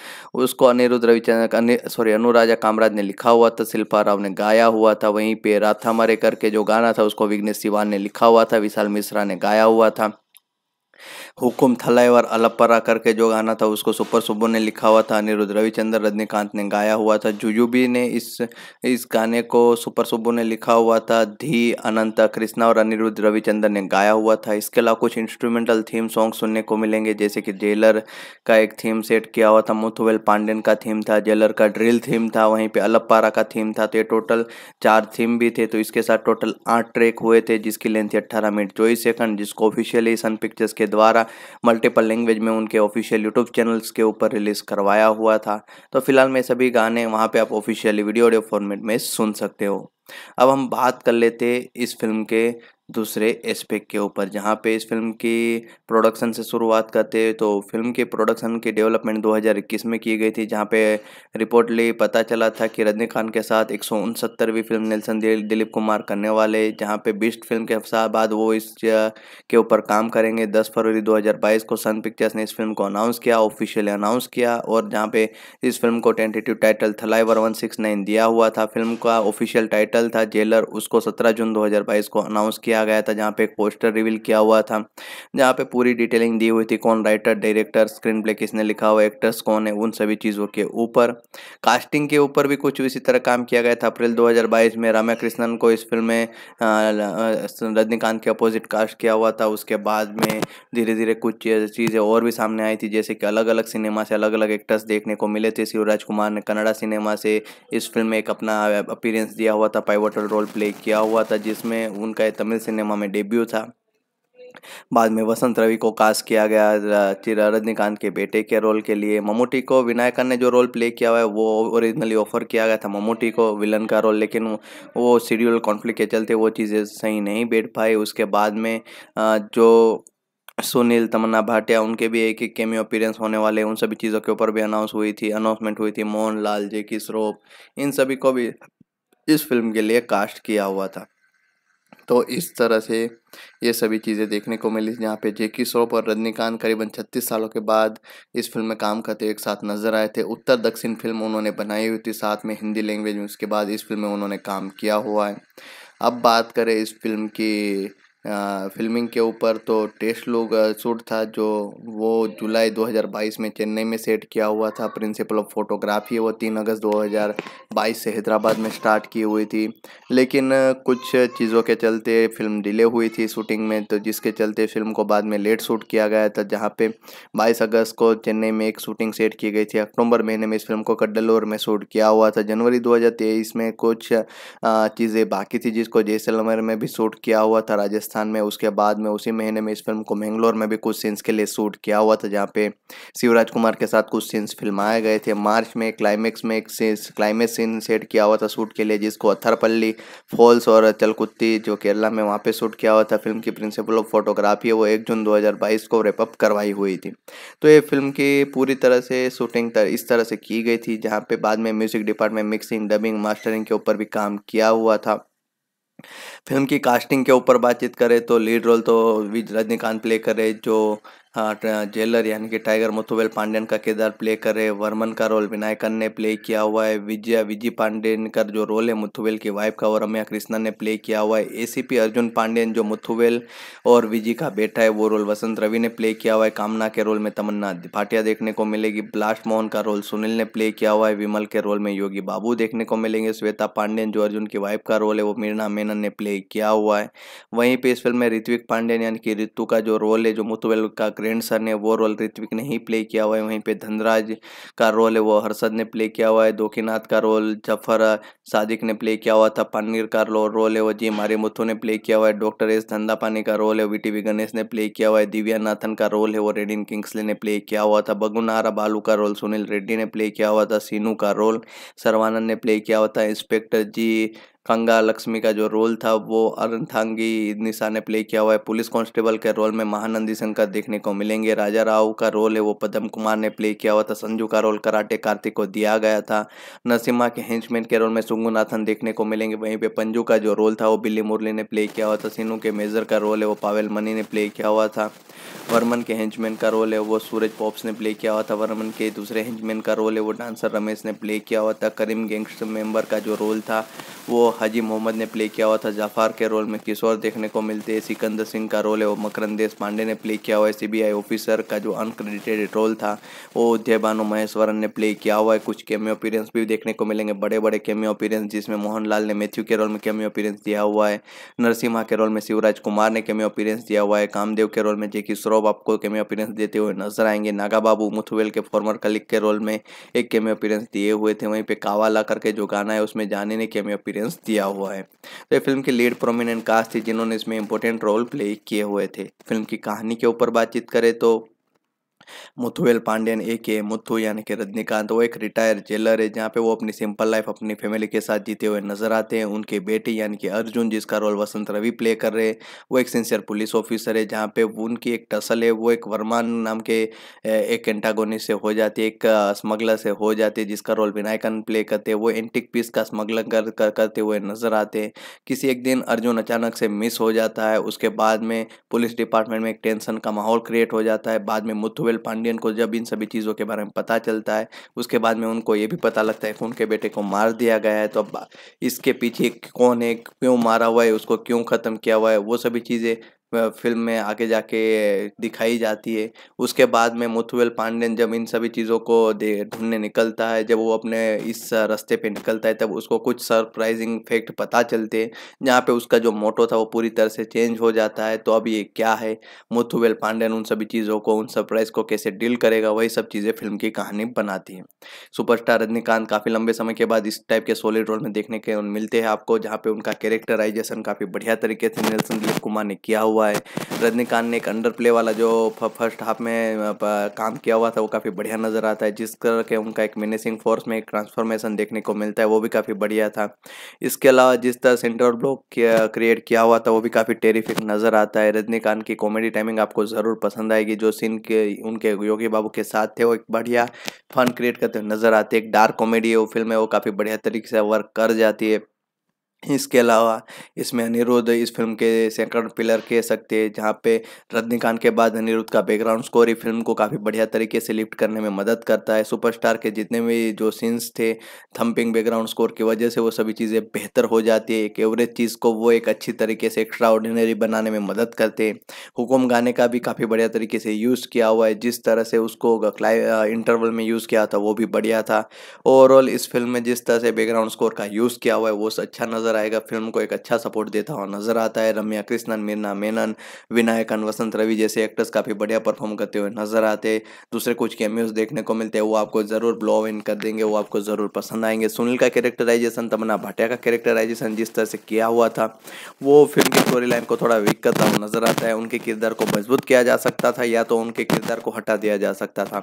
उसको अनिरुद्ध रविचंद्र सॉरी अनुराजा कामराज ने लिखा हुआ था शिल्पा राव ने गाया हुआ था वहीं पे राथा मरे करके जो गाना था उसको विघ्नेश सिवान ने लिखा हुआ था विशाल मिश्रा ने गाया हुआ था हुकुम थलाईवर और अलपरा करके जो गाना था उसको सुपर सुबो ने लिखा हुआ था अनिरुद्ध रविचंद्र रजनीकांत ने गाया हुआ था जुजुबी ने इस इस गाने को सुपर सुबो ने लिखा हुआ था धी अनंता कृष्णा और अनिरुद्ध रविचंद्र ने गाया हुआ था इसके अलावा कुछ इंस्ट्रूमेंटल थीम सॉन्ग सुनने को मिलेंगे जैसे कि जेलर का एक थीम सेट किया हुआ था मुथुवेल पांडेन का थीम था जेलर का ड्रिल थीम था वहीं पर अलपारा का थीम था तो ये टोटल चार थीम भी थे तो इसके साथ टोटल आठ ट्रैक हुए थे जिसकी लेंथ थी अट्ठारह मिनट चौबीस सेकंड जिसको ऑफिशियली सन पिक्चर्स के द्वारा मल्टीपल लैंग्वेज में उनके ऑफिशियल यूट्यूब चैनल्स के ऊपर रिलीज़ करवाया हुआ था तो फिलहाल मैं सभी गाने वहाँ पे आप ऑफिशियली वीडियो ऑडियो फॉर्मेट में सुन सकते हो अब हम बात कर लेते इस फिल्म के दूसरे एस्पेक्ट के ऊपर जहाँ पे इस फिल्म की प्रोडक्शन से शुरुआत करते हैं तो फिल्म के प्रोडक्शन की डेवलपमेंट 2021 में की गई थी जहाँ पे रिपोर्टली पता चला था कि रजनी खान के साथ एक सौ फिल्म नेल्सन दिलीप कुमार करने वाले जहाँ पे बिस्ट फिल्म के बाद वो इस के ऊपर काम करेंगे 10 फरवरी 2022 को सन पिक्चर्स ने इस फिल्म को अनाउंस किया ऑफिशियली अनाउंस किया और जहाँ पे इस फिल्म को टेंटेटिव टाइटल थलाइवर वन दिया हुआ था फिल्म का ऑफिशियल टाइटल था जेलर उसको सत्रह जून दो को अनाउंस किया किया गया था जहाँ पे एक पोस्टर रिवील किया हुआ था जहाँ पे पूरी डिटेलिंग दी हुई थी कौन राइटर डायरेक्टर स्क्रीन प्ले किसने लिखा हुआ एक्टर्स कौन है उन सभी चीज़ों के ऊपर कास्टिंग के ऊपर भी कुछ इसी तरह काम किया गया था अप्रैल दो में रामा कृष्णन को इस फिल्म में रजनीकांत के अपोजिट कास्ट किया हुआ था उसके बाद में धीरे धीरे कुछ चीज़ें और भी सामने आई थी जैसे कि अलग अलग सिनेमा से अलग अलग एक्टर्स देखने को मिले थे शिवराज कुमार ने कनाडा सिनेमा से इस फिल्म में एक अपना अपीरेंस दिया हुआ था पाइवटल रोल प्ले किया हुआ था जिसमें उनका तमिल सिनेमा में डेब्यू था बाद में वसंत रवि को कास्ट किया गया चिरा रजनीकांत के बेटे के रोल के लिए ममूटी को विनायकन ने जो रोल प्ले किया हुआ है वो ओरिजिनली ऑफर किया गया था ममूटी को विलन का रोल लेकिन वो शेड्यूल कॉन्फ्लिक्ट के चलते वो चीज़ें सही नहीं बैठ पाई उसके बाद में जो सुनील तमन्ना भाटिया उनके भी एक एक केमी अपीरेंस होने वाले उन सभी चीज़ों के ऊपर भी अनाउंस हुई थी अनाउंसमेंट हुई थी मोहन लाल जे की इन सभी को भी इस फिल्म के लिए कास्ट किया हुआ था तो इस तरह से ये सभी चीज़ें देखने को मिली जहाँ पे जेकी सोप और रजनीकांत करीबन 36 सालों के बाद इस फिल्म में काम करते एक साथ नजर आए थे उत्तर दक्षिण फिल्म उन्होंने बनाई हुई थी साथ में हिंदी लैंग्वेज में उसके बाद इस फिल्म में उन्होंने काम किया हुआ है अब बात करें इस फिल्म की फिल्मिंग के ऊपर तो टेस्ट लोग शूट था जो वो जुलाई 2022 में चेन्नई में सेट किया हुआ था प्रिंसिपल ऑफ फोटोग्राफी वो तीन अगस्त 2022 से हैदराबाद में स्टार्ट की हुई थी लेकिन कुछ चीज़ों के चलते फिल्म डिले हुई थी शूटिंग में तो जिसके चलते फिल्म को बाद में लेट शूट किया गया था जहाँ पे बाईस अगस्त को चेन्नई में एक शूटिंग सेट की गई थी अक्टूबर महीने में इस फिल्म को कड्डलोर में शूट किया हुआ था जनवरी दो में कुछ चीज़ें बाकी थी जिसको जैसलमेर में भी शूट किया हुआ था राजस्थान राजस्थान में उसके बाद में उसी महीने में इस फिल्म को मैंगलोर में भी कुछ सीन्स के लिए शूट किया हुआ था जहाँ पे शिवराज कुमार के साथ कुछ सीन्स फिल्माए गए थे मार्च में क्लाइमेक्स में एक क्लाइमेक्स सीन सेट किया हुआ था शूट के लिए जिसको अथरपल्ली फॉल्स और चलकुत्ती जो केरला में वहाँ पर शूट किया हुआ था फिल्म की प्रिंसिपल ऑफ फोटोग्राफी है वो एक जून दो को रेपअप करवाई हुई थी तो ये फिल्म की पूरी तरह से शूटिंग इस तरह से की गई थी जहाँ पे बाद में music department mixing dubbing mastering के ऊपर भी काम किया हुआ था फिल्म की कास्टिंग के ऊपर बातचीत करें तो लीड रोल तो रजनीकांत प्ले करे जो हाँ, जेलर यानी कि टाइगर मुथुबेल पांडेन का किरदार प्ले कर रहे वर्मन का रोल विनायकन ने प्ले किया हुआ है विजया विजी पांडेन का जो रोल है मुथुबेल की वाइफ का और रम्या कृष्णा ने प्ले किया हुआ है एसीपी अर्जुन पांडेन जो मुथुबेल और विजी का बेटा है वो रोल वसंत रवि ने प्ले किया हुआ है कामना के रोल में तमन्ना भाटिया देखने को मिलेगी ब्लास्ट मोहन का रोल सुनील ने प्ले किया हुआ है विमल के रोल में योगी बाबू देखने को मिलेंगे श्वेता पांडेन जो अर्जुन की वाइफ का रोल है वो मीरना मेनन ने प्ले किया हुआ है वहीं पे इस फिल्म में ऋत्विक पांडेन यानी कि ऋतु का जो रोल है जो मुथुबेल का सर ने वो रोल ऋत्विक ने ही प्ले किया हुआ है वहीं पे धनराज का रोल है वो हर्षद ने प्ले किया हुआ है दोखीनाथ का रोल जफर सादिक ने प्ले किया हुआ था पनीर का रोल है वो जी मारे मुथु ने प्ले किया हुआ है डॉक्टर एस धंधापानी का रोल है वी गणेश ने प्ले किया हुआ है दिव्या नाथन का रोल है वो रेडिन किंग्सले ने प्ले किया हुआ था बगुनारा बालू का रोल सुनील रेड्डी ने प्ले किया हुआ था सीनू का रोल सर्वानंद ने प्ले किया हुआ था इंस्पेक्टर जी कंगा लक्ष्मी का जो रोल था वो अरंथांगी निशा ने प्ले किया हुआ है पुलिस कांस्टेबल के रोल में महानंदी शंकर देखने को मिलेंगे राजा राव का रोल है वो पदम कुमार ने प्ले किया हुआ था संजू का रोल कराटे कार्तिक को दिया गया था नरसिम्हा के हेंचमैन के रोल में सुंगुनाथन देखने को मिलेंगे वहीं पे पंजू का जो रोल था वो बिल्ली मुरली ने प्ले किया हुआ था सिन्नू के मेजर का रोल है वो पावेल मनी ने प्ले किया हुआ था वर्मन के हैंचमैन का रोल है वो सूरज पॉप्स ने प्ले किया हुआ था वर्मन के दूसरे हेंचमैन का रोल है वो डांसर रमेश ने प्ले किया हुआ था करीम गैंगस्टर मेंबर का जो रोल था वो हाजी मोहम्मद ने प्ले किया हुआ था जाफार के रोल में किशोर देखने को मिलते हैं सिकंदर सिंह का रोल है वो मकरंदेश पांडे ने प्ले किया हुआ है सी ऑफिसर का जो अनक्रेडिटेड रोल था वो भानु महेश्वरन ने प्ले किया हुआ है कुछ कैमियो अपीरेंस भी देखने को मिलेंगे बड़े बड़े कैमियो अपीरेंस जिसमें मोहनलाल ने मैथ्यू के रोल में कैमियो अपीरेंस दिया हुआ है नरसिम्हा के रोल में शिवराज कुमार ने कैमियो अपीरेंस दिया हुआ है कामदेव के रोल में जेकिशोर रॉब आपको कैमियो अपीरेंस देते हुए नजर आएंगे नागा बाबू मुथुवेल के फॉर्मर कलिक के रोल में एक कैमियो अपीरेंस दिए हुए थे वहीं पे कावाला करके जो गाना है उसमें जाने ने कैमियो अपीरेंस दिया हुआ है तो ये फिल्म की लीड प्रोमिनेंट कास्ट थी जिन्होंने इसमें इंपॉर्टेंट रोल प्ले किए हुए थे फिल्म की कहानी के ऊपर बातचीत करें तो मुथुवेल पांडियन ए के मुथु यानी कि रजनीकांत वो एक रिटायर जेलर है जहाँ पे वो अपनी सिंपल लाइफ अपनी फैमिली के साथ जीते हुए नजर आते हैं उनके बेटे यानी कि अर्जुन जिसका रोल वसंत रवि प्ले कर रहे हैं वो एक सिंसियर पुलिस ऑफिसर है जहाँ पे उनकी एक टसल है वो एक वर्मान नाम के एक एंटागोनी से हो जाती है एक स्मगलर से हो जाती है जिसका रोल विनायकन प्ले करते हैं वो एंटिक पीस का स्मगलर कर, कर करते हुए नजर आते हैं किसी एक दिन अर्जुन अचानक से मिस हो जाता है उसके बाद में पुलिस डिपार्टमेंट में एक टेंशन का माहौल क्रिएट हो जाता है बाद में मुथुवेल कोयल पांडियन को जब इन सभी चीज़ों के बारे में पता चलता है उसके बाद में उनको ये भी पता लगता है कि उनके बेटे को मार दिया गया है तो अब इसके पीछे कौन है क्यों मारा हुआ है उसको क्यों ख़त्म किया हुआ है वो सभी चीज़ें फिल्म में आगे जाके दिखाई जाती है उसके बाद में मुथुवेल पांडेन जब इन सभी चीज़ों को ढूंढने निकलता है जब वो अपने इस रास्ते पे निकलता है तब उसको कुछ सरप्राइजिंग फैक्ट पता चलते हैं जहाँ पे उसका जो मोटो था वो पूरी तरह से चेंज हो जाता है तो अब ये क्या है मुथुवेल पांडेन उन सभी चीज़ों को उन सरप्राइज को कैसे डील करेगा वही सब चीज़ें फिल्म की कहानी बनाती हैं सुपरस्टार रजनीकांत काफ़ी लंबे समय के बाद इस टाइप के सॉलिड रोल में देखने के मिलते हैं आपको जहाँ पे उनका कैरेक्टराइजेशन काफ़ी बढ़िया तरीके से नीलसन दिलीप कुमार ने किया हुआ हुआ है रजनीकांत ने एक अंडर प्ले वाला जो फर्स्ट हाफ में काम किया हुआ था वो काफ़ी बढ़िया नज़र आता है जिस तरह के उनका एक मिनिसिंग फोर्स में एक ट्रांसफॉर्मेशन देखने को मिलता है वो भी काफ़ी बढ़िया था इसके अलावा जिस तरह सेंटर ब्लॉक क्रिएट किया हुआ था वो भी काफ़ी टेरिफिक नज़र आता है रजनीकांत की कॉमेडी टाइमिंग आपको ज़रूर पसंद आएगी जो सीन के उनके योगी बाबू के साथ थे वो एक बढ़िया फन क्रिएट करते नज़र आते एक डार्क कॉमेडी है वो फिल्म है वो काफ़ी बढ़िया तरीके से वर्क कर जाती है इसके अलावा इसमें अनिरुद्ध इस फिल्म के सेकंड पिलर कह सकते हैं जहाँ पे रजनीकांत के बाद अनिरुद्ध का बैकग्राउंड स्कोर ही फिल्म को काफ़ी बढ़िया तरीके से लिफ्ट करने में मदद करता है सुपरस्टार के जितने भी जो सीन्स थे थम्पिंग बैकग्राउंड स्कोर की वजह से वो सभी चीज़ें बेहतर हो जाती है एक एवरेज चीज़ को वो एक अच्छी तरीके से एक्स्ट्रा ऑर्डिनरी बनाने में मदद करते हैं हुकुम गाने का भी काफ़ी बढ़िया तरीके से यूज़ किया हुआ है जिस तरह से उसको इंटरवल में यूज़ किया था वो भी बढ़िया था ओवरऑल इस फिल्म में जिस तरह से बैकग्राउंड स्कोर का यूज़ किया हुआ है वो अच्छा नज़र नजर आएगा फिल्म को एक अच्छा सपोर्ट देता हुआ नजर आता है रम्या कृष्णन मीरना मेनन विनायकन वसंत रवि जैसे एक्टर्स काफ़ी बढ़िया परफॉर्म करते हुए नजर आते दूसरे कुछ कैमियोज देखने को मिलते हैं वो आपको ज़रूर ब्लो इन कर देंगे वो आपको ज़रूर पसंद आएंगे सुनील का कैरेक्टराइजेशन तमन्ना भाटिया का कैरेक्टराइजेशन जिस तरह से किया हुआ था वो फिल्म की स्टोरी लाइन को थोड़ा वीक करता हुआ नजर आता है उनके किरदार को मजबूत किया जा सकता था या तो उनके किरदार को हटा दिया जा सकता था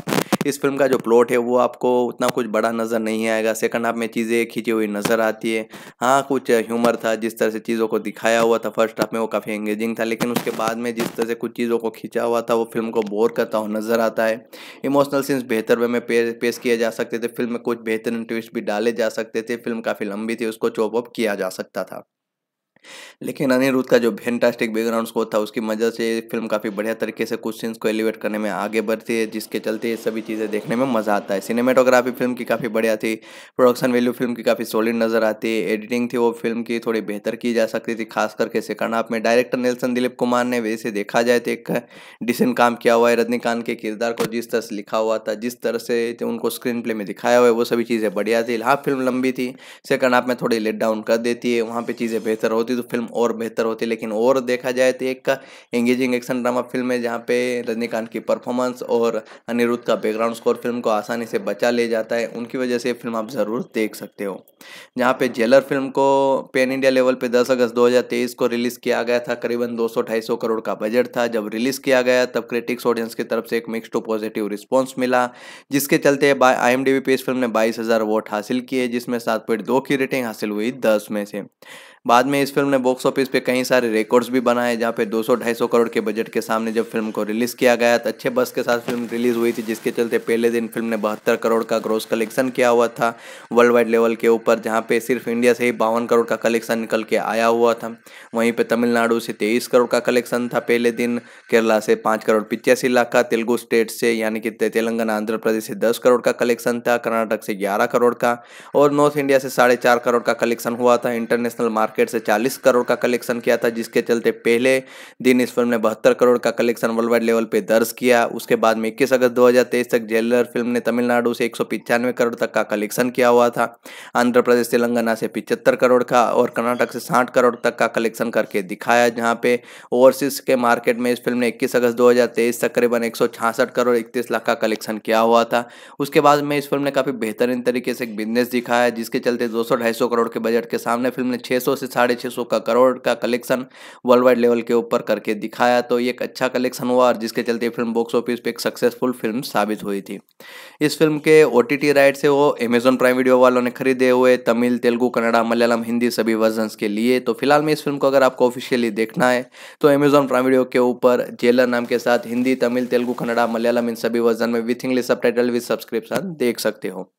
इस फिल्म का जो प्लॉट है वो आपको उतना कुछ बड़ा नज़र नहीं आएगा सेकंड हाफ में चीज़ें खींची हुई नज़र आती है हाँ कुछ ह्यूमर था जिस तरह से चीज़ों को दिखाया हुआ था फर्स्ट हाफ में वो काफ़ी एंगेजिंग था लेकिन उसके बाद में जिस तरह से कुछ चीज़ों को खींचा हुआ था वो फिल्म को बोर करता हुआ नज़र आता है इमोशनल सीन्स बेहतर वे में पेश किए जा सकते थे फिल्म में कुछ बेहतरीन ट्विस्ट भी डाले जा सकते थे फिल्म काफ़ी लंबी थी उसको चॉप अप किया जा सकता था लेकिन अनिरुद्ध का जो फैंटास्टिक बैकग्राउंड स्कोर था उसकी मदद से फिल्म काफ़ी बढ़िया तरीके से कुछ सीन्स को एलिवेट करने में आगे बढ़ती है जिसके चलते ये सभी चीज़ें देखने में मज़ा आता है सिनेमेटोग्राफी फिल्म की काफ़ी बढ़िया थी प्रोडक्शन वैल्यू फिल्म की काफ़ी सॉलिड नज़र आती है एडिटिंग थी वो फिल्म की थोड़ी बेहतर की जा सकती थी खास करके सेकंड हाफ में डायरेक्टर नेल्सन दिलीप कुमार ने वैसे देखा जाए तो एक डिसेंट काम किया हुआ है रजनीकांत के किरदार को जिस तरह से लिखा हुआ था जिस तरह से तो उनको स्क्रीन प्ले में दिखाया हुआ है वो सभी चीज़ें बढ़िया थी हाँ फिल्म लंबी थी सेकंड हाफ में थोड़ी लेट डाउन कर देती है वहाँ पर चीज़ें बेहतर होती होती तो फिल्म और बेहतर होती लेकिन और देखा जाए तो एक एंगेजिंग एक्शन ड्रामा फिल्म है जहाँ पे रजनीकांत की परफॉर्मेंस और अनिरुद्ध का बैकग्राउंड स्कोर फिल्म को आसानी से बचा ले जाता है उनकी वजह से फिल्म आप ज़रूर देख सकते हो जहाँ पे जेलर फिल्म को पेन इंडिया लेवल पे दस अगस्त दो को रिलीज़ किया गया था करीबन दो सौ करोड़ का बजट था जब रिलीज़ किया गया तब क्रिटिक्स ऑडियंस की तरफ से एक मिक्स टू पॉजिटिव रिस्पॉन्स मिला जिसके चलते आई एम पे इस फिल्म ने बाईस वोट हासिल किए जिसमें सात की रेटिंग हासिल हुई दस में से बाद में इस फिल्म ने बॉक्स ऑफिस पे कई सारे रिकॉर्ड्स भी बनाए जहाँ पे 200-250 करोड़ के बजट के सामने जब फिल्म को रिलीज़ किया गया तो अच्छे बस के साथ फिल्म रिलीज़ हुई थी जिसके चलते पहले दिन फिल्म ने बहत्तर करोड़ का ग्रोस कलेक्शन किया हुआ था वर्ल्ड वाइड लेवल के ऊपर जहाँ पे सिर्फ इंडिया से ही बावन करोड़ का कलेक्शन निकल के आया हुआ था वहीं पर तमिलनाडु से तेईस करोड़ का कलेक्शन था पहले दिन केरला से पाँच करोड़ पिचासी लाख का तेलुगु स्टेट से यानी कि तेलंगाना आंध्र प्रदेश से दस करोड़ का कलेक्शन था कर्नाटक से ग्यारह करोड़ का और नॉर्थ इंडिया से साढ़े करोड़ का कलेक्शन हुआ था इंटरनेशनल मार्केट मार्केट से 40 करोड़ का कलेक्शन किया था जिसके चलते पहले दिन इस फिल्म ने बहत्तर करोड़ का कलेक्शन वर्ल्ड वाइड लेवल पे दर्ज किया उसके बाद में इक्कीस अगस्त दो तक जेलर फिल्म ने तमिलनाडु से एक करोड़ तक का कलेक्शन किया हुआ था आंध्र प्रदेश तेलंगाना से पिचहत्तर करोड़ का और कर्नाटक से साठ करोड़ तक का कलेक्शन करके दिखाया जहाँ पे ओवरसीज के मार्केट में इस फिल्म ने इक्कीस अगस्त दो तक करीबन एक करोड़ इकतीस लाख का कलेक्शन किया हुआ था उसके बाद में इस फिल्म ने काफ़ी बेहतरीन तरीके से एक बिजनेस दिखाया जिसके चलते दो सौ करोड़ के बजट के सामने फिल्म ने सौ से साढ़े छः सौ का करोड़ का कलेक्शन वर्ल्ड वाइड लेवल के ऊपर करके दिखाया तो एक अच्छा कलेक्शन हुआ और जिसके चलते फिल्म बॉक्स ऑफिस पे एक सक्सेसफुल फिल्म साबित हुई थी इस फिल्म के ओ राइट से वो अमेजोन प्राइम वीडियो वालों ने खरीदे हुए तमिल तेलुगु कन्नड़ा मलयालम हिंदी सभी वर्जन्स के लिए तो फिलहाल में इस फिल्म को अगर आपको ऑफिशियली देखना है तो अमेजोन प्राइम वीडियो के ऊपर जेलर नाम के साथ हिंदी तमिल तेलुगु कन्नड़ा मलयालम इन सभी वर्जन में with English subtitle with subscription देख सकते हो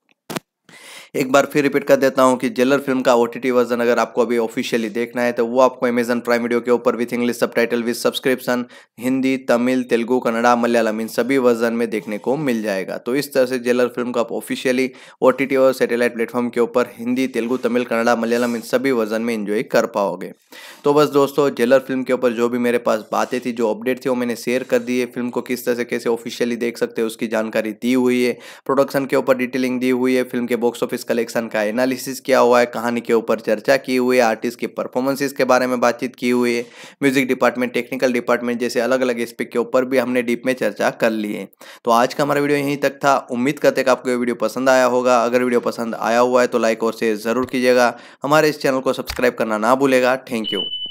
एक बार फिर रिपीट कर देता हूँ कि जेलर फिल्म का ओ वर्जन अगर आपको अभी ऑफिशियली देखना है तो वो आपको अमेजन प्राइम वीडियो के ऊपर with English subtitle with subscription Hindi Tamil Telugu Kannada Malayalam इन सभी वर्जन में देखने को मिल जाएगा तो इस तरह से जेलर फिल्म को आप ऑफिशियली ओ और सैटेलाइट प्लेटफॉर्म के ऊपर हिंदी तेलुगू तमिल कन्नड़ा मलयालम इन सभी वर्जन में इन्जॉय कर पाओगे तो बस दोस्तों जेलर फिल्म के ऊपर जो भी मेरे पास बातें थी जो अपडेट थी वो मैंने शेयर कर दी है फिल्म को किस तरह से कैसे ऑफिशियली देख सकते हो उसकी जानकारी दी हुई है प्रोडक्शन के ऊपर डिटेलिंग दी हुई है फिल्म के बॉक्स ऑफिस इस कलेक्शन का एनालिसिस किया हुआ है कहानी के ऊपर चर्चा की हुई है आर्टिस्ट की परफॉर्मेंसेस के बारे में बातचीत की हुई है म्यूजिक डिपार्टमेंट टेक्निकल डिपार्टमेंट जैसे अलग अलग एस्पेक्ट के ऊपर भी हमने डीप में चर्चा कर ली है तो आज का हमारा वीडियो यहीं तक था उम्मीद करते कि आपको ये वीडियो पसंद आया होगा अगर वीडियो पसंद आया हुआ है तो लाइक और शेयर ज़रूर कीजिएगा हमारे इस चैनल को सब्सक्राइब करना ना भूलेगा थैंक यू